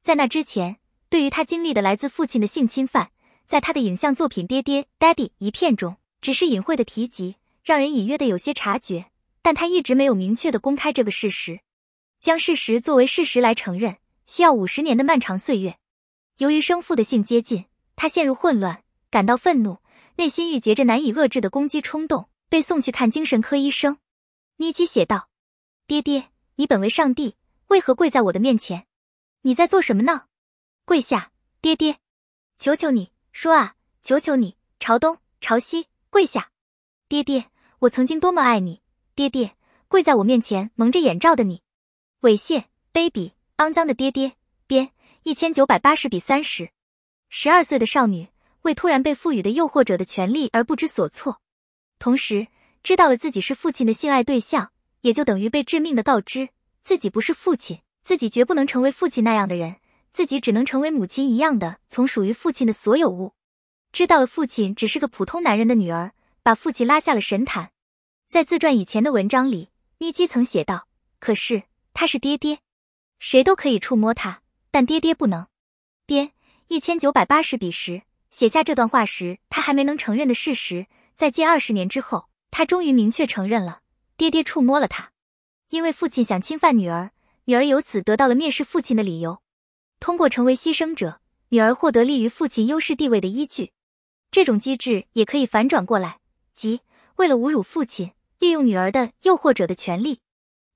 在那之前，对于他经历的来自父亲的性侵犯。在他的影像作品《爹爹 Daddy》一片中，只是隐晦的提及，让人隐约的有些察觉，但他一直没有明确的公开这个事实，将事实作为事实来承认，需要五十年的漫长岁月。由于生父的性接近，他陷入混乱，感到愤怒，内心郁结着难以遏制的攻击冲动，被送去看精神科医生。妮基写道：“爹爹，你本为上帝，为何跪在我的面前？你在做什么呢？跪下，爹爹，求求你。”说啊，求求你，朝东朝西跪下，爹爹，我曾经多么爱你，爹爹，跪在我面前蒙着眼罩的你，猥亵、卑鄙、肮脏的爹爹。编一千九百八十比三十，十二岁的少女为突然被赋予的诱惑者的权利而不知所措，同时知道了自己是父亲的性爱对象，也就等于被致命的告知自己不是父亲，自己绝不能成为父亲那样的人。自己只能成为母亲一样的，从属于父亲的所有物。知道了父亲只是个普通男人的女儿，把父亲拉下了神坛。在自传以前的文章里，妮基曾写道：“可是他是爹爹，谁都可以触摸他，但爹爹不能。”编一千九百八十笔时写下这段话时，他还没能承认的事实，在近二十年之后，他终于明确承认了：爹爹触摸了他，因为父亲想侵犯女儿，女儿由此得到了蔑视父亲的理由。通过成为牺牲者，女儿获得利于父亲优势地位的依据。这种机制也可以反转过来，即为了侮辱父亲，利用女儿的诱惑者的权利。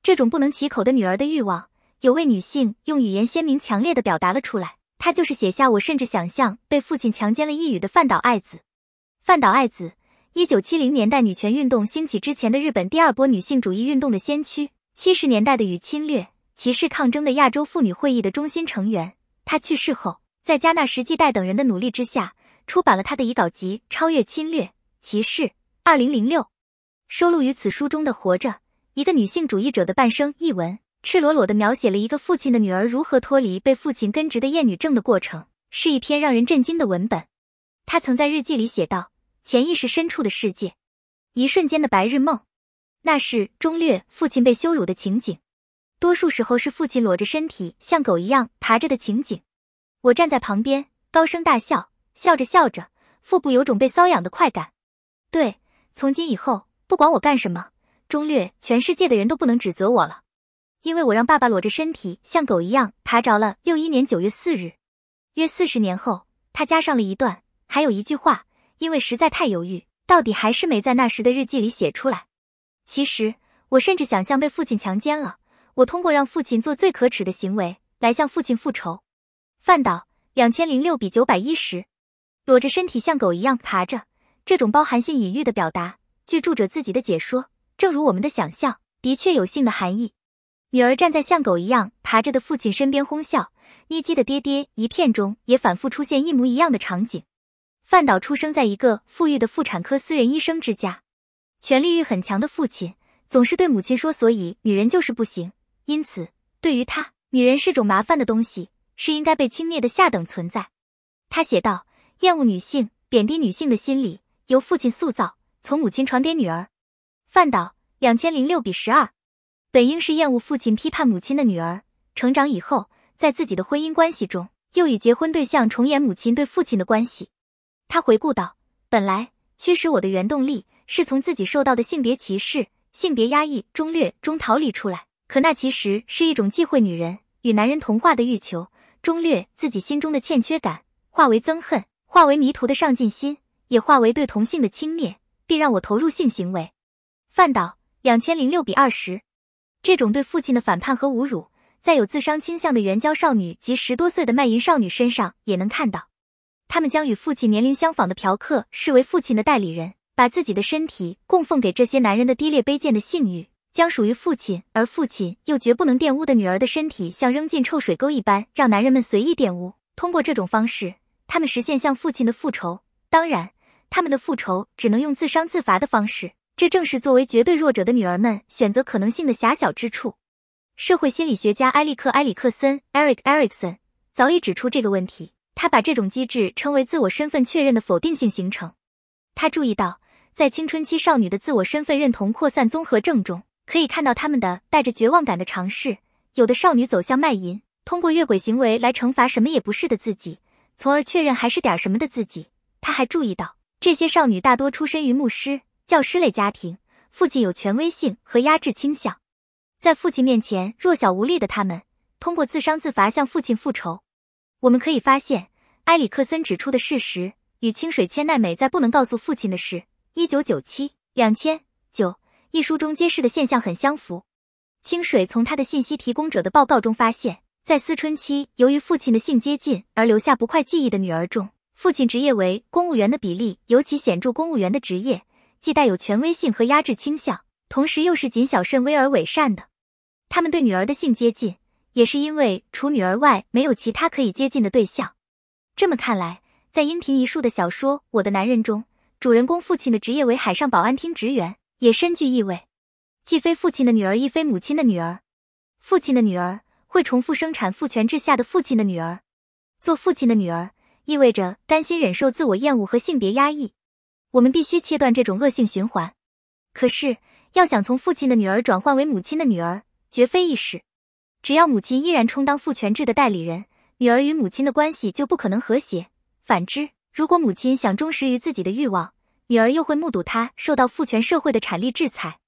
这种不能启口的女儿的欲望，有位女性用语言鲜明、强烈的表达了出来。她就是写下“我甚至想象被父亲强奸了一语”的饭岛爱子。饭岛爱子，一九七零年代女权运动兴起之前的日本第二波女性主义运动的先驱，七十年代的与侵略、歧视抗争的亚洲妇女会议的中心成员。他去世后，在加纳什际代等人的努力之下，出版了他的遗稿集《超越侵略歧视》，二零零六。收录于此书中的《活着：一个女性主义者的半生》一文，赤裸裸地描写了一个父亲的女儿如何脱离被父亲根植的厌女症的过程，是一篇让人震惊的文本。他曾在日记里写道：“潜意识深处的世界，一瞬间的白日梦，那是中略父亲被羞辱的情景。”多数时候是父亲裸着身体像狗一样爬着的情景，我站在旁边高声大笑，笑着笑着，腹部有种被瘙痒的快感。对，从今以后，不管我干什么，中略全世界的人都不能指责我了，因为我让爸爸裸着身体像狗一样爬着了。六一年九月四日，约四十年后，他加上了一段，还有一句话，因为实在太犹豫，到底还是没在那时的日记里写出来。其实，我甚至想象被父亲强奸了。我通过让父亲做最可耻的行为来向父亲复仇。范岛两千零六比九百一十，裸着身体像狗一样爬着，这种包含性隐喻的表达，居住者自己的解说，正如我们的想象，的确有性的含义。女儿站在像狗一样爬着的父亲身边哄笑。妮基的爹爹一片中也反复出现一模一样的场景。范岛出生在一个富裕的妇产科私人医生之家，权力欲很强的父亲总是对母亲说：“所以女人就是不行。”因此，对于他，女人是种麻烦的东西，是应该被轻蔑的下等存在。他写道：“厌恶女性、贬低女性的心理，由父亲塑造，从母亲传给女儿。”范岛两千零六比十二，本应是厌恶父亲、批判母亲的女儿，成长以后，在自己的婚姻关系中，又与结婚对象重演母亲对父亲的关系。他回顾道：“本来驱使我的原动力，是从自己受到的性别歧视、性别压抑中略中逃离出来。”可那其实是一种忌讳女人与男人同化的欲求，忠略自己心中的欠缺感，化为憎恨，化为迷途的上进心，也化为对同性的轻蔑，并让我投入性行为。范岛两千零六比二十，这种对父亲的反叛和侮辱，在有自伤倾向的援交少女及十多岁的卖淫少女身上也能看到。他们将与父亲年龄相仿的嫖客视为父亲的代理人，把自己的身体供奉给这些男人的低劣卑贱的性欲。将属于父亲，而父亲又绝不能玷污的女儿的身体，像扔进臭水沟一般，让男人们随意玷污。通过这种方式，他们实现向父亲的复仇。当然，他们的复仇只能用自伤自罚的方式。这正是作为绝对弱者的女儿们选择可能性的狭小之处。社会心理学家埃利克·埃里克森 （Eric Erikson） 早已指出这个问题。他把这种机制称为自我身份确认的否定性形成。他注意到，在青春期少女的自我身份认同扩散综合症中。可以看到他们的带着绝望感的尝试，有的少女走向卖淫，通过越轨行为来惩罚什么也不是的自己，从而确认还是点什么的自己。他还注意到，这些少女大多出身于牧师、教师类家庭，父亲有权威性和压制倾向，在父亲面前弱小无力的他们，通过自伤自罚向父亲复仇。我们可以发现，埃里克森指出的事实与清水千奈美在《不能告诉父亲的事》（一九九七两千九）。一书中揭示的现象很相符。清水从他的信息提供者的报告中发现，在思春期由于父亲的性接近而留下不快记忆的女儿中，父亲职业为公务员的比例尤其显著。公务员的职业既带有权威性和压制倾向，同时又是谨小慎微而伪善的。他们对女儿的性接近，也是因为除女儿外没有其他可以接近的对象。这么看来，在樱庭一树的小说《我的男人》中，主人公父亲的职业为海上保安厅职员。也深具意味，既非父亲的女儿，亦非母亲的女儿。父亲的女儿会重复生产父权制下的父亲的女儿，做父亲的女儿意味着担心忍受自我厌恶和性别压抑。我们必须切断这种恶性循环。可是，要想从父亲的女儿转换为母亲的女儿，绝非易事。只要母亲依然充当父权制的代理人，女儿与母亲的关系就不可能和谐。反之，如果母亲想忠实于自己的欲望，女儿又会目睹她受到父权社会的产力制裁。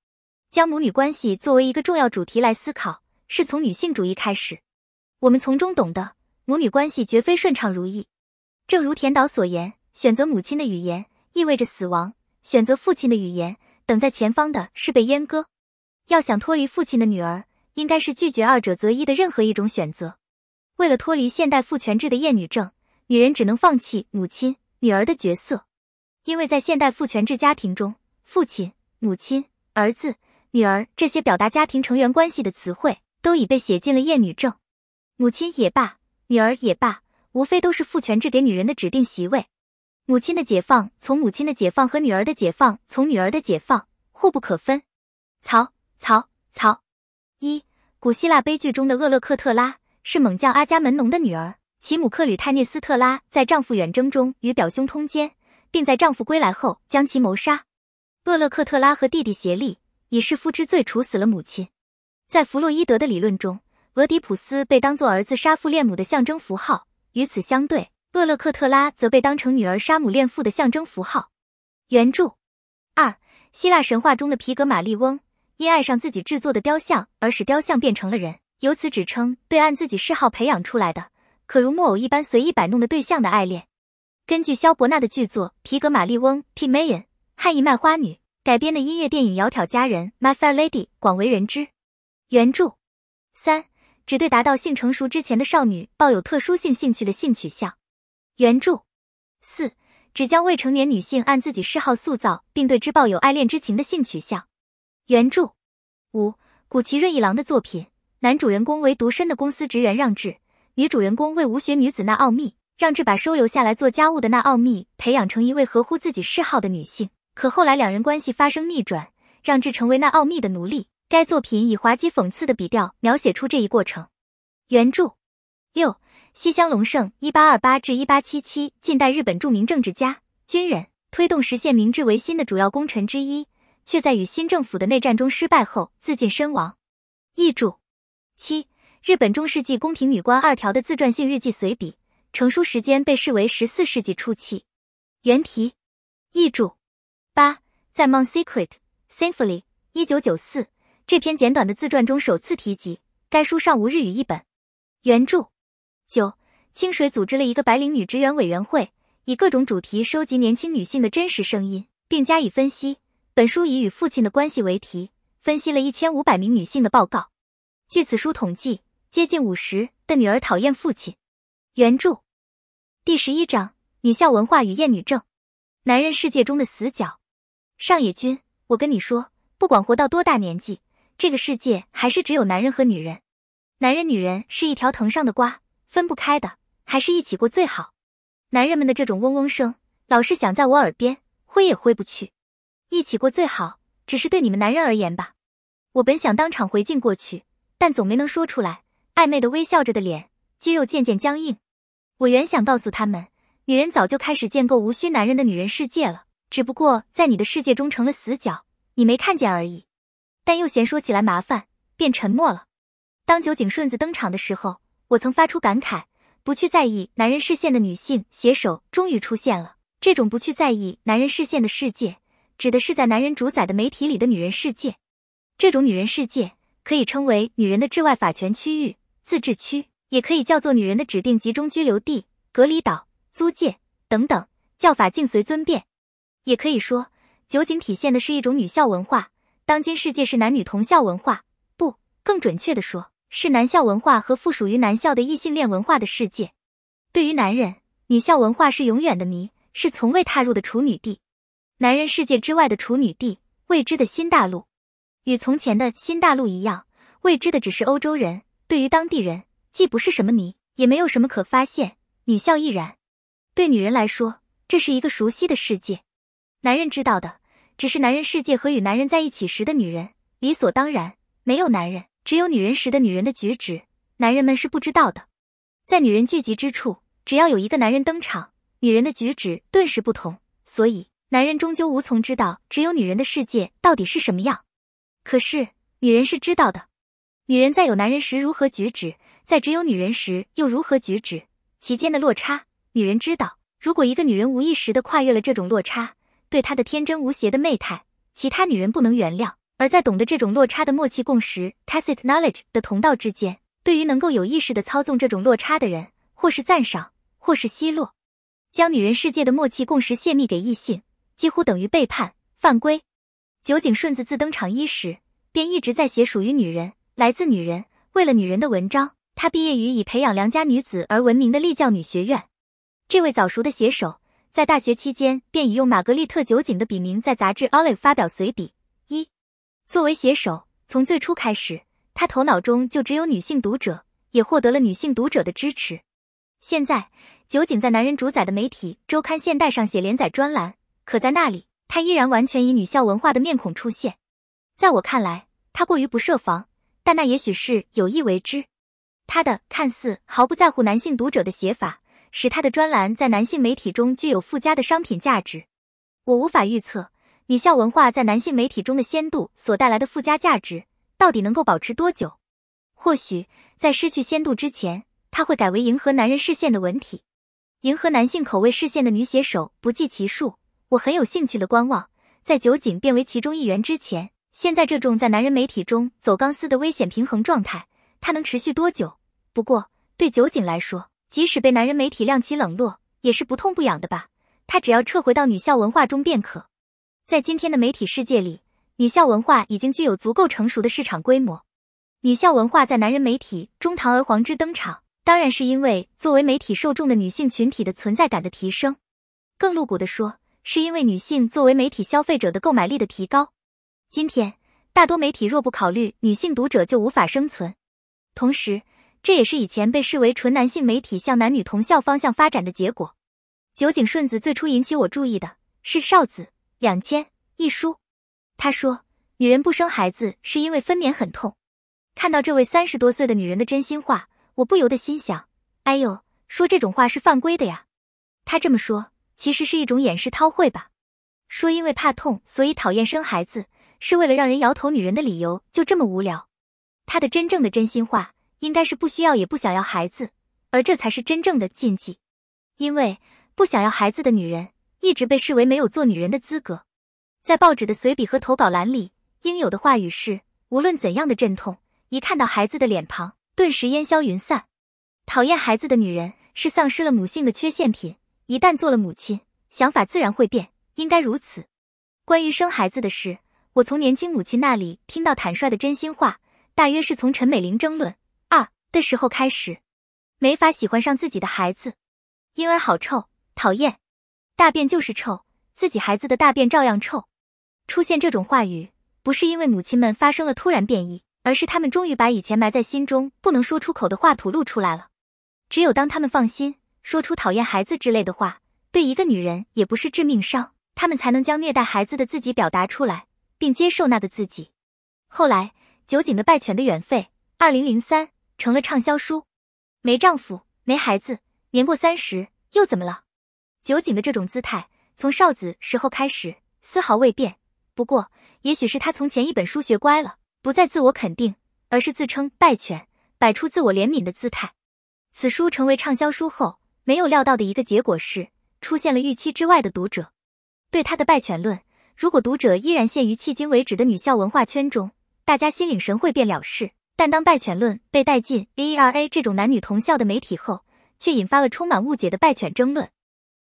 将母女关系作为一个重要主题来思考，是从女性主义开始。我们从中懂得，母女关系绝非顺畅如意。正如田岛所言，选择母亲的语言意味着死亡；选择父亲的语言，等在前方的是被阉割。要想脱离父亲的女儿，应该是拒绝二者择一的任何一种选择。为了脱离现代父权制的厌女症，女人只能放弃母亲、女儿的角色。因为在现代父权制家庭中，父亲、母亲、儿子、女儿这些表达家庭成员关系的词汇，都已被写进了厌女症。母亲也罢，女儿也罢，无非都是父权制给女人的指定席位。母亲的解放，从母亲的解放和女儿的解放，从女儿的解放，互不可分。曹曹曹！一古希腊悲剧中的厄勒克特拉是猛将阿伽门农的女儿，其母克吕泰涅斯特拉在丈夫远征中与表兄通奸。并在丈夫归来后将其谋杀。厄勒克特拉和弟弟协力以弑夫之罪处死了母亲。在弗洛伊德的理论中，俄狄浦斯被当做儿子杀父恋母的象征符号；与此相对，厄勒克特拉则被当成女儿杀母恋父的象征符号。原著二：希腊神话中的皮格马利翁因爱上自己制作的雕像而使雕像变成了人，由此指称对按自己嗜好培养出来的，可如木偶一般随意摆弄的对象的爱恋。根据肖伯纳的剧作《皮格马利翁 p m a i o n 汉译《卖花女》）改编的音乐电影《窈窕佳人》（My Fair Lady） 广为人知。原著三只对达到性成熟之前的少女抱有特殊性兴趣的性取向。原著四只将未成年女性按自己嗜好塑造，并对之抱有爱恋之情的性取向。原著五古奇润一郎的作品，男主人公为独身的公司职员让制，女主人公为无学女子那奥秘。让治把收留下来做家务的那奥秘培养成一位合乎自己嗜好的女性，可后来两人关系发生逆转，让治成为那奥秘的奴隶。该作品以滑稽讽刺的笔调描写出这一过程。原著六西乡隆盛（一八二八至一八七七），近代日本著名政治家、军人，推动实现明治维新的主要功臣之一，却在与新政府的内战中失败后自尽身亡。译著七日本中世纪宫廷女官二条的自传性日记随笔。成书时间被视为十四世纪初期。原题译注八，在《Mon Secret》（Saintly，一九九四）这篇简短的自传中首次提及。该书尚无日语译本。原著九，清水组织了一个白领女职员委员会，以各种主题收集年轻女性的真实声音，并加以分析。本书以与父亲的关系为题，分析了一千五百名女性的报告。据此书统计，接近五十的女儿讨厌父亲。原著，第十一章：女校文化与厌女症，男人世界中的死角。上野君，我跟你说，不管活到多大年纪，这个世界还是只有男人和女人。男人女人是一条藤上的瓜，分不开的，还是一起过最好。男人们的这种嗡嗡声，老是响在我耳边，挥也挥不去。一起过最好，只是对你们男人而言吧。我本想当场回敬过去，但总没能说出来。暧昧的微笑着的脸，肌肉渐渐僵硬。我原想告诉他们，女人早就开始建构无需男人的女人世界了，只不过在你的世界中成了死角，你没看见而已。但又嫌说起来麻烦，便沉默了。当酒井顺子登场的时候，我曾发出感慨：不去在意男人视线的女性携手终于出现了。这种不去在意男人视线的世界，指的是在男人主宰的媒体里的女人世界。这种女人世界可以称为女人的治外法权区域、自治区。也可以叫做女人的指定集中居留地、隔离岛、租界等等，叫法尽随尊便。也可以说，酒井体现的是一种女校文化。当今世界是男女同校文化，不，更准确的说，是男校文化和附属于男校的异性恋文化的世界。对于男人，女校文化是永远的谜，是从未踏入的处女地。男人世界之外的处女地，未知的新大陆，与从前的新大陆一样，未知的只是欧洲人对于当地人。既不是什么谜，也没有什么可发现。女校亦然。对女人来说，这是一个熟悉的世界。男人知道的，只是男人世界和与男人在一起时的女人，理所当然没有男人，只有女人时的女人的举止，男人们是不知道的。在女人聚集之处，只要有一个男人登场，女人的举止顿时不同。所以，男人终究无从知道只有女人的世界到底是什么样。可是，女人是知道的。女人在有男人时如何举止，在只有女人时又如何举止，其间的落差，女人知道。如果一个女人无意识的跨越了这种落差，对她的天真无邪的媚态，其他女人不能原谅。而在懂得这种落差的默契共识 （Tacit Knowledge） 的同道之间，对于能够有意识的操纵这种落差的人，或是赞赏，或是奚落。将女人世界的默契共识泄密给异性，几乎等于背叛、犯规。酒井顺子自登场伊始，便一直在写属于女人。来自女人为了女人的文章。她毕业于以培养良家女子而闻名的立教女学院。这位早熟的写手在大学期间便已用玛格丽特酒井的笔名在杂志《Olive》发表随笔一。作为写手，从最初开始，她头脑中就只有女性读者，也获得了女性读者的支持。现在，酒井在男人主宰的媒体周刊《现代》上写连载专栏，可在那里，他依然完全以女校文化的面孔出现。在我看来，他过于不设防。但那也许是有意为之。他的看似毫不在乎男性读者的写法，使他的专栏在男性媒体中具有附加的商品价值。我无法预测女校文化在男性媒体中的鲜度所带来的附加价值到底能够保持多久。或许在失去鲜度之前，他会改为迎合男人视线的文体。迎合男性口味视线的女写手不计其数，我很有兴趣的观望，在酒井变为其中一员之前。现在这种在男人媒体中走钢丝的危险平衡状态，它能持续多久？不过对酒井来说，即使被男人媒体亮起冷落，也是不痛不痒的吧？他只要撤回到女校文化中便可。在今天的媒体世界里，女校文化已经具有足够成熟的市场规模。女校文化在男人媒体中堂而皇之登场，当然是因为作为媒体受众的女性群体的存在感的提升。更露骨的说，是因为女性作为媒体消费者的购买力的提高。今天，大多媒体若不考虑女性读者，就无法生存。同时，这也是以前被视为纯男性媒体向男女同校方向发展的结果。酒井顺子最初引起我注意的是少子、两千、一书。他说：“女人不生孩子是因为分娩很痛。”看到这位三十多岁的女人的真心话，我不由得心想：“哎呦，说这种话是犯规的呀！”她这么说，其实是一种掩饰韬晦吧？说因为怕痛，所以讨厌生孩子。是为了让人摇头，女人的理由就这么无聊。她的真正的真心话应该是不需要也不想要孩子，而这才是真正的禁忌。因为不想要孩子的女人一直被视为没有做女人的资格。在报纸的随笔和投稿栏里，应有的话语是：无论怎样的阵痛，一看到孩子的脸庞，顿时烟消云散。讨厌孩子的女人是丧失了母性的缺陷品，一旦做了母亲，想法自然会变，应该如此。关于生孩子的事。我从年轻母亲那里听到坦率的真心话，大约是从陈美玲争论二的时候开始。没法喜欢上自己的孩子，婴儿好臭，讨厌，大便就是臭，自己孩子的大便照样臭。出现这种话语，不是因为母亲们发生了突然变异，而是他们终于把以前埋在心中不能说出口的话吐露出来了。只有当他们放心说出讨厌孩子之类的话，对一个女人也不是致命伤，他们才能将虐待孩子的自己表达出来。并接受那个自己。后来，酒井的《败犬的原罪》二零零三成了畅销书。没丈夫，没孩子，年过三十，又怎么了？酒井的这种姿态，从少子时候开始，丝毫未变。不过，也许是他从前一本书学乖了，不再自我肯定，而是自称败犬，摆出自我怜悯的姿态。此书成为畅销书后，没有料到的一个结果是，出现了预期之外的读者，对他的败犬论。如果读者依然陷于迄今为止的女校文化圈中，大家心领神会便了事。但当败犬论被带进 V e r a 这种男女同校的媒体后，却引发了充满误解的败犬争论。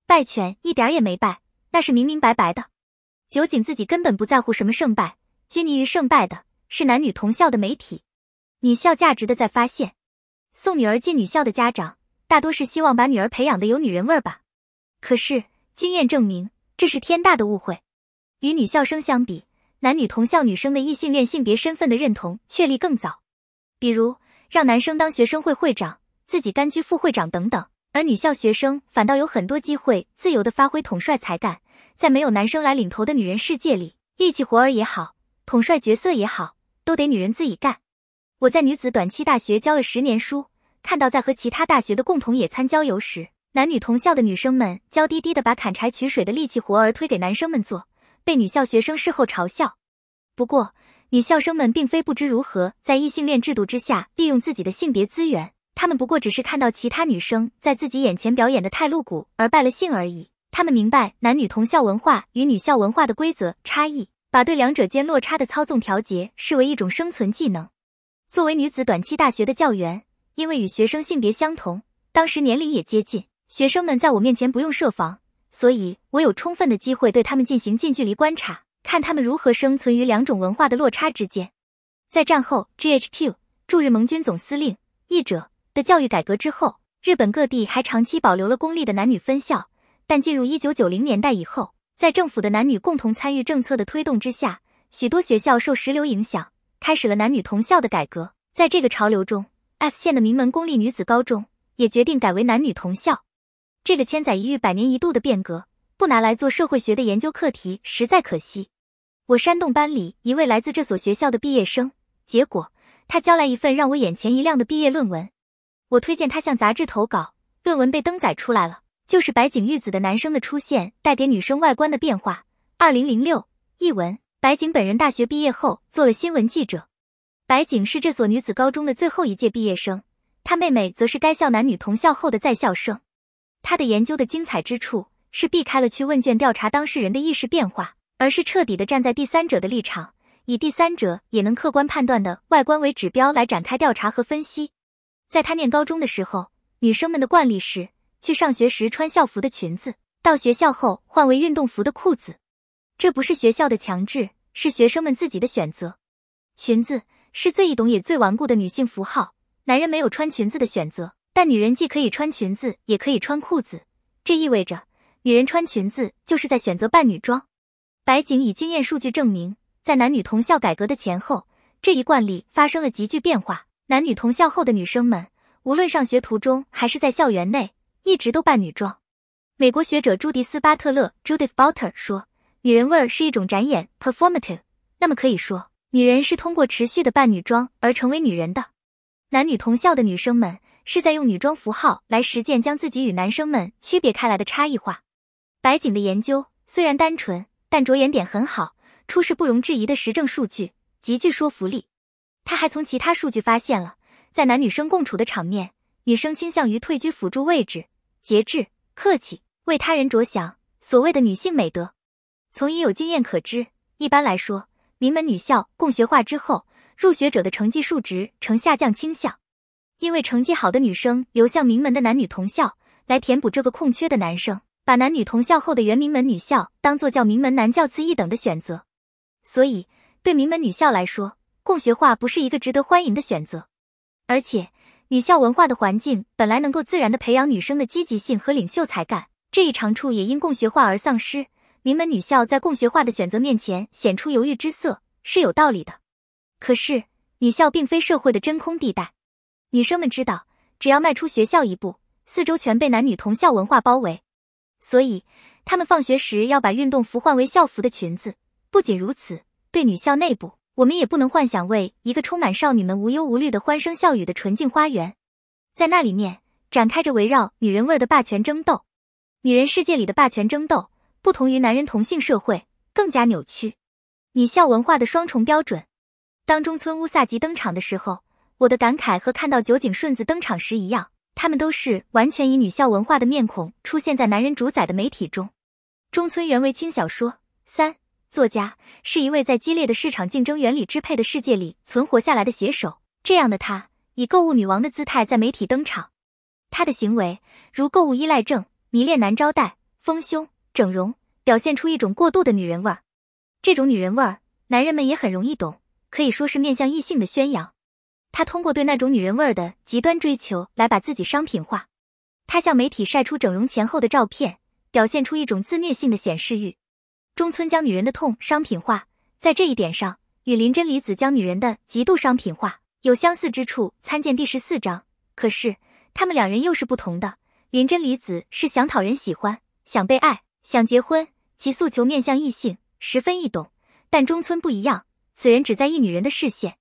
败犬一点也没败，那是明明白白的。酒井自己根本不在乎什么胜败，拘泥于胜败的是男女同校的媒体。女校价值的在发现，送女儿进女校的家长大多是希望把女儿培养的有女人味儿吧？可是经验证明，这是天大的误会。与女校生相比，男女同校女生的异性恋性别身份的认同确立更早。比如让男生当学生会会长，自己甘居副会长等等。而女校学生反倒有很多机会自由的发挥统帅才干，在没有男生来领头的女人世界里，力气活儿也好，统帅角色也好，都得女人自己干。我在女子短期大学教了十年书，看到在和其他大学的共同野餐郊游时，男女同校的女生们娇滴滴的把砍柴取水的力气活儿推给男生们做。被女校学生事后嘲笑，不过女校生们并非不知如何在异性恋制度之下利用自己的性别资源，她们不过只是看到其他女生在自己眼前表演的太露骨而败了兴而已。他们明白男女同校文化与女校文化的规则差异，把对两者间落差的操纵调节视为一种生存技能。作为女子短期大学的教员，因为与学生性别相同，当时年龄也接近，学生们在我面前不用设防。所以，我有充分的机会对他们进行近距离观察，看他们如何生存于两种文化的落差之间。在战后，GHQ 驻日盟军总司令译者的教育改革之后，日本各地还长期保留了公立的男女分校。但进入一九九零年代以后，在政府的男女共同参与政策的推动之下，许多学校受石流影响，开始了男女同校的改革。在这个潮流中 f 县的名门公立女子高中也决定改为男女同校。这个千载一遇、百年一度的变革，不拿来做社会学的研究课题，实在可惜。我煽动班里一位来自这所学校的毕业生，结果他交来一份让我眼前一亮的毕业论文。我推荐他向杂志投稿，论文被登载出来了。就是白井玉子的男生的出现带给女生外观的变化。二零零六译文：白井本人大学毕业后做了新闻记者。白井是这所女子高中的最后一届毕业生，他妹妹则是该校男女同校后的在校生。他的研究的精彩之处是避开了去问卷调查当事人的意识变化，而是彻底的站在第三者的立场，以第三者也能客观判断的外观为指标来展开调查和分析。在他念高中的时候，女生们的惯例是去上学时穿校服的裙子，到学校后换为运动服的裤子。这不是学校的强制，是学生们自己的选择。裙子是最易懂也最顽固的女性符号，男人没有穿裙子的选择。但女人既可以穿裙子，也可以穿裤子，这意味着女人穿裙子就是在选择扮女装。白井以经验数据证明，在男女同校改革的前后，这一惯例发生了急剧变化。男女同校后的女生们，无论上学途中还是在校园内，一直都扮女装。美国学者朱迪斯·巴特勒 （Judith Butler） 说：“女人味是一种展演 （performative），那么可以说，女人是通过持续的扮女装而成为女人的。”男女同校的女生们是在用女装符号来实践将自己与男生们区别开来的差异化。白井的研究虽然单纯，但着眼点很好，出示不容置疑的实证数据，极具说服力。他还从其他数据发现了，在男女生共处的场面，女生倾向于退居辅助位置，节制、客气，为他人着想，所谓的女性美德。从已有经验可知，一般来说，名门女校共学化之后。入学者的成绩数值呈下降倾向，因为成绩好的女生流向名门的男女同校，来填补这个空缺的男生，把男女同校后的原名门女校当做叫名门男教次一等的选择。所以，对名门女校来说，共学化不是一个值得欢迎的选择。而且，女校文化的环境本来能够自然地培养女生的积极性和领袖才干，这一长处也因共学化而丧失。名门女校在共学化的选择面前显出犹豫之色，是有道理的。可是，女校并非社会的真空地带，女生们知道，只要迈出学校一步，四周全被男女同校文化包围，所以她们放学时要把运动服换为校服的裙子。不仅如此，对女校内部，我们也不能幻想为一个充满少女们无忧无虑的欢声笑语的纯净花园，在那里面展开着围绕女人味的霸权争斗。女人世界里的霸权争斗，不同于男人同性社会，更加扭曲。女校文化的双重标准。当中村乌萨吉登场的时候，我的感慨和看到酒井顺子登场时一样，他们都是完全以女校文化的面孔出现在男人主宰的媒体中。中村原为轻小说三作家，是一位在激烈的市场竞争原理支配的世界里存活下来的写手。这样的他，以购物女王的姿态在媒体登场，他的行为如购物依赖症、迷恋男招待、丰胸、整容，表现出一种过度的女人味儿。这种女人味儿，男人们也很容易懂。可以说是面向异性的宣扬，他通过对那种女人味儿的极端追求来把自己商品化。他向媒体晒出整容前后的照片，表现出一种自虐性的显示欲。中村将女人的痛商品化，在这一点上与林真理子将女人的极度商品化有相似之处，参见第十四章。可是他们两人又是不同的。林真理子是想讨人喜欢，想被爱，想结婚，其诉求面向异性，十分易懂。但中村不一样。此人只在一女人的视线，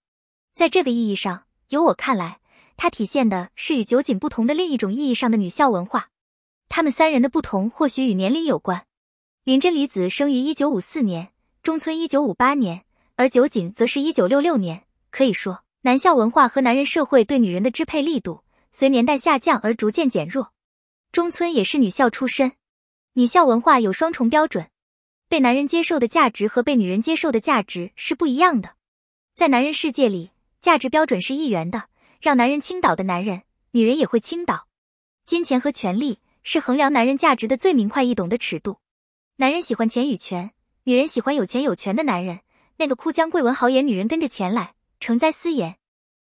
在这个意义上，由我看来，它体现的是与酒井不同的另一种意义上的女校文化。他们三人的不同或许与年龄有关。林真理子生于一九五四年，中村一九五八年，而酒井则是一九六六年。可以说，男校文化和男人社会对女人的支配力度随年代下降而逐渐减弱。中村也是女校出身，女校文化有双重标准。被男人接受的价值和被女人接受的价值是不一样的，在男人世界里，价值标准是一元的，让男人倾倒的男人，女人也会倾倒。金钱和权力是衡量男人价值的最明快易懂的尺度。男人喜欢钱与权，女人喜欢有钱有权的男人。那个哭江贵文豪言，女人跟着钱来，成灾私言，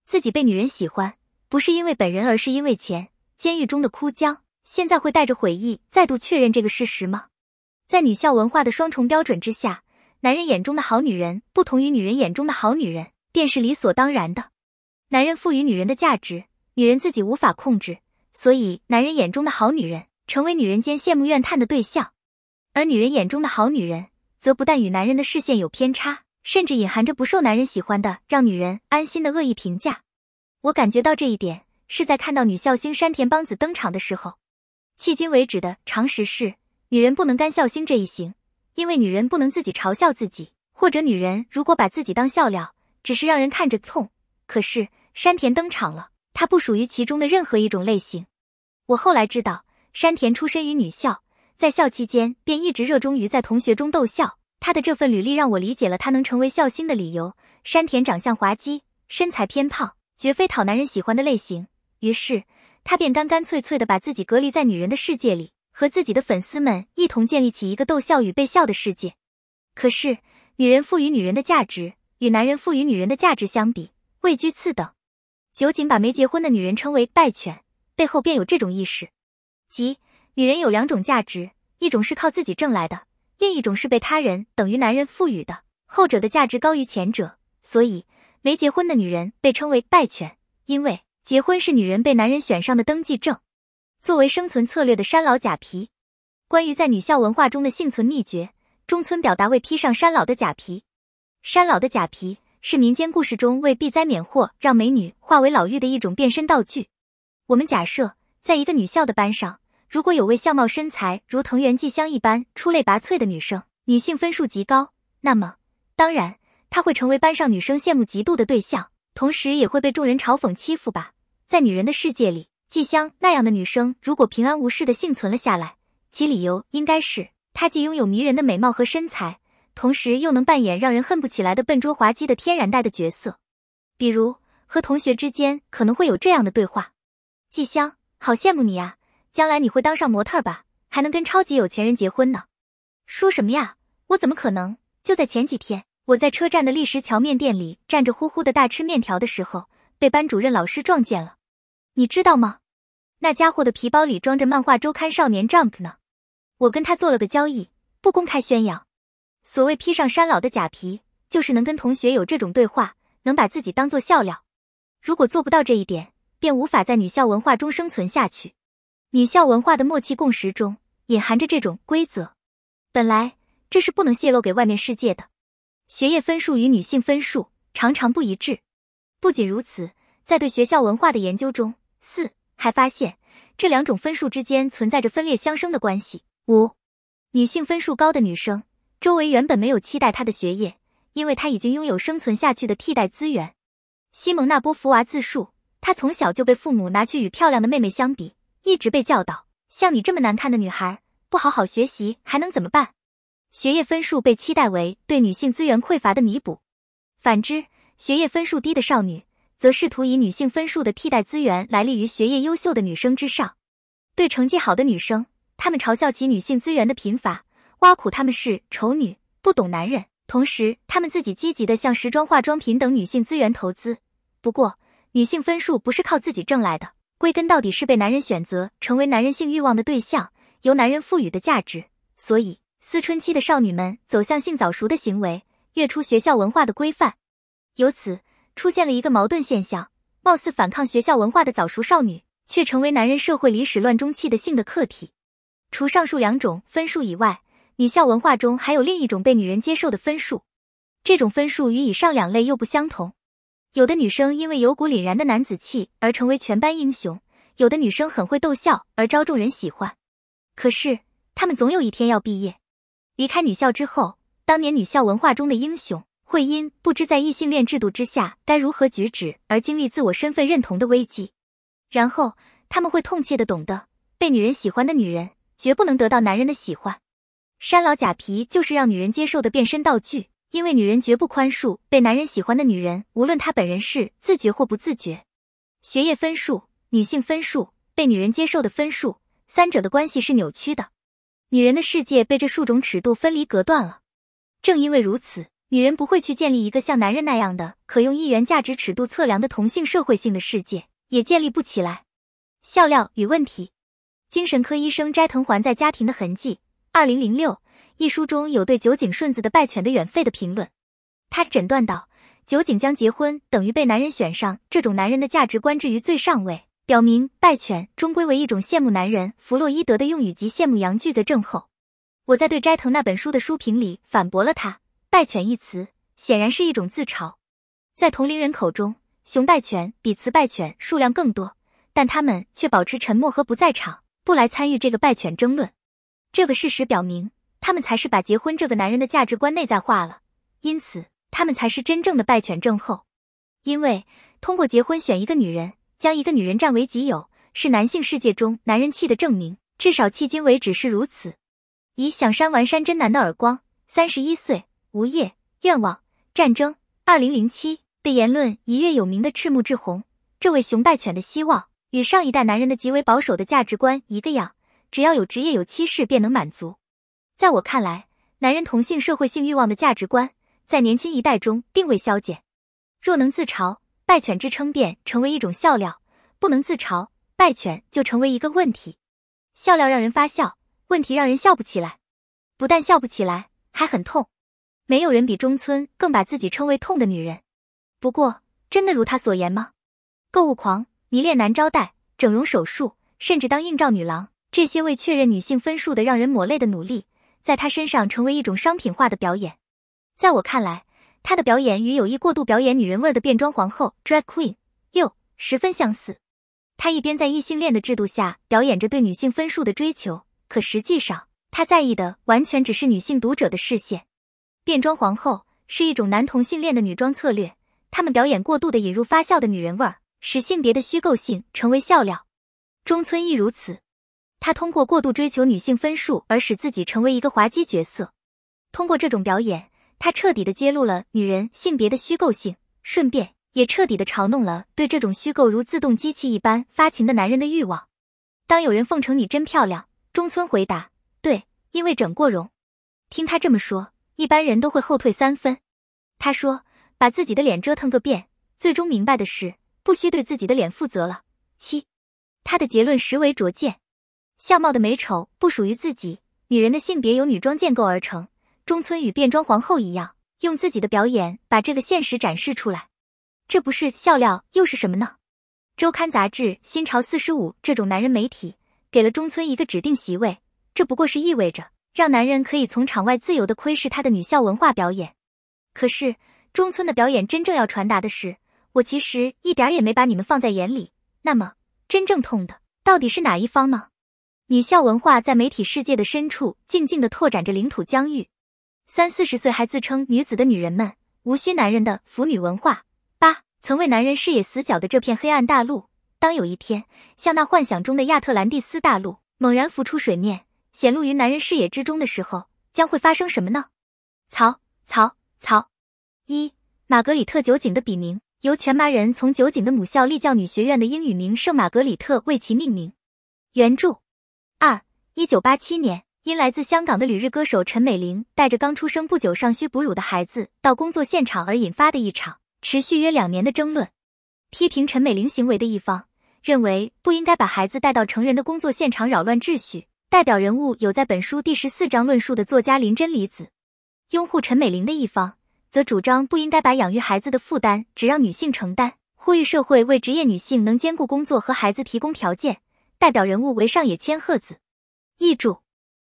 自己被女人喜欢，不是因为本人，而是因为钱。监狱中的哭江，现在会带着悔意再度确认这个事实吗？在女校文化的双重标准之下，男人眼中的好女人不同于女人眼中的好女人，便是理所当然的。男人赋予女人的价值，女人自己无法控制，所以男人眼中的好女人成为女人间羡慕怨叹的对象，而女人眼中的好女人则不但与男人的视线有偏差，甚至隐含着不受男人喜欢的让女人安心的恶意评价。我感觉到这一点是在看到女校星山田邦子登场的时候。迄今为止的常识是。女人不能干笑星这一行，因为女人不能自己嘲笑自己，或者女人如果把自己当笑料，只是让人看着痛。可是山田登场了，她不属于其中的任何一种类型。我后来知道，山田出身于女校，在校期间便一直热衷于在同学中逗笑。她的这份履历让我理解了她能成为笑星的理由。山田长相滑稽，身材偏胖，绝非讨男人喜欢的类型。于是她便干干脆脆的把自己隔离在女人的世界里。和自己的粉丝们一同建立起一个逗笑与被笑的世界。可是，女人赋予女人的价值与男人赋予女人的价值相比，位居次等。酒井把没结婚的女人称为败犬，背后便有这种意识：即女人有两种价值，一种是靠自己挣来的，另一种是被他人（等于男人）赋予的，后者的价值高于前者。所以，没结婚的女人被称为败犬，因为结婚是女人被男人选上的登记证。作为生存策略的山老甲皮，关于在女校文化中的幸存秘诀，中村表达为披上山老的甲皮。山老的甲皮是民间故事中为避灾免祸，让美女化为老妪的一种变身道具。我们假设，在一个女校的班上，如果有位相貌身材如藤原纪香一般出类拔萃的女生，女性分数极高，那么当然她会成为班上女生羡慕嫉妒的对象，同时也会被众人嘲讽欺负吧。在女人的世界里。季香那样的女生，如果平安无事的幸存了下来，其理由应该是她既拥有迷人的美貌和身材，同时又能扮演让人恨不起来的笨拙滑稽的天然呆的角色。比如和同学之间可能会有这样的对话：“季香，好羡慕你呀，将来你会当上模特吧，还能跟超级有钱人结婚呢。”说什么呀，我怎么可能？就在前几天，我在车站的立石桥面店里站着呼呼的大吃面条的时候，被班主任老师撞见了。你知道吗？那家伙的皮包里装着漫画周刊《少年 Jump》呢。我跟他做了个交易，不公开宣扬。所谓披上山老的假皮，就是能跟同学有这种对话，能把自己当做笑料。如果做不到这一点，便无法在女校文化中生存下去。女校文化的默契共识中隐含着这种规则，本来这是不能泄露给外面世界的。学业分数与女性分数常常不一致。不仅如此，在对学校文化的研究中。四还发现，这两种分数之间存在着分裂相生的关系。五，女性分数高的女生，周围原本没有期待她的学业，因为她已经拥有生存下去的替代资源。西蒙娜波福娃自述，她从小就被父母拿去与漂亮的妹妹相比，一直被教导，像你这么难看的女孩，不好好学习还能怎么办？学业分数被期待为对女性资源匮乏的弥补。反之，学业分数低的少女。则试图以女性分数的替代资源来立于学业优秀的女生之上，对成绩好的女生，他们嘲笑其女性资源的贫乏，挖苦她们是丑女，不懂男人。同时，他们自己积极的向时装、化妆品等女性资源投资。不过，女性分数不是靠自己挣来的，归根到底是被男人选择成为男人性欲望的对象，由男人赋予的价值。所以，思春期的少女们走向性早熟的行为，跃出学校文化的规范，由此。出现了一个矛盾现象：貌似反抗学校文化的早熟少女，却成为男人社会里始乱终弃的性的客体。除上述两种分数以外，女校文化中还有另一种被女人接受的分数。这种分数与以上两类又不相同。有的女生因为有股凛然的男子气而成为全班英雄；有的女生很会逗笑而招众人喜欢。可是，她们总有一天要毕业，离开女校之后，当年女校文化中的英雄。会因不知在异性恋制度之下该如何举止而经历自我身份认同的危机，然后他们会痛切的懂得，被女人喜欢的女人绝不能得到男人的喜欢，山老假皮就是让女人接受的变身道具，因为女人绝不宽恕被男人喜欢的女人，无论她本人是自觉或不自觉。学业分数、女性分数、被女人接受的分数，三者的关系是扭曲的，女人的世界被这数种尺度分离隔断了。正因为如此。女人不会去建立一个像男人那样的可用一元价值尺度测量的同性社会性的世界，也建立不起来。笑料与问题，精神科医生斋藤环在《家庭的痕迹》二零零六一书中有对酒井顺子的败犬的远吠的评论，他诊断道：酒井将结婚等于被男人选上这种男人的价值观置于最上位，表明败犬终归为一种羡慕男人弗洛伊德的用语及羡慕阳具的症候。我在对斋藤那本书的书评里反驳了他。败犬一词显然是一种自嘲，在同龄人口中，雄败犬比雌败犬数量更多，但他们却保持沉默和不在场，不来参与这个败犬争论。这个事实表明，他们才是把结婚这个男人的价值观内在化了，因此他们才是真正的败犬症候。因为通过结婚选一个女人，将一个女人占为己有，是男性世界中男人气的证明，至少迄今为止是如此。以想扇完山真男的耳光，三十一岁。无业愿望战争二零零七的言论一跃有名的赤木志宏，这位雄败犬的希望与上一代男人的极为保守的价值观一个样，只要有职业有妻室便能满足。在我看来，男人同性社会性欲望的价值观在年轻一代中并未消减。若能自嘲败犬之称便成为一种笑料，不能自嘲败犬就成为一个问题。笑料让人发笑，问题让人笑不起来，不但笑不起来，还很痛。没有人比中村更把自己称为“痛”的女人。不过，真的如她所言吗？购物狂、迷恋男招待、整容手术，甚至当硬照女郎，这些为确认女性分数的让人抹泪的努力，在她身上成为一种商品化的表演。在我看来，她的表演与有意过度表演女人味的变装皇后 （Drag Queen） 六十分相似。她一边在异性恋的制度下表演着对女性分数的追求，可实际上，她在意的完全只是女性读者的视线。变装皇后是一种男同性恋的女装策略，他们表演过度的引入发酵的女人味儿，使性别的虚构性成为笑料。中村亦如此，他通过过度追求女性分数而使自己成为一个滑稽角色。通过这种表演，他彻底的揭露了女人性别的虚构性，顺便也彻底的嘲弄了对这种虚构如自动机器一般发情的男人的欲望。当有人奉承你真漂亮，中村回答：“对，因为整过容。”听他这么说。一般人都会后退三分，他说把自己的脸折腾个遍，最终明白的是不需对自己的脸负责了。七，他的结论实为拙见，相貌的美丑不属于自己，女人的性别由女装建构而成。中村与变装皇后一样，用自己的表演把这个现实展示出来，这不是笑料又是什么呢？周刊杂志《新潮四十五》这种男人媒体给了中村一个指定席位，这不过是意味着。让男人可以从场外自由的窥视他的女校文化表演。可是，中村的表演真正要传达的是：我其实一点也没把你们放在眼里。那么，真正痛的到底是哪一方呢？女校文化在媒体世界的深处静静地拓展着领土疆域。三四十岁还自称女子的女人们，无需男人的腐女文化。八曾为男人视野死角的这片黑暗大陆，当有一天像那幻想中的亚特兰蒂斯大陆猛然浮出水面。显露于男人视野之中的时候，将会发生什么呢？曹曹曹一，玛格里特酒井的笔名由全麻人从酒井的母校立教女学院的英语名圣玛格里特为其命名。原著二，一九八七年因来自香港的旅日歌手陈美玲带着刚出生不久尚需哺乳的孩子到工作现场而引发的一场持续约两年的争论。批评陈美玲行为的一方认为不应该把孩子带到成人的工作现场扰乱秩序。代表人物有在本书第十四章论述的作家林真理子。拥护陈美玲的一方则主张不应该把养育孩子的负担只让女性承担，呼吁社会为职业女性能兼顾工作和孩子提供条件。代表人物为上野千鹤子。译注：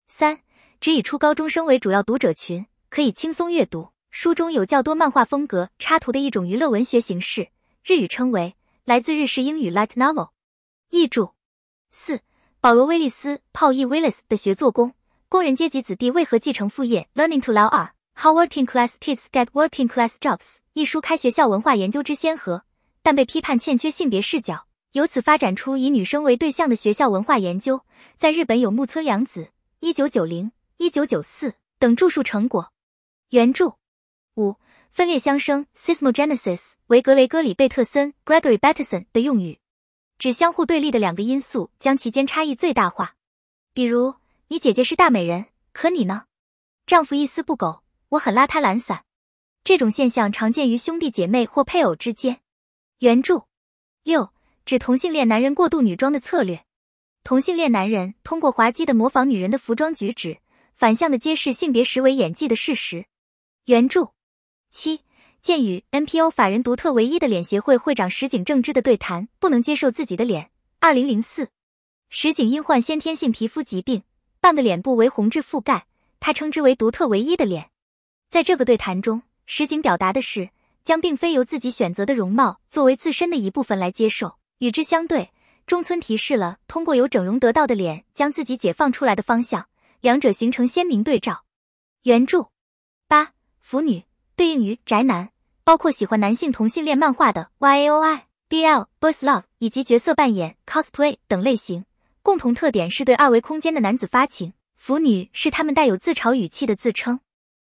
三，只以初高中生为主要读者群，可以轻松阅读。书中有较多漫画风格插图的一种娱乐文学形式，日语称为来自日式英语 light novel。译注：四。保罗·威利斯 （Paul Willis） 的学做工，工人阶级子弟为何继承父业？《Learning to l o v e r How Working Class Kids Get Working Class Jobs》一书开学校文化研究之先河，但被批判欠缺性别视角。由此发展出以女生为对象的学校文化研究，在日本有木村良子 （1990、1994） 等著述成果。原著五分裂相生 （Sismogenesis） 为格雷戈里·贝特森 （Gregory Bateson） 的用语。指相互对立的两个因素，将其间差异最大化，比如你姐姐是大美人，可你呢？丈夫一丝不苟，我很邋遢懒散。这种现象常见于兄弟姐妹或配偶之间。原著六指同性恋男人过度女装的策略，同性恋男人通过滑稽的模仿女人的服装举止，反向的揭示性别实为演技的事实。原著七。鉴于 NPO 法人独特唯一的脸协会会长石井正之的对谈，不能接受自己的脸。二零零四，石井因患先天性皮肤疾病，半个脸部为红痣覆盖，他称之为独特唯一的脸。在这个对谈中，石井表达的是将并非由自己选择的容貌作为自身的一部分来接受。与之相对，中村提示了通过由整容得到的脸将自己解放出来的方向，两者形成鲜明对照。原著八腐女对应于宅男。包括喜欢男性同性恋漫画的 Y A O I B L Boys Love 以及角色扮演 Cosplay 等类型，共同特点是对二维空间的男子发情，腐女是他们带有自嘲语气的自称。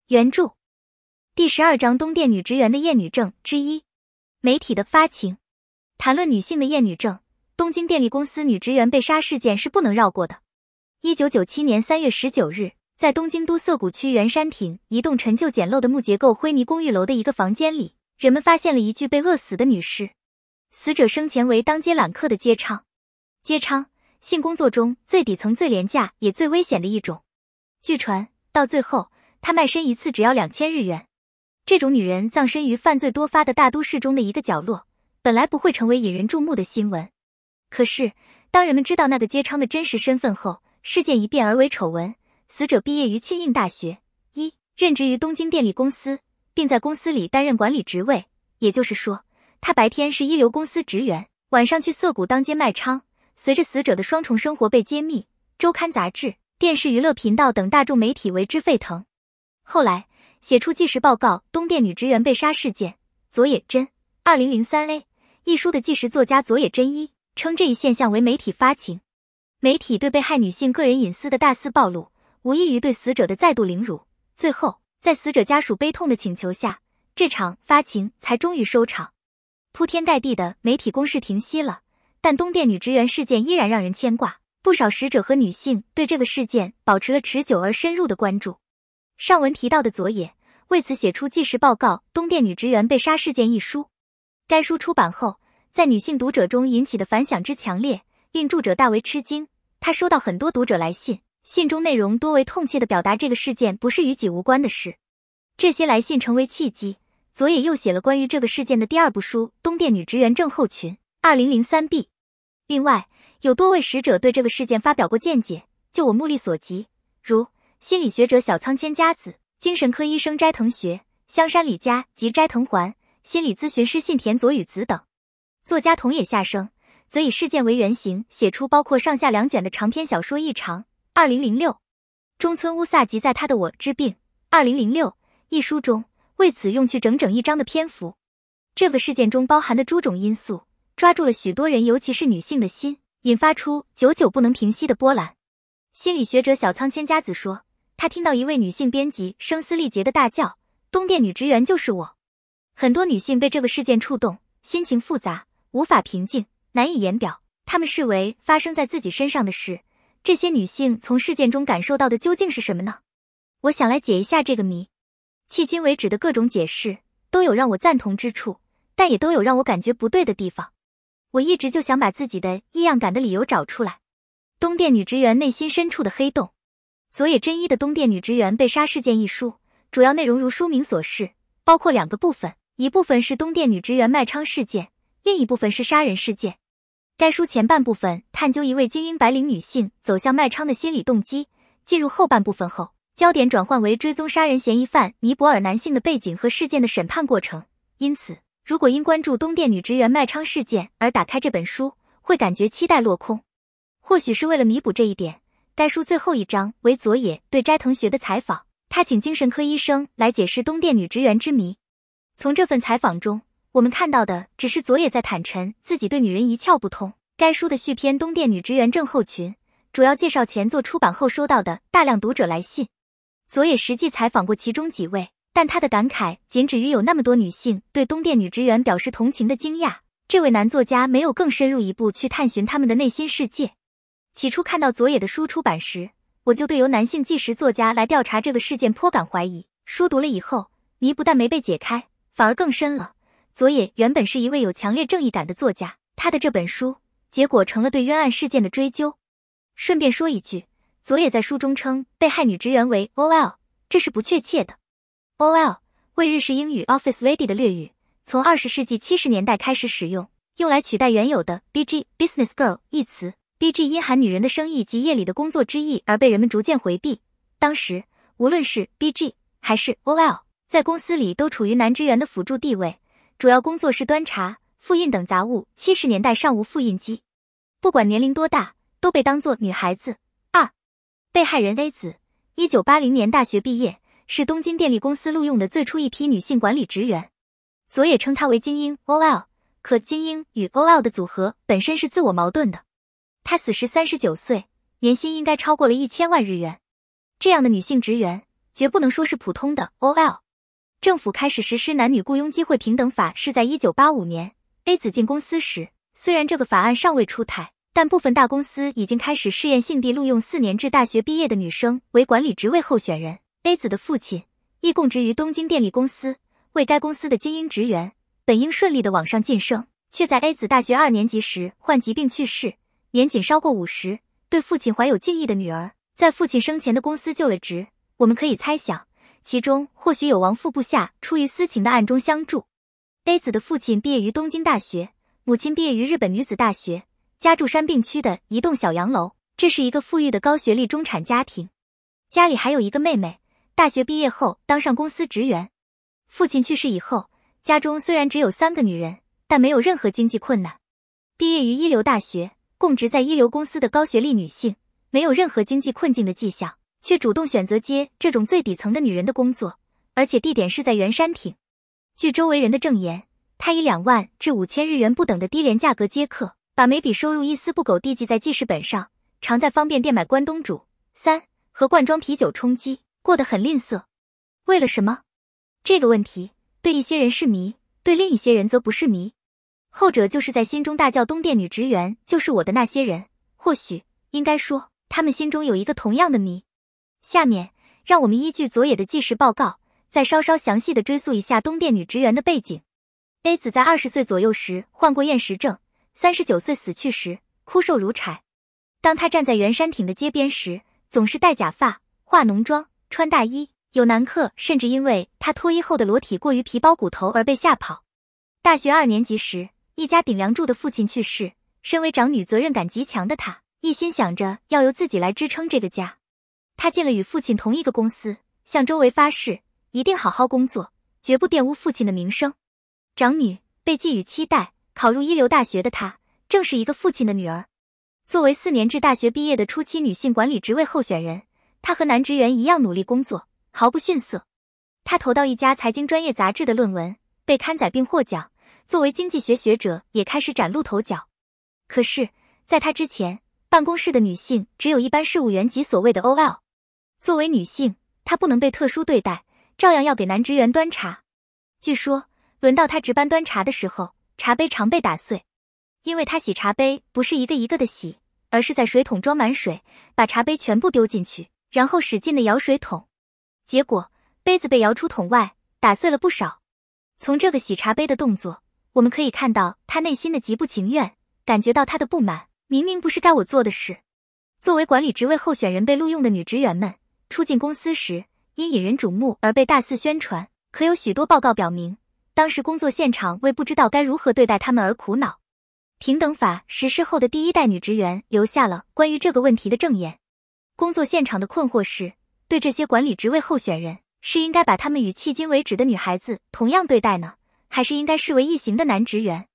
原著第十二章东电女职员的厌女症之一，媒体的发情，谈论女性的厌女症，东京电力公司女职员被杀事件是不能绕过的。一九九七年三月十九日。在东京都涩谷区原山町一栋陈旧简陋的木结构灰泥公寓楼的一个房间里，人们发现了一具被饿死的女尸。死者生前为当街揽客的街娼，街娼性工作中最底层、最廉价也最危险的一种。据传，到最后她卖身一次只要两千日元。这种女人葬身于犯罪多发的大都市中的一个角落，本来不会成为引人注目的新闻。可是，当人们知道那个街娼的真实身份后，事件一变而为丑闻。死者毕业于庆应大学，一任职于东京电力公司，并在公司里担任管理职位。也就是说，他白天是一流公司职员，晚上去涩谷当街卖娼。随着死者的双重生活被揭秘，周刊杂志、电视娱乐频道等大众媒体为之沸腾。后来，写出纪实报告《东电女职员被杀事件》佐野真二零零三 A 一书的纪实作家佐野真一称这一现象为“媒体发情”，媒体对被害女性个人隐私的大肆暴露。无异于对死者的再度凌辱。最后，在死者家属悲痛的请求下，这场发情才终于收场，铺天盖地的媒体攻势停息了。但东电女职员事件依然让人牵挂，不少使者和女性对这个事件保持了持久而深入的关注。上文提到的佐野为此写出纪实报告《东电女职员被杀事件》一书，该书出版后，在女性读者中引起的反响之强烈，令著者大为吃惊。他收到很多读者来信。信中内容多为痛切的表达这个事件不是与己无关的事。这些来信成为契机，佐野又写了关于这个事件的第二部书《东电女职员症候群二零零三 B》。另外，有多位使者对这个事件发表过见解，就我目力所及，如心理学者小仓千佳子、精神科医生斋藤学、香山里佳及斋藤环、心理咨询师信田佐与子等。作家桐野夏生则以事件为原型，写出包括上下两卷的长篇小说《异常》。二零零六，中村乌萨吉在他的《我之病》二零零六一书中，为此用去整整一章的篇幅。这个事件中包含的诸种因素，抓住了许多人，尤其是女性的心，引发出久久不能平息的波澜。心理学者小仓千家子说：“他听到一位女性编辑声嘶力竭的大叫：‘东电女职员就是我！’很多女性被这个事件触动，心情复杂，无法平静，难以言表。她们视为发生在自己身上的事。”这些女性从事件中感受到的究竟是什么呢？我想来解一下这个谜。迄今为止的各种解释都有让我赞同之处，但也都有让我感觉不对的地方。我一直就想把自己的异样感的理由找出来。东电女职员内心深处的黑洞。佐野真一的《东电女职员被杀事件》一书，主要内容如书名所示，包括两个部分：一部分是东电女职员卖娼事件，另一部分是杀人事件。该书前半部分探究一位精英白领女性走向卖娼的心理动机，进入后半部分后，焦点转换为追踪杀人嫌疑犯尼泊尔男性的背景和事件的审判过程。因此，如果因关注东电女职员卖娼事件而打开这本书，会感觉期待落空。或许是为了弥补这一点，该书最后一章为佐野对斋藤学的采访，他请精神科医生来解释东电女职员之谜。从这份采访中。我们看到的只是佐野在坦陈自己对女人一窍不通。该书的续篇《东电女职员症候群》主要介绍前作出版后收到的大量读者来信。佐野实际采访过其中几位，但他的感慨仅止于有那么多女性对东电女职员表示同情的惊讶。这位男作家没有更深入一步去探寻他们的内心世界。起初看到佐野的书出版时，我就对由男性纪实作家来调查这个事件颇感怀疑。书读了以后，谜不但没被解开，反而更深了。佐野原本是一位有强烈正义感的作家，他的这本书结果成了对冤案事件的追究。顺便说一句，佐野在书中称被害女职员为 OL，这是不确切的。OL 为日式英语 Office Lady 的略语，从二十世纪七十年代开始使用，用来取代原有的 BG（Business Girl） 一词。BG 因含女人的生意及夜里的工作之意而被人们逐渐回避。当时，无论是 BG 还是 OL，在公司里都处于男职员的辅助地位。主要工作是端茶、复印等杂物。七十年代尚无复印机，不管年龄多大，都被当作女孩子。二，被害人 A 子，一九八零年大学毕业，是东京电力公司录用的最初一批女性管理职员。佐野称她为精英 OL，可精英与 OL 的组合本身是自我矛盾的。她死时三十九岁，年薪应该超过了一千万日元。这样的女性职员绝不能说是普通的 OL。政府开始实施男女雇佣机会平等法是在一九八五年。A 子进公司时，虽然这个法案尚未出台，但部分大公司已经开始试验性地录用四年制大学毕业的女生为管理职位候选人。A 子的父亲亦供职于东京电力公司，为该公司的精英职员。本应顺利的往上晋升，却在 A 子大学二年级时患疾病去世，年仅稍过五十。对父亲怀有敬意的女儿，在父亲生前的公司就了职。我们可以猜想。其中或许有王父部下出于私情的暗中相助。A 子的父亲毕业于东京大学，母亲毕业于日本女子大学，家住山并区的一栋小洋楼，这是一个富裕的高学历中产家庭。家里还有一个妹妹，大学毕业后当上公司职员。父亲去世以后，家中虽然只有三个女人，但没有任何经济困难。毕业于一流大学，供职在一流公司的高学历女性，没有任何经济困境的迹象。却主动选择接这种最底层的女人的工作，而且地点是在圆山町。据周围人的证言，她以两万至五千日元不等的低廉价格接客，把每笔收入一丝不苟地记在记事本上，常在方便店买关东煮、三和罐装啤酒充饥，过得很吝啬。为了什么？这个问题对一些人是谜，对另一些人则不是谜。后者就是在心中大叫“东店女职员就是我的”那些人，或许应该说，他们心中有一个同样的谜。下面，让我们依据佐野的记事报告，再稍稍详细的追溯一下东电女职员的背景。A 子在二十岁左右时患过厌食症，三十九岁死去时枯瘦如柴。当她站在原山町的街边时，总是戴假发、化浓妆、穿大衣。有男客甚至因为她脱衣后的裸体过于皮包骨头而被吓跑。大学二年级时，一家顶梁柱的父亲去世，身为长女、责任感极强的她，一心想着要由自己来支撑这个家。他进了与父亲同一个公司，向周围发誓一定好好工作，绝不玷污父亲的名声。长女被寄予期待，考入一流大学的她，正是一个父亲的女儿。作为四年制大学毕业的初期女性管理职位候选人，她和男职员一样努力工作，毫不逊色。她投到一家财经专业杂志的论文被刊载并获奖，作为经济学学者也开始崭露头角。可是，在她之前，办公室的女性只有一般事务员及所谓的 OL。作为女性，她不能被特殊对待，照样要给男职员端茶。据说，轮到她值班端茶的时候，茶杯常被打碎，因为她洗茶杯不是一个一个的洗，而是在水桶装满水，把茶杯全部丢进去，然后使劲的摇水桶，结果杯子被摇出桶外，打碎了不少。从这个洗茶杯的动作，我们可以看到她内心的极不情愿，感觉到她的不满。明明不是该我做的事。作为管理职位候选人被录用的女职员们。初进公司时，因引人瞩目而被大肆宣传。可有许多报告表明，当时工作现场为不知道该如何对待他们而苦恼。平等法实施后的第一代女职员留下了关于这个问题的证言。工作现场的困惑是：对这些管理职位候选人，是应该把他们与迄今为止的女孩子同样对待呢，还是应该视为异形的男职员？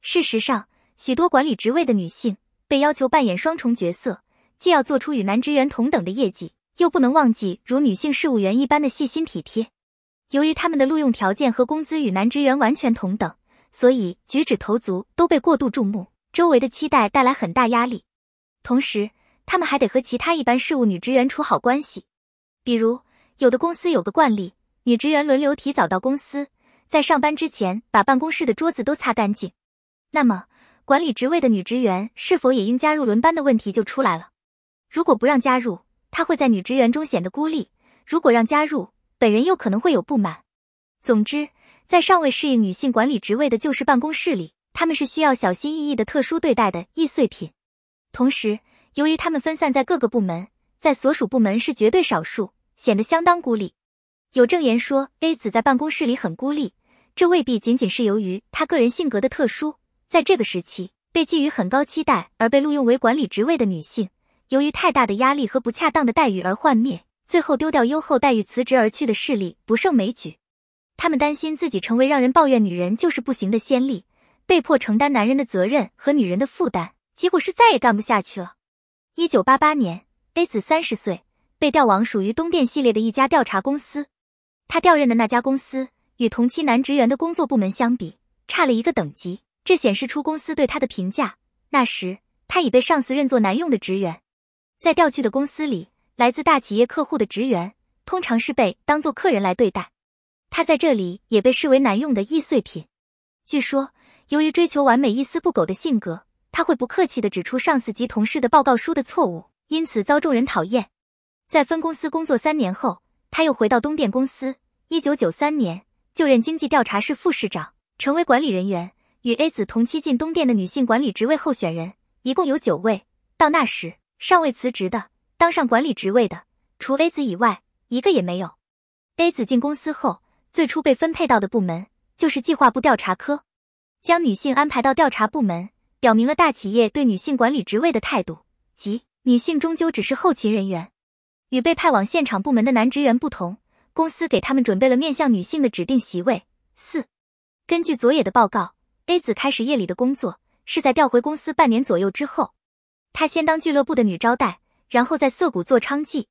事实上，许多管理职位的女性被要求扮演双重角色，既要做出与男职员同等的业绩。又不能忘记如女性事务员一般的细心体贴。由于他们的录用条件和工资与男职员完全同等，所以举止投足都被过度注目，周围的期待带来很大压力。同时，他们还得和其他一般事务女职员处好关系。比如，有的公司有个惯例，女职员轮流提早到公司，在上班之前把办公室的桌子都擦干净。那么，管理职位的女职员是否也应加入轮班的问题就出来了。如果不让加入，她会在女职员中显得孤立，如果让加入，本人又可能会有不满。总之，在尚未适应女性管理职位的旧式办公室里，他们是需要小心翼翼的特殊对待的易碎品。同时，由于他们分散在各个部门，在所属部门是绝对少数，显得相当孤立。有证言说，A 子在办公室里很孤立，这未必仅仅是由于她个人性格的特殊。在这个时期，被寄予很高期待而被录用为管理职位的女性。由于太大的压力和不恰当的待遇而幻灭，最后丢掉优厚待遇辞职而去的势力不胜枚举。他们担心自己成为让人抱怨女人就是不行的先例，被迫承担男人的责任和女人的负担，结果是再也干不下去了。一九八八年，A 子三十岁，被调往属于东电系列的一家调查公司。他调任的那家公司与同期男职员的工作部门相比，差了一个等级，这显示出公司对他的评价。那时，他已被上司认作难用的职员。在调去的公司里，来自大企业客户的职员通常是被当作客人来对待。他在这里也被视为难用的易碎品。据说，由于追求完美、一丝不苟的性格，他会不客气地指出上司及同事的报告书的错误，因此遭众人讨厌。在分公司工作三年后，他又回到东电公司。一九九三年，就任经济调查室副市长，成为管理人员。与 A 子同期进东电的女性管理职位候选人一共有九位。到那时。尚未辞职的，当上管理职位的，除 A 子以外，一个也没有。A 子进公司后，最初被分配到的部门就是计划部调查科，将女性安排到调查部门，表明了大企业对女性管理职位的态度，即女性终究只是后勤人员。与被派往现场部门的男职员不同，公司给他们准备了面向女性的指定席位。四，根据佐野的报告，A 子开始夜里的工作是在调回公司半年左右之后。他先当俱乐部的女招待，然后在涩谷做娼妓，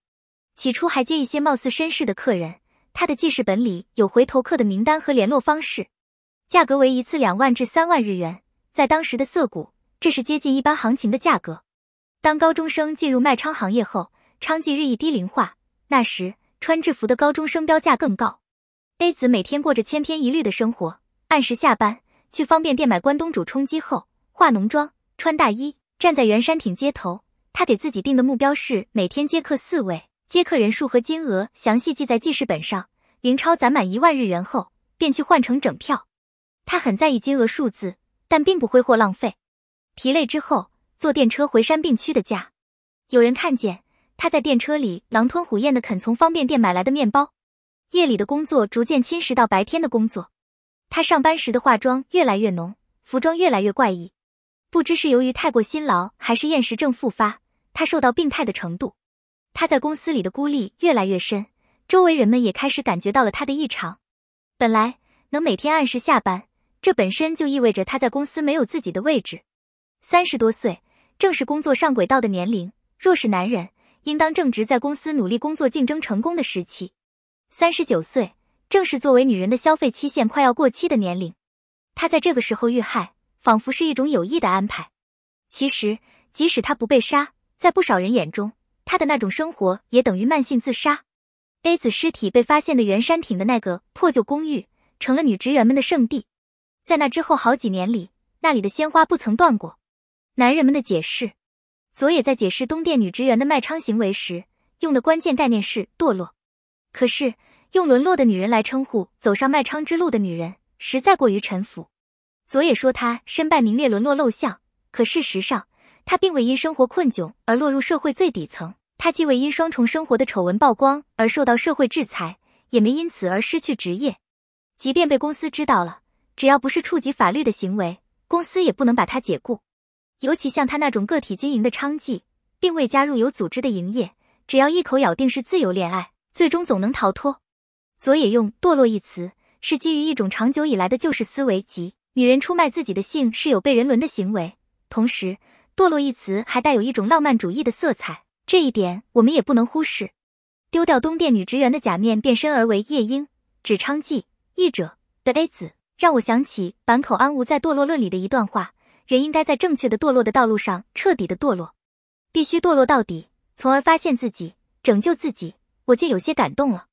起初还接一些貌似绅士的客人。他的记事本里有回头客的名单和联络方式，价格为一次两万至三万日元，在当时的涩谷，这是接近一般行情的价格。当高中生进入卖娼行业后，娼妓日益低龄化。那时穿制服的高中生标价更高。A 子每天过着千篇一律的生活，按时下班，去方便店买关东煮充饥后，化浓妆，穿大衣。站在原山顶街头，他给自己定的目标是每天接客四位，接客人数和金额详细记在记事本上。零钞攒满一万日元后，便去换成整票。他很在意金额数字，但并不挥霍浪费。疲累之后，坐电车回山病区的家，有人看见他在电车里狼吞虎咽的啃从方便店买来的面包。夜里的工作逐渐侵蚀到白天的工作，他上班时的化妆越来越浓，服装越来越怪异。不知是由于太过辛劳，还是厌食症复发，他受到病态的程度。他在公司里的孤立越来越深，周围人们也开始感觉到了他的异常。本来能每天按时下班，这本身就意味着他在公司没有自己的位置。三十多岁，正是工作上轨道的年龄；若是男人，应当正值在公司努力工作、竞争成功的时期。三十九岁，正是作为女人的消费期限快要过期的年龄。他在这个时候遇害。仿佛是一种有意的安排。其实，即使他不被杀，在不少人眼中，他的那种生活也等于慢性自杀。A 子尸体被发现的原山町的那个破旧公寓，成了女职员们的圣地。在那之后好几年里，那里的鲜花不曾断过。男人们的解释，佐野在解释东电女职员的卖娼行为时，用的关键概念是堕落。可是，用沦落的女人来称呼走上卖娼之路的女人，实在过于臣服。佐野说他身败名裂，沦落陋巷，可事实上，他并未因生活困窘而落入社会最底层。他既未因双重生活的丑闻曝光而受到社会制裁，也没因此而失去职业。即便被公司知道了，只要不是触及法律的行为，公司也不能把他解雇。尤其像他那种个体经营的娼妓，并未加入有组织的营业，只要一口咬定是自由恋爱，最终总能逃脱。佐野用“堕落”一词，是基于一种长久以来的旧式思维及。女人出卖自己的性是有悖人伦的行为，同时“堕落”一词还带有一种浪漫主义的色彩，这一点我们也不能忽视。丢掉东电女职员的假面，变身而为夜莺，指娼妓、译者的 A 子让我想起坂口安吾在《堕落论》里的一段话：人应该在正确的堕落的道路上彻底的堕落，必须堕落到底，从而发现自己，拯救自己。我竟有些感动了。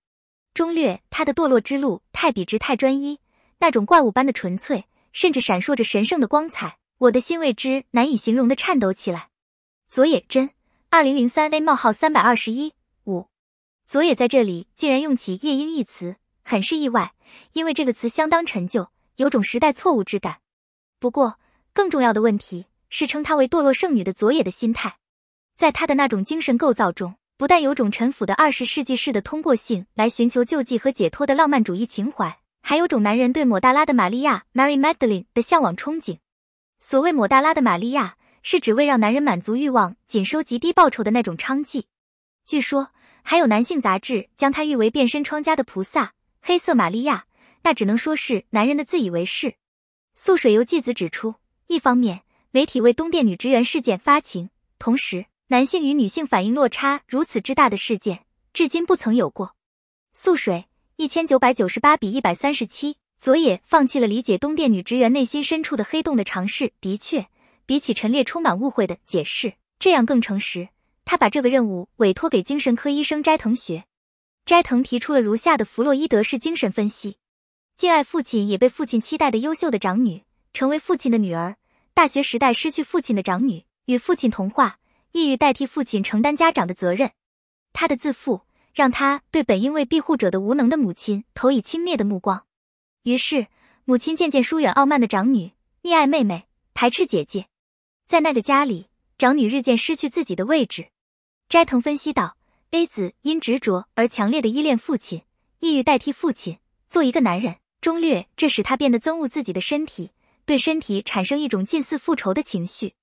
中略他的堕落之路太笔直，太专一，那种怪物般的纯粹。甚至闪烁着神圣的光彩，我的心为之难以形容的颤抖起来。佐野真，二零零三 A 冒号三百二十一五。佐野在这里竟然用起“夜莺”一词，很是意外，因为这个词相当陈旧，有种时代错误之感。不过，更重要的问题是称她为堕落圣女的佐野的心态，在他的那种精神构造中，不但有种陈腐的二十世纪式的通过性来寻求救济和解脱的浪漫主义情怀。还有种男人对抹大拉的玛利亚 （Mary Magdalene） 的向往憧憬。所谓抹大拉的玛利亚，是指为让男人满足欲望、仅收集低报酬的那种娼妓。据说，还有男性杂志将她誉为“变身窗家的菩萨”——黑色玛利亚。那只能说是男人的自以为是。素水由纪子指出，一方面媒体为东电女职员事件发情，同时男性与女性反应落差如此之大的事件，至今不曾有过。素水。一千九百九十八比一百三十七，佐野放弃了理解东电女职员内心深处的黑洞的尝试。的确，比起陈列充满误会的解释，这样更诚实。他把这个任务委托给精神科医生斋藤学。斋藤提出了如下的弗洛伊德式精神分析：敬爱父亲也被父亲期待的优秀的长女，成为父亲的女儿。大学时代失去父亲的长女，与父亲同化，意欲代替父亲承担家长的责任。他的自负。让他对本应为庇护者的无能的母亲投以轻蔑的目光，于是母亲渐渐疏远傲慢的长女，溺爱妹妹，排斥姐姐。在那个家里，长女日渐失去自己的位置。斋藤分析道：“A 子因执着而强烈的依恋父亲，意欲代替父亲做一个男人，忠略，这使他变得憎恶自己的身体，对身体产生一种近似复仇的情绪。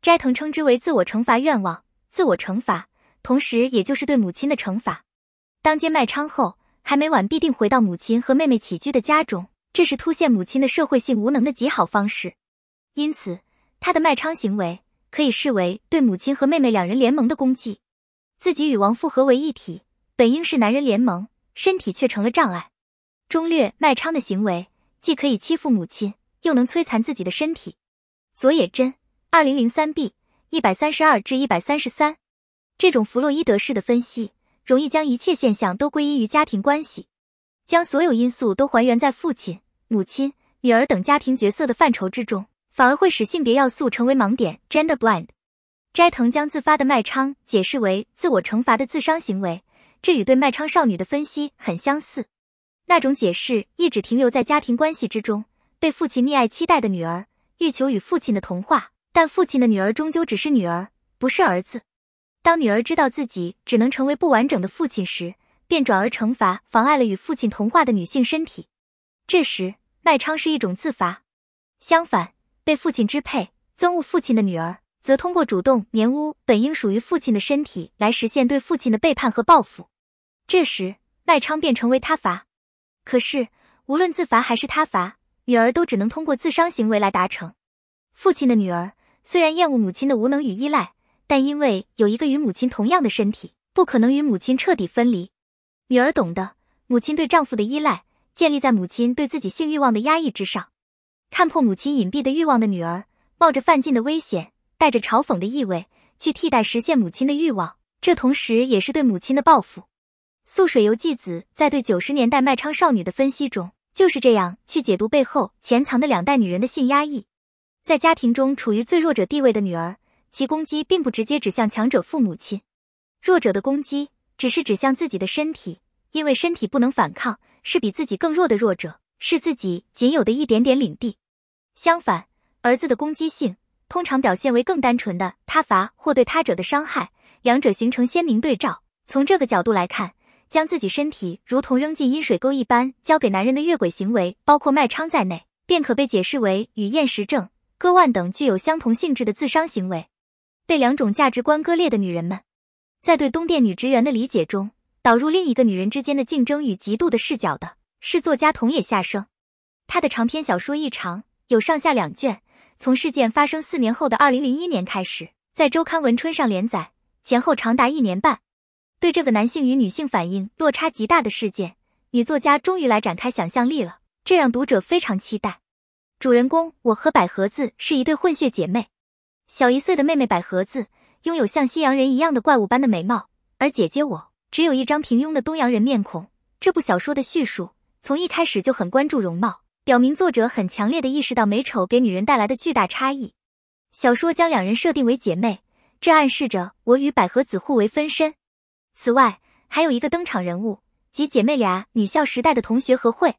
斋藤称之为自我惩罚愿望，自我惩罚，同时也就是对母亲的惩罚。”当街卖娼后，还每晚必定回到母亲和妹妹起居的家中，这是突现母亲的社会性无能的极好方式。因此，他的卖娼行为可以视为对母亲和妹妹两人联盟的攻击。自己与王复合为一体，本应是男人联盟，身体却成了障碍。中略卖娼的行为，既可以欺负母亲，又能摧残自己的身体。佐野真，二零零三 b 一百三十二至一百三十三，这种弗洛伊德式的分析。容易将一切现象都归因于家庭关系，将所有因素都还原在父亲、母亲、女儿等家庭角色的范畴之中，反而会使性别要素成为盲点 （gender blind）。斋藤将自发的卖娼解释为自我惩罚的自伤行为，这与对卖娼少女的分析很相似。那种解释一直停留在家庭关系之中，被父亲溺爱、期待的女儿，欲求与父亲的同化，但父亲的女儿终究只是女儿，不是儿子。当女儿知道自己只能成为不完整的父亲时，便转而惩罚妨碍了与父亲同化的女性身体。这时，卖娼是一种自罚。相反，被父亲支配、憎恶父亲的女儿，则通过主动黏污本应属于父亲的身体来实现对父亲的背叛和报复。这时，卖娼便成为他罚。可是，无论自罚还是他罚，女儿都只能通过自伤行为来达成。父亲的女儿虽然厌恶母亲的无能与依赖。但因为有一个与母亲同样的身体，不可能与母亲彻底分离。女儿懂得母亲对丈夫的依赖，建立在母亲对自己性欲望的压抑之上。看破母亲隐蔽的欲望的女儿，冒着犯禁的危险，带着嘲讽的意味去替代实现母亲的欲望，这同时也是对母亲的报复。素水游纪子在对九十年代卖娼少女的分析中，就是这样去解读背后潜藏的两代女人的性压抑。在家庭中处于最弱者地位的女儿。其攻击并不直接指向强者父母亲，弱者的攻击只是指向自己的身体，因为身体不能反抗，是比自己更弱的弱者，是自己仅有的一点点领地。相反，儿子的攻击性通常表现为更单纯的他罚或对他者的伤害，两者形成鲜明对照。从这个角度来看，将自己身体如同扔进阴水沟一般交给男人的越轨行为，包括卖娼在内，便可被解释为与厌食症、割腕等具有相同性质的自伤行为。被两种价值观割裂的女人们，在对东电女职员的理解中，导入另一个女人之间的竞争与嫉妒的视角的是作家桐野夏生。他的长篇小说《异常》有上下两卷，从事件发生四年后的二零零一年开始，在周刊文春上连载，前后长达一年半。对这个男性与女性反应落差极大的事件，女作家终于来展开想象力了，这让读者非常期待。主人公我和百合子是一对混血姐妹。小一岁的妹妹百合子拥有像西洋人一样的怪物般的美貌，而姐姐我只有一张平庸的东洋人面孔。这部小说的叙述从一开始就很关注容貌，表明作者很强烈的意识到美丑给女人带来的巨大差异。小说将两人设定为姐妹，这暗示着我与百合子互为分身。此外，还有一个登场人物及姐妹俩女校时代的同学和会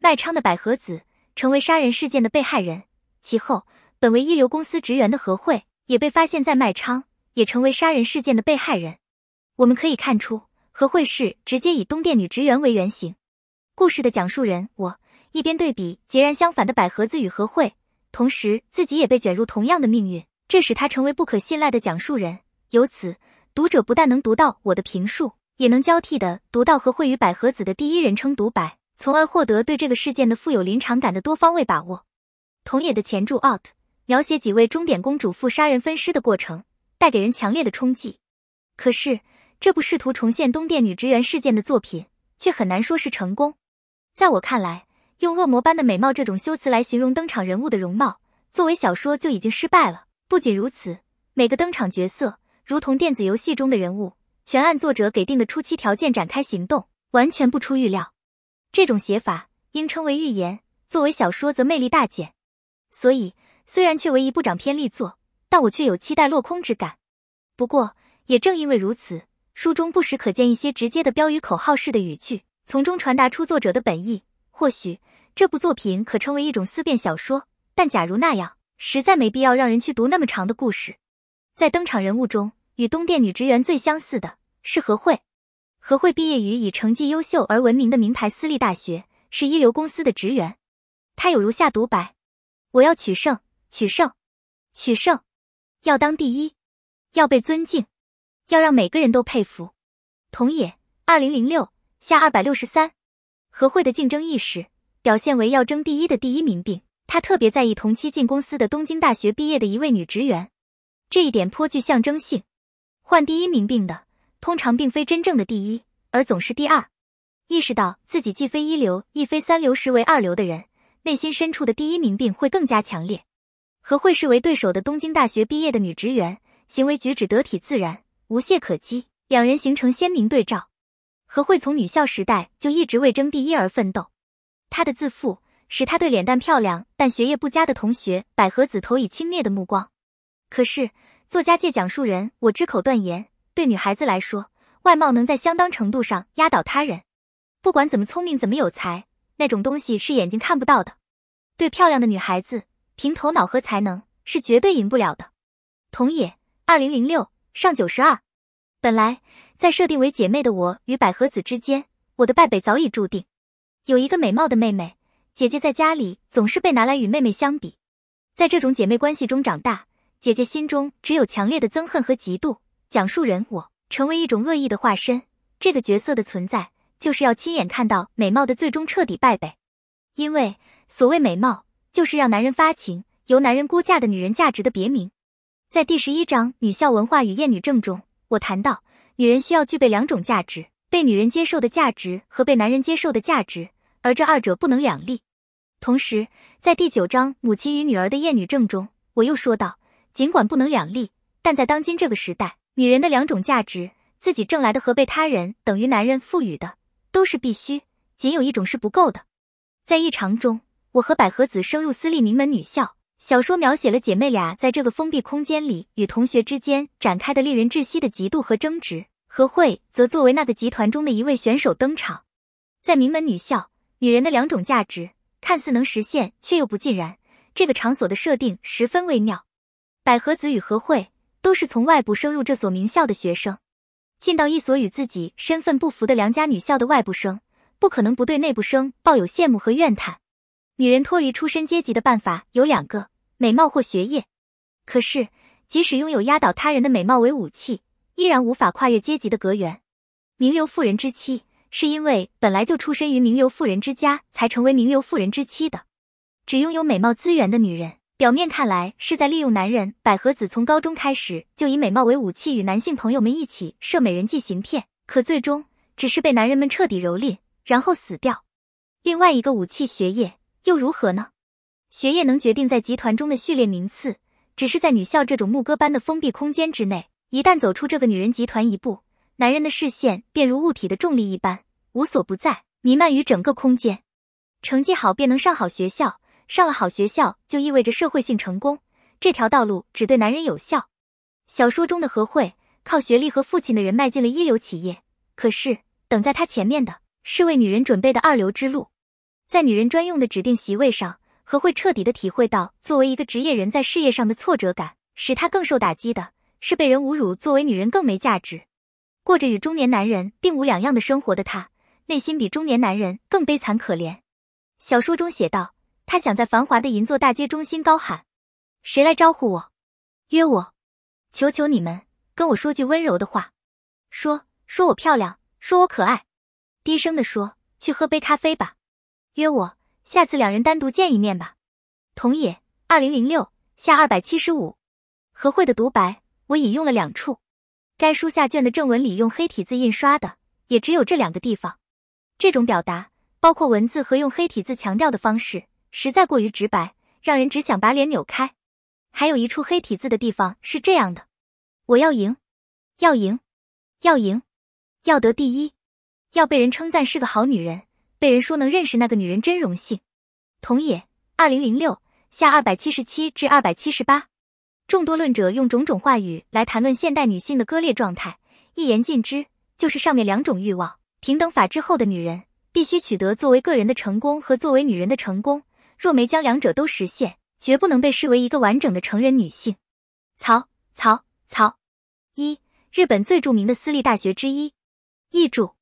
麦昌的百合子成为杀人事件的被害人，其后。本为一流公司职员的和惠也被发现，在卖娼，也成为杀人事件的被害人。我们可以看出，和惠是直接以东电女职员为原型。故事的讲述人我一边对比截然相反的百合子与和惠，同时自己也被卷入同样的命运，这使他成为不可信赖的讲述人。由此，读者不但能读到我的评述，也能交替的读到和惠与百合子的第一人称独白，从而获得对这个事件的富有临场感的多方位把握。桐野的前著 out。描写几位钟点公主妇杀人分尸的过程，带给人强烈的冲击。可是这部试图重现东电女职员事件的作品，却很难说是成功。在我看来，用“恶魔般的美貌”这种修辞来形容登场人物的容貌，作为小说就已经失败了。不仅如此，每个登场角色如同电子游戏中的人物，全按作者给定的初期条件展开行动，完全不出预料。这种写法应称为预言，作为小说则魅力大减。所以。虽然却为一部长篇力作，但我却有期待落空之感。不过，也正因为如此，书中不时可见一些直接的标语口号式的语句，从中传达出作者的本意。或许这部作品可称为一种思辨小说，但假如那样，实在没必要让人去读那么长的故事。在登场人物中，与东电女职员最相似的是何慧。何慧毕业于以成绩优秀而闻名的名牌私立大学，是一流公司的职员。她有如下独白：我要取胜。取胜，取胜，要当第一，要被尊敬，要让每个人都佩服。桐野二零零六下二百六十三，何慧的竞争意识表现为要争第一的第一名病。她特别在意同期进公司的东京大学毕业的一位女职员，这一点颇具象征性。患第一名病的，通常并非真正的第一，而总是第二。意识到自己既非一流，亦非三流，实为二流的人，内心深处的第一名病会更加强烈。和惠视为对手的东京大学毕业的女职员，行为举止得体自然，无懈可击。两人形成鲜明对照。何慧从女校时代就一直为争第一而奋斗，她的自负使她对脸蛋漂亮但学业不佳的同学百合子投以轻蔑的目光。可是，作家借讲述人我之口断言，对女孩子来说，外貌能在相当程度上压倒他人。不管怎么聪明，怎么有才，那种东西是眼睛看不到的。对漂亮的女孩子。凭头脑和才能是绝对赢不了的。桐也二零零六上九十二，本来在设定为姐妹的我与百合子之间，我的败北早已注定。有一个美貌的妹妹，姐姐在家里总是被拿来与妹妹相比，在这种姐妹关系中长大，姐姐心中只有强烈的憎恨和嫉妒。讲述人我成为一种恶意的化身，这个角色的存在就是要亲眼看到美貌的最终彻底败北，因为所谓美貌。就是让男人发情，由男人估价的女人价值的别名。在第十一章《女校文化与厌女症》中，我谈到女人需要具备两种价值：被女人接受的价值和被男人接受的价值，而这二者不能两立。同时，在第九章《母亲与女儿的厌女症》中，我又说到，尽管不能两立，但在当今这个时代，女人的两种价值——自己挣来的和被他人等于男人赋予的，都是必须，仅有一种是不够的。在异常中。我和百合子升入私立名门女校。小说描写了姐妹俩在这个封闭空间里与同学之间展开的令人窒息的嫉妒和争执。何慧则作为那个集团中的一位选手登场。在名门女校，女人的两种价值看似能实现，却又不尽然。这个场所的设定十分微妙。百合子与何慧都是从外部升入这所名校的学生。进到一所与自己身份不符的良家女校的外部生，不可能不对内部生抱有羡慕和怨叹。女人脱离出身阶级的办法有两个：美貌或学业。可是，即使拥有压倒他人的美貌为武器，依然无法跨越阶级的隔缘。名流富人之妻，是因为本来就出身于名流富人之家，才成为名流富人之妻的。只拥有美貌资源的女人，表面看来是在利用男人。百合子从高中开始就以美貌为武器，与男性朋友们一起设美人计行骗，可最终只是被男人们彻底蹂躏，然后死掉。另外一个武器，学业。又如何呢？学业能决定在集团中的序列名次，只是在女校这种牧歌般的封闭空间之内。一旦走出这个女人集团一步，男人的视线便如物体的重力一般，无所不在，弥漫于整个空间。成绩好便能上好学校，上了好学校就意味着社会性成功。这条道路只对男人有效。小说中的何慧靠学历和父亲的人迈进了一流企业，可是等在她前面的是为女人准备的二流之路。在女人专用的指定席位上，何慧彻底的体会到作为一个职业人在事业上的挫折感？使她更受打击的是被人侮辱，作为女人更没价值，过着与中年男人并无两样的生活的她，内心比中年男人更悲惨可怜。小说中写道：“他想在繁华的银座大街中心高喊，谁来招呼我，约我，求求你们跟我说句温柔的话，说说我漂亮，说我可爱，低声的说，去喝杯咖啡吧。”约我下次两人单独见一面吧。桐野二零零六下二百七十五，何会的独白，我引用了两处。该书下卷的正文里用黑体字印刷的，也只有这两个地方。这种表达，包括文字和用黑体字强调的方式，实在过于直白，让人只想把脸扭开。还有一处黑体字的地方是这样的：我要赢，要赢，要赢，要得第一，要被人称赞是个好女人。被人说能认识那个女人真荣幸。桐野，二零零六下二百七十七至二百七十八，众多论者用种种话语来谈论现代女性的割裂状态，一言尽之，就是上面两种欲望。平等法之后的女人必须取得作为个人的成功和作为女人的成功，若没将两者都实现，绝不能被视为一个完整的成人女性。曹曹曹，一日本最著名的私立大学之一。译著。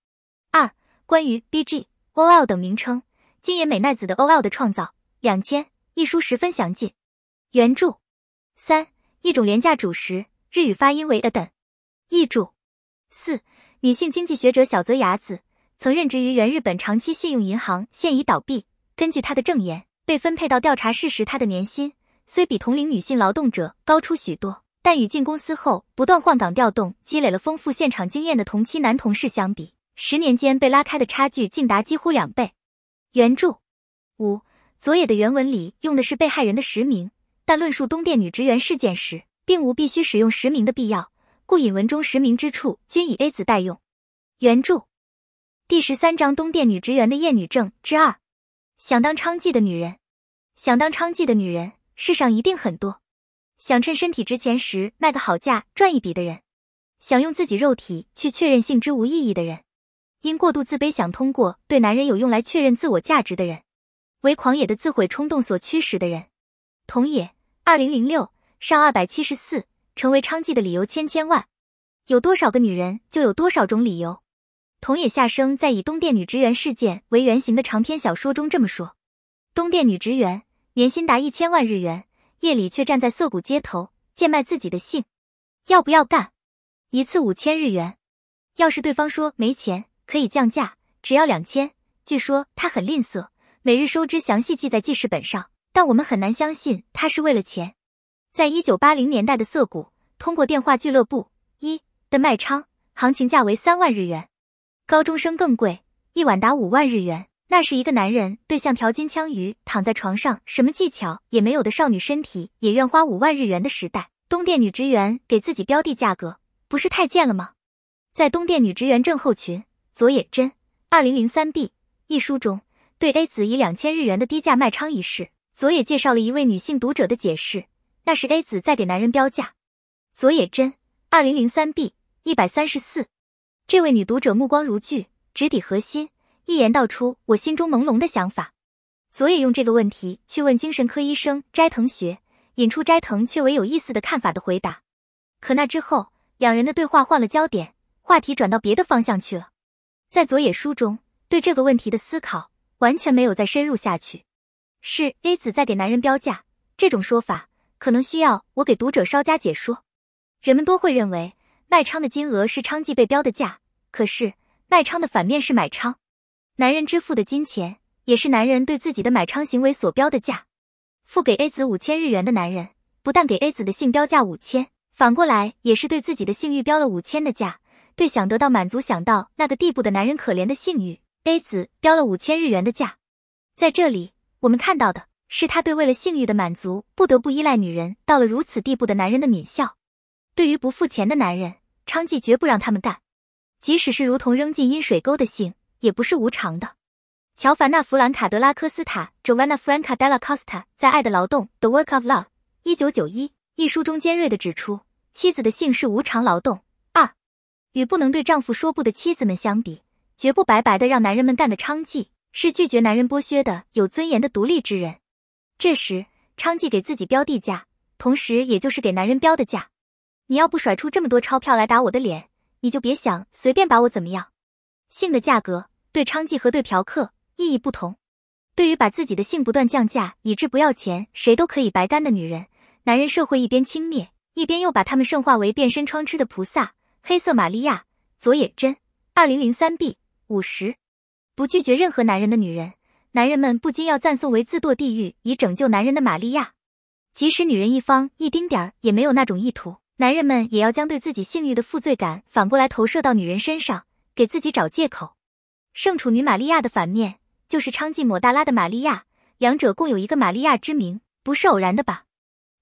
二关于 B.G。OL 等名称，金野美奈子的 OL 的创造，两千一书十分详尽。原著三一种廉价主食，日语发音为 a d e n 译著四女性经济学者小泽雅子曾任职于原日本长期信用银行，现已倒闭。根据她的证言，被分配到调查室时，她的年薪虽比同龄女性劳动者高出许多，但与进公司后不断换岗调动、积累了丰富现场经验的同期男同事相比。十年间被拉开的差距竟达几乎两倍。原著五佐野的原文里用的是被害人的实名，但论述东电女职员事件时，并无必须使用实名的必要，故引文中实名之处均以 A 字代用。原著第十三章东电女职员的厌女症之二，想当娼妓的女人，想当娼妓的女人世上一定很多，想趁身体值钱时卖个好价赚一笔的人，想用自己肉体去确认性之无意义的人。因过度自卑，想通过对男人有用来确认自我价值的人，为狂野的自毁冲动所驱使的人。桐野，二零零六上二百七十四，成为娼妓的理由千千万，有多少个女人就有多少种理由。桐野下生在以东电女职员事件为原型的长篇小说中这么说：东电女职员年薪达一千万日元，夜里却站在涩谷街头贱卖自己的性，要不要干？一次五千日元，要是对方说没钱。可以降价，只要两千。据说他很吝啬，每日收支详细记在记事本上，但我们很难相信他是为了钱。在一九八零年代的涩谷，通过电话俱乐部一的卖昌，行情价为三万日元，高中生更贵，一碗达五万日元。那是一个男人对像条金枪鱼，躺在床上什么技巧也没有的少女身体也愿花五万日元的时代。东电女职员给自己标的价格，不是太贱了吗？在东电女职员症候群。佐野真，二零零三 b 一书中对 A 子以两千日元的低价卖娼一事，佐野介绍了一位女性读者的解释，那是 A 子在给男人标价。佐野真，二零零三 b 一百三十四，这位女读者目光如炬，直抵核心，一言道出我心中朦胧的想法。佐野用这个问题去问精神科医生斋藤学，引出斋藤却唯有一丝的看法的回答。可那之后，两人的对话换了焦点，话题转到别的方向去了。在佐野书中对这个问题的思考完全没有再深入下去。是 A 子在给男人标价，这种说法可能需要我给读者稍加解说。人们多会认为卖娼的金额是娼妓被标的价，可是卖娼的反面是买娼，男人支付的金钱也是男人对自己的买娼行为所标的价。付给 A 子五千日元的男人，不但给 A 子的性标价五千，反过来也是对自己的性欲标了五千的价。对想得到满足、想到那个地步的男人，可怜的性欲，A 子标了五千日元的价。在这里，我们看到的是他对为了性欲的满足不得不依赖女人到了如此地步的男人的敏笑。对于不付钱的男人，昌妓绝不让他们干。即使是如同扔进阴水沟的性，也不是无偿的。乔凡纳·弗兰卡德拉科斯塔 （Joanna f r a n c a della Costa） 在《爱的劳动：The Work of Love》（一九九一）一书中尖锐的指出，妻子的性是无偿劳动。与不能对丈夫说不的妻子们相比，绝不白白的让男人们干的娼妓，是拒绝男人剥削的有尊严的独立之人。这时，娼妓给自己标地价，同时也就是给男人标的价。你要不甩出这么多钞票来打我的脸，你就别想随便把我怎么样。性的价格对娼妓和对嫖客意义不同。对于把自己的性不断降价以致不要钱，谁都可以白干的女人，男人社会一边轻蔑，一边又把她们圣化为变身窗痴的菩萨。黑色玛利亚，佐野真，二零零三 B 五十，不拒绝任何男人的女人，男人们不禁要赞颂为自堕地狱以拯救男人的玛利亚。即使女人一方一丁点儿也没有那种意图，男人们也要将对自己性欲的负罪感反过来投射到女人身上，给自己找借口。圣处女玛利亚的反面就是娼妓抹大拉的玛利亚，两者共有一个玛利亚之名，不是偶然的吧？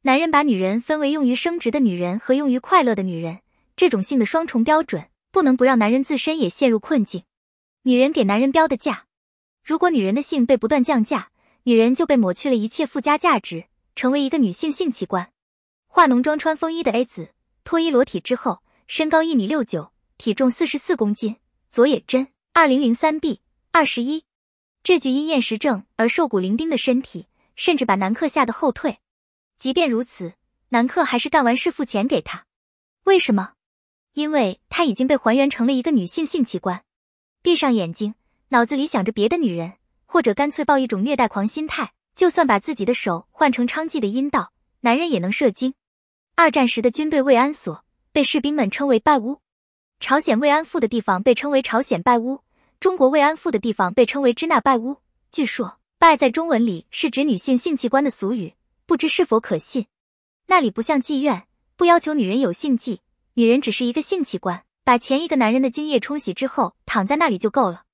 男人把女人分为用于生殖的女人和用于快乐的女人。这种性的双重标准，不能不让男人自身也陷入困境。女人给男人标的价，如果女人的性被不断降价，女人就被抹去了一切附加价值，成为一个女性性器官。化浓妆、穿风衣的 A 子，脱衣裸体之后，身高一米六九，体重四十四公斤，左野真，二零零三 B 二十一，这具因厌食症而瘦骨伶仃的身体，甚至把男客吓得后退。即便如此，男客还是干完事付钱给他。为什么？因为她已经被还原成了一个女性性器官，闭上眼睛，脑子里想着别的女人，或者干脆抱一种虐待狂心态，就算把自己的手换成娼妓的阴道，男人也能射精。二战时的军队慰安所被士兵们称为“拜屋”，朝鲜慰安妇的地方被称为“朝鲜拜屋”，中国慰安妇的地方被称为“支那拜屋”。据说“拜”在中文里是指女性性器官的俗语，不知是否可信。那里不像妓院，不要求女人有性技，女人只是一个性器官，把前一个男人的精液冲洗之后，躺在那里就够了。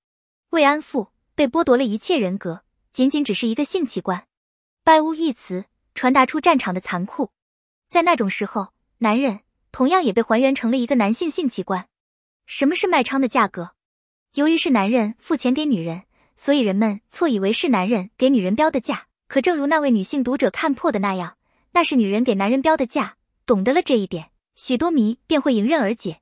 慰安妇被剥夺了一切人格，仅仅只是一个性器官。拜物一词传达出战场的残酷。在那种时候，男人同样也被还原成了一个男性性器官。什么是卖娼的价格？由于是男人付钱给女人，所以人们错以为是男人给女人标的价。可正如那位女性读者看破的那样，那是女人给男人标的价。懂得了这一点。许多谜便会迎刃而解。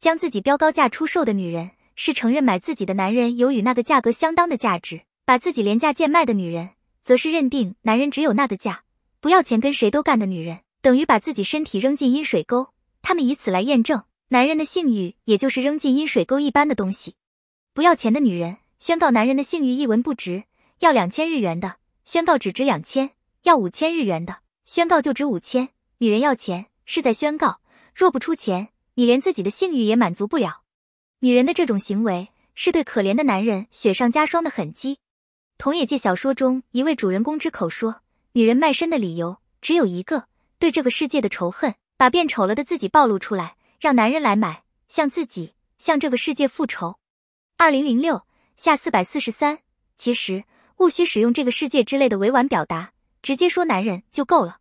将自己标高价出售的女人，是承认买自己的男人有与那个价格相当的价值；把自己廉价贱卖的女人，则是认定男人只有那个价，不要钱跟谁都干的女人，等于把自己身体扔进阴水沟。他们以此来验证男人的性欲，也就是扔进阴水沟一般的东西。不要钱的女人，宣告男人的性欲一文不值；要两千日元的，宣告只值两千；要五千日元的，宣告就值五千。女人要钱，是在宣告。若不出钱，你连自己的性欲也满足不了。女人的这种行为是对可怜的男人雪上加霜的狠击。桐野介小说中一位主人公之口说：“女人卖身的理由只有一个，对这个世界的仇恨，把变丑了的自己暴露出来，让男人来买，向自己，向这个世界复仇。”二零零六下四百四十三，其实勿需使用“这个世界”之类的委婉表达，直接说男人就够了。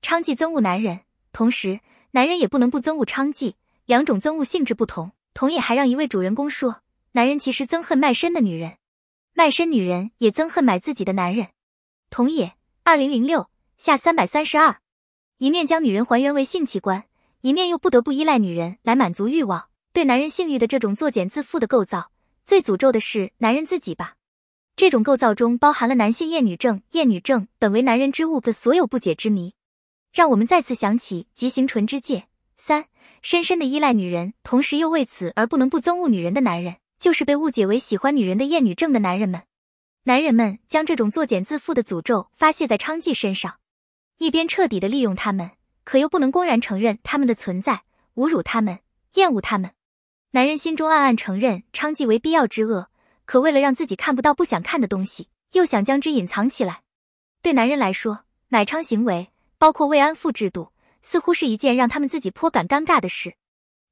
娼妓憎恶男人，同时。男人也不能不憎恶娼妓，两种憎恶性质不同。童野还让一位主人公说，男人其实憎恨卖身的女人，卖身女人也憎恨买自己的男人。童野，二零零六下三百三十二，一面将女人还原为性器官，一面又不得不依赖女人来满足欲望。对男人性欲的这种作茧自缚的构造，最诅咒的是男人自己吧？这种构造中包含了男性厌女症，厌女症本为男人之物的所有不解之谜。让我们再次想起极刑纯之戒三，深深的依赖女人，同时又为此而不能不憎恶女人的男人，就是被误解为喜欢女人的厌女症的男人们。男人们将这种作茧自缚的诅咒发泄在娼妓身上，一边彻底的利用他们，可又不能公然承认他们的存在，侮辱他们，厌恶他们。男人心中暗暗承认娼妓为必要之恶，可为了让自己看不到不想看的东西，又想将之隐藏起来。对男人来说，买娼行为。包括慰安妇制度，似乎是一件让他们自己颇感尴尬的事。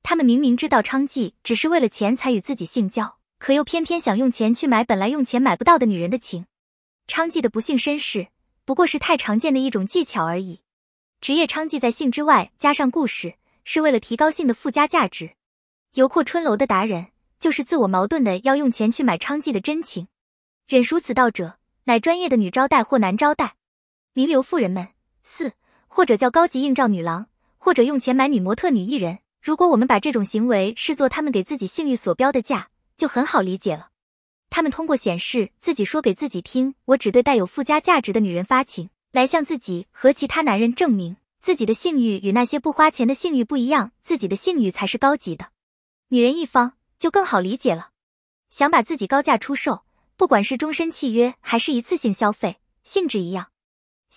他们明明知道昌妓只是为了钱才与自己性交，可又偏偏想用钱去买本来用钱买不到的女人的情。昌妓的不幸身世不过是太常见的一种技巧而已。职业娼妓在性之外加上故事，是为了提高性的附加价值。游阔春楼的达人就是自我矛盾的，要用钱去买娼妓的真情。忍熟此道者，乃专业的女招待或男招待、名流富人们。四或者叫高级应召女郎，或者用钱买女模特、女艺人。如果我们把这种行为视作他们给自己性欲所标的价，就很好理解了。他们通过显示自己说给自己听：“我只对带有附加价值的女人发情”，来向自己和其他男人证明自己的性欲与那些不花钱的性欲不一样，自己的性欲才是高级的。女人一方就更好理解了，想把自己高价出售，不管是终身契约还是一次性消费，性质一样。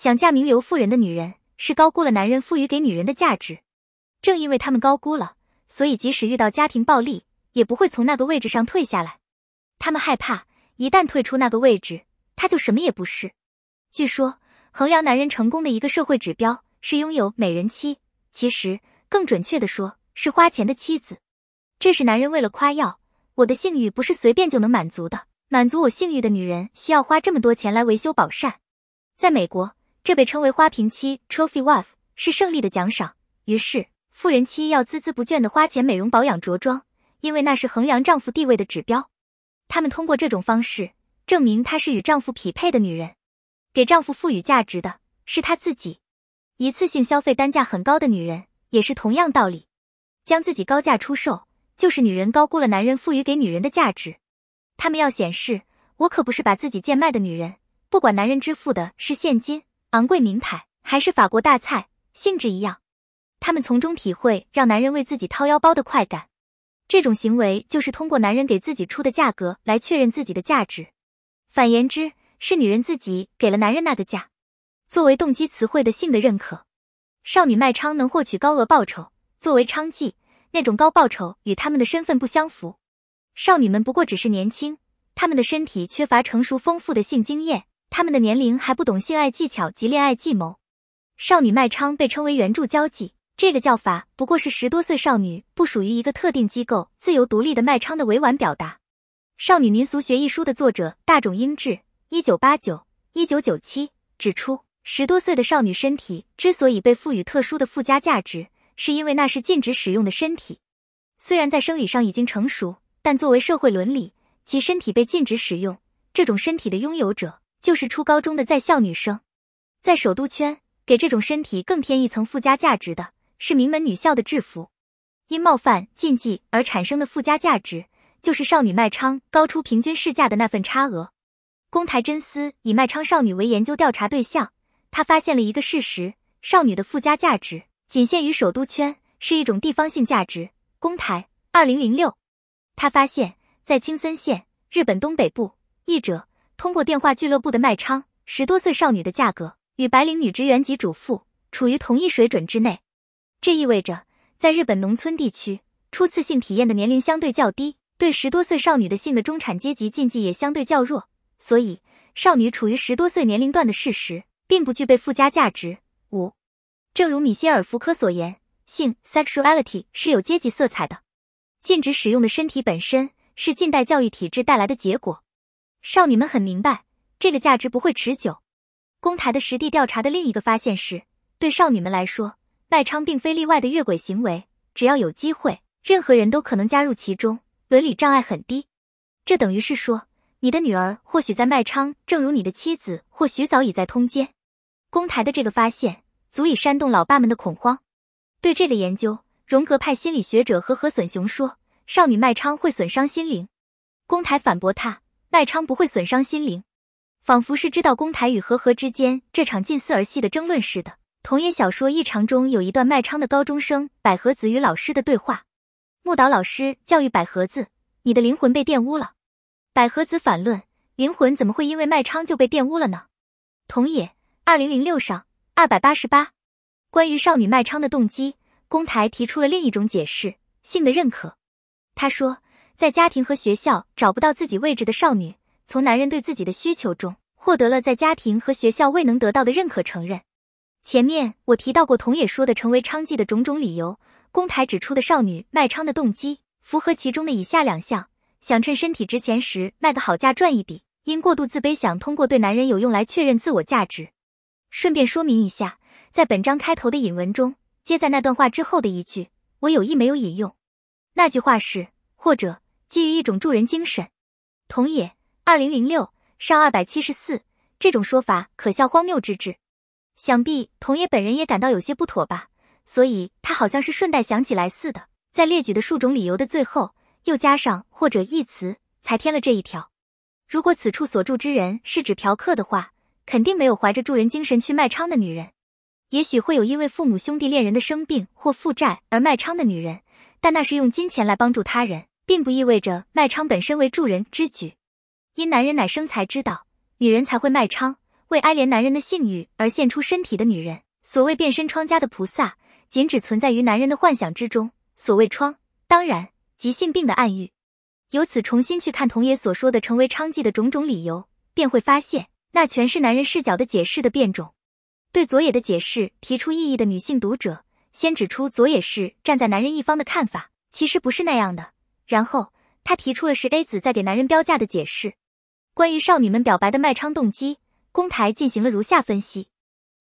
想嫁名流富人的女人是高估了男人赋予给女人的价值，正因为他们高估了，所以即使遇到家庭暴力，也不会从那个位置上退下来。他们害怕一旦退出那个位置，他就什么也不是。据说衡量男人成功的一个社会指标是拥有美人妻，其实更准确的说是花钱的妻子。这是男人为了夸耀我的性欲不是随便就能满足的，满足我性欲的女人需要花这么多钱来维修保善。在美国。这被称为花瓶期 （trophy wife） 是胜利的奖赏。于是，富人妻要孜孜不倦的花钱美容保养着装，因为那是衡量丈夫地位的指标。他们通过这种方式证明她是与丈夫匹配的女人，给丈夫赋予价值的是她自己。一次性消费单价很高的女人也是同样道理，将自己高价出售，就是女人高估了男人赋予给女人的价值。他们要显示，我可不是把自己贱卖的女人，不管男人支付的是现金。昂贵名牌还是法国大菜，性质一样。他们从中体会让男人为自己掏腰包的快感。这种行为就是通过男人给自己出的价格来确认自己的价值。反言之，是女人自己给了男人那个价。作为动机词汇的性的认可，少女卖娼能获取高额报酬。作为娼妓，那种高报酬与他们的身份不相符。少女们不过只是年轻，他们的身体缺乏成熟丰富的性经验。他们的年龄还不懂性爱技巧及恋爱计谋，少女卖娼被称为“援助交际”，这个叫法不过是十多岁少女不属于一个特定机构、自由独立的卖娼的委婉表达。《少女民俗学》一书的作者大冢英志 （1989-1997） 指出，十多岁的少女身体之所以被赋予特殊的附加价值，是因为那是禁止使用的身体。虽然在生理上已经成熟，但作为社会伦理，其身体被禁止使用。这种身体的拥有者。就是初高中的在校女生，在首都圈，给这种身体更添一层附加价值的是名门女校的制服。因冒犯禁忌而产生的附加价值，就是少女卖娼高出平均市价的那份差额。宫台真司以卖娼少女为研究调查对象，他发现了一个事实：少女的附加价值仅限于首都圈，是一种地方性价值。宫台，二零零六，他发现，在青森县，日本东北部，译者。通过电话俱乐部的卖娼，十多岁少女的价格与白领女职员及主妇处于同一水准之内，这意味着在日本农村地区，初次性体验的年龄相对较低，对十多岁少女的性的中产阶级禁忌也相对较弱，所以少女处于十多岁年龄段的事实并不具备附加价值。五，正如米歇尔·福柯所言，性 （sexuality） 是有阶级色彩的，禁止使用的身体本身是近代教育体制带来的结果。少女们很明白，这个价值不会持久。公台的实地调查的另一个发现是，对少女们来说，卖娼并非例外的越轨行为。只要有机会，任何人都可能加入其中，伦理障碍很低。这等于是说，你的女儿或许在卖娼，正如你的妻子或许早已在通奸。公台的这个发现足以煽动老爸们的恐慌。对这个研究，荣格派心理学者和何损雄说，少女卖娼会损伤心灵。公台反驳他。麦昌不会损伤心灵，仿佛是知道公台与和和之间这场近似儿戏的争论似的。桐野小说《异常》中有一段麦昌的高中生百合子与老师的对话。木岛老师教育百合子：“你的灵魂被玷污了。”百合子反论：“灵魂怎么会因为麦昌就被玷污了呢？”桐野二零零六上二百八十八，关于少女麦昌的动机，公台提出了另一种解释：性的认可。他说。在家庭和学校找不到自己位置的少女，从男人对自己的需求中获得了在家庭和学校未能得到的认可承认。前面我提到过，桐野说的成为娼妓的种种理由，宫台指出的少女卖娼的动机，符合其中的以下两项：想趁身体值钱时卖个好价赚一笔；因过度自卑，想通过对男人有用来确认自我价值。顺便说明一下，在本章开头的引文中，接在那段话之后的一句，我有意没有引用。那句话是或者。基于一种助人精神，桐野二零零六上二百七十四，这种说法可笑荒谬之至，想必桐野本人也感到有些不妥吧。所以他好像是顺带想起来似的，在列举的数种理由的最后，又加上或者一词，才添了这一条。如果此处所住之人是指嫖客的话，肯定没有怀着助人精神去卖娼的女人。也许会有因为父母、兄弟、恋人的生病或负债而卖娼的女人，但那是用金钱来帮助他人。并不意味着卖娼本身为助人之举，因男人乃生财之道，女人才会卖娼，为哀怜男人的性欲而献出身体的女人。所谓变身窗家的菩萨，仅只存在于男人的幻想之中。所谓娼，当然即性病的暗喻。由此重新去看桐野所说的成为娼妓的种种理由，便会发现那全是男人视角的解释的变种。对佐野的解释提出异议的女性读者，先指出佐野是站在男人一方的看法，其实不是那样的。然后，他提出了是 A 子在给男人标价的解释。关于少女们表白的卖昌动机，公台进行了如下分析：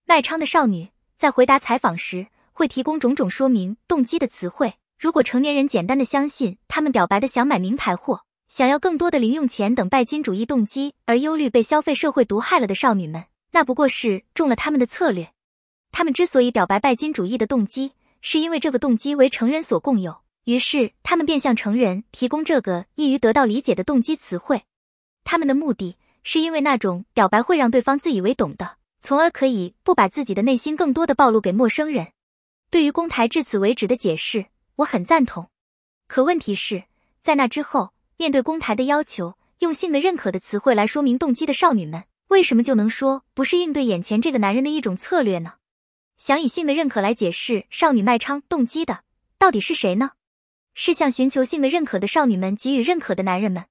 卖昌的少女在回答采访时会提供种种说明动机的词汇。如果成年人简单的相信他们表白的想买名牌货、想要更多的零用钱等拜金主义动机，而忧虑被消费社会毒害了的少女们，那不过是中了他们的策略。他们之所以表白拜金主义的动机，是因为这个动机为成人所共有。于是，他们便向成人提供这个易于得到理解的动机词汇，他们的目的是因为那种表白会让对方自以为懂的，从而可以不把自己的内心更多的暴露给陌生人。对于公台至此为止的解释，我很赞同。可问题是在那之后，面对公台的要求，用性的认可的词汇来说明动机的少女们，为什么就能说不是应对眼前这个男人的一种策略呢？想以性的认可来解释少女卖娼动机的，到底是谁呢？是向寻求性的认可的少女们给予认可的男人们，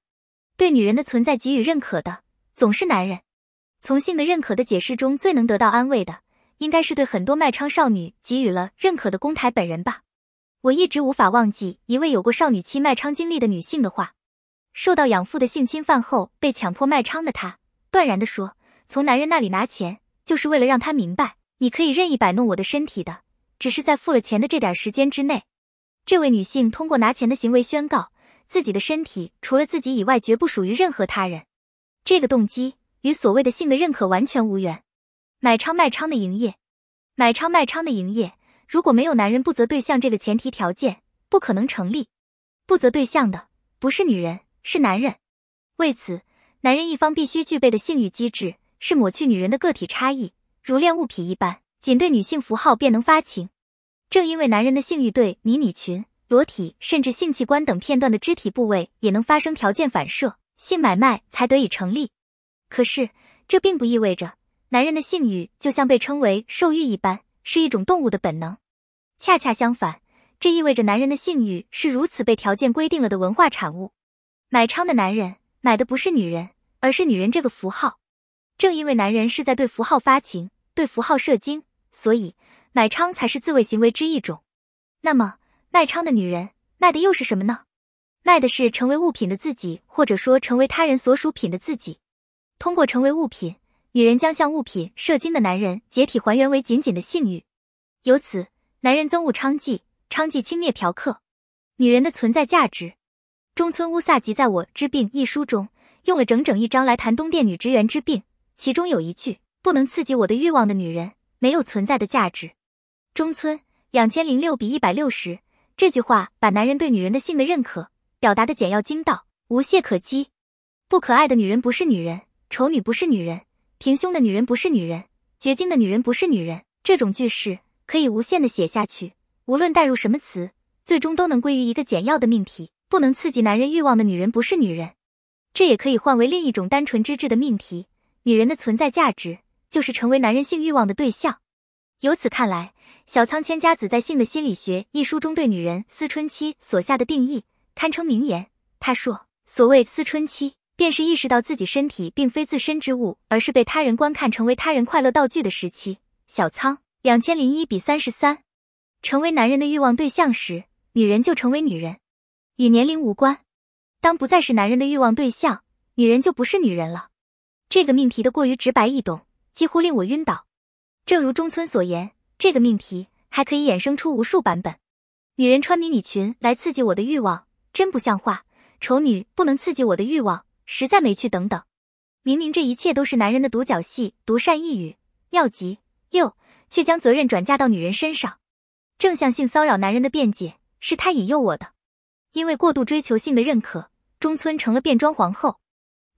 对女人的存在给予认可的总是男人。从性的认可的解释中，最能得到安慰的，应该是对很多卖娼少女给予了认可的公台本人吧。我一直无法忘记一位有过少女期卖娼经历的女性的话：受到养父的性侵犯后被强迫卖娼的她，断然地说，从男人那里拿钱就是为了让他明白，你可以任意摆弄我的身体的，只是在付了钱的这点时间之内。这位女性通过拿钱的行为宣告，自己的身体除了自己以外绝不属于任何他人。这个动机与所谓的性的认可完全无缘。买娼卖娼的营业，买娼卖娼的营业，如果没有男人不择对象这个前提条件，不可能成立。不择对象的不是女人，是男人。为此，男人一方必须具备的性欲机制是抹去女人的个体差异，如恋物癖一般，仅对女性符号便能发情。正因为男人的性欲对迷你裙、裸体甚至性器官等片段的肢体部位也能发生条件反射，性买卖才得以成立。可是，这并不意味着男人的性欲就像被称为兽欲一般，是一种动物的本能。恰恰相反，这意味着男人的性欲是如此被条件规定了的文化产物。买娼的男人买的不是女人，而是女人这个符号。正因为男人是在对符号发情、对符号射精，所以。买娼才是自卫行为之一种，那么卖娼的女人卖的又是什么呢？卖的是成为物品的自己，或者说成为他人所属品的自己。通过成为物品，女人将向物品射精的男人解体还原为仅仅的性欲，由此男人憎恶娼妓，娼妓轻蔑嫖客。女人的存在价值。中村乌萨吉在我之病一书中用了整整一章来谈东电女职员之病，其中有一句：不能刺激我的欲望的女人没有存在的价值。中村两千零六比一百六十，这句话把男人对女人的性的认可表达的简要精到，无懈可击。不可爱的女人不是女人，丑女不是女人，平胸的女人不是女人，绝经的女人不是女人。这种句式可以无限的写下去，无论代入什么词，最终都能归于一个简要的命题：不能刺激男人欲望的女人不是女人。这也可以换为另一种单纯之至的命题：女人的存在价值就是成为男人性欲望的对象。由此看来，小仓千佳子在《性的心理学》一书中对女人思春期所下的定义堪称名言。他说：“所谓思春期，便是意识到自己身体并非自身之物，而是被他人观看，成为他人快乐道具的时期。”小仓两千零一比三十三，成为男人的欲望对象时，女人就成为女人，与年龄无关。当不再是男人的欲望对象，女人就不是女人了。这个命题的过于直白易懂，几乎令我晕倒。正如中村所言，这个命题还可以衍生出无数版本。女人穿迷你裙来刺激我的欲望，真不像话。丑女不能刺激我的欲望，实在没趣。等等，明明这一切都是男人的独角戏、独善一语，妙极六，却将责任转嫁到女人身上。正向性骚扰男人的辩解是他引诱我的，因为过度追求性的认可，中村成了变装皇后。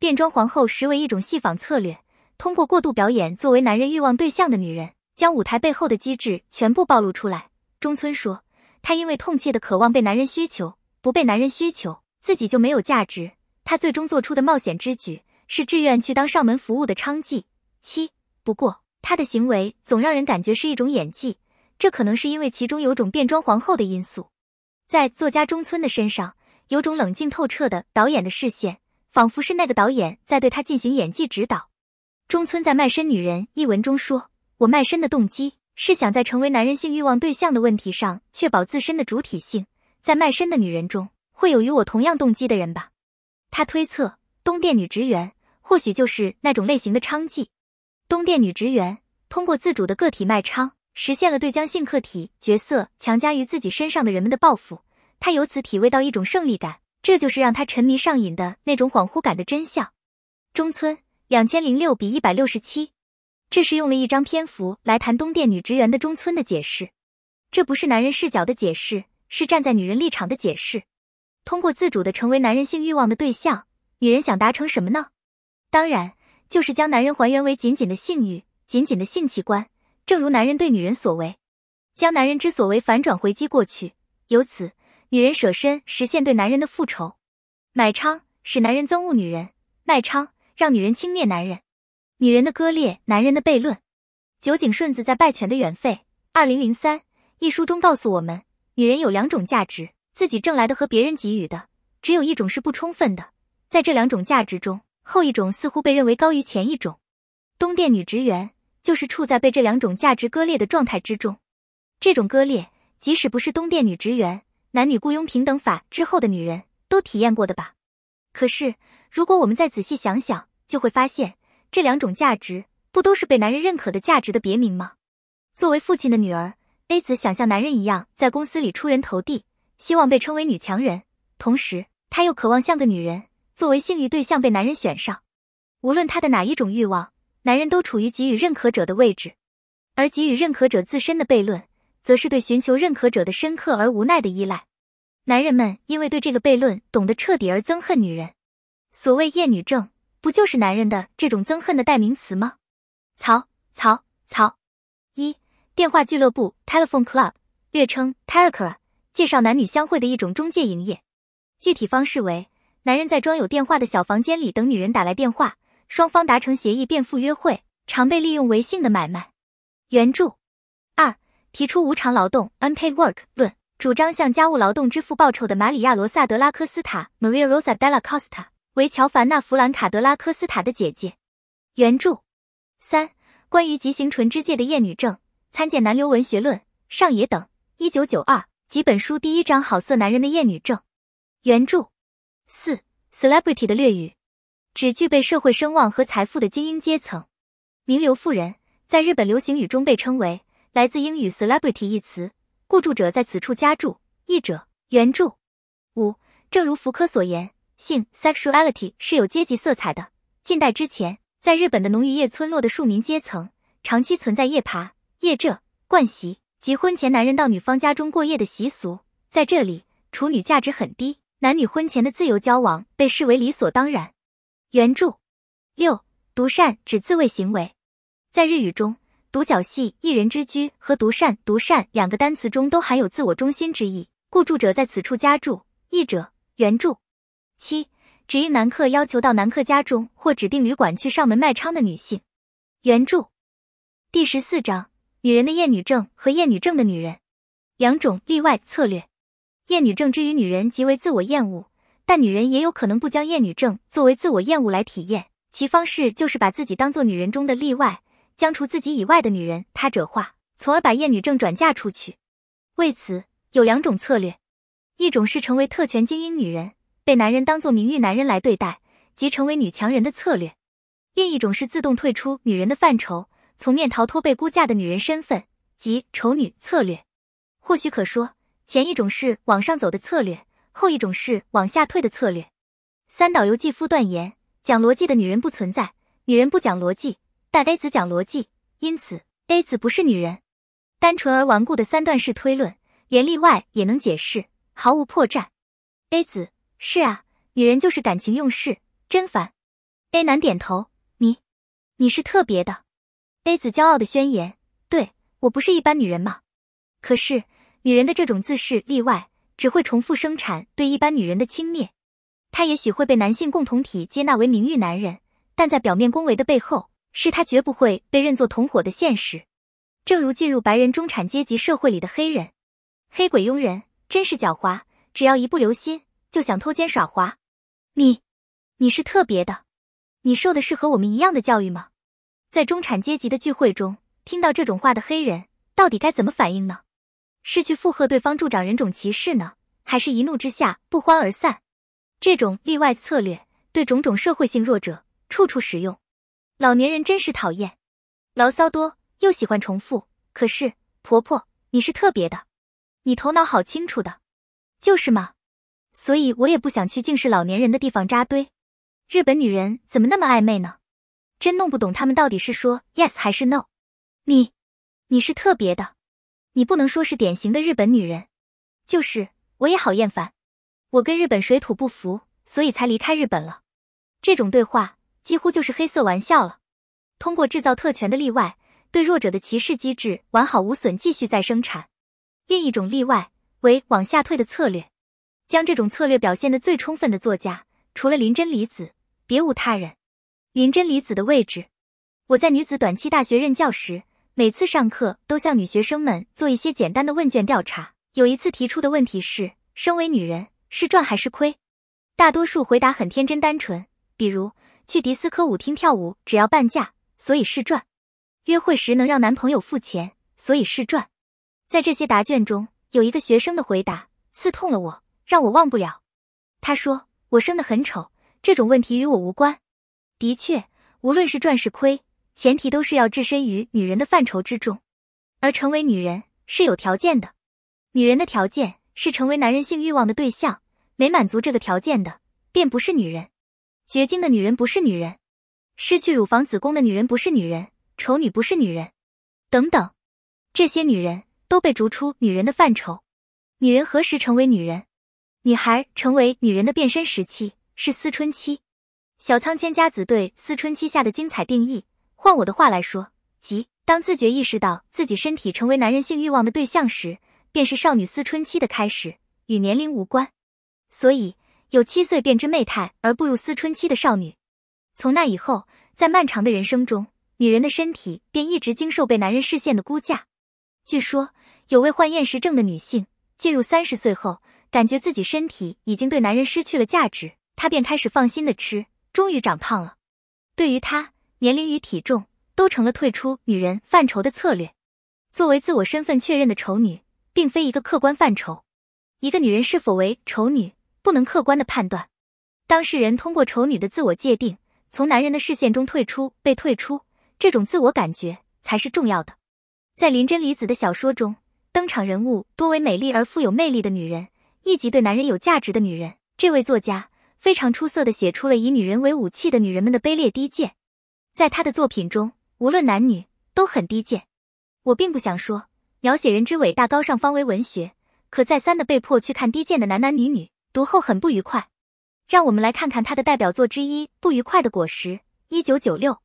变装皇后实为一种戏仿策略。通过过度表演作为男人欲望对象的女人，将舞台背后的机制全部暴露出来。中村说，她因为痛切的渴望被男人需求，不被男人需求，自己就没有价值。她最终做出的冒险之举，是自愿去当上门服务的娼妓。七，不过她的行为总让人感觉是一种演技，这可能是因为其中有种变装皇后的因素。在作家中村的身上，有种冷静透彻的导演的视线，仿佛是那个导演在对他进行演技指导。中村在《卖身女人》一文中说：“我卖身的动机是想在成为男人性欲望对象的问题上确保自身的主体性。在卖身的女人中，会有与我同样动机的人吧？”他推测东电女职员或许就是那种类型的娼妓。东电女职员通过自主的个体卖娼，实现了对将性客体角色强加于自己身上的人们的报复。他由此体味到一种胜利感，这就是让他沉迷上瘾的那种恍惚感的真相。中村。两千零六比一百六十七，这是用了一张篇幅来谈东电女职员的中村的解释。这不是男人视角的解释，是站在女人立场的解释。通过自主的成为男人性欲望的对象，女人想达成什么呢？当然就是将男人还原为仅仅的性欲、仅仅的性器官。正如男人对女人所为，将男人之所为反转回击过去。由此，女人舍身实现对男人的复仇。买娼使男人憎恶女人，卖娼。让女人轻蔑男人，女人的割裂，男人的悖论。酒井顺子在《拜泉的原废》二零零三一书中告诉我们，女人有两种价值，自己挣来的和别人给予的，只有一种是不充分的。在这两种价值中，后一种似乎被认为高于前一种。东电女职员就是处在被这两种价值割裂的状态之中。这种割裂，即使不是东电女职员，男女雇佣平等法之后的女人都体验过的吧。可是，如果我们再仔细想想，就会发现，这两种价值不都是被男人认可的价值的别名吗？作为父亲的女儿，A 子想像男人一样在公司里出人头地，希望被称为女强人；同时，她又渴望像个女人，作为性欲对象被男人选上。无论她的哪一种欲望，男人都处于给予认可者的位置，而给予认可者自身的悖论，则是对寻求认可者的深刻而无奈的依赖。男人们因为对这个悖论懂得彻底而憎恨女人，所谓厌女症。不就是男人的这种憎恨的代名词吗？曹曹曹！一电话俱乐部 （Telephone Club），略称 t e r e c l r a 介绍男女相会的一种中介营业。具体方式为：男人在装有电话的小房间里等女人打来电话，双方达成协议便赴约会，常被利用为性的买卖。原著二提出无偿劳动 （Unpaid Work） 论，主张向家务劳动支付报酬的马里亚·罗萨德拉科斯塔 （Maria Rosa della Costa）。为乔凡娜·弗兰卡德拉科斯塔的姐姐。原著三，关于极性纯之界的厌女症，参见《南流文学论》上野等，一九九二几本书第一章好色男人的厌女症。原著四，celebrity 的略语，指具备社会声望和财富的精英阶层，名流富人，在日本流行语中被称为来自英语 celebrity 一词。故主者在此处加注。译者原著五，正如福柯所言。性 （sexuality） 是有阶级色彩的。近代之前，在日本的农渔业村落的庶民阶层，长期存在夜爬、夜这惯习及婚前男人到女方家中过夜的习俗。在这里，处女价值很低，男女婚前的自由交往被视为理所当然。原著六独善指自卫行为，在日语中“独角戏”、“一人之居”和“独善”、“独善”两个单词中都含有自我中心之意，故住者在此处加注。译者原著。七，指应男客要求到男客家中或指定旅馆去上门卖娼的女性。原著第十四章：女人的厌女症和厌女症的女人，两种例外策略。厌女症之于女人即为自我厌恶，但女人也有可能不将厌女症作为自我厌恶来体验，其方式就是把自己当做女人中的例外，将除自己以外的女人他者化，从而把厌女症转嫁出去。为此有两种策略，一种是成为特权精英女人。被男人当做名誉男人来对待，即成为女强人的策略；另一种是自动退出女人的范畴，从面逃脱被估价的女人身份，即丑女策略。或许可说，前一种是往上走的策略，后一种是往下退的策略。三岛由纪夫断言，讲逻辑的女人不存在，女人不讲逻辑，但 A 子讲逻辑，因此 A 子不是女人。单纯而顽固的三段式推论，连例外也能解释，毫无破绽。A 子。是啊，女人就是感情用事，真烦。A 男点头，你，你是特别的。A 子骄傲的宣言，对我不是一般女人吗？可是，女人的这种自恃例外，只会重复生产对一般女人的轻蔑。她也许会被男性共同体接纳为名誉男人，但在表面恭维的背后，是她绝不会被认作同伙的现实。正如进入白人中产阶级社会里的黑人，黑鬼佣人真是狡猾，只要一不留心。就想偷奸耍滑，你，你是特别的，你受的是和我们一样的教育吗？在中产阶级的聚会中听到这种话的黑人，到底该怎么反应呢？是去附和对方，助长人种歧视呢，还是一怒之下不欢而散？这种例外策略对种种社会性弱者处处使用，老年人真是讨厌，牢骚多又喜欢重复。可是婆婆，你是特别的，你头脑好清楚的，就是嘛。所以我也不想去竟是老年人的地方扎堆。日本女人怎么那么暧昧呢？真弄不懂他们到底是说 yes 还是 no。你，你是特别的，你不能说是典型的日本女人。就是，我也好厌烦。我跟日本水土不服，所以才离开日本了。这种对话几乎就是黑色玩笑了。通过制造特权的例外，对弱者的歧视机制完好无损继续再生产。另一种例外为往下退的策略。将这种策略表现的最充分的作家，除了林真理子，别无他人。林真理子的位置，我在女子短期大学任教时，每次上课都向女学生们做一些简单的问卷调查。有一次提出的问题是：身为女人是赚还是亏？大多数回答很天真单纯，比如去迪斯科舞厅跳舞只要半价，所以是赚；约会时能让男朋友付钱，所以是赚。在这些答卷中，有一个学生的回答刺痛了我。让我忘不了，他说我生得很丑，这种问题与我无关。的确，无论是赚是亏，前提都是要置身于女人的范畴之中，而成为女人是有条件的。女人的条件是成为男人性欲望的对象，没满足这个条件的便不是女人。绝经的女人不是女人，失去乳房子宫的女人不是女人，丑女不是女人，等等，这些女人都被逐出女人的范畴。女人何时成为女人？女孩成为女人的变身时期是思春期，小仓千佳子对思春期下的精彩定义。换我的话来说，即当自觉意识到自己身体成为男人性欲望的对象时，便是少女思春期的开始，与年龄无关。所以有七岁便知媚态而步入思春期的少女，从那以后，在漫长的人生中，女人的身体便一直经受被男人视线的估价。据说有位患厌食症的女性进入三十岁后。感觉自己身体已经对男人失去了价值，她便开始放心的吃，终于长胖了。对于她，年龄与体重都成了退出女人范畴的策略。作为自我身份确认的丑女，并非一个客观范畴。一个女人是否为丑女，不能客观的判断。当事人通过丑女的自我界定，从男人的视线中退出，被退出这种自我感觉才是重要的。在林真理子的小说中，登场人物多为美丽而富有魅力的女人。一集对男人有价值的女人，这位作家非常出色的写出了以女人为武器的女人们的卑劣低贱。在他的作品中，无论男女都很低贱。我并不想说描写人之伟大高尚方为文学，可再三的被迫去看低贱的男男女女，读后很不愉快。让我们来看看他的代表作之一《不愉快的果实》（一九九六）。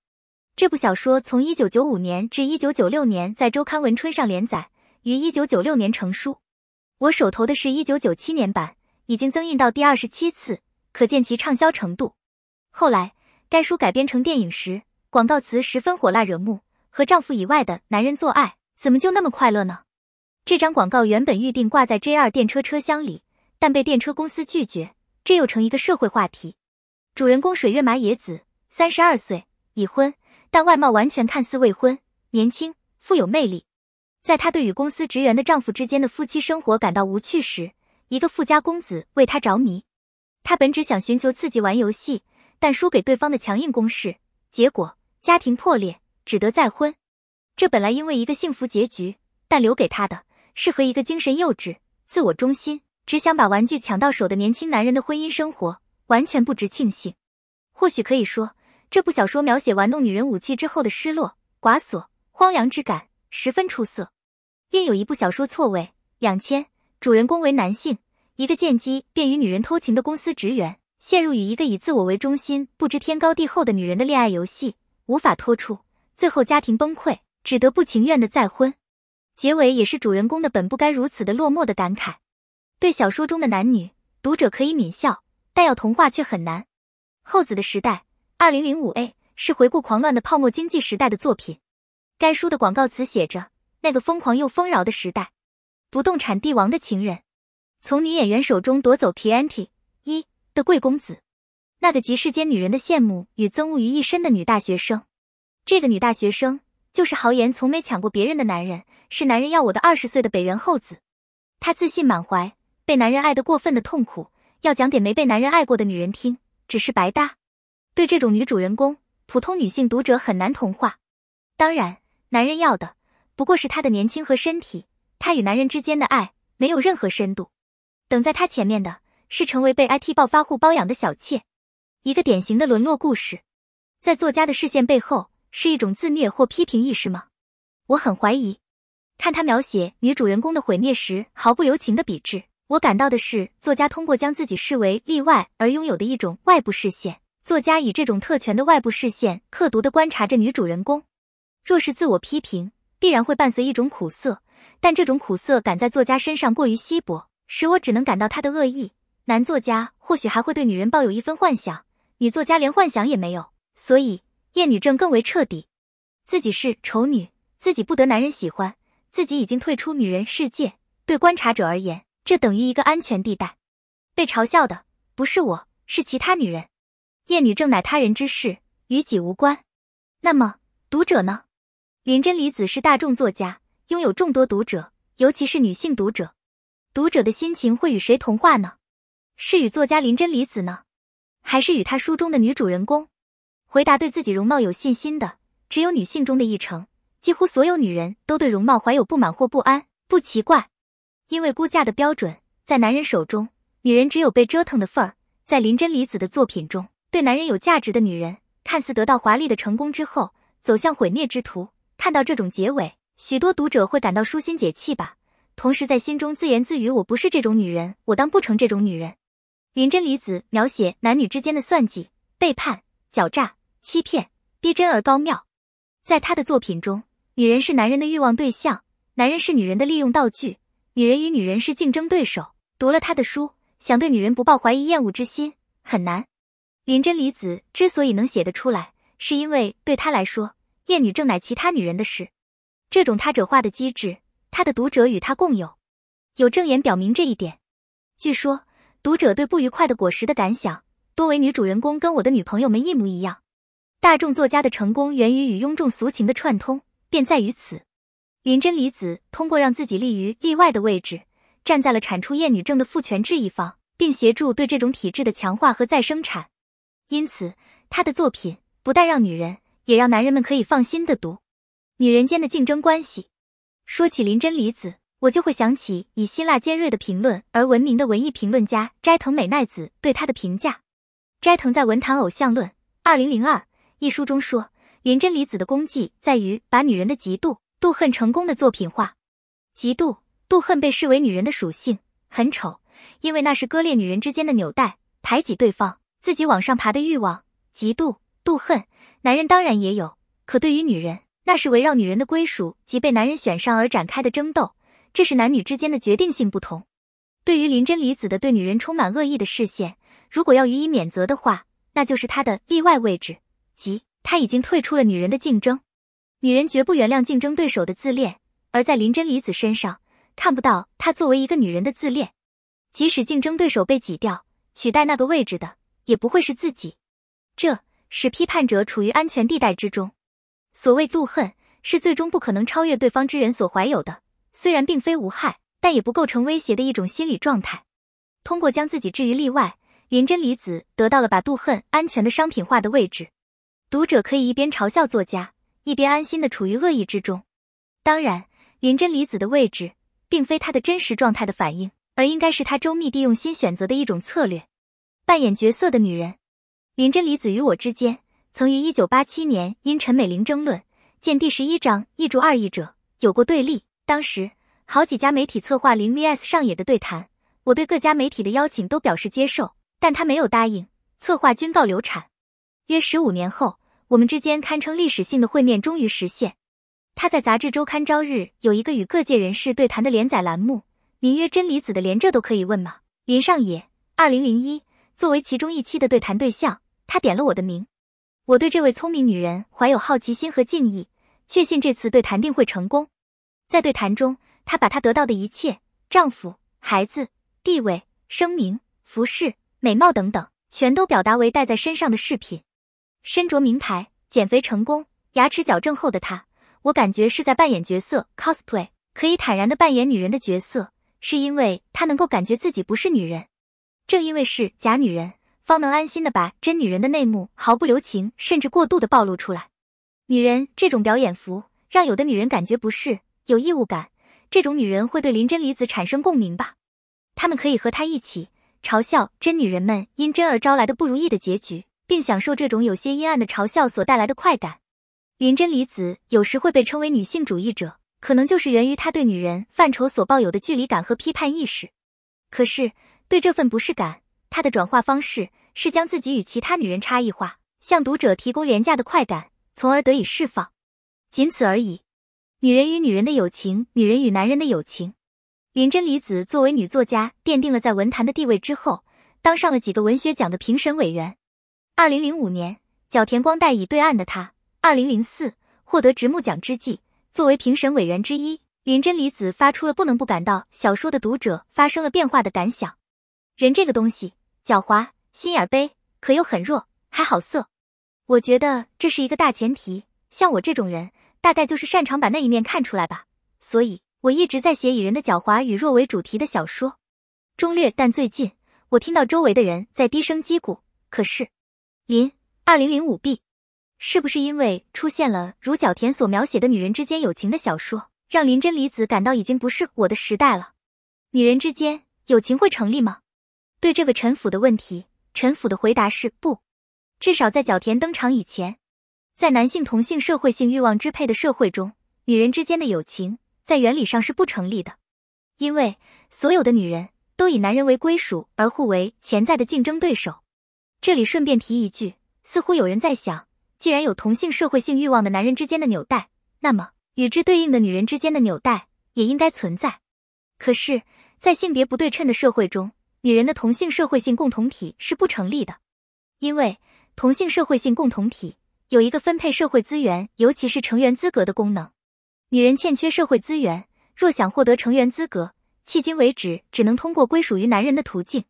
这部小说从一九九五年至一九九六年在《周刊文春》上连载，于一九九六年成书。我手头的是1997年版，已经增印到第二十七次，可见其畅销程度。后来，该书改编成电影时，广告词十分火辣惹目：“和丈夫以外的男人做爱，怎么就那么快乐呢？”这张广告原本预定挂在 JR 电车车厢里，但被电车公司拒绝，这又成一个社会话题。主人公水月麻野子，三十二岁，已婚，但外貌完全看似未婚，年轻，富有魅力。在她对与公司职员的丈夫之间的夫妻生活感到无趣时，一个富家公子为她着迷。她本只想寻求刺激玩游戏，但输给对方的强硬攻势，结果家庭破裂，只得再婚。这本来因为一个幸福结局，但留给她的，是和一个精神幼稚、自我中心、只想把玩具抢到手的年轻男人的婚姻生活，完全不值庆幸。或许可以说，这部小说描写玩弄女人武器之后的失落、寡索、荒凉之感，十分出色。另有一部小说《错位》，两千，主人公为男性，一个见机便与女人偷情的公司职员，陷入与一个以自我为中心、不知天高地厚的女人的恋爱游戏，无法脱出，最后家庭崩溃，只得不情愿的再婚。结尾也是主人公的本不该如此的落寞的感慨。对小说中的男女，读者可以抿笑，但要同化却很难。后子的时代，二零零五 A 是回顾狂乱的泡沫经济时代的作品。该书的广告词写着。那个疯狂又丰饶的时代，不动产帝王的情人，从女演员手中夺走皮埃蒂一的贵公子，那个集世间女人的羡慕与憎恶于一身的女大学生，这个女大学生就是豪言从没抢过别人的男人，是男人要我的二十岁的北原后子，她自信满怀，被男人爱得过分的痛苦，要讲给没被男人爱过的女人听，只是白搭。对这种女主人公，普通女性读者很难同化。当然，男人要的。不过是他的年轻和身体，他与男人之间的爱没有任何深度。等在他前面的是成为被 IT 暴发户包养的小妾，一个典型的沦落故事。在作家的视线背后，是一种自虐或批评意识吗？我很怀疑。看他描写女主人公的毁灭时毫不留情的笔致，我感到的是作家通过将自己视为例外而拥有的一种外部视线。作家以这种特权的外部视线，刻毒的观察着女主人公。若是自我批评。必然会伴随一种苦涩，但这种苦涩感在作家身上过于稀薄，使我只能感到他的恶意。男作家或许还会对女人抱有一分幻想，女作家连幻想也没有，所以厌女症更为彻底。自己是丑女，自己不得男人喜欢，自己已经退出女人世界，对观察者而言，这等于一个安全地带。被嘲笑的不是我，是其他女人。厌女症乃他人之事，与己无关。那么读者呢？林真理子是大众作家，拥有众多读者，尤其是女性读者。读者的心情会与谁同化呢？是与作家林真理子呢，还是与她书中的女主人公？回答对自己容貌有信心的只有女性中的一成，几乎所有女人都对容貌怀有不满或不安，不奇怪。因为估价的标准在男人手中，女人只有被折腾的份儿。在林真理子的作品中，对男人有价值的女人，看似得到华丽的成功之后，走向毁灭之途。看到这种结尾，许多读者会感到舒心解气吧，同时在心中自言自语：“我不是这种女人，我当不成这种女人。”林真理子描写男女之间的算计、背叛、狡诈、欺骗，逼真而高妙。在他的作品中，女人是男人的欲望对象，男人是女人的利用道具，女人与女人是竞争对手。读了他的书，想对女人不抱怀疑、厌恶之心，很难。林真理子之所以能写得出来，是因为对他来说。厌女症乃其他女人的事，这种他者化的机制，他的读者与他共有。有证言表明这一点。据说，读者对不愉快的果实的感想，多为女主人公跟我的女朋友们一模一样。大众作家的成功源于与庸众俗情的串通，便在于此。林真理子通过让自己立于例外的位置，站在了产出厌女症的父权制一方，并协助对这种体制的强化和再生产。因此，她的作品不但让女人。也让男人们可以放心的读，女人间的竞争关系。说起林真理子，我就会想起以辛辣尖锐的评论而闻名的文艺评论家斋藤美奈子对她的评价。斋藤在《文坛偶像论》二零零二一书中说，林真理子的功绩在于把女人的嫉妒、妒恨成功的作品化。嫉妒、妒恨被视为女人的属性，很丑，因为那是割裂女人之间的纽带，排挤对方，自己往上爬的欲望。嫉妒。妒恨，男人当然也有，可对于女人，那是围绕女人的归属及被男人选上而展开的争斗，这是男女之间的决定性不同。对于林真离子的对女人充满恶意的视线，如果要予以免责的话，那就是她的例外位置，即她已经退出了女人的竞争。女人绝不原谅竞争对手的自恋，而在林真离子身上看不到她作为一个女人的自恋。即使竞争对手被挤掉，取代那个位置的也不会是自己，这。使批判者处于安全地带之中。所谓妒恨，是最终不可能超越对方之人所怀有的，虽然并非无害，但也不构成威胁的一种心理状态。通过将自己置于例外，林真理子得到了把妒恨安全的商品化的位置。读者可以一边嘲笑作家，一边安心的处于恶意之中。当然，林真理子的位置，并非她的真实状态的反应，而应该是她周密地用心选择的一种策略。扮演角色的女人。林真理子与我之间曾于1987年因陈美玲争论，见第十一章一主二译者有过对立。当时好几家媒体策划林 vs 上野的对谈，我对各家媒体的邀请都表示接受，但他没有答应，策划均告流产。约十五年后，我们之间堪称历史性的会面终于实现。他在杂志周刊《朝日》有一个与各界人士对谈的连载栏目，名曰“真理子的连这都可以问吗？林上野2001作为其中一期的对谈对象。他点了我的名，我对这位聪明女人怀有好奇心和敬意，确信这次对谈定会成功。在对谈中，她把她得到的一切——丈夫、孩子、地位、声名、服饰、美貌等等——全都表达为戴在身上的饰品。身着名牌，减肥成功，牙齿矫正后的她，我感觉是在扮演角色 cosplay，可以坦然的扮演女人的角色，是因为她能够感觉自己不是女人，正因为是假女人。方能安心的把真女人的内幕毫不留情，甚至过度的暴露出来。女人这种表演服，让有的女人感觉不适，有异物感。这种女人会对林真离子产生共鸣吧？他们可以和她一起嘲笑真女人们因真而招来的不如意的结局，并享受这种有些阴暗的嘲笑所带来的快感。林真离子有时会被称为女性主义者，可能就是源于她对女人范畴所抱有的距离感和批判意识。可是，对这份不适感。他的转化方式是将自己与其他女人差异化，向读者提供廉价的快感，从而得以释放，仅此而已。女人与女人的友情，女人与男人的友情。林真理子作为女作家奠定了在文坛的地位之后，当上了几个文学奖的评审委员。二零零五年，角田光代以《对岸》的她，二零零四获得直木奖之际，作为评审委员之一，林真理子发出了不能不感到小说的读者发生了变化的感想。人这个东西，狡猾，心眼儿卑，可又很弱，还好色。我觉得这是一个大前提。像我这种人，大概就是擅长把那一面看出来吧。所以我一直在写以人的狡猾与弱为主题的小说。中略，但最近我听到周围的人在低声击鼓。可是，林二零零五 b，是不是因为出现了如角田所描写的女人之间友情的小说，让林真理子感到已经不是我的时代了？女人之间友情会成立吗？对这个陈腐的问题，陈腐的回答是不，至少在角田登场以前，在男性同性社会性欲望支配的社会中，女人之间的友情在原理上是不成立的，因为所有的女人都以男人为归属，而互为潜在的竞争对手。这里顺便提一句，似乎有人在想，既然有同性社会性欲望的男人之间的纽带，那么与之对应的女人之间的纽带也应该存在。可是，在性别不对称的社会中。女人的同性社会性共同体是不成立的，因为同性社会性共同体有一个分配社会资源，尤其是成员资格的功能。女人欠缺社会资源，若想获得成员资格，迄今为止只能通过归属于男人的途径。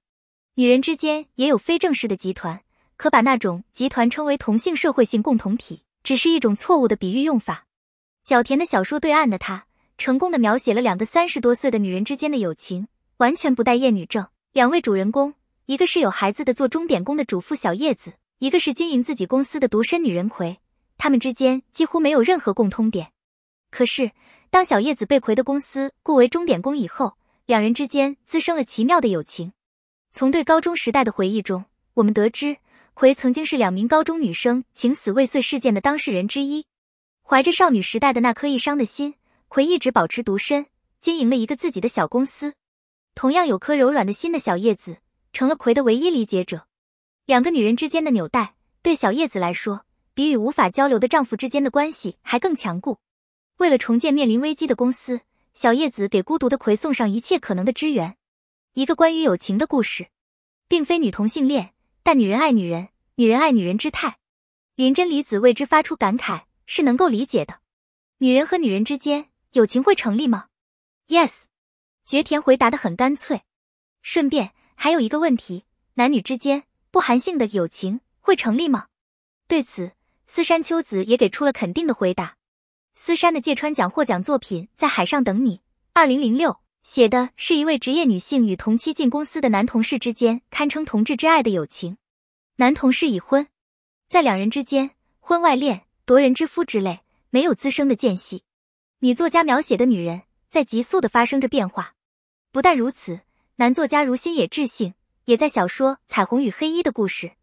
女人之间也有非正式的集团，可把那种集团称为同性社会性共同体，只是一种错误的比喻用法。角田的小说《对岸的她》成功的描写了两个三十多岁的女人之间的友情，完全不带厌女症。两位主人公，一个是有孩子的做钟点工的主妇小叶子，一个是经营自己公司的独身女人葵。他们之间几乎没有任何共通点。可是，当小叶子被葵的公司雇为钟点工以后，两人之间滋生了奇妙的友情。从对高中时代的回忆中，我们得知葵曾经是两名高中女生情死未遂事件的当事人之一。怀着少女时代的那颗易伤的心，葵一直保持独身，经营了一个自己的小公司。同样有颗柔软的心的小叶子，成了葵的唯一理解者。两个女人之间的纽带，对小叶子来说，比与无法交流的丈夫之间的关系还更强固。为了重建面临危机的公司，小叶子给孤独的葵送上一切可能的支援。一个关于友情的故事，并非女同性恋，但女人爱女人，女人爱女人之态。林真理子为之发出感慨，是能够理解的。女人和女人之间，友情会成立吗？Yes。绝田回答的很干脆，顺便还有一个问题：男女之间不含性的友情会成立吗？对此，司山秋子也给出了肯定的回答。司山的芥川奖获奖作品《在海上等你》（二零零六）写的是一位职业女性与同期进公司的男同事之间堪称同志之爱的友情。男同事已婚，在两人之间婚外恋、夺人之夫之类没有滋生的间隙。女作家描写的女人在急速的发生着变化。不但如此，男作家如星野智幸也在小说《彩虹与黑衣的故事》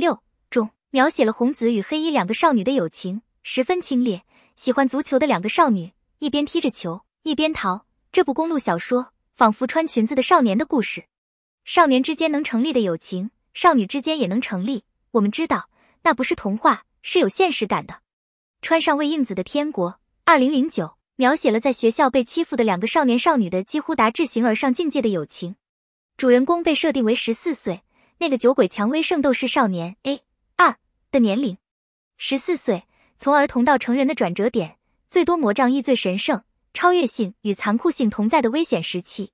（2006） 中描写了红子与黑衣两个少女的友情，十分清冽。喜欢足球的两个少女一边踢着球，一边逃。这部公路小说仿佛穿裙子的少年的故事，少年之间能成立的友情，少女之间也能成立。我们知道，那不是童话，是有现实感的。穿上魏应子的《天国》（2009）。描写了在学校被欺负的两个少年少女的几乎达至形而上境界的友情。主人公被设定为十四岁，那个酒鬼蔷薇圣斗士少年 A 二的年龄，十四岁，从儿童到成人的转折点，最多魔杖亦最神圣，超越性与残酷性同在的危险时期。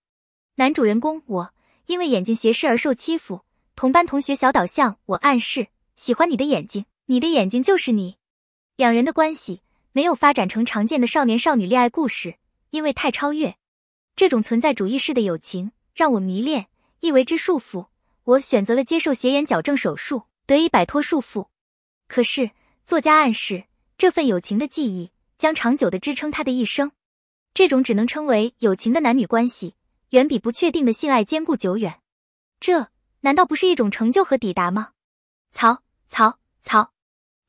男主人公我因为眼睛斜视而受欺负，同班同学小岛向我暗示喜欢你的眼睛，你的眼睛就是你，两人的关系。没有发展成常见的少年少女恋爱故事，因为太超越。这种存在主义式的友情让我迷恋，亦为之束缚。我选择了接受斜眼矫正手术，得以摆脱束缚。可是，作家暗示这份友情的记忆将长久地支撑他的一生。这种只能称为友情的男女关系，远比不确定的性爱坚固久远。这难道不是一种成就和抵达吗？曹曹曹！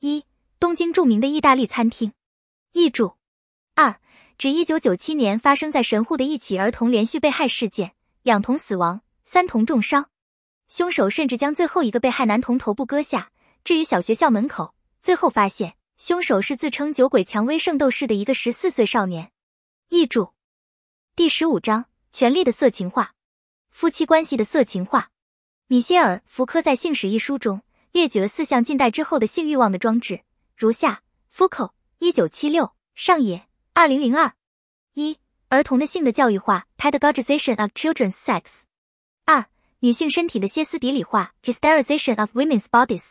一东京著名的意大利餐厅。译注：二指一九九七年发生在神户的一起儿童连续被害事件，两童死亡，三童重伤，凶手甚至将最后一个被害男童头部割下置于小学校门口。最后发现，凶手是自称“酒鬼蔷薇圣斗士”的一个十四岁少年。译注：第十五章权力的色情化，夫妻关系的色情化。米歇尔·福柯在《性史》一书中列举了四项近代之后的性欲望的装置，如下：福柯。一九七六，上野，二零零二，一儿童的性的教育化，Pedagization o g of children's sex，二女性身体的歇斯底里化，Hysterization of women's bodies，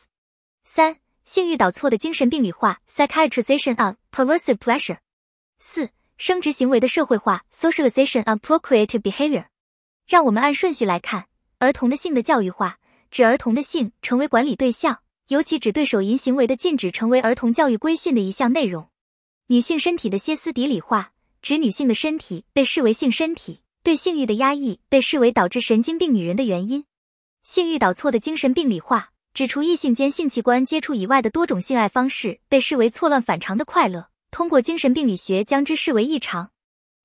三性欲导错的精神病理化，Psychiatrization of perverse pleasure，四生殖行为的社会化，Socialization of procreative behavior。让我们按顺序来看，儿童的性的教育化，指儿童的性成为管理对象。尤其指对手淫行为的禁止成为儿童教育规训的一项内容。女性身体的歇斯底里化指女性的身体被视为性身体，对性欲的压抑被视为导致神经病女人的原因。性欲倒错的精神病理化指除异性间性器官接触以外的多种性爱方式被视为错乱反常的快乐，通过精神病理学将之视为异常。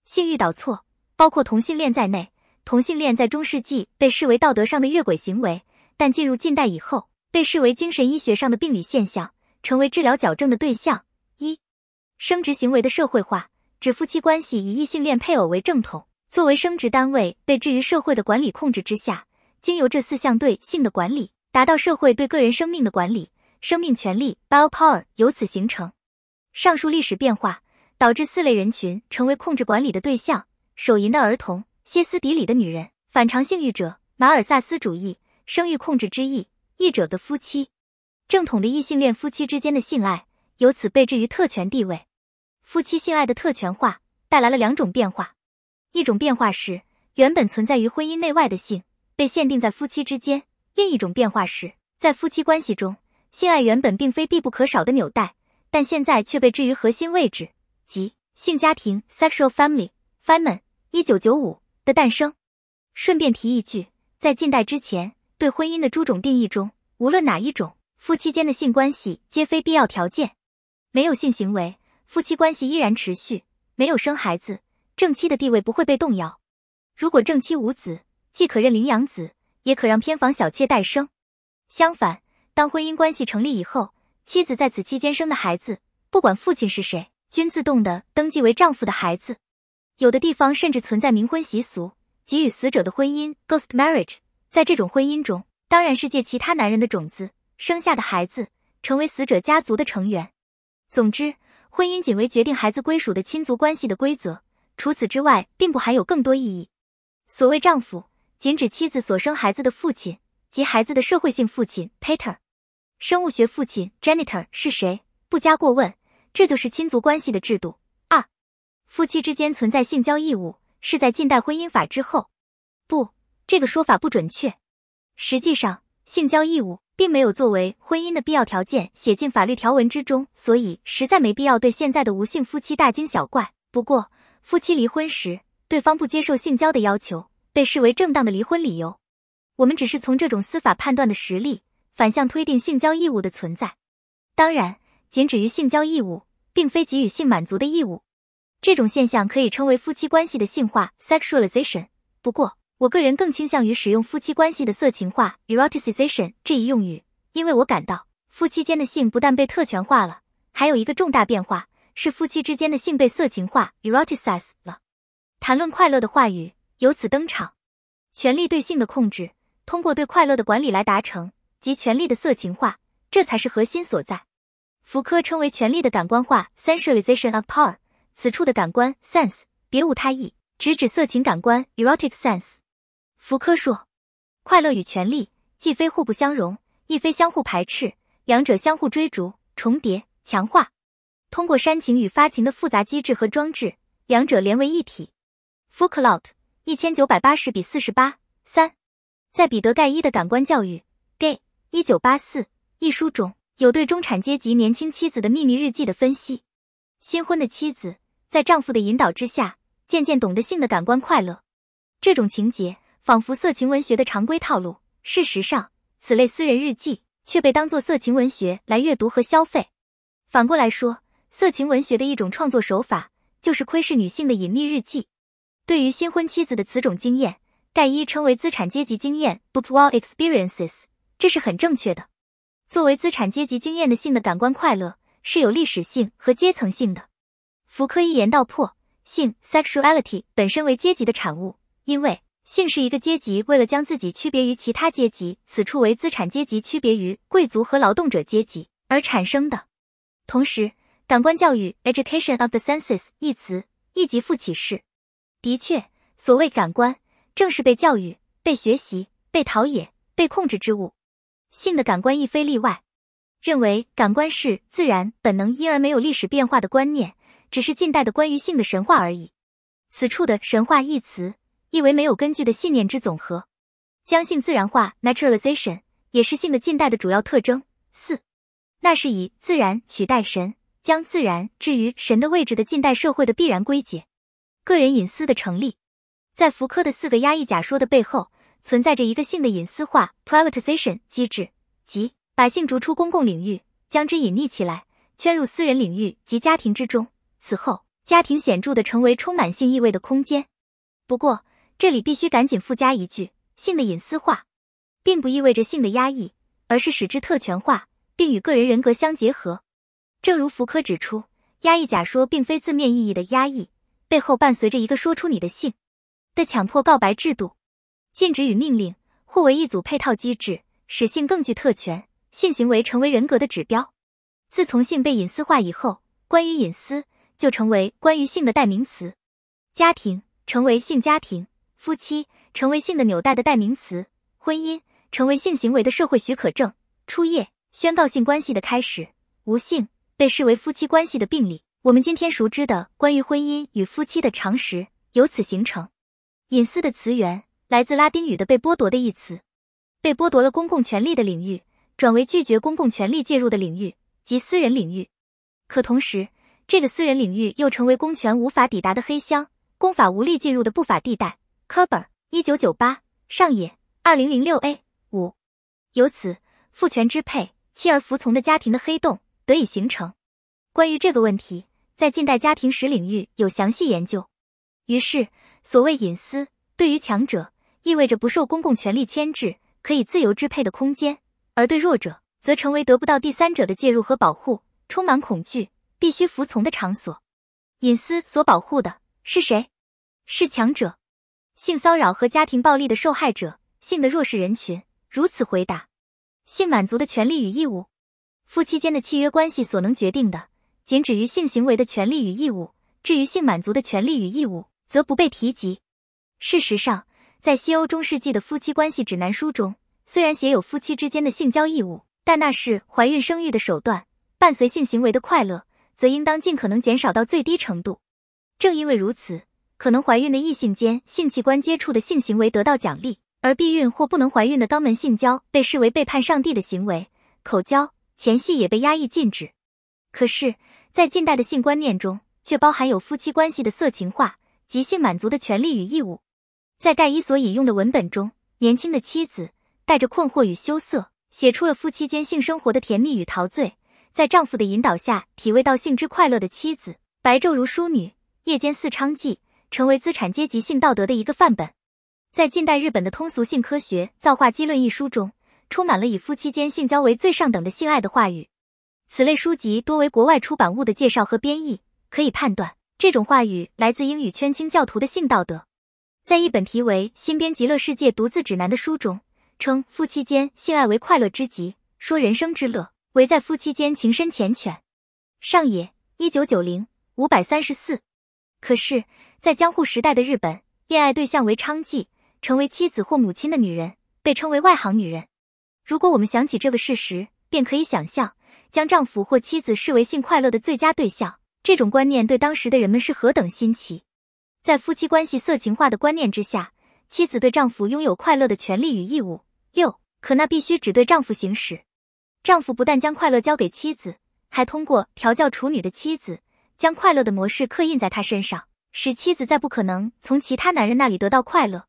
性欲倒错包括同性恋在内，同性恋在中世纪被视为道德上的越轨行为，但进入近代以后。被视为精神医学上的病理现象，成为治疗矫正的对象。一、生殖行为的社会化，指夫妻关系以异性恋配偶为正统，作为生殖单位被置于社会的管理控制之下，经由这四项对性的管理，达到社会对个人生命的管理，生命权利 （biopower） 由此形成。上述历史变化导致四类人群成为控制管理的对象：手淫的儿童、歇斯底里的女人、反常性欲者、马尔萨斯主义生育控制之意。异者的夫妻，正统的异性恋夫妻之间的性爱，由此被置于特权地位。夫妻性爱的特权化带来了两种变化：一种变化是原本存在于婚姻内外的性被限定在夫妻之间；另一种变化是在夫妻关系中，性爱原本并非必不可少的纽带，但现在却被置于核心位置，即性家庭 （sexual family family）。一九九五的诞生。顺便提一句，在近代之前。对婚姻的诸种定义中，无论哪一种，夫妻间的性关系皆非必要条件。没有性行为，夫妻关系依然持续；没有生孩子，正妻的地位不会被动摇。如果正妻无子，既可认领养子，也可让偏房小妾代生。相反，当婚姻关系成立以后，妻子在此期间生的孩子，不管父亲是谁，均自动的登记为丈夫的孩子。有的地方甚至存在冥婚习俗，给予死者的婚姻 （ghost marriage）。在这种婚姻中，当然是借其他男人的种子生下的孩子，成为死者家族的成员。总之，婚姻仅为决定孩子归属的亲族关系的规则，除此之外，并不含有更多意义。所谓丈夫，仅指妻子所生孩子的父亲及孩子的社会性父亲，Peter。生物学父亲，Janitor 是谁，不加过问。这就是亲族关系的制度。二，夫妻之间存在性交义务，是在近代婚姻法之后。不。这个说法不准确，实际上，性交义务并没有作为婚姻的必要条件写进法律条文之中，所以实在没必要对现在的无性夫妻大惊小怪。不过，夫妻离婚时，对方不接受性交的要求，被视为正当的离婚理由。我们只是从这种司法判断的实例反向推定性交义务的存在，当然，仅止于性交义务，并非给予性满足的义务。这种现象可以称为夫妻关系的性化 （sexualization），不过。我个人更倾向于使用“夫妻关系的色情化 ”（eroticization） 这一用语，因为我感到夫妻间的性不但被特权化了，还有一个重大变化是夫妻之间的性被色情化 e r o t i c i z e 了。谈论快乐的话语由此登场，权力对性的控制通过对快乐的管理来达成，及权力的色情化，这才是核心所在。福柯称为“权力的感官化 ”（sensualization of power），此处的感官 （sense） 别无他意，直指色情感官 （erotic sense）。福柯说，快乐与权力既非互不相容，亦非相互排斥，两者相互追逐、重叠、强化，通过煽情与发情的复杂机制和装置，两者连为一体。f 克 u 特 a u t 一千九百八十比四十八三，在彼得·盖伊的《感官教育》（Gay 一九八四）一书中，有对中产阶级年轻妻子的秘密日记的分析。新婚的妻子在丈夫的引导之下，渐渐懂得性的感官快乐，这种情节。仿佛色情文学的常规套路。事实上，此类私人日记却被当作色情文学来阅读和消费。反过来说，色情文学的一种创作手法就是窥视女性的隐秘日记。对于新婚妻子的此种经验，戴伊称为资产阶级经验 b o o k w a o l experiences），这是很正确的。作为资产阶级经验的性的感官快乐是有历史性和阶层性的。福柯一言道破：性 （sexuality） 本身为阶级的产物，因为。性是一个阶级为了将自己区别于其他阶级，此处为资产阶级区别于贵族和劳动者阶级而产生的。同时，“感官教育 ”（education of the senses） 一词亦即复启式。的确，所谓感官，正是被教育、被学习、被陶冶、被控制之物。性的感官亦非例外。认为感官是自然本能，因而没有历史变化的观念，只是近代的关于性的神话而已。此处的“神话”一词。意为没有根据的信念之总和，将性自然化 （naturalization） 也是性的近代的主要特征。四，那是以自然取代神，将自然置于神的位置的近代社会的必然归结。个人隐私的成立，在福柯的四个压抑假说的背后，存在着一个性的隐私化 （privatization） 机制，即把性逐出公共领域，将之隐匿起来，圈入私人领域及家庭之中。此后，家庭显著的成为充满性意味的空间。不过，这里必须赶紧附加一句：性的隐私化，并不意味着性的压抑，而是使之特权化，并与个人人格相结合。正如福柯指出，压抑假说并非字面意义的压抑，背后伴随着一个“说出你的性”的强迫告白制度，禁止与命令互为一组配套机制，使性更具特权，性行为成为人格的指标。自从性被隐私化以后，关于隐私就成为关于性的代名词，家庭成为性家庭。夫妻成为性的纽带的代名词，婚姻成为性行为的社会许可证。初夜宣告性关系的开始，无性被视为夫妻关系的病理。我们今天熟知的关于婚姻与夫妻的常识由此形成。隐私的词源来自拉丁语的“被剥夺”的一词，被剥夺了公共权利的领域，转为拒绝公共权力介入的领域即私人领域。可同时，这个私人领域又成为公权无法抵达的黑箱，公法无力进入的不法地带。Cover 一九九八上野，二零零六 A 五，由此父权支配、妻儿服从的家庭的黑洞得以形成。关于这个问题，在近代家庭史领域有详细研究。于是，所谓隐私，对于强者意味着不受公共权力牵制、可以自由支配的空间；而对弱者，则成为得不到第三者的介入和保护、充满恐惧、必须服从的场所。隐私所保护的是谁？是强者。性骚扰和家庭暴力的受害者，性的弱势人群，如此回答：性满足的权利与义务，夫妻间的契约关系所能决定的，仅止于性行为的权利与义务。至于性满足的权利与义务，则不被提及。事实上，在西欧中世纪的夫妻关系指南书中，虽然写有夫妻之间的性交义务，但那是怀孕生育的手段。伴随性行为的快乐，则应当尽可能减少到最低程度。正因为如此。可能怀孕的异性间性器官接触的性行为得到奖励，而避孕或不能怀孕的肛门性交被视为背叛上帝的行为，口交、前戏也被压抑禁止。可是，在近代的性观念中，却包含有夫妻关系的色情化、即性满足的权利与义务。在盖伊所引用的文本中，年轻的妻子带着困惑与羞涩，写出了夫妻间性生活的甜蜜与陶醉。在丈夫的引导下，体味到性之快乐的妻子，白昼如淑女，夜间似娼妓。成为资产阶级性道德的一个范本，在近代日本的通俗性科学《造化机论》一书中，充满了以夫妻间性交为最上等的性爱的话语。此类书籍多为国外出版物的介绍和编译，可以判断这种话语来自英语圈清教徒的性道德。在一本题为《新编极乐世界独自指南》的书中，称夫妻间性爱为快乐之极，说人生之乐唯在夫妻间情深缱绻。上野，一九九零，五百三十四。可是，在江户时代的日本，恋爱对象为娼妓，成为妻子或母亲的女人被称为外行女人。如果我们想起这个事实，便可以想象，将丈夫或妻子视为性快乐的最佳对象，这种观念对当时的人们是何等新奇。在夫妻关系色情化的观念之下，妻子对丈夫拥有快乐的权利与义务。六，可那必须只对丈夫行使。丈夫不但将快乐交给妻子，还通过调教处女的妻子。将快乐的模式刻印在他身上，使妻子再不可能从其他男人那里得到快乐。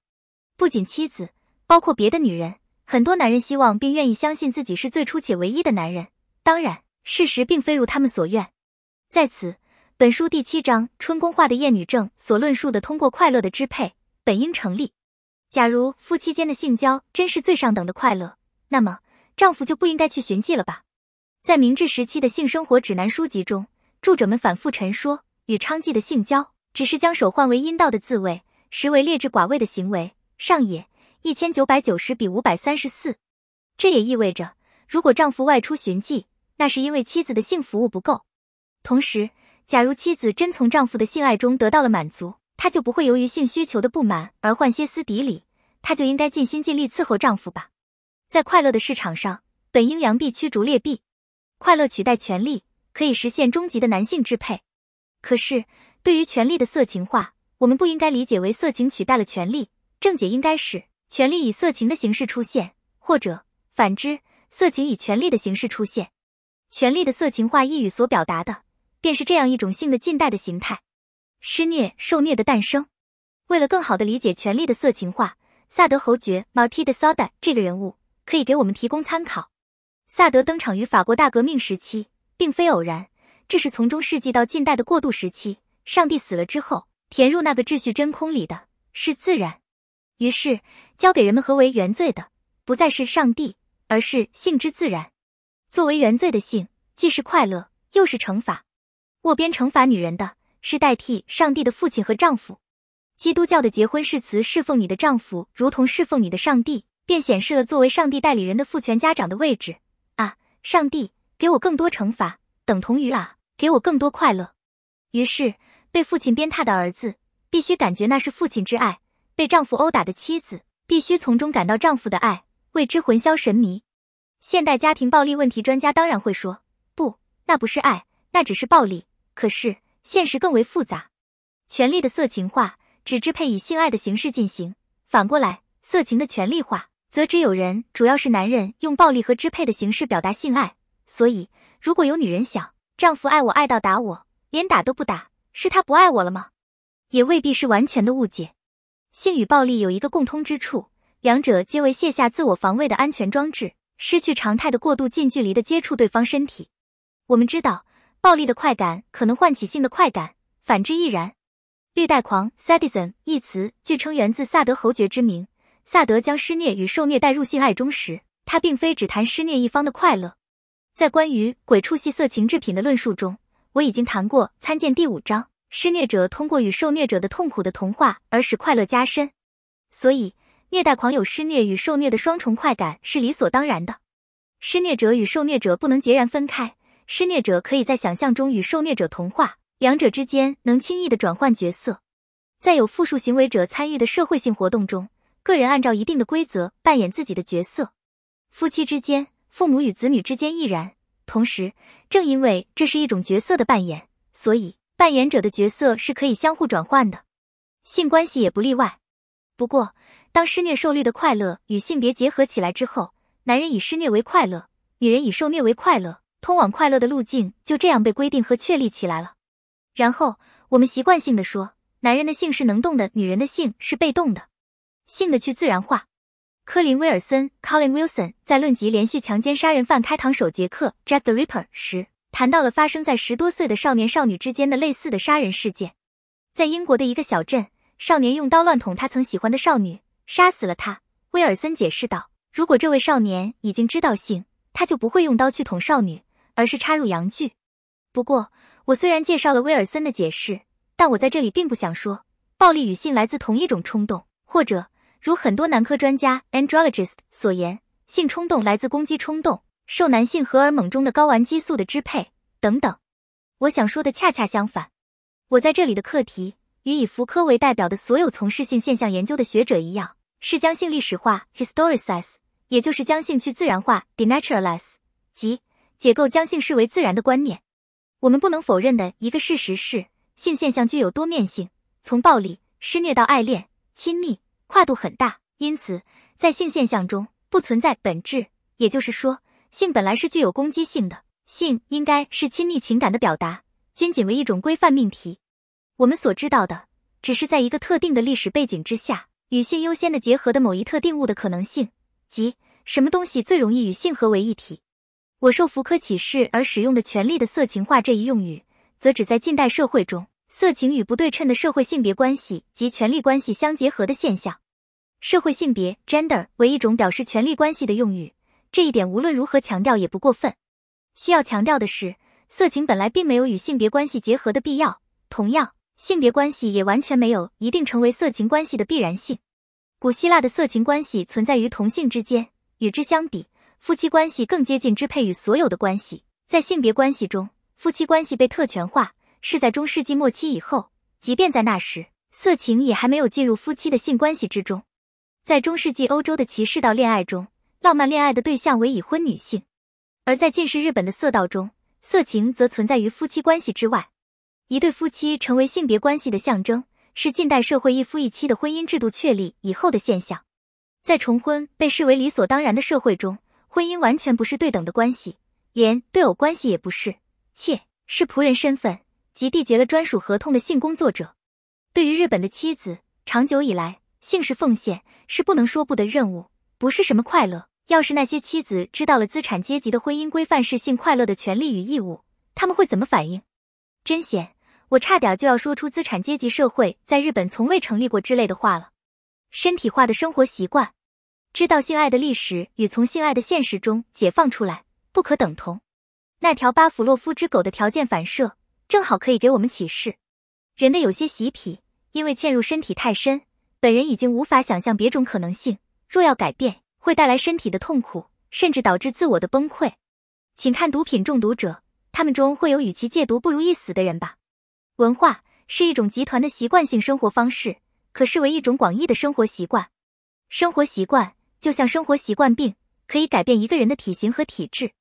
不仅妻子，包括别的女人，很多男人希望并愿意相信自己是最初且唯一的男人。当然，事实并非如他们所愿。在此，本书第七章《春宫化的厌女症》所论述的通过快乐的支配本应成立。假如夫妻间的性交真是最上等的快乐，那么丈夫就不应该去寻妓了吧？在明治时期的性生活指南书籍中。著者们反复陈说，与娼妓的性交只是将手换为阴道的自慰，实为劣质寡味的行为。上也一千九百九十比五百三十四，这也意味着，如果丈夫外出寻妓，那是因为妻子的性服务不够。同时，假如妻子真从丈夫的性爱中得到了满足，她就不会由于性需求的不满而患歇斯底里，她就应该尽心尽力伺候丈夫吧。在快乐的市场上，本应良币驱逐劣币，快乐取代权力。可以实现终极的男性支配，可是对于权力的色情化，我们不应该理解为色情取代了权力，正解应该是权力以色情的形式出现，或者反之，色情以权力的形式出现。权力的色情化一语所表达的，便是这样一种性的近代的形态，施虐受虐的诞生。为了更好的理解权力的色情化，萨德侯爵 m a r t i de Sade 这个人物可以给我们提供参考。萨德登场于法国大革命时期。并非偶然，这是从中世纪到近代的过渡时期。上帝死了之后，填入那个秩序真空里的是自然。于是，教给人们何为原罪的，不再是上帝，而是性之自然。作为原罪的性，既是快乐，又是惩罚。握边惩罚女人的，是代替上帝的父亲和丈夫。基督教的结婚誓词“侍奉你的丈夫，如同侍奉你的上帝”，便显示了作为上帝代理人的父权家长的位置。啊，上帝！给我更多惩罚，等同于啊，给我更多快乐。于是，被父亲鞭挞的儿子必须感觉那是父亲之爱；被丈夫殴打的妻子必须从中感到丈夫的爱，为之魂销神迷。现代家庭暴力问题专家当然会说，不，那不是爱，那只是暴力。可是，现实更为复杂。权力的色情化只支配以性爱的形式进行，反过来，色情的权力化则只有人，主要是男人，用暴力和支配的形式表达性爱。所以，如果有女人想丈夫爱我爱到打我，连打都不打，是他不爱我了吗？也未必是完全的误解。性与暴力有一个共通之处，两者皆为卸下自我防卫的安全装置，失去常态的过度近距离的接触对方身体。我们知道，暴力的快感可能唤起性的快感，反之亦然。虐待狂 （sadism） 一词据称源自萨德侯爵之名。萨德将施虐与受虐带入性爱中时，他并非只谈施虐一方的快乐。在关于鬼畜系色情制品的论述中，我已经谈过，参见第五章。施虐者通过与受虐者的痛苦的同化而使快乐加深，所以虐待狂有施虐与受虐的双重快感是理所当然的。施虐者与受虐者不能截然分开，施虐者可以在想象中与受虐者同化，两者之间能轻易的转换角色。在有复数行为者参与的社会性活动中，个人按照一定的规则扮演自己的角色。夫妻之间。父母与子女之间亦然。同时，正因为这是一种角色的扮演，所以扮演者的角色是可以相互转换的。性关系也不例外。不过，当施虐受虐的快乐与性别结合起来之后，男人以施虐为快乐，女人以受虐为快乐，通往快乐的路径就这样被规定和确立起来了。然后，我们习惯性的说，男人的性是能动的，女人的性是被动的，性的去自然化。科林·威尔森 （Colin Wilson） 在论及连续强奸杀人犯开膛手杰克 （Jack the Ripper） 时，谈到了发生在十多岁的少年少女之间的类似的杀人事件。在英国的一个小镇，少年用刀乱捅他曾喜欢的少女，杀死了她。威尔森解释道：“如果这位少年已经知道性，他就不会用刀去捅少女，而是插入阳具。”不过，我虽然介绍了威尔森的解释，但我在这里并不想说暴力与性来自同一种冲动，或者。如很多男科专家 （andrologist） 所言，性冲动来自攻击冲动，受男性荷尔蒙中的睾丸激素的支配等等。我想说的恰恰相反。我在这里的课题，与以福柯为代表的所有从事性现象研究的学者一样，是将性历史化 （historicize），也就是将性去自然化 （denaturalize），即解构将性视为自然的观念。我们不能否认的一个事实是，性现象具有多面性，从暴力、施虐到爱恋、亲密。跨度很大，因此在性现象中不存在本质，也就是说，性本来是具有攻击性的。性应该是亲密情感的表达，均仅为一种规范命题。我们所知道的，只是在一个特定的历史背景之下，与性优先的结合的某一特定物的可能性，即什么东西最容易与性合为一体。我受福柯启示而使用的“权力的色情化”这一用语，则只在近代社会中。色情与不对称的社会性别关系及权力关系相结合的现象，社会性别 （gender） 为一种表示权力关系的用语，这一点无论如何强调也不过分。需要强调的是，色情本来并没有与性别关系结合的必要，同样，性别关系也完全没有一定成为色情关系的必然性。古希腊的色情关系存在于同性之间，与之相比，夫妻关系更接近支配与所有的关系。在性别关系中，夫妻关系被特权化。是在中世纪末期以后，即便在那时，色情也还没有进入夫妻的性关系之中。在中世纪欧洲的骑士道恋爱中，浪漫恋爱的对象为已婚女性；而在近世日本的色道中，色情则存在于夫妻关系之外。一对夫妻成为性别关系的象征，是近代社会一夫一妻的婚姻制度确立以后的现象。在重婚被视为理所当然的社会中，婚姻完全不是对等的关系，连对偶关系也不是，妾是仆人身份。及缔结了专属合同的性工作者，对于日本的妻子，长久以来，性是奉献，是不能说不的任务，不是什么快乐。要是那些妻子知道了资产阶级的婚姻规范是性快乐的权利与义务，他们会怎么反应？真险，我差点就要说出资产阶级社会在日本从未成立过之类的话了。身体化的生活习惯，知道性爱的历史与从性爱的现实中解放出来不可等同。那条巴甫洛夫之狗的条件反射。正好可以给我们启示，人的有些习癖，因为嵌入身体太深，本人已经无法想象别种可能性。若要改变，会带来身体的痛苦，甚至导致自我的崩溃。请看毒品中毒者，他们中会有与其戒毒不如一死的人吧。文化是一种集团的习惯性生活方式，可视为一种广义的生活习惯。生活习惯就像生活习惯病，可以改变一个人的体型和体质。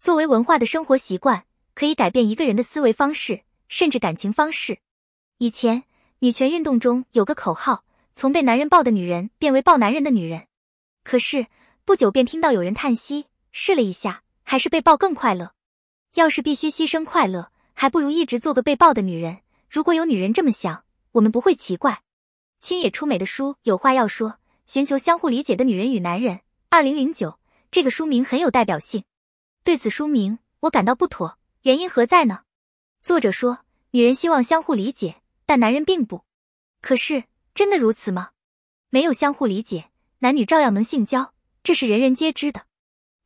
作为文化的生活习惯。可以改变一个人的思维方式，甚至感情方式。以前女权运动中有个口号，从被男人抱的女人变为抱男人的女人。可是不久便听到有人叹息，试了一下，还是被抱更快乐。要是必须牺牲快乐，还不如一直做个被抱的女人。如果有女人这么想，我们不会奇怪。青野出美的书有话要说：寻求相互理解的女人与男人。二零零九，这个书名很有代表性。对此书名，我感到不妥。原因何在呢？作者说，女人希望相互理解，但男人并不。可是，真的如此吗？没有相互理解，男女照样能性交，这是人人皆知的。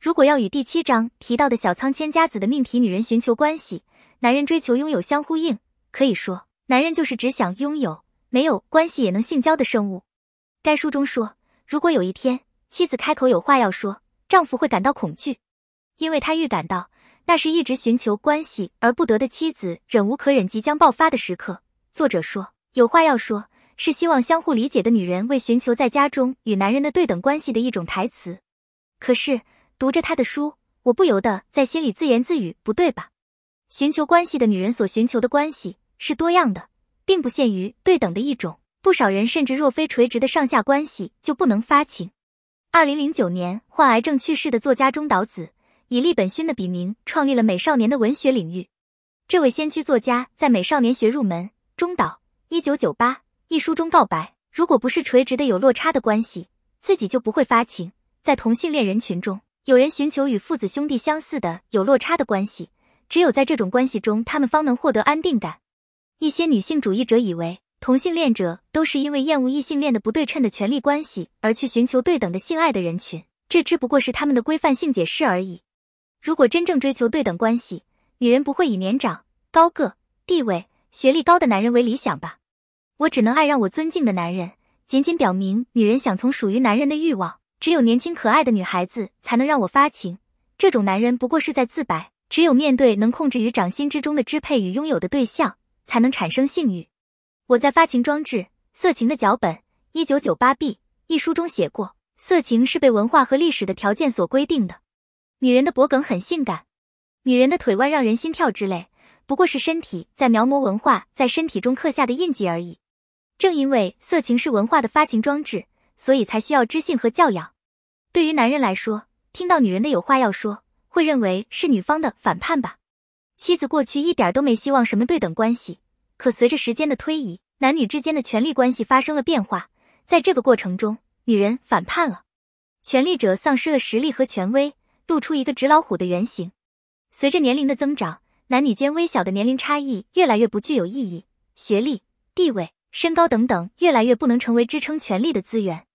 如果要与第七章提到的小仓千家子的命题“女人寻求关系，男人追求拥有”相呼应，可以说，男人就是只想拥有，没有关系也能性交的生物。该书中说，如果有一天妻子开口有话要说，丈夫会感到恐惧，因为他预感到。那是一直寻求关系而不得的妻子忍无可忍即将爆发的时刻。作者说：“有话要说，是希望相互理解的女人为寻求在家中与男人的对等关系的一种台词。”可是读着他的书，我不由得在心里自言自语：“不对吧？寻求关系的女人所寻求的关系是多样的，并不限于对等的一种。不少人甚至若非垂直的上下关系就不能发情。”二零零九年患癌症去世的作家中岛子。以立本勋的笔名创立了美少年的文学领域。这位先驱作家在《美少年学入门》中岛一九九八一书中告白：如果不是垂直的有落差的关系，自己就不会发情。在同性恋人群中，有人寻求与父子兄弟相似的有落差的关系，只有在这种关系中，他们方能获得安定感。一些女性主义者以为同性恋者都是因为厌恶异性恋的不对称的权利关系而去寻求对等的性爱的人群，这只不过是他们的规范性解释而已。如果真正追求对等关系，女人不会以年长、高个、地位、学历高的男人为理想吧？我只能爱让我尊敬的男人，仅仅表明女人想从属于男人的欲望。只有年轻可爱的女孩子才能让我发情，这种男人不过是在自白。只有面对能控制于掌心之中的支配与拥有的对象，才能产生性欲。我在《发情装置：色情的脚本》（一九九八 B） 一书中写过，色情是被文化和历史的条件所规定的。女人的脖梗很性感，女人的腿弯让人心跳之类，不过是身体在描摹文化在身体中刻下的印记而已。正因为色情是文化的发情装置，所以才需要知性和教养。对于男人来说，听到女人的有话要说，会认为是女方的反叛吧。妻子过去一点都没希望什么对等关系，可随着时间的推移，男女之间的权力关系发生了变化。在这个过程中，女人反叛了，权力者丧失了实力和权威。露出一个纸老虎的原型。随着年龄的增长，男女间微小的年龄差异越来越不具有意义，学历、地位、身高等等越来越不能成为支撑权力的资源。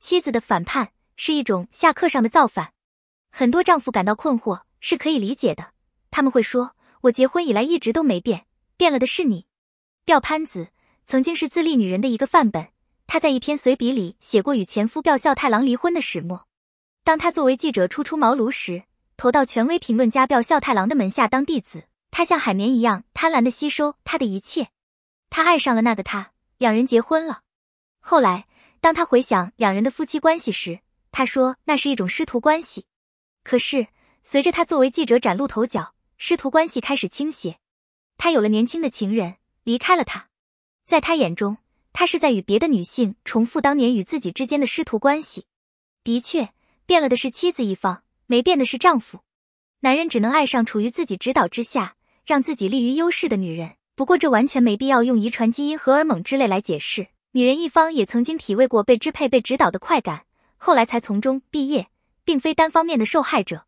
妻子的反叛是一种下课上的造反，很多丈夫感到困惑是可以理解的。他们会说：“我结婚以来一直都没变，变了的是你。”吊潘子曾经是自立女人的一个范本，她在一篇随笔里写过与前夫吊笑太郎离婚的始末。当他作为记者初出茅庐时，投到权威评论家吊孝太郎的门下当弟子，他像海绵一样贪婪的吸收他的一切。他爱上了那个他，两人结婚了。后来，当他回想两人的夫妻关系时，他说那是一种师徒关系。可是，随着他作为记者崭露头角，师徒关系开始倾斜。他有了年轻的情人，离开了他。在他眼中，他是在与别的女性重复当年与自己之间的师徒关系。的确。变了的是妻子一方，没变的是丈夫。男人只能爱上处于自己指导之下，让自己立于优势的女人。不过这完全没必要用遗传基因、荷尔蒙之类来解释。女人一方也曾经体味过被支配、被指导的快感，后来才从中毕业，并非单方面的受害者。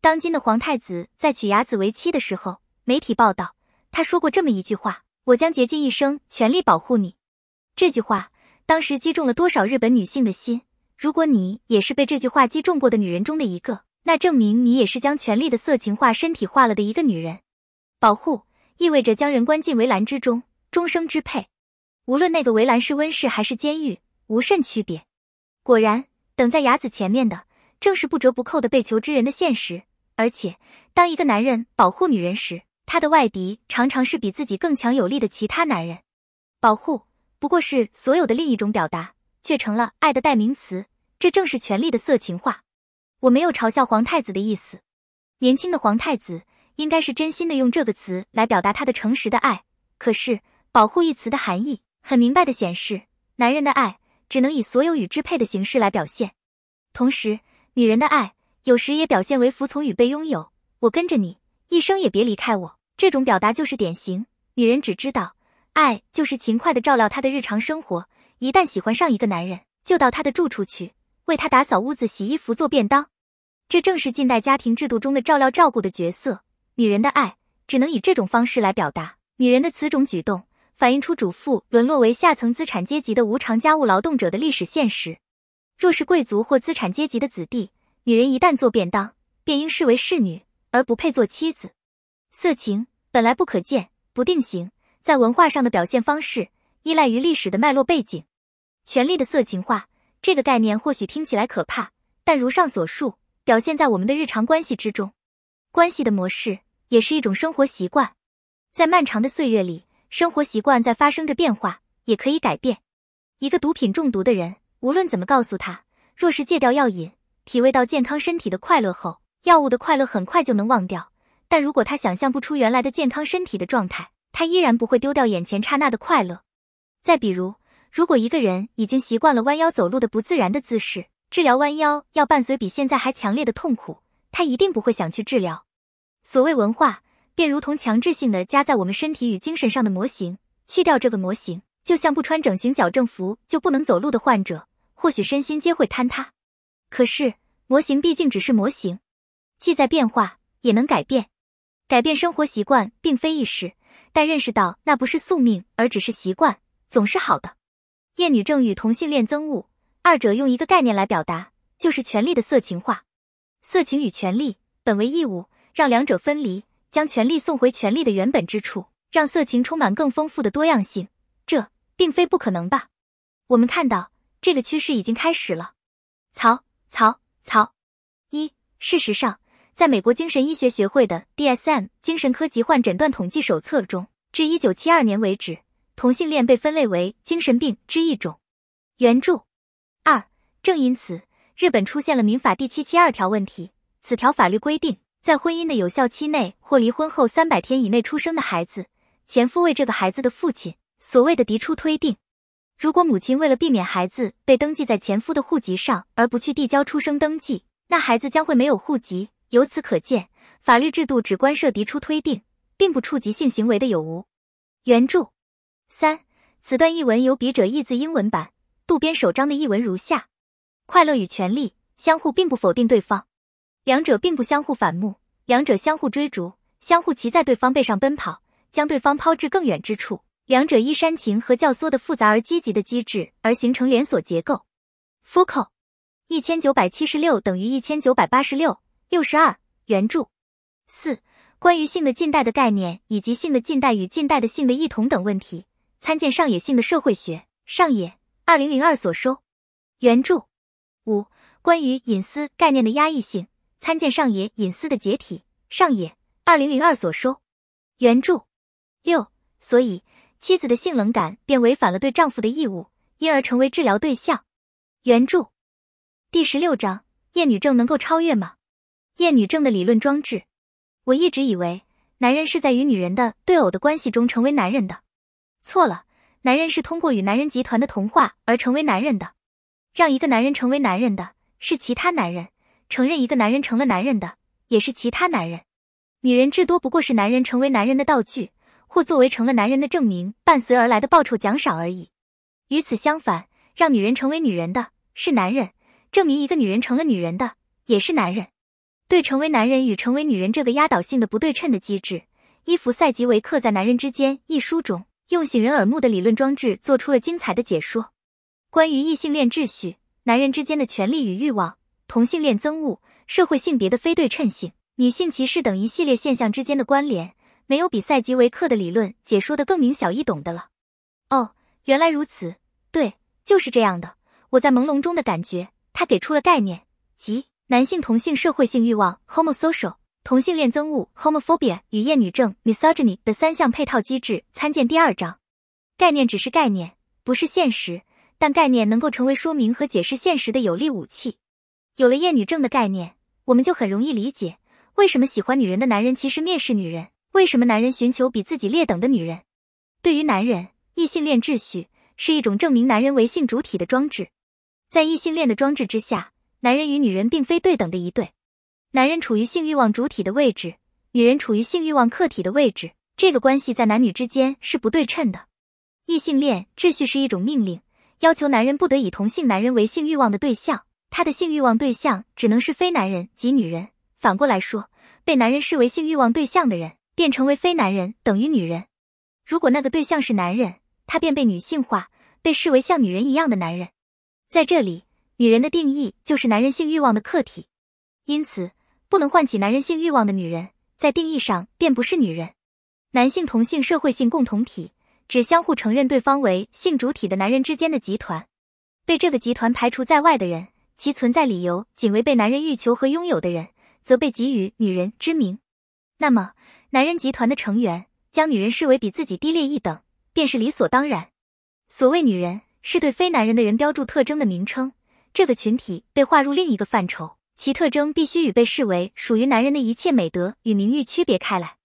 当今的皇太子在娶雅子为妻的时候，媒体报道，他说过这么一句话：“我将竭尽一生全力保护你。”这句话当时击中了多少日本女性的心？如果你也是被这句话击中过的女人中的一个，那证明你也是将权力的色情化、身体化了的一个女人。保护意味着将人关进围栏之中，终生支配，无论那个围栏是温室还是监狱，无甚区别。果然，等在雅子前面的正是不折不扣的被囚之人的现实。而且，当一个男人保护女人时，他的外敌常常是比自己更强有力的其他男人。保护不过是所有的另一种表达，却成了爱的代名词。这正是权力的色情化。我没有嘲笑皇太子的意思。年轻的皇太子应该是真心的用这个词来表达他的诚实的爱。可是“保护”一词的含义很明白的显示，男人的爱只能以所有与支配的形式来表现。同时，女人的爱有时也表现为服从与被拥有。我跟着你，一生也别离开我。这种表达就是典型。女人只知道，爱就是勤快的照料她的日常生活。一旦喜欢上一个男人，就到他的住处去。为他打扫屋子、洗衣服、做便当，这正是近代家庭制度中的照料、照顾的角色。女人的爱只能以这种方式来表达。女人的此种举动，反映出主妇沦落为下层资产阶级的无偿家务劳动者的历史现实。若是贵族或资产阶级的子弟，女人一旦做便当，便应视为侍女，而不配做妻子。色情本来不可见、不定型，在文化上的表现方式依赖于历史的脉络背景。权力的色情化。这个概念或许听起来可怕，但如上所述，表现在我们的日常关系之中，关系的模式也是一种生活习惯。在漫长的岁月里，生活习惯在发生着变化，也可以改变。一个毒品中毒的人，无论怎么告诉他，若是戒掉药瘾，体味到健康身体的快乐后，药物的快乐很快就能忘掉。但如果他想象不出原来的健康身体的状态，他依然不会丢掉眼前刹那的快乐。再比如。如果一个人已经习惯了弯腰走路的不自然的姿势，治疗弯腰要伴随比现在还强烈的痛苦，他一定不会想去治疗。所谓文化，便如同强制性的加在我们身体与精神上的模型。去掉这个模型，就像不穿整形矫正服就不能走路的患者，或许身心皆会坍塌。可是模型毕竟只是模型，既在变化，也能改变。改变生活习惯并非易事，但认识到那不是宿命，而只是习惯，总是好的。厌女症与同性恋憎恶，二者用一个概念来表达，就是权力的色情化。色情与权力本为义务，让两者分离，将权力送回权力的原本之处，让色情充满更丰富的多样性，这并非不可能吧？我们看到这个趋势已经开始了。曹曹曹一，事实上，在美国精神医学学会的 DSM 精神科疾患诊断统计手册中，至一九七二年为止。同性恋被分类为精神病之一种。原著二正因此，日本出现了民法第七七二条问题。此条法律规定，在婚姻的有效期内或离婚后三百天以内出生的孩子，前夫为这个孩子的父亲。所谓的嫡出推定，如果母亲为了避免孩子被登记在前夫的户籍上而不去递交出生登记，那孩子将会没有户籍。由此可见，法律制度只关涉嫡出推定，并不触及性行为的有无。原著。三，此段译文由笔者译自英文版渡边守章的译文如下：快乐与权力相互并不否定对方，两者并不相互反目，两者相互追逐，相互骑在对方背上奔跑，将对方抛至更远之处。两者依煽情和教唆的复杂而积极的机制而形成连锁结构。Fuko，一千九百七十六等于一千九百八十六六十二。原著。四，关于性的近代的概念以及性的近代与近代的性的异同等问题。参见上野性的社会学，上野二零零二所收，原著。五、关于隐私概念的压抑性，参见上野隐私的解体，上野二零零二所收，原著。六、所以妻子的性冷感便违反了对丈夫的义务，因而成为治疗对象。原著第十六章，厌女症能够超越吗？厌女症的理论装置，我一直以为男人是在与女人的对偶的关系中成为男人的。错了，男人是通过与男人集团的同化而成为男人的，让一个男人成为男人的是其他男人，承认一个男人成了男人的也是其他男人。女人至多不过是男人成为男人的道具，或作为成了男人的证明伴随而来的报酬奖赏而已。与此相反，让女人成为女人的是男人，证明一个女人成了女人的也是男人。对成为男人与成为女人这个压倒性的不对称的机制，伊弗赛吉维克在《男人之间》一书中。用醒人耳目的理论装置做出了精彩的解说，关于异性恋秩序、男人之间的权利与欲望、同性恋憎恶、社会性别的非对称性、女性歧视等一系列现象之间的关联，没有比赛吉维克的理论解说的更明晓易懂的了。哦，原来如此，对，就是这样的。我在朦胧中的感觉，他给出了概念即男性同性社会性欲望 （homosocial）。同性恋憎恶 （homophobia） 与厌女症 （misogyny） 的三项配套机制，参见第二章。概念只是概念，不是现实，但概念能够成为说明和解释现实的有力武器。有了厌女症的概念，我们就很容易理解为什么喜欢女人的男人其实蔑视女人，为什么男人寻求比自己劣等的女人。对于男人，异性恋秩序是一种证明男人为性主体的装置。在异性恋的装置之下，男人与女人并非对等的一对。男人处于性欲望主体的位置，女人处于性欲望客体的位置。这个关系在男女之间是不对称的。异性恋秩序是一种命令，要求男人不得以同性男人为性欲望的对象，他的性欲望对象只能是非男人及女人。反过来说，被男人视为性欲望对象的人便成为非男人等于女人。如果那个对象是男人，他便被女性化，被视为像女人一样的男人。在这里，女人的定义就是男人性欲望的客体。因此。不能唤起男人性欲望的女人，在定义上便不是女人。男性同性社会性共同体，指相互承认对方为性主体的男人之间的集团。被这个集团排除在外的人，其存在理由仅为被男人欲求和拥有的人，则被给予“女人”之名。那么，男人集团的成员将女人视为比自己低劣一等，便是理所当然。所谓“女人”，是对非男人的人标注特征的名称。这个群体被划入另一个范畴。其特征必须与被视为属于男人的一切美德与名誉区别开来。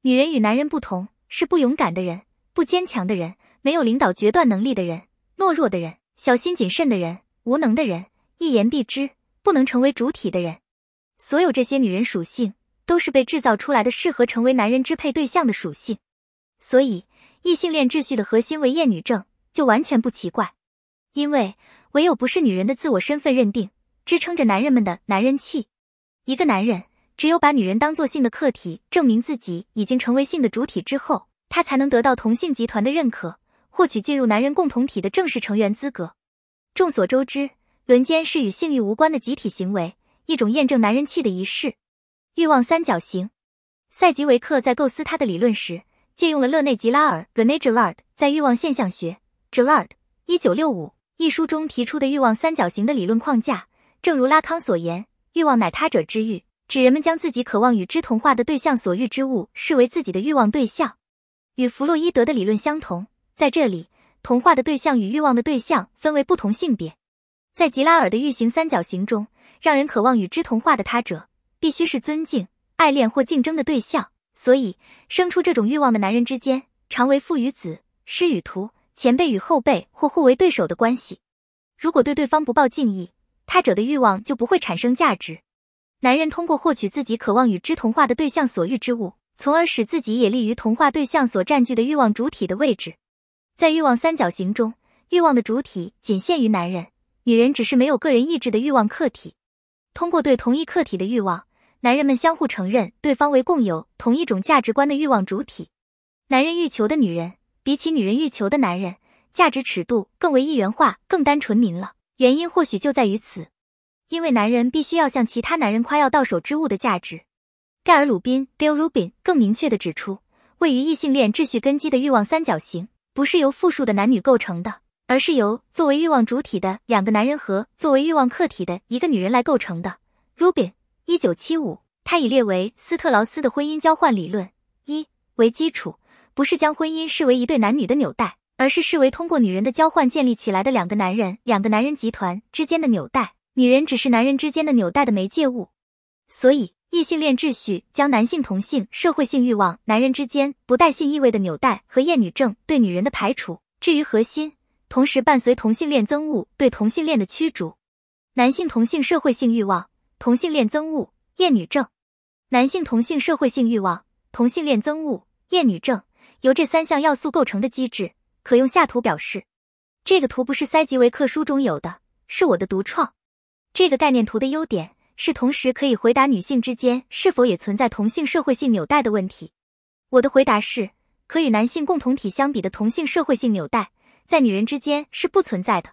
女人与男人不同，是不勇敢的人，不坚强的人，没有领导决断能力的人，懦弱的人，小心谨慎的人，无能的人，一言蔽之，不能成为主体的人。所有这些女人属性都是被制造出来的，适合成为男人支配对象的属性。所以，异性恋秩序的核心为厌女症，就完全不奇怪，因为唯有不是女人的自我身份认定。支撑着男人们的男人气。一个男人只有把女人当做性的客体，证明自己已经成为性的主体之后，他才能得到同性集团的认可，获取进入男人共同体的正式成员资格。众所周知，轮奸是与性欲无关的集体行为，一种验证男人气的仪式。欲望三角形，赛吉维克在构思他的理论时，借用了勒内吉拉尔 （René Girard） 在《欲望现象学》（Girard，一九六五）一书中提出的欲望三角形的理论框架。正如拉康所言，欲望乃他者之欲，指人们将自己渴望与之同化的对象所欲之物视为自己的欲望对象。与弗洛伊德的理论相同，在这里，同化的对象与欲望的对象分为不同性别。在吉拉尔的欲形三角形中，让人渴望与之同化的他者，必须是尊敬、爱恋或竞争的对象。所以，生出这种欲望的男人之间，常为父与子、师与徒、前辈与后辈或互为对手的关系。如果对对方不抱敬意，他者的欲望就不会产生价值。男人通过获取自己渴望与之同化的对象所欲之物，从而使自己也立于同化对象所占据的欲望主体的位置。在欲望三角形中，欲望的主体仅限于男人，女人只是没有个人意志的欲望客体。通过对同一客体的欲望，男人们相互承认对方为共有同一种价值观的欲望主体。男人欲求的女人，比起女人欲求的男人，价值尺度更为一元化、更单纯明了。原因或许就在于此，因为男人必须要向其他男人夸耀到手之物的价值。盖尔鲁宾 （Gil Rubin） 更明确的指出，位于异性恋秩序根基的欲望三角形，不是由复数的男女构成的，而是由作为欲望主体的两个男人和作为欲望客体的一个女人来构成的。Rubin，一九七五，他以列为斯特劳斯的婚姻交换理论一为基础，不是将婚姻视为一对男女的纽带。而是视为通过女人的交换建立起来的两个男人、两个男人集团之间的纽带，女人只是男人之间的纽带的媒介物。所以，异性恋秩序将男性同性社会性欲望、男人之间不带性意味的纽带和厌女症对女人的排除置于核心，同时伴随同性恋憎恶对同性恋的驱逐。男性同性社会性欲望、同性恋憎恶、厌女症；男性同性社会性欲望、同性恋憎恶、厌女症，由这三项要素构成的机制。可用下图表示，这个图不是塞吉维克书中有的，是我的独创。这个概念图的优点是，同时可以回答女性之间是否也存在同性社会性纽带的问题。我的回答是，可与男性共同体相比的同性社会性纽带，在女人之间是不存在的。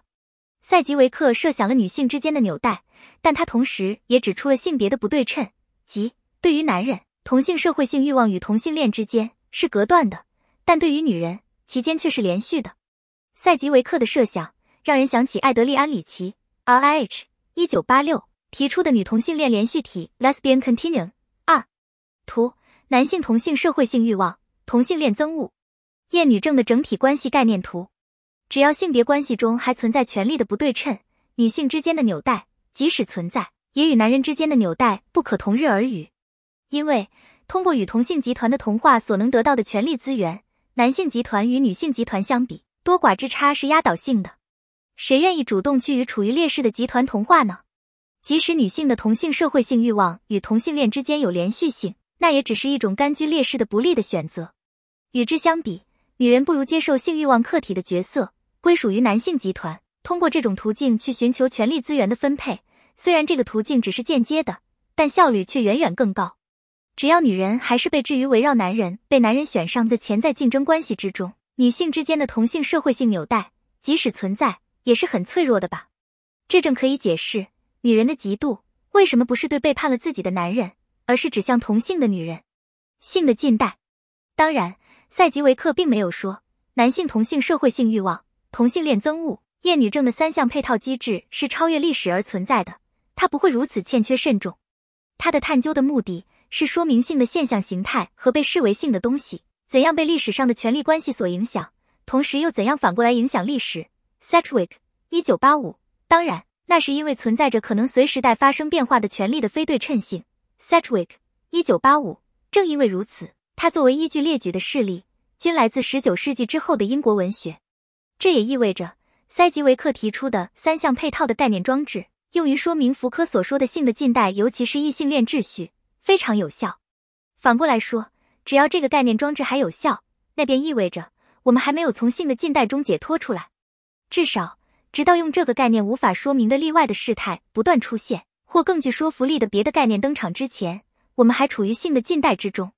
塞吉维克设想了女性之间的纽带，但他同时也指出了性别的不对称，即对于男人，同性社会性欲望与同性恋之间是隔断的，但对于女人。其间却是连续的。赛吉维克的设想让人想起艾德利安里奇 （R.I.H. 一九八六）提出的女同性恋连续体 （Lesbian Continuum） 二图：男性同性社会性欲望、同性恋憎恶、厌女症的整体关系概念图。只要性别关系中还存在权力的不对称，女性之间的纽带即使存在，也与男人之间的纽带不可同日而语，因为通过与同性集团的同化所能得到的权力资源。男性集团与女性集团相比，多寡之差是压倒性的。谁愿意主动去与处于劣势的集团同化呢？即使女性的同性社会性欲望与同性恋之间有连续性，那也只是一种甘居劣势的不利的选择。与之相比，女人不如接受性欲望客体的角色，归属于男性集团，通过这种途径去寻求权力资源的分配。虽然这个途径只是间接的，但效率却远远更高。只要女人还是被置于围绕男人、被男人选上的潜在竞争关系之中，女性之间的同性社会性纽带，即使存在，也是很脆弱的吧？这正可以解释，女人的嫉妒为什么不是对背叛了自己的男人，而是指向同性的女人。性的近代，当然，赛吉维克并没有说男性同性社会性欲望、同性恋憎恶、厌女症的三项配套机制是超越历史而存在的，他不会如此欠缺慎重，他的探究的目的。是说明性的现象形态和被视为性的东西怎样被历史上的权力关系所影响，同时又怎样反过来影响历史。Setchwick，一九八五。当然，那是因为存在着可能随时代发生变化的权力的非对称性。Setchwick，一九八五。正因为如此，它作为依据列举的事例均来自十九世纪之后的英国文学。这也意味着塞吉维克提出的三项配套的概念装置，用于说明福柯所说的性的近代，尤其是异性恋秩序。非常有效。反过来说，只要这个概念装置还有效，那便意味着我们还没有从性的近代中解脱出来。至少，直到用这个概念无法说明的例外的事态不断出现，或更具说服力的别的概念登场之前，我们还处于性的近代之中。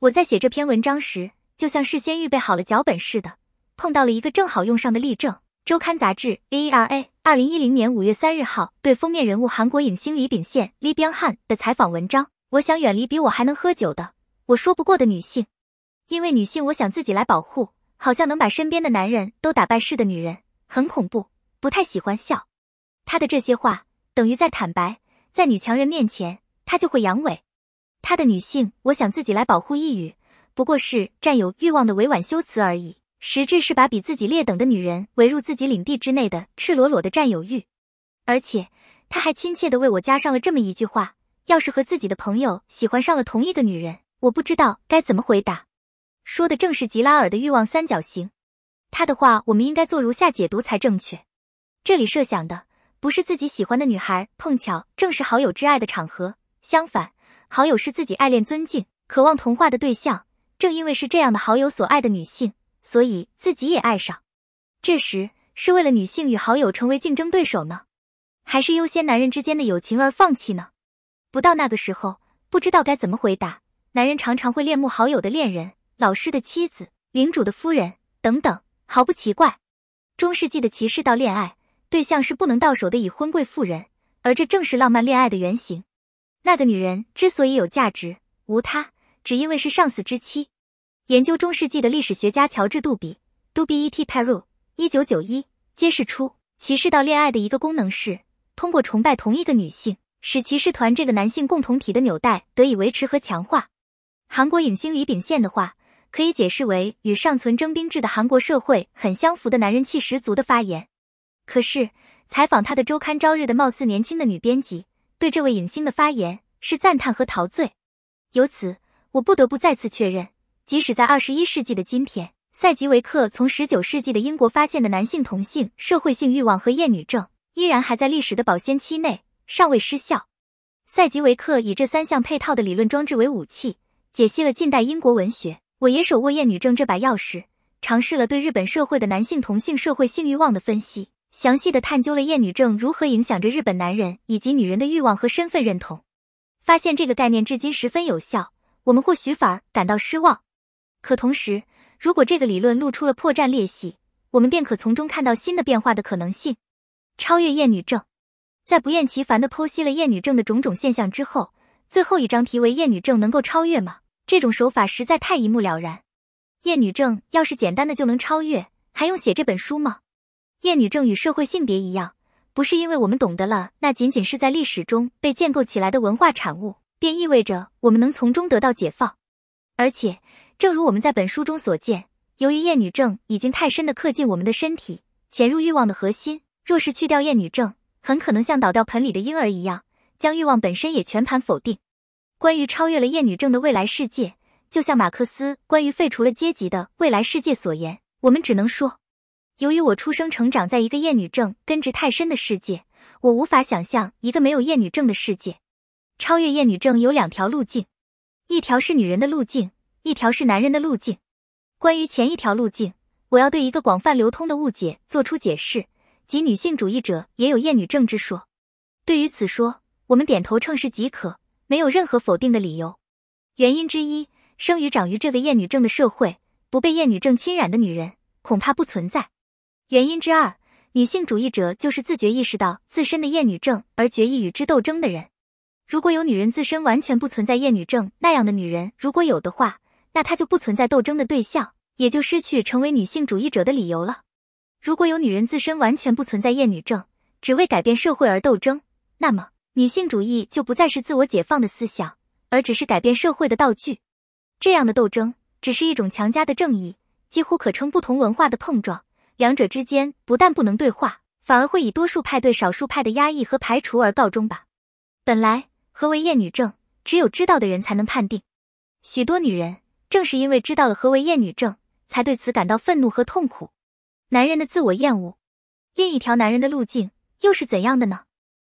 我在写这篇文章时，就像事先预备好了脚本似的，碰到了一个正好用上的例证：周刊杂志《A R A》二零一零年五月三日号对封面人物韩国影星李秉宪、李炳翰的采访文章。我想远离比我还能喝酒的、我说不过的女性，因为女性我想自己来保护。好像能把身边的男人都打败似的，女人很恐怖，不太喜欢笑。他的这些话等于在坦白，在女强人面前他就会阳痿。他的女性我想自己来保护，一语不过是占有欲望的委婉修辞而已，实质是把比自己劣等的女人围入自己领地之内的赤裸裸的占有欲。而且他还亲切的为我加上了这么一句话。要是和自己的朋友喜欢上了同一个女人，我不知道该怎么回答。说的正是吉拉尔的欲望三角形。他的话，我们应该做如下解读才正确：这里设想的不是自己喜欢的女孩碰巧正是好友之爱的场合，相反，好友是自己爱恋、尊敬、渴望同化的对象。正因为是这样的好友所爱的女性，所以自己也爱上。这时是为了女性与好友成为竞争对手呢，还是优先男人之间的友情而放弃呢？不到那个时候，不知道该怎么回答。男人常常会恋慕好友的恋人、老师的妻子、领主的夫人等等，毫不奇怪。中世纪的骑士道恋爱对象是不能到手的已婚贵妇人，而这正是浪漫恋爱的原型。那个女人之所以有价值，无他，只因为是上司之妻。研究中世纪的历史学家乔治·杜比 d u b i e t Peru，1991） 揭示出，骑士道恋爱的一个功能是通过崇拜同一个女性。使骑士团这个男性共同体的纽带得以维持和强化。韩国影星李秉宪的话，可以解释为与尚存征兵制的韩国社会很相符的男人气十足的发言。可是，采访他的周刊《朝日》的貌似年轻的女编辑对这位影星的发言是赞叹和陶醉。由此，我不得不再次确认，即使在二十一世纪的今天，塞吉维克从十九世纪的英国发现的男性同性社会性欲望和厌女症，依然还在历史的保鲜期内。尚未失效。赛吉维克以这三项配套的理论装置为武器，解析了近代英国文学。我也手握厌女症这把钥匙，尝试了对日本社会的男性同性社会性欲望的分析，详细的探究了厌女症如何影响着日本男人以及女人的欲望和身份认同。发现这个概念至今十分有效，我们或许反而感到失望。可同时，如果这个理论露出了破绽裂隙，我们便可从中看到新的变化的可能性，超越厌女症。在不厌其烦的剖析了厌女症的种种现象之后，最后一章题为“厌女症能够超越吗？”这种手法实在太一目了然。厌女症要是简单的就能超越，还用写这本书吗？厌女症与社会性别一样，不是因为我们懂得了，那仅仅是在历史中被建构起来的文化产物，便意味着我们能从中得到解放。而且，正如我们在本书中所见，由于厌女症已经太深的刻进我们的身体，潜入欲望的核心，若是去掉厌女症，很可能像倒掉盆里的婴儿一样，将欲望本身也全盘否定。关于超越了厌女症的未来世界，就像马克思关于废除了阶级的未来世界所言，我们只能说：由于我出生成长在一个厌女症根植太深的世界，我无法想象一个没有厌女症的世界。超越厌女症有两条路径，一条是女人的路径，一条是男人的路径。关于前一条路径，我要对一个广泛流通的误解做出解释。及女性主义者也有厌女症之说，对于此说，我们点头称是即可，没有任何否定的理由。原因之一，生于长于这个厌女症的社会，不被厌女症侵染的女人恐怕不存在。原因之二，女性主义者就是自觉意识到自身的厌女症而决意与之斗争的人。如果有女人自身完全不存在厌女症那样的女人，如果有的话，那她就不存在斗争的对象，也就失去成为女性主义者的理由了。如果有女人自身完全不存在厌女症，只为改变社会而斗争，那么女性主义就不再是自我解放的思想，而只是改变社会的道具。这样的斗争只是一种强加的正义，几乎可称不同文化的碰撞。两者之间不但不能对话，反而会以多数派对少数派的压抑和排除而告终吧。本来，何为厌女症，只有知道的人才能判定。许多女人正是因为知道了何为厌女症，才对此感到愤怒和痛苦。男人的自我厌恶，另一条男人的路径又是怎样的呢？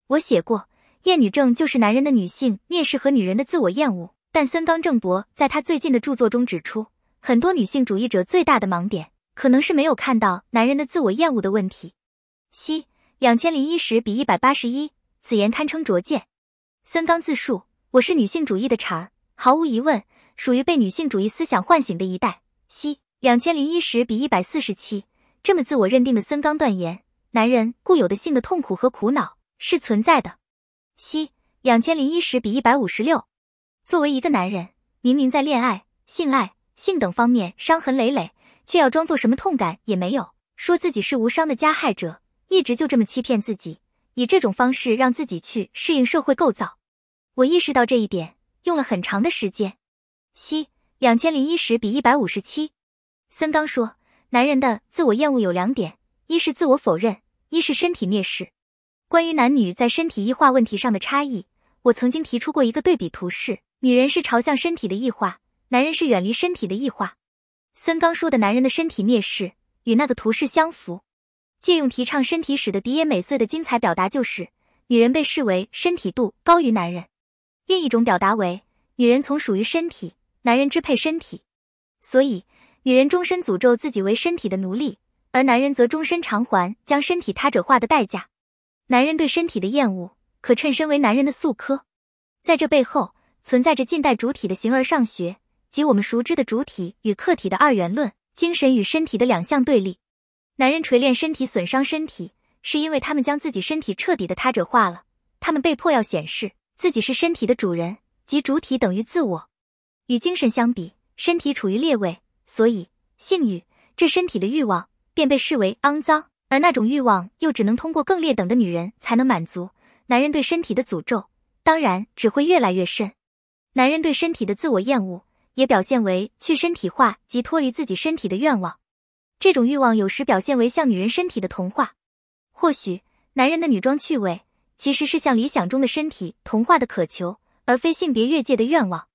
我写过，厌女症就是男人的女性蔑视和女人的自我厌恶。但森冈正博在他最近的著作中指出，很多女性主义者最大的盲点可能是没有看到男人的自我厌恶的问题。西两千零一十比一百八十一，此言堪称拙见。森冈自述，我是女性主义的茬儿，毫无疑问，属于被女性主义思想唤醒的一代。西两千零一十比一百四十七。这么自我认定的森刚断言，男人固有的性的痛苦和苦恼是存在的。西两千零一十比一百五十六，作为一个男人，明明在恋爱、性爱、性等方面伤痕累累，却要装作什么痛感也没有，说自己是无伤的加害者，一直就这么欺骗自己，以这种方式让自己去适应社会构造。我意识到这一点，用了很长的时间。西两千零一十比一百五十七，森刚说。男人的自我厌恶有两点：一是自我否认，一是身体蔑视。关于男女在身体异化问题上的差异，我曾经提出过一个对比图示：女人是朝向身体的异化，男人是远离身体的异化。森刚说的男人的身体蔑视与那个图示相符。借用提倡身体史的迪耶美穗的精彩表达，就是：女人被视为身体度高于男人；另一种表达为：女人从属于身体，男人支配身体。所以。女人终身诅咒自己为身体的奴隶，而男人则终身偿还将身体他者化的代价。男人对身体的厌恶，可称身为男人的素科。在这背后存在着近代主体的形而上学即我们熟知的主体与客体的二元论、精神与身体的两相对立。男人锤炼身体、损伤身体，是因为他们将自己身体彻底的他者化了，他们被迫要显示自己是身体的主人，即主体等于自我。与精神相比，身体处于劣位。所以，性欲这身体的欲望便被视为肮脏，而那种欲望又只能通过更劣等的女人才能满足。男人对身体的诅咒，当然只会越来越深。男人对身体的自我厌恶，也表现为去身体化及脱离自己身体的愿望。这种欲望有时表现为像女人身体的同化。或许，男人的女装趣味，其实是向理想中的身体同化的渴求，而非性别越界的愿望。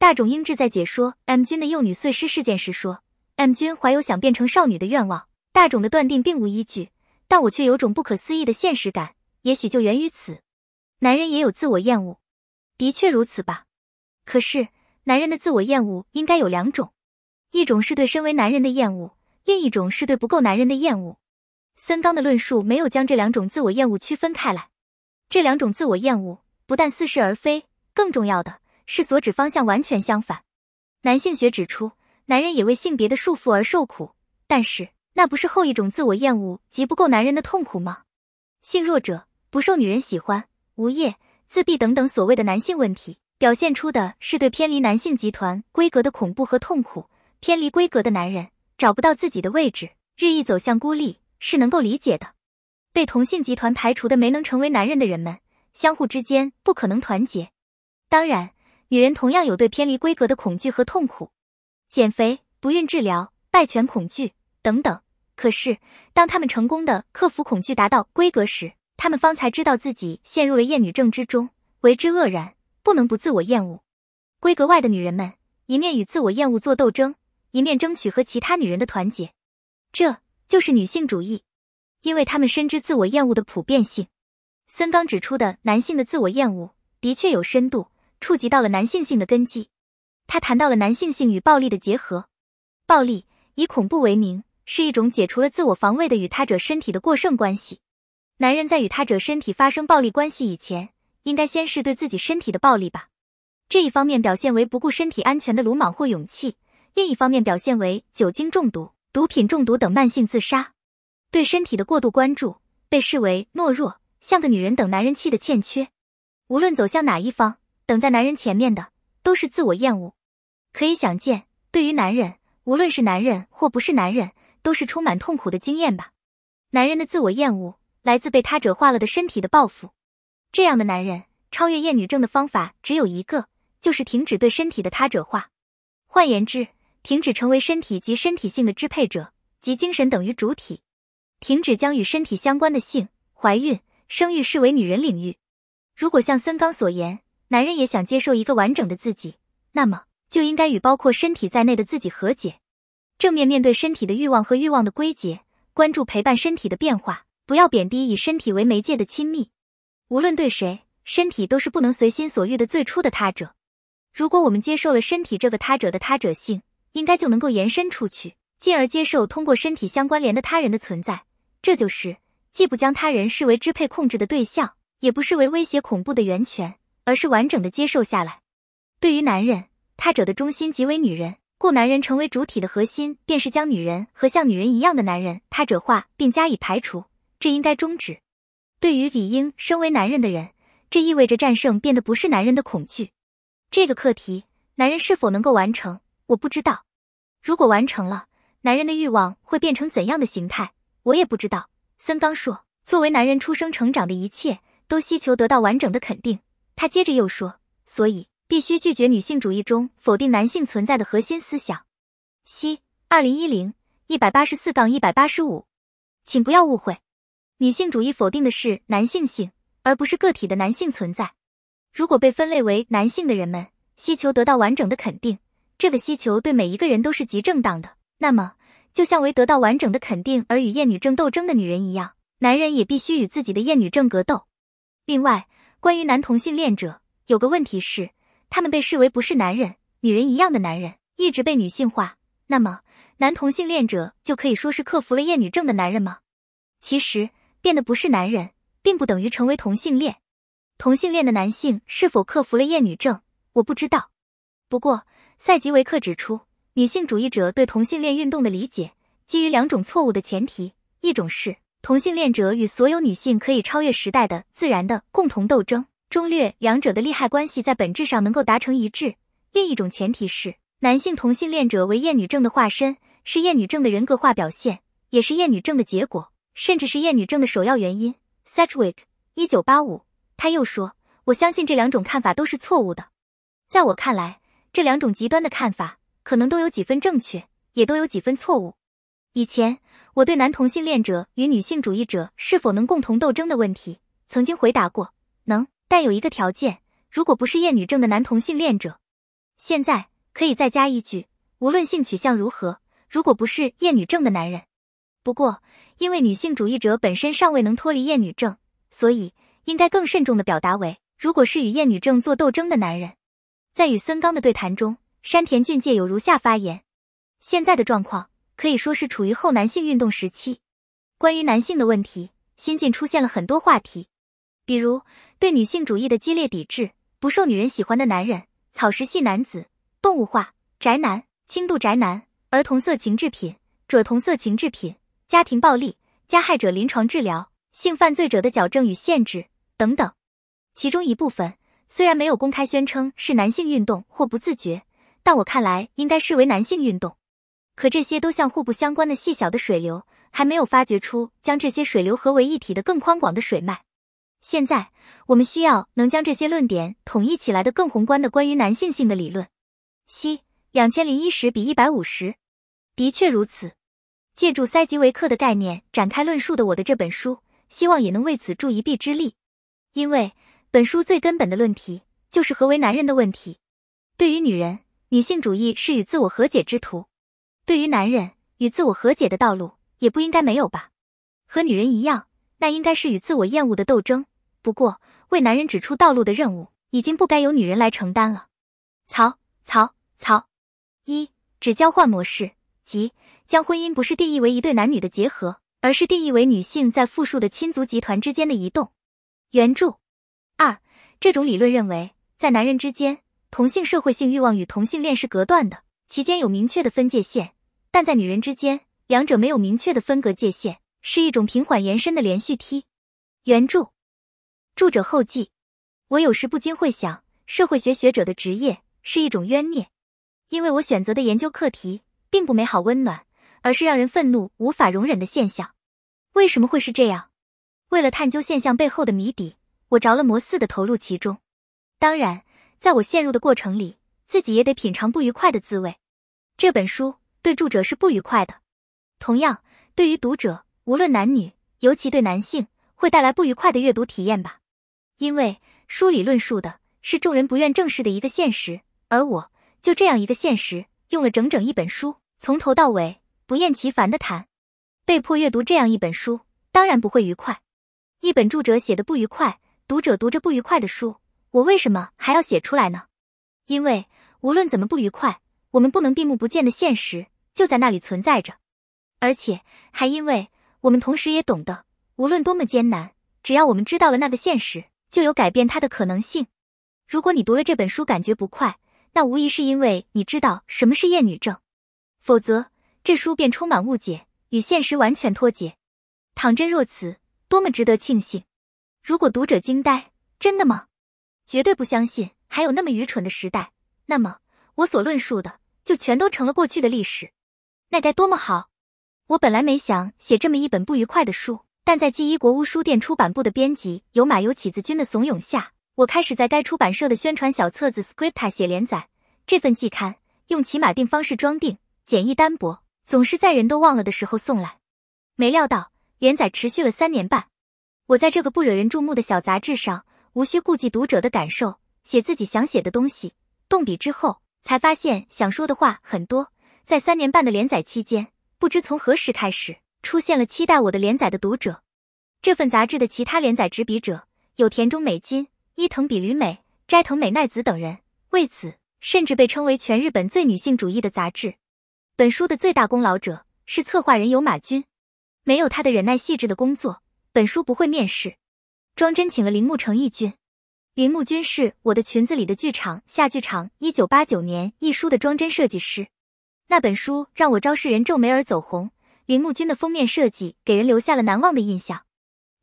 大冢英志在解说 M 君的幼女碎尸事件时说：“M 君怀有想变成少女的愿望。”大冢的断定并无依据，但我却有种不可思议的现实感，也许就源于此。男人也有自我厌恶，的确如此吧。可是，男人的自我厌恶应该有两种：一种是对身为男人的厌恶，另一种是对不够男人的厌恶。森冈的论述没有将这两种自我厌恶区分开来。这两种自我厌恶不但似是而非，更重要的。是所指方向完全相反。男性学指出，男人也为性别的束缚而受苦，但是那不是后一种自我厌恶及不够男人的痛苦吗？性弱者不受女人喜欢，无业、自闭等等所谓的男性问题，表现出的是对偏离男性集团规格的恐怖和痛苦。偏离规格的男人找不到自己的位置，日益走向孤立，是能够理解的。被同性集团排除的没能成为男人的人们，相互之间不可能团结。当然。女人同样有对偏离规格的恐惧和痛苦，减肥、不孕治疗、败犬恐惧等等。可是，当他们成功的克服恐惧，达到规格时，他们方才知道自己陷入了厌女症之中，为之愕然，不能不自我厌恶。规格外的女人们，一面与自我厌恶做斗争，一面争取和其他女人的团结，这就是女性主义，因为他们深知自我厌恶的普遍性。森刚指出的男性的自我厌恶的确有深度。触及到了男性性的根基，他谈到了男性性与暴力的结合，暴力以恐怖为名，是一种解除了自我防卫的与他者身体的过剩关系。男人在与他者身体发生暴力关系以前，应该先是对自己身体的暴力吧。这一方面表现为不顾身体安全的鲁莽或勇气，另一方面表现为酒精中毒、毒品中毒等慢性自杀。对身体的过度关注被视为懦弱，像个女人等男人气的欠缺。无论走向哪一方。等在男人前面的都是自我厌恶，可以想见，对于男人，无论是男人或不是男人，都是充满痛苦的经验吧。男人的自我厌恶来自被他者化了的身体的报复。这样的男人，超越厌女症的方法只有一个，就是停止对身体的他者化。换言之，停止成为身体及身体性的支配者即精神等于主体，停止将与身体相关的性、怀孕、生育视为女人领域。如果像森刚所言。男人也想接受一个完整的自己，那么就应该与包括身体在内的自己和解，正面面对身体的欲望和欲望的归结，关注陪伴身体的变化，不要贬低以身体为媒介的亲密。无论对谁，身体都是不能随心所欲的最初的他者。如果我们接受了身体这个他者的他者性，应该就能够延伸出去，进而接受通过身体相关联的他人的存在。这就是既不将他人视为支配控制的对象，也不视为威胁恐怖的源泉。而是完整的接受下来。对于男人，他者的中心即为女人，故男人成为主体的核心，便是将女人和像女人一样的男人他者化，并加以排除。这应该终止。对于理应身为男人的人，这意味着战胜变得不是男人的恐惧。这个课题，男人是否能够完成，我不知道。如果完成了，男人的欲望会变成怎样的形态，我也不知道。森冈说，作为男人出生成长的一切，都希求得到完整的肯定。他接着又说：“所以必须拒绝女性主义中否定男性存在的核心思想。”西二零一零一百八十四杠一百八十五，请不要误会，女性主义否定的是男性性，而不是个体的男性存在。如果被分类为男性的人们需求得到完整的肯定，这个需求对每一个人都是极正当的。那么，就像为得到完整的肯定而与厌女症斗争的女人一样，男人也必须与自己的厌女症格斗。另外。关于男同性恋者，有个问题是，他们被视为不是男人、女人一样的男人，一直被女性化。那么，男同性恋者就可以说是克服了厌女症的男人吗？其实，变得不是男人，并不等于成为同性恋。同性恋的男性是否克服了厌女症，我不知道。不过，赛吉维克指出，女性主义者对同性恋运动的理解基于两种错误的前提，一种是。同性恋者与所有女性可以超越时代的自然的共同斗争中，略两者的利害关系在本质上能够达成一致。另一种前提是，男性同性恋者为厌女症的化身，是厌女症的人格化表现，也是厌女症的结果，甚至是厌女症的首要原因。Setchwick，一九八五，他又说：“我相信这两种看法都是错误的。在我看来，这两种极端的看法可能都有几分正确，也都有几分错误。”以前我对男同性恋者与女性主义者是否能共同斗争的问题，曾经回答过能，但有一个条件：如果不是厌女症的男同性恋者。现在可以再加一句：无论性取向如何，如果不是厌女症的男人。不过，因为女性主义者本身尚未能脱离厌女症，所以应该更慎重的表达为：如果是与厌女症做斗争的男人，在与森冈的对谈中，山田俊介有如下发言：现在的状况。可以说是处于后男性运动时期。关于男性的问题，新晋出现了很多话题，比如对女性主义的激烈抵制、不受女人喜欢的男人、草食系男子、动物化、宅男、轻度宅男、儿童色情制品、儿童色情制品、家庭暴力、加害者临床治疗、性犯罪者的矫正与限制等等。其中一部分虽然没有公开宣称是男性运动或不自觉，但我看来应该视为男性运动。可这些都像互不相关的细小的水流，还没有发掘出将这些水流合为一体的更宽广的水脉。现在，我们需要能将这些论点统一起来的更宏观的关于男性性的理论。西两千零一十比一百五十，的确如此。借助塞吉维克的概念展开论述的我的这本书，希望也能为此助一臂之力，因为本书最根本的论题就是何为男人的问题。对于女人，女性主义是与自我和解之途。对于男人与自我和解的道路，也不应该没有吧？和女人一样，那应该是与自我厌恶的斗争。不过，为男人指出道路的任务，已经不该由女人来承担了。曹曹曹！一，指交换模式，即将婚姻不是定义为一对男女的结合，而是定义为女性在复数的亲族集团之间的移动。原著。二，这种理论认为，在男人之间，同性社会性欲望与同性恋是隔断的，其间有明确的分界线。但在女人之间，两者没有明确的分隔界限，是一种平缓延伸的连续梯。原著，著者后记，我有时不禁会想，社会学学者的职业是一种冤孽，因为我选择的研究课题并不美好温暖，而是让人愤怒无法容忍的现象。为什么会是这样？为了探究现象背后的谜底，我着了魔似的投入其中。当然，在我陷入的过程里，自己也得品尝不愉快的滋味。这本书。对著者是不愉快的，同样对于读者，无论男女，尤其对男性，会带来不愉快的阅读体验吧。因为书里论述的是众人不愿正视的一个现实，而我就这样一个现实，用了整整一本书，从头到尾不厌其烦的谈。被迫阅读这样一本书，当然不会愉快。一本著者写的不愉快，读者读着不愉快的书，我为什么还要写出来呢？因为无论怎么不愉快。我们不能闭目不见的现实就在那里存在着，而且还因为我们同时也懂得，无论多么艰难，只要我们知道了那个现实，就有改变它的可能性。如果你读了这本书感觉不快，那无疑是因为你知道什么是厌女症，否则这书便充满误解，与现实完全脱节。倘真若此，多么值得庆幸！如果读者惊呆，真的吗？绝对不相信还有那么愚蠢的时代，那么我所论述的。就全都成了过去的历史，那该多么好！我本来没想写这么一本不愉快的书，但在纪伊国屋书店出版部的编辑有马有启子君的怂恿下，我开始在该出版社的宣传小册子《Scripta》写连载。这份季刊用骑马订方式装订，简易单薄，总是在人都忘了的时候送来。没料到连载持续了三年半，我在这个不惹人注目的小杂志上，无需顾忌读者的感受，写自己想写的东西。动笔之后。才发现想说的话很多。在三年半的连载期间，不知从何时开始出现了期待我的连载的读者。这份杂志的其他连载执笔者有田中美金、伊藤比吕美、斋藤美奈子等人，为此甚至被称为全日本最女性主义的杂志。本书的最大功劳者是策划人有马君，没有他的忍耐细致的工作，本书不会面世。庄真请了铃木诚一君。铃木君是我的裙子里的剧场下剧场，一九八九年一书的装帧设计师。那本书让我昭示人皱眉而走红，铃木君的封面设计给人留下了难忘的印象。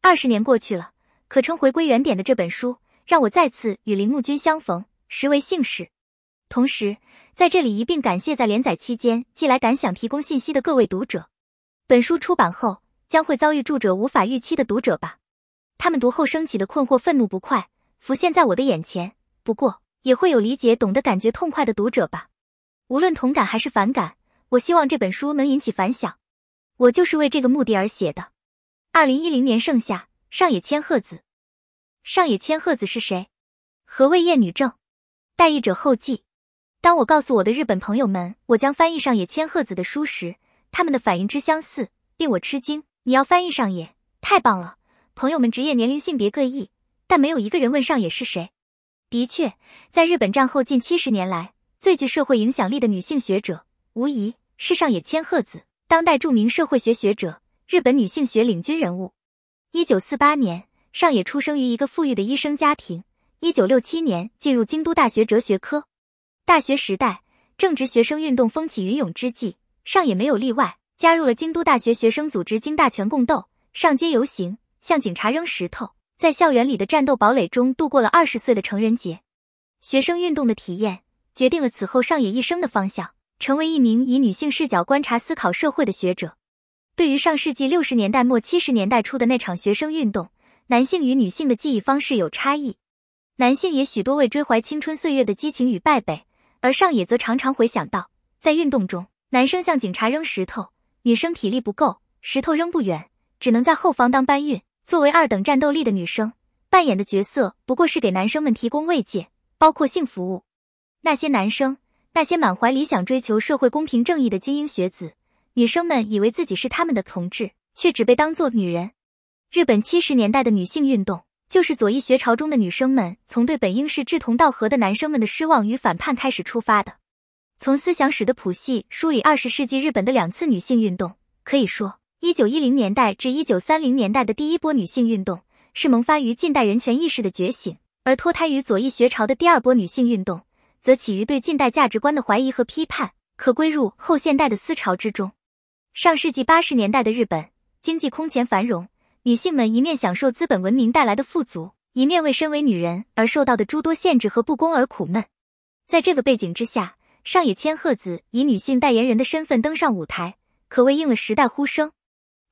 二十年过去了，可称回归原点的这本书让我再次与铃木君相逢，实为幸事。同时，在这里一并感谢在连载期间寄来感想提供信息的各位读者。本书出版后将会遭遇著者无法预期的读者吧，他们读后升起的困惑、愤怒、不快。浮现在我的眼前，不过也会有理解、懂得、感觉痛快的读者吧。无论同感还是反感，我希望这本书能引起反响。我就是为这个目的而写的。二零一零年盛夏，上野千鹤子。上野千鹤子是谁？何谓厌女症？待译者后记。当我告诉我的日本朋友们我将翻译上野千鹤子的书时，他们的反应之相似令我吃惊。你要翻译上野，太棒了！朋友们职业、年龄、性别各异。但没有一个人问上野是谁。的确，在日本战后近七十年来，最具社会影响力的女性学者，无疑是上野千鹤子，当代著名社会学学者，日本女性学领军人物。一九四八年，上野出生于一个富裕的医生家庭。一九六七年，进入京都大学哲学科。大学时代正值学生运动风起云涌之际，上野没有例外，加入了京都大学学生组织“京大全共斗”，上街游行，向警察扔石头。在校园里的战斗堡垒中度过了二十岁的成人节，学生运动的体验决定了此后上野一生的方向，成为一名以女性视角观察思考社会的学者。对于上世纪六十年代末七十年代初的那场学生运动，男性与女性的记忆方式有差异。男性也许多为追怀青春岁月的激情与败北，而上野则常常回想到，在运动中，男生向警察扔石头，女生体力不够，石头扔不远，只能在后方当搬运。作为二等战斗力的女生，扮演的角色不过是给男生们提供慰藉，包括性服务。那些男生，那些满怀理想、追求社会公平正义的精英学子，女生们以为自己是他们的同志，却只被当作女人。日本七十年代的女性运动，就是左翼学潮中的女生们，从对本应是志同道合的男生们的失望与反叛开始出发的。从思想史的谱系梳理二十世纪日本的两次女性运动，可以说。一九一零年代至一九三零年代的第一波女性运动是萌发于近代人权意识的觉醒，而脱胎于左翼学潮的第二波女性运动，则起于对近代价值观的怀疑和批判，可归入后现代的思潮之中。上世纪八十年代的日本经济空前繁荣，女性们一面享受资本文明带来的富足，一面为身为女人而受到的诸多限制和不公而苦闷。在这个背景之下，上野千鹤子以女性代言人的身份登上舞台，可谓应了时代呼声。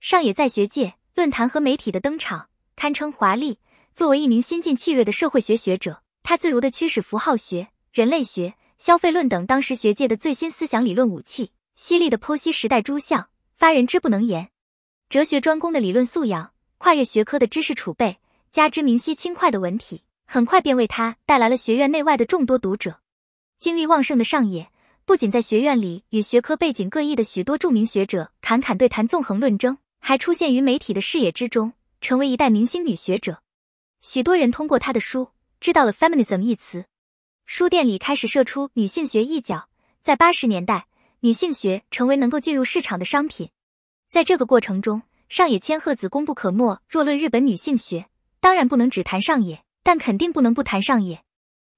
上野在学界、论坛和媒体的登场堪称华丽。作为一名新晋气锐的社会学学者，他自如地驱使符号学、人类学、消费论等当时学界的最新思想理论武器，犀利的剖析时代诸相，发人之不能言。哲学专攻的理论素养，跨越学科的知识储备，加之明晰轻快的文体，很快便为他带来了学院内外的众多读者。精力旺盛的上野，不仅在学院里与学科背景各异的许多著名学者侃侃对谈，纵横论争。还出现于媒体的视野之中，成为一代明星女学者。许多人通过她的书知道了 “feminism” 一词。书店里开始设出女性学一角。在八十年代，女性学成为能够进入市场的商品。在这个过程中，上野千鹤子功不可没。若论日本女性学，当然不能只谈上野，但肯定不能不谈上野。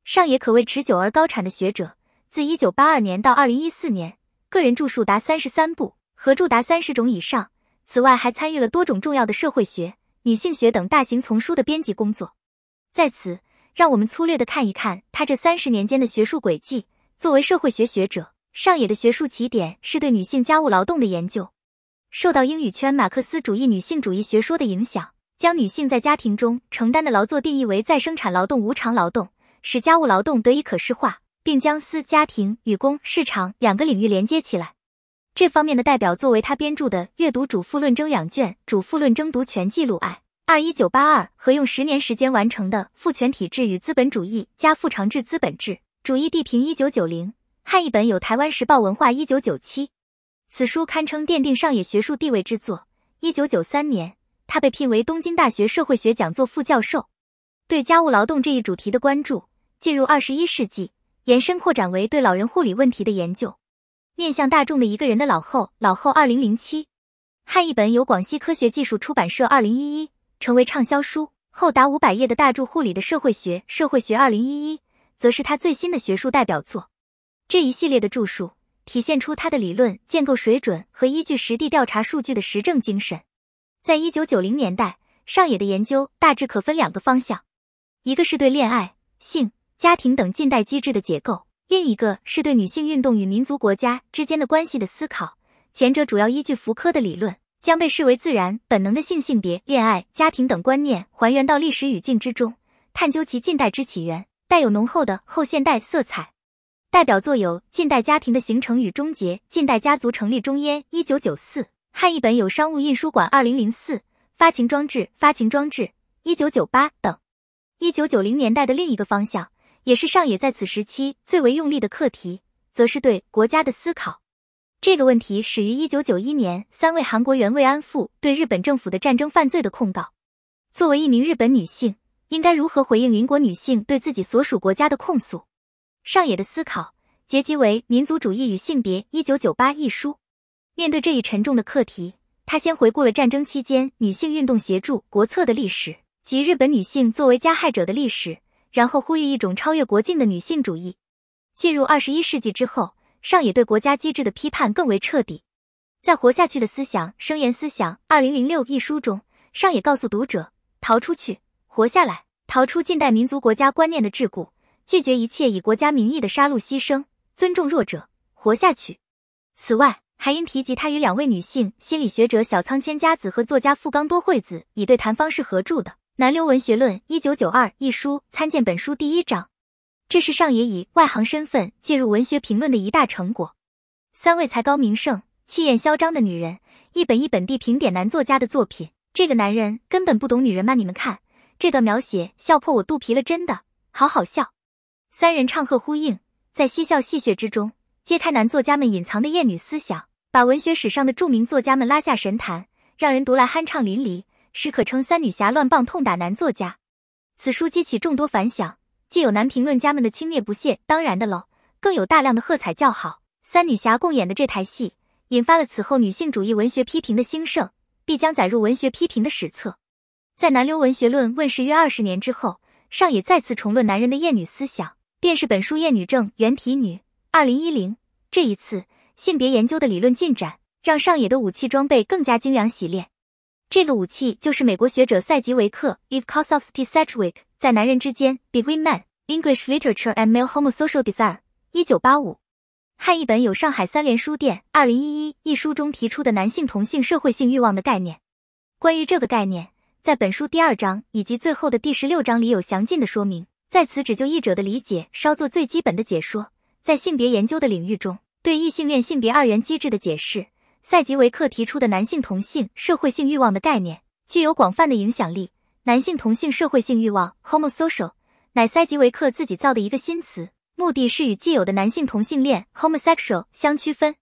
上野可谓持久而高产的学者。自一九八二年到二零一四年，个人著述达三十三部，合著达三十种以上。此外，还参与了多种重要的社会学、女性学等大型丛书的编辑工作。在此，让我们粗略的看一看他这三十年间的学术轨迹。作为社会学学者，上野的学术起点是对女性家务劳动的研究。受到英语圈马克思主义女性主义学说的影响，将女性在家庭中承担的劳作定义为再生产劳动、无偿劳动，使家务劳动得以可视化，并将私家庭与公市场两个领域连接起来。这方面的代表，作为他编著的《阅读主妇论争两卷》《主妇论争读全记录》（哎，二一九八二）和用十年时间完成的《父权体制与资本主义》加《父长制资本制主义地平》（一九九零）汉译本有《台湾时报文化》（一九九七）。此书堪称奠定上野学术地位之作。一九九三年，他被聘为东京大学社会学讲座副教授。对家务劳动这一主题的关注，进入二十一世纪，延伸扩展为对老人护理问题的研究。面向大众的一个人的老后，老后二零零七，汉译本由广西科学技术出版社二零一一成为畅销书；厚达五百页的大著《护理的社会学，社会学二零一一，则是他最新的学术代表作。这一系列的著述体现出他的理论建构水准和依据实地调查数据的实证精神。在一九九零年代，上野的研究大致可分两个方向：一个是对恋爱、性、家庭等近代机制的解构。另一个是对女性运动与民族国家之间的关系的思考，前者主要依据福柯的理论，将被视为自然本能的性、性别、恋爱、家庭等观念还原到历史语境之中，探究其近代之起源，带有浓厚的后现代色彩。代表作有《近代家庭的形成与终结》、《近代家族成立终焉》（一九九四，汉译本有商务印书馆二零零四，《发情装置》、《发情装置》一九九八等）。一九九零年代的另一个方向。也是上野在此时期最为用力的课题，则是对国家的思考。这个问题始于1991年，三位韩国原慰安妇对日本政府的战争犯罪的控告。作为一名日本女性，应该如何回应邻国女性对自己所属国家的控诉？上野的思考结集为《民族主义与性别》（1998） 一书。面对这一沉重的课题，他先回顾了战争期间女性运动协助国策的历史及日本女性作为加害者的历史。然后呼吁一种超越国境的女性主义。进入二十一世纪之后，上野对国家机制的批判更为彻底。在《活下去的思想：生言思想》二零零六一书中，上野告诉读者：“逃出去，活下来；逃出近代民族国家观念的桎梏，拒绝一切以国家名义的杀戮牺牲，尊重弱者，活下去。”此外，还应提及他与两位女性心理学者小仓千佳子和作家富冈多惠子以对谈方式合著的。《南流文学论》一九九二一书，参见本书第一章。这是上野以外行身份介入文学评论的一大成果。三位才高名盛、气焰嚣张的女人，一本一本地评点男作家的作品。这个男人根本不懂女人嘛！你们看这段描写，笑破我肚皮了，真的好好笑。三人唱和呼应，在嬉笑戏谑之中，揭开男作家们隐藏的艳女思想，把文学史上的著名作家们拉下神坛，让人读来酣畅淋漓。史可称三女侠乱棒痛打男作家，此书激起众多反响，既有男评论家们的轻蔑不屑，当然的喽，更有大量的喝彩叫好。三女侠共演的这台戏，引发了此后女性主义文学批评的兴盛，必将载入文学批评的史册。在男流文学论问世约二十年之后，上野再次重论男人的厌女思想，便是本书《厌女症原体女》二零一零。这一次，性别研究的理论进展，让上野的武器装备更加精良洗练。这个武器就是美国学者赛吉维克 （Ev k o s o v s k y s a c h w i c k 在《男人之间》（Between Men: English Literature and Male h o m o s o c i a l Desire） 一九八五汉译本有上海三联书店二零一一一书中提出的男性同性社会性欲望的概念。关于这个概念，在本书第二章以及最后的第十六章里有详尽的说明。在此，只就译者的理解稍作最基本的解说。在性别研究的领域中，对异性恋性别二元机制的解释。塞吉维克提出的男性同性社会性欲望的概念具有广泛的影响力。男性同性社会性欲望 （homosocial） 乃塞吉维克自己造的一个新词，目的是与既有的男性同性恋 （homosexual） 相区分。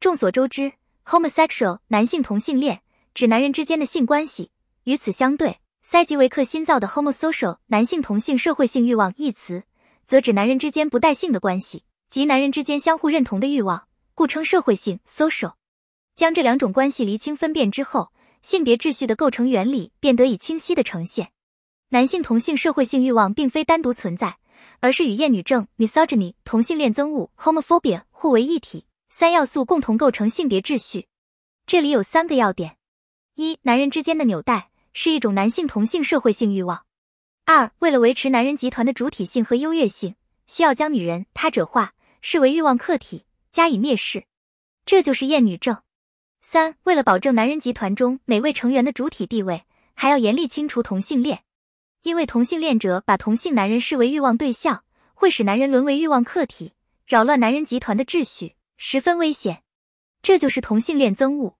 众所周知，homosexual 男性同性恋指男人之间的性关系。与此相对，塞吉维克新造的 homosocial 男性同性社会性欲望一词，则指男人之间不带性的关系及男人之间相互认同的欲望，故称社会性 （social）。将这两种关系厘清分辨之后，性别秩序的构成原理便得以清晰的呈现。男性同性社会性欲望并非单独存在，而是与厌女症 （misogyny）、同性恋憎恶 （homophobia） 互为一体，三要素共同构成性别秩序。这里有三个要点：一、男人之间的纽带是一种男性同性社会性欲望；二、为了维持男人集团的主体性和优越性，需要将女人他者化，视为欲望客体加以蔑视，这就是厌女症。三，为了保证男人集团中每位成员的主体地位，还要严厉清除同性恋，因为同性恋者把同性男人视为欲望对象，会使男人沦为欲望客体，扰乱男人集团的秩序，十分危险。这就是同性恋憎恶。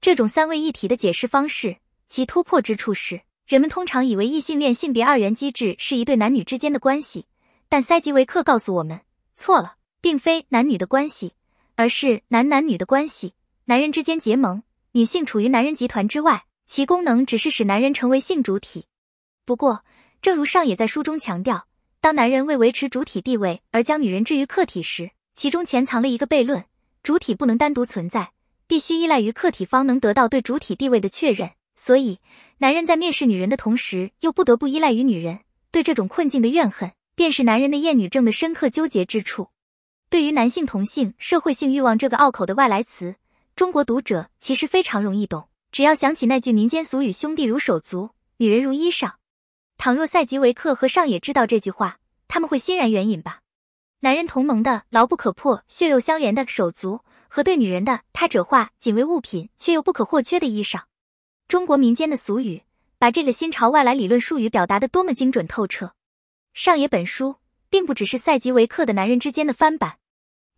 这种三位一体的解释方式，其突破之处是，人们通常以为异性恋性别二元机制是一对男女之间的关系，但塞吉维克告诉我们，错了，并非男女的关系，而是男男女的关系。男人之间结盟，女性处于男人集团之外，其功能只是使男人成为性主体。不过，正如上野在书中强调，当男人为维持主体地位而将女人置于客体时，其中潜藏了一个悖论：主体不能单独存在，必须依赖于客体方能得到对主体地位的确认。所以，男人在蔑视女人的同时，又不得不依赖于女人。对这种困境的怨恨，便是男人的厌女症的深刻纠结之处。对于男性同性社会性欲望这个拗口的外来词。中国读者其实非常容易懂，只要想起那句民间俗语“兄弟如手足，女人如衣裳”。倘若赛吉维克和上野知道这句话，他们会欣然援引吧？男人同盟的牢不可破、血肉相连的手足，和对女人的他者化仅为物品却又不可或缺的衣裳，中国民间的俗语把这个新潮外来理论术语表达的多么精准透彻！上野本书并不只是赛吉维克的男人之间的翻版。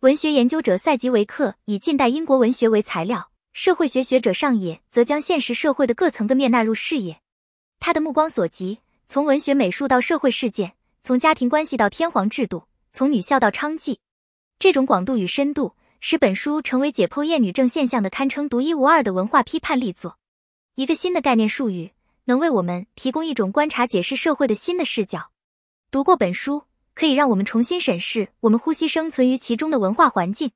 文学研究者赛吉维克以近代英国文学为材料，社会学学者上野则将现实社会的各层各面纳入视野。他的目光所及，从文学美术到社会事件，从家庭关系到天皇制度，从女校到娼妓。这种广度与深度，使本书成为解剖厌女症现象的堪称独一无二的文化批判力作。一个新的概念术语，能为我们提供一种观察、解释社会的新的视角。读过本书。可以让我们重新审视我们呼吸、生存于其中的文化环境。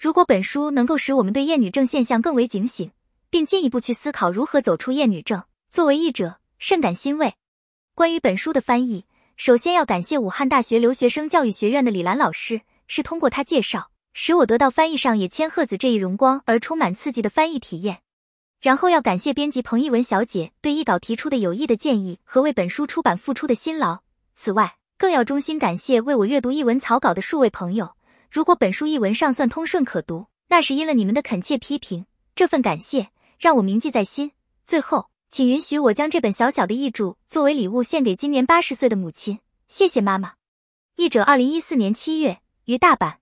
如果本书能够使我们对厌女症现象更为警醒，并进一步去思考如何走出厌女症，作为译者甚感欣慰。关于本书的翻译，首先要感谢武汉大学留学生教育学院的李兰老师，是通过她介绍，使我得到翻译上野千鹤子这一荣光而充满刺激的翻译体验。然后要感谢编辑彭一文小姐对译稿提出的有益的建议和为本书出版付出的辛劳。此外。更要衷心感谢为我阅读译文草稿的数位朋友。如果本书译文尚算通顺可读，那是因了你们的恳切批评。这份感谢让我铭记在心。最后，请允许我将这本小小的译著作为礼物献给今年八十岁的母亲。谢谢妈妈。译者：二零一四年七月于大阪。